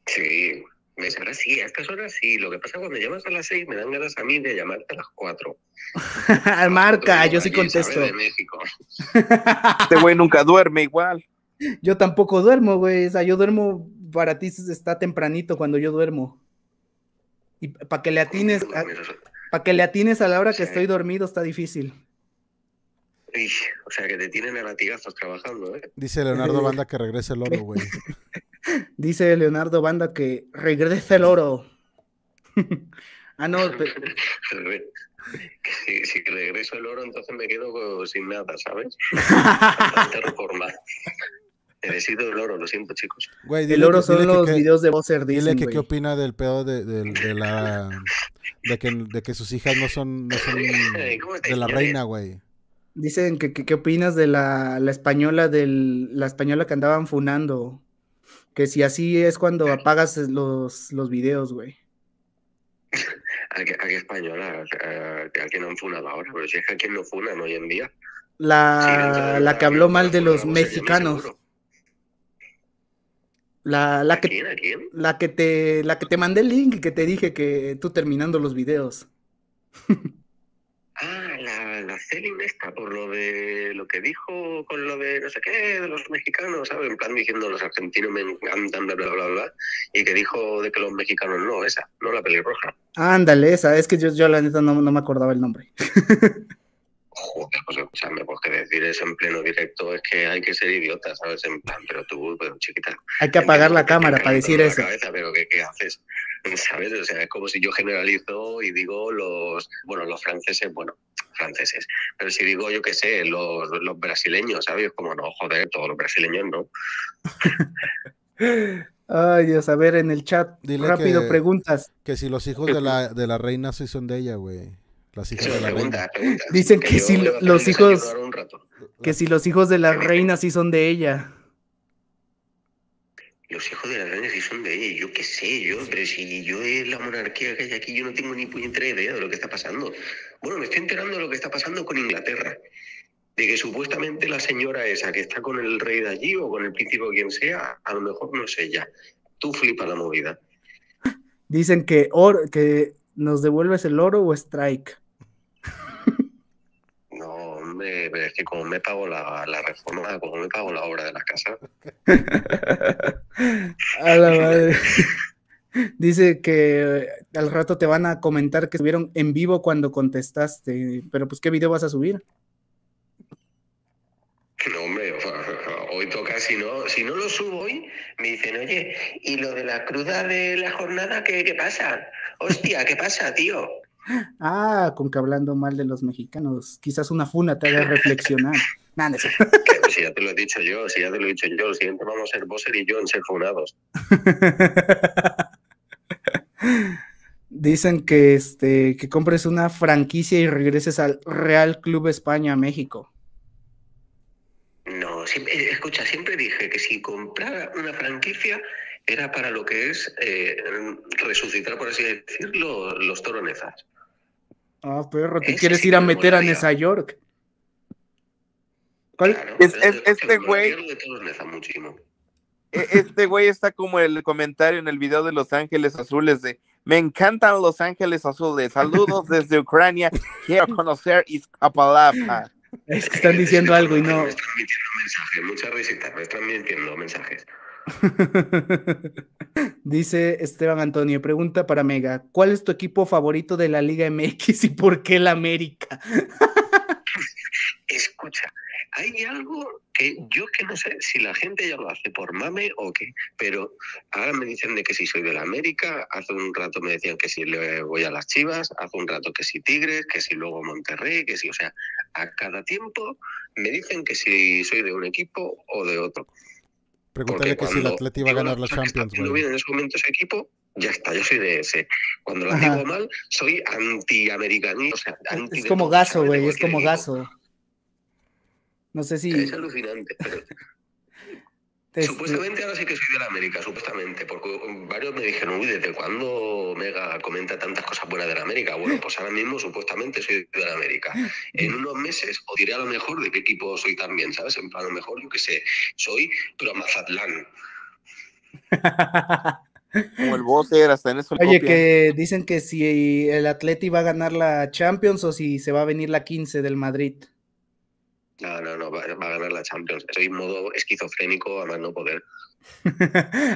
Sí, me pues sí a estas horas sí. Lo que pasa cuando llamas a las seis me dan ganas a mí de llamarte a las cuatro. [laughs] Marca, yo sí contesto. este güey nunca duerme igual. [laughs] Yo tampoco duermo, güey. O sea, yo duermo para ti está tempranito cuando yo duermo. Y para que le atines, para que le atines a la hora que estoy dormido está difícil o sea, que te tienen a latigazos trabajando, ¿eh? eh. [laughs] Dice Leonardo Banda que regrese el oro, güey. Dice Leonardo Banda que regrese el oro. ah, no. [laughs] si, regreso el oro, entonces me quedo sin nada, ¿sabes? [laughs] reforma. Necesito el oro, lo siento, chicos. el oro son los videos de Bowser Dile que qué opina del pedo de, la. De que, sus hijas no son de la reina, güey. Dicen que qué opinas de la, española del, la española que andaban funando. Que si así es cuando apagas los, los videos, güey. [laughs] ¿A qué, española? ¿A, quién han funado ahora? Pues a quién no funan hoy en día. La, que habló mal de los mexicanos. La, la, que, la que te la que te mandé el link y que te dije que tú terminando los videos. [laughs] ah, la, la Celine está por lo de lo que dijo con lo de no sé qué, de los mexicanos, ¿sabes? En plan diciendo los argentinos me encantan, bla, bla, bla, bla, y que dijo de que los mexicanos no, esa, no la pelirroja. Ándale, esa, es que yo, yo la neta no, me acordaba el nombre. [laughs] Joder, pues escúchame, pues que decir eso en pleno directo es que hay que ser idiota, ¿sabes? En plan, pero tú, pero pues, chiquita. Hay que apagar la cámara para decir eso. pero ¿qué haces? ¿sabes? O sea, es como si yo generalizo y digo los, bueno, los franceses, bueno, franceses, pero si digo, yo qué sé, los, brasileños, ¿sabes? Como no, joder, todos los brasileños no. Ay, Dios, a ver, en el chat, rápido, preguntas. Que si los hijos de la, de la reina sí son de ella, güey. Las hijas de la Dicen que si los hijos... Que si los hijos de la reina sí son de ella los hijos de la reina si son de ella, yo qué sé, yo, pero si yo es la monarquía que hay aquí, yo no tengo ni puñetera idea de lo que está pasando. Bueno, me estoy enterando de lo que está pasando con Inglaterra, de que supuestamente la señora esa que está con el rey de allí o con el príncipe o quien sea, a lo mejor no es ella. Tú flipa la movida. Dicen que, or, que nos devuelves el oro o strike me, que como me pago la, reforma, como me pago la obra de la casa. [laughs] madre. Dice que al rato te van a comentar que estuvieron en vivo cuando contestaste, pero pues ¿qué video vas a subir? No, hombre, hoy toca, si no, si no lo subo hoy, me dicen, oye, ¿y lo de la cruda de la jornada qué, qué pasa? Hostia, ¿qué pasa, tío? Ah, con que hablando mal de los mexicanos, quizás una funa te haga reflexionar. [laughs] Pues, si ya te lo he dicho yo, si ya te lo he dicho yo, el siguiente vamos a ser vos y yo en ser funados. [laughs] Dicen que, este, que compres una franquicia y regreses al Real Club España México. No, eh, escucha, siempre dije que si comprara una franquicia era para lo que es eh, resucitar, por así decirlo, los toronezas. Ah, perro, te quieres ir a meter a Nueva York. ¿Cuál? este güey. E, este güey está como el comentario en el video de Los Ángeles Azules de Me encantan Los Ángeles Azules. Saludos [laughs] desde Ucrania. Quiero conocer Iztapalapa. Es que están diciendo algo y no. están mintiendo mensajes. Muchas veces no están mintiendo mensajes. [laughs] Dice Esteban Antonio, pregunta para Mega, ¿cuál es tu equipo favorito de la Liga MX y por qué la América? [laughs] Escucha, hay algo que yo que no sé si la gente ya lo hace por mame o qué, pero ahora me dicen de que si soy de la América, hace un rato me decían que si le voy a las Chivas, hace un rato que si Tigres, que si luego Monterrey, que si, o sea, a cada tiempo me dicen que si soy de un equipo o de otro. Pregúntale que si el Atleti va a ganar la Champions. lo viene en ese momento ese equipo, ya está, yo soy de ese. Cuando lo digo mal, soy antiamericanista. O sea, anti es como gaso, güey, es como gaso. No sé si. Es alucinante. Pero este, supuestamente ahora sí que soy de la América, supuestamente, porque varios me dijeron, uy, ¿desde cuándo Mega comenta tantas cosas buenas de la América? Bueno, pues ahora mismo supuestamente soy de la América. En unos meses os diré a lo mejor de qué equipo soy también, ¿sabes? En plan, a lo mejor, yo qué sé, soy pro Mazatlán. el hasta en eso. Oye, que dicen que si el Atleti va a ganar la Champions o si se va a venir la 15 del Madrid. No, no, no, va, a ganar la Champions. Estoy en modo esquizofrénico a más no poder.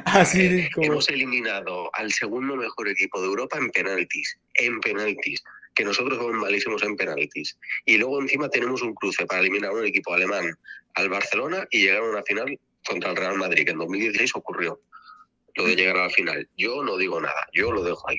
Así [laughs] ah, Hemos eliminado al segundo mejor equipo de Europa en penaltis. En penaltis. Que nosotros somos malísimos en penaltis. Y luego encima tenemos un cruce para eliminar un equipo alemán al Barcelona y llegar a una final contra el Real Madrid, que en 2016 ocurrió lo de llegar a la final. Yo no digo nada, yo lo dejo ahí.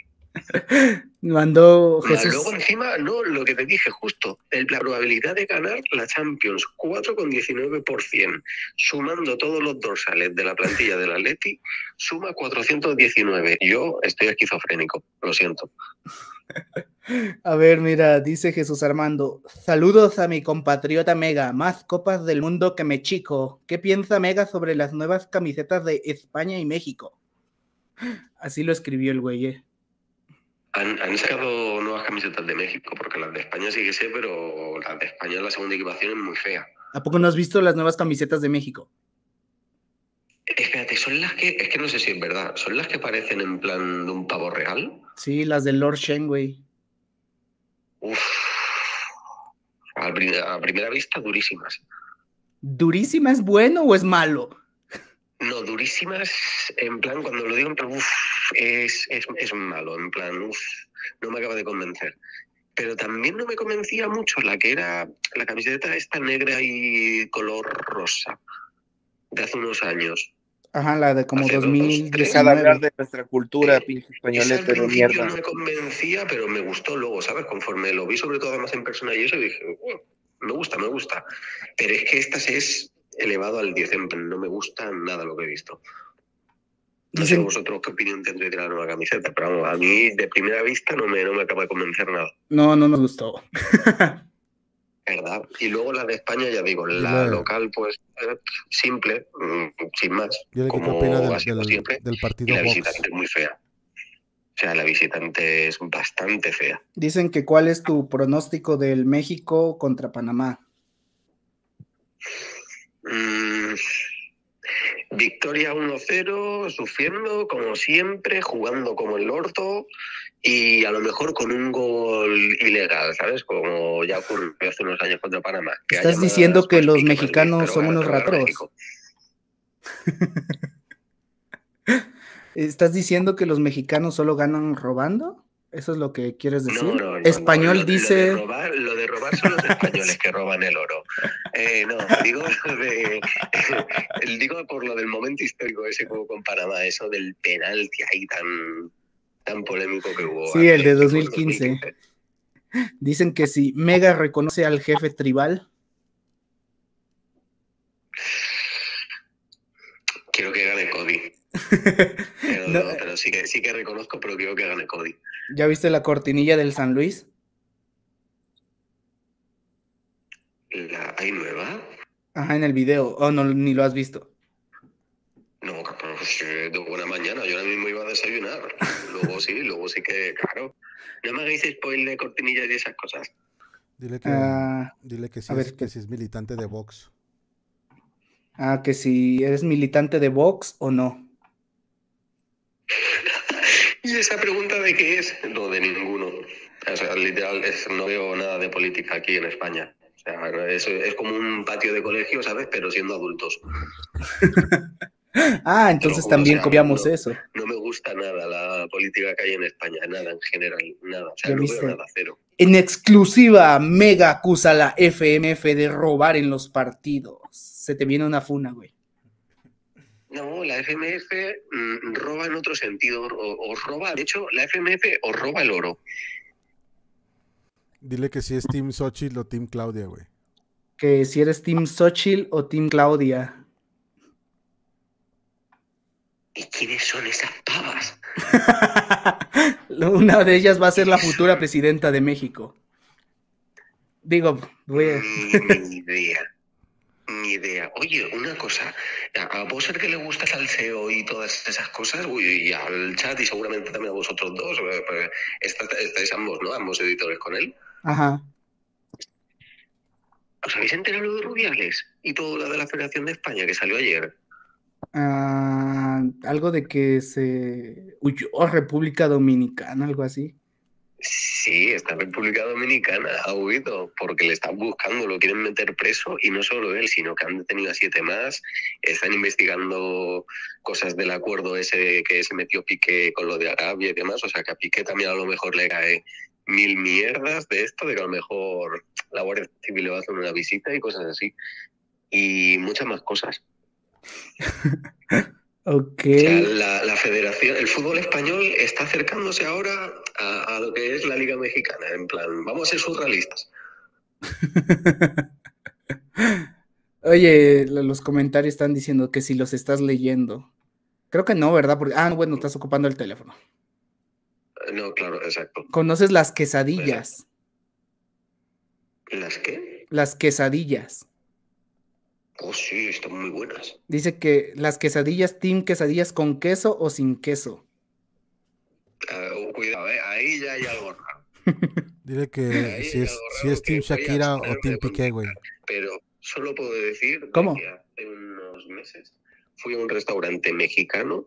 Mandó ah, Jesús. Luego encima, no, lo que te dije justo, la probabilidad de ganar la Champions, 4,19%, sumando todos los dorsales de la plantilla de la Leti, suma 419. Yo estoy esquizofrénico, lo siento. A ver, mira, dice Jesús Armando, saludos a mi compatriota Mega, más copas del mundo que me chico. ¿Qué piensa Mega sobre las nuevas camisetas de España y México? Así lo escribió el güey. Eh. Han, sacado nuevas camisetas de México, porque las de España sí que sé, pero las de España, la segunda equipación es muy fea. ¿A poco no has visto las nuevas camisetas de México? Espérate, son las que, es que no sé si es verdad, son las que parecen en plan de un pavo real. Sí, las de Lord Shen, güey. Uf, a, a primera vista durísimas. ¿Durísima es bueno o es malo? No, durísimas, en plan, cuando lo digo, en plan, es, es, malo, en plan, no me acaba de convencer. Pero también no me convencía mucho la que era la camiseta esta negra y color rosa de hace unos años. Ajá, la de como 2000. Cada de nuestra cultura, pinches eh, pinche mierda. No me convencía, pero me gustó luego, ¿sabes? Conforme lo vi, sobre todo más en persona y eso, dije, me gusta, me gusta. Pero es que estas es elevado al 10. No me gusta nada lo que he visto. No sé vosotros qué opinión tendréis de la nueva camiseta, pero a mí de primera vista no me, no me acaba de convencer nada. No, no me gustó. [laughs] ¿Verdad? Y luego la de España, ya digo, la local, pues simple, mm, sin más. Yo como que del, partido la visitante es muy fea. O sea, la visitante es bastante fea. Dicen que cuál es tu pronóstico del México contra Panamá. Mm, victoria 1-0, sufriendo como siempre, jugando como el orto y a lo mejor con un gol ilegal, ¿sabes? Como ya ocurrió hace unos años contra Panamá. Estás diciendo que los mexicanos son unos ratos? [laughs] ¿Estás diciendo que los mexicanos solo ganan robando? ¿Eso es lo que quieres decir? Español dice son los españoles [laughs] que roban el oro. Eh, no, digo, de, [laughs] digo por lo del momento histórico ese como con Panamá, eso del penalti ahí tan, tan polémico que hubo. Sí, el de 2015. Dicen que si Mega reconoce al jefe tribal. Quiero que gane Cody. [laughs] Pero, sí, que, sí que reconozco, pero quiero que gane Cody. ¿Ya viste la cortinilla del San Luis? La, ¿Hay nueva? Ajá, en el video. Oh, no, ni lo has visto. No, pues de buena mañana. Yo ahora mismo iba a desayunar. [laughs] Luego sí, luego sí que, claro. No me hagáis spoiler, de cortinillas y esas cosas. Dile que, sí. Ah, dile que, si, es, militante de Vox. Ah, que si eres militante de Vox o no. [laughs] ¿Y esa pregunta de qué es? No, de ninguno. O sea, literal, no veo nada de política aquí en España es, como un patio de colegio, ¿sabes? Pero siendo adultos. [laughs] ah, entonces también copiamos eso. No me gusta nada la política que hay en España, nada en general, nada. nada, cero. En exclusiva, Mega acusa a la FMF de robar en los partidos. Se te viene una funa, güey. No, la FMF mm, roba en otro sentido, o, roba, de hecho, la FMF os roba el oro. Dile que si es Team Xochitl o Team Claudia, güey. Que si eres Team Xochitl o Team Claudia. ¿Y quiénes son esas pavas? [laughs] Una de ellas va a ser la futura presidenta de México. Digo, güey. Ni, idea. Ni idea. Oye, una cosa. A vos el que le gusta salseo y todas esas cosas, uy, y al chat y seguramente también a vosotros dos, eh, pues, estáis ambos, ¿no? Ambos editores con él. Ajá. ¿Os habéis enterado de Rubiales y todo lo de la Federación de España que salió ayer? Ah, algo de que se huyó a República Dominicana, algo así. Sí, está República Dominicana, ha huido, porque le están buscando, lo quieren meter preso, y no solo él, sino que han detenido a siete más, están investigando cosas del acuerdo ese que se metió Piqué con lo de Arabia y demás, o sea que a Piqué también a lo mejor le cae mil mierdas de esto, de que a lo mejor la Guardia Civil le va a hacer una visita y cosas así. Y muchas más cosas. [laughs] ok. la, la, federación, el fútbol español está acercándose ahora a, lo que es la Liga Mexicana. En plan, vamos a ser surrealistas. [laughs] Oye, los comentarios están diciendo que si los estás leyendo. Creo que no, ¿verdad? Porque, ah, bueno, estás ocupando el teléfono. No, claro, exacto. ¿Conoces las quesadillas? ¿Las qué? Las quesadillas. Oh, sí, están muy buenas. Dice que las quesadillas, Team Quesadillas con queso o sin queso. Ah, oh, cuidado, eh, ahí ya hay algo [laughs] Dile que si es, si Team Shakira o Team Piqué, güey. Pero solo puedo decir ¿Cómo? que hace unos meses fui a un restaurante mexicano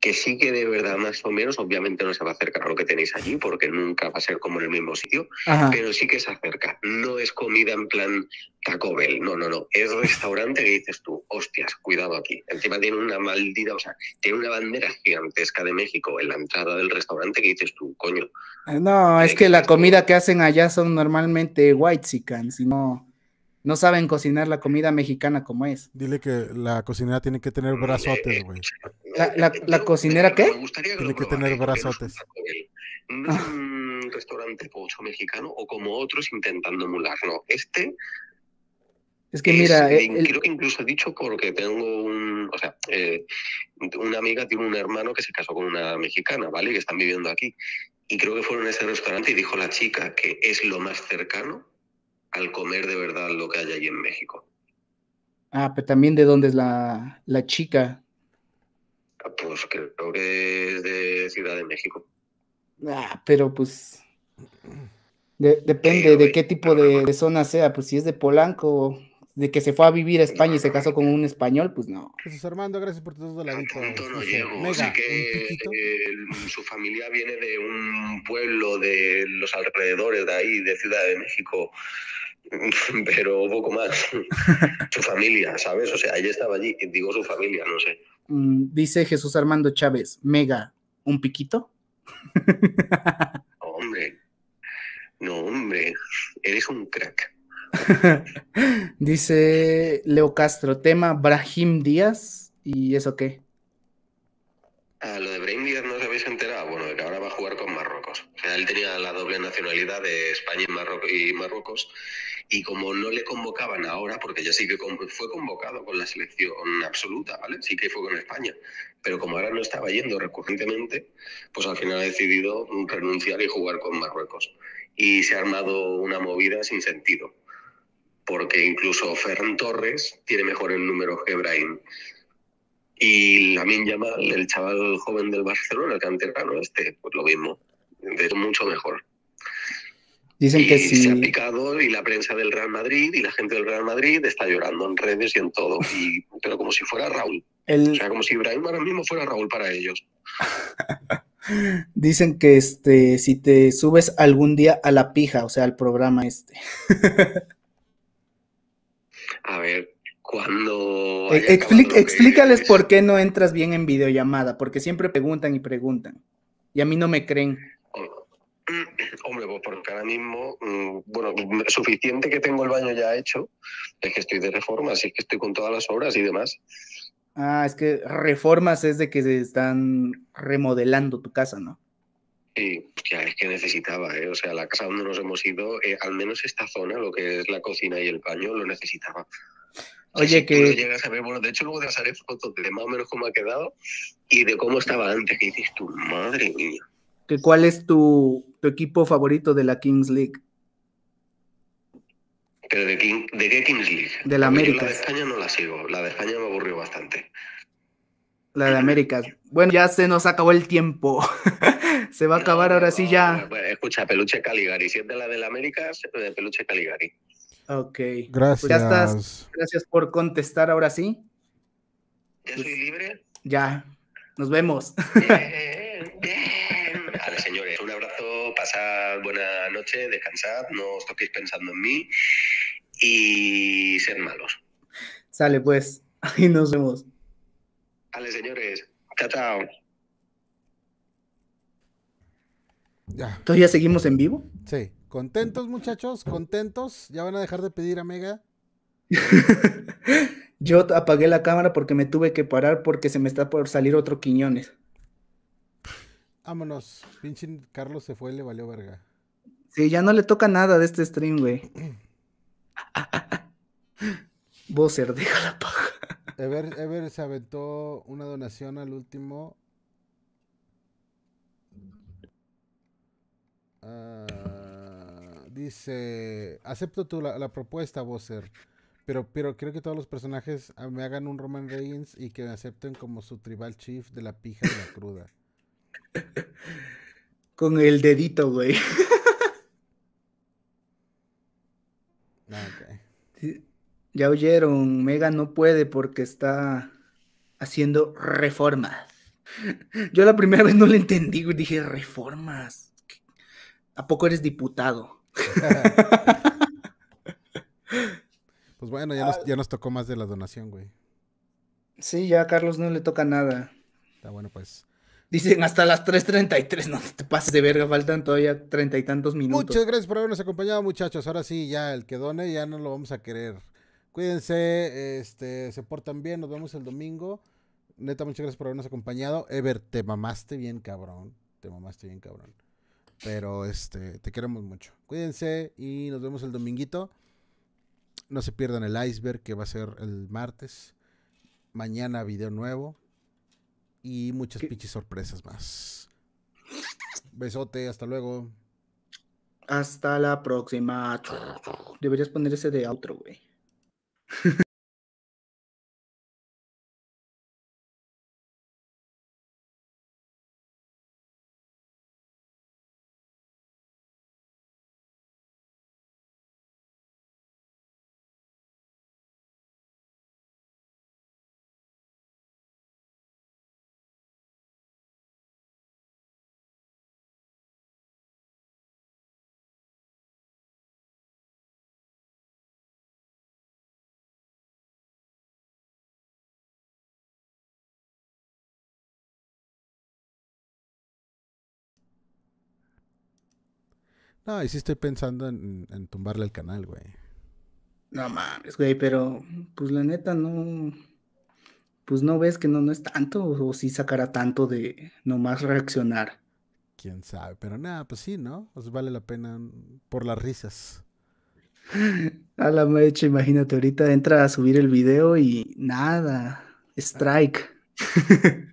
que sí que de verdad más o menos, obviamente no se va a acercar a lo que tenéis allí, porque nunca va a ser como en el mismo sitio, pero sí que se acerca. No es comida en plan Taco Bell, no, no, no. Es restaurante que dices tú, hostias, cuidado aquí. Encima tiene una maldita, o sea, tiene una bandera gigantesca de México en la entrada del restaurante que dices tú, coño. Eh, no, eh, es que la comida que hacen allá son normalmente white chicken, sino no saben cocinar la comida mexicana como es. Dile que la cocinera tiene que tener brazotes, güey. ¿La, cocinera qué? Tiene que tener brazotes. Un restaurante pocho mexicano este, o como otros intentando emularlo. Este es que mira, eh, creo que incluso he dicho porque tengo un, o sea, eh, una amiga tiene un hermano que se casó con una mexicana, ¿vale? Que están viviendo aquí. Y creo que fueron a ese restaurante y dijo la chica que es lo más cercano al comer de verdad lo que hay allí en México. Ah, pero también de dónde es la, la chica. Ah, pues creo que es de Ciudad de México. Ah, pero pues. depende de qué tipo de, zona sea, pues si es de Polanco, de que se fue a vivir a España y se casó con un español, pues no. Jesús Armando, gracias por todo. No, no así que su familia viene de un pueblo de los alrededores de ahí, de Ciudad de México, [laughs] pero poco más. [laughs] su familia, ¿sabes? O sea, ella estaba allí, digo su familia, no sé. Mm, dice Jesús Armando Chávez, mega, ¿un piquito? [laughs] hombre, no, hombre, eres un crack. Dice Leo Castro, tema Brahim Díaz, ¿y eso qué? Ah, lo de Brahim Díaz no se habéis enterado, bueno, él tenía la doble nacionalidad de España y, Marruecos y como no le convocaban ahora, porque ya sí que fue convocado con la selección absoluta, ¿vale? Sí que fue con España, pero como ahora no estaba yendo recurrentemente, pues al final ha decidido renunciar y jugar con Marruecos. Y se ha armado una movida sin sentido, porque incluso Ferran Torres tiene mejor el número que Brahim. Y Lamin Yamal, el chaval joven del Barcelona, el canterano este, pues lo mismo es mucho mejor. Dicen que sí. Se ha picado y la prensa del Real Madrid y la gente del Real Madrid está llorando en redes y en todo, [laughs] pero como si fuera Raúl. O sea, como si Ibrahim ahora mismo fuera Raúl para ellos. [laughs] Dicen que este, si te subes algún día a la pija, o sea, al programa este. a ver, cuando... E, explícales por qué no entras bien en videollamada, porque siempre preguntan y preguntan. Y a mí no me creen. [clears throat] Hombre, pues porque ahora mismo, mm, bueno, suficiente que tengo el baño ya hecho, es que estoy de reforma, así que estoy con todas las obras y demás. Ah, es que reformas es de que se están remodelando tu casa, ¿no? Sí, ya es que necesitaba, ¿eh? O sea, la casa donde nos hemos ido, eh, al menos esta zona, lo que es la cocina y el baño, lo necesitaba. Oye, que. bueno, de hecho, luego te haré fotos de más o menos cómo ha quedado y de cómo estaba antes, que dices tu madre mía. ¿Cuál es tu tu equipo favorito de la Kings League? de, qué Kings League? De la América. La de España no la sigo, la de España me aburrió bastante. La de América. Bueno, ya se nos acabó el tiempo. [laughs] se va a acabar ahora sí ya. escucha, Peluche Caligari. Si es de la la América, de Peluche Caligari. Ok. Gracias. Pues ya estás. Gracias por contestar ahora sí. ¿Ya soy libre? Ya. Nos vemos. [laughs] buena noche, descansad, no os toquéis pensando en mí y ser malos. Sale pues, [laughs] ahí nos vemos. Vale, señores. Chao, chao. Ya. ¿Todavía seguimos en vivo? Sí. Contentos, muchachos, contentos. Ya van a dejar de pedir a Mega. [laughs] Yo apagué la cámara porque me tuve que parar porque se me está por salir otro Quiñones. Vámonos. Pinche Carlos se fue, le valió verga. Sí, ya no le toca nada de este stream, güey. [clears throat] Bowser, deja la paja. Ever, se aventó una donación al último. Ah, dice, acepto tu, la, propuesta, Bowser. Pero, pero creo que todos los personajes ah, me hagan un Roman Reigns y que me acepten como su tribal chief de la pija de la cruda. [laughs] Con el dedito, güey. Ya oyeron, Mega no puede porque está haciendo reformas. [laughs] Yo la primera vez no le entendí, dije, reformas. ¿A poco eres diputado? [laughs] pues bueno, ya, nos, ah. ya nos tocó más de la donación, güey. Sí, ya a Carlos no le toca nada. Está bueno, pues. Dicen hasta las 3.33, no te pases de verga, faltan todavía treinta y tantos minutos. Muchas gracias por habernos acompañado, muchachos. Ahora sí, ya el que done, ya no lo vamos a querer. Cuídense, este, se portan bien, nos vemos el domingo. Neta, muchas gracias por habernos acompañado. Ever, te mamaste bien, cabrón. Te mamaste bien, cabrón. Pero este, te queremos mucho. Cuídense y nos vemos el dominguito. No se pierdan el iceberg que va a ser el martes. Mañana video nuevo. Y muchas pinches sorpresas más. Besote, hasta luego. Hasta la próxima. Deberías poner ese de outro, güey. No, y sí estoy pensando en, tumbarle el canal, güey. No mames, güey, pero pues la neta no. Pues no ves que no, no es tanto, o si sacará tanto de nomás reaccionar. Quién sabe, pero nada, pues sí, ¿no? vale la pena por las risas. [laughs] A la mecha, imagínate, ahorita entra a subir el video y nada, ah. strike. [laughs]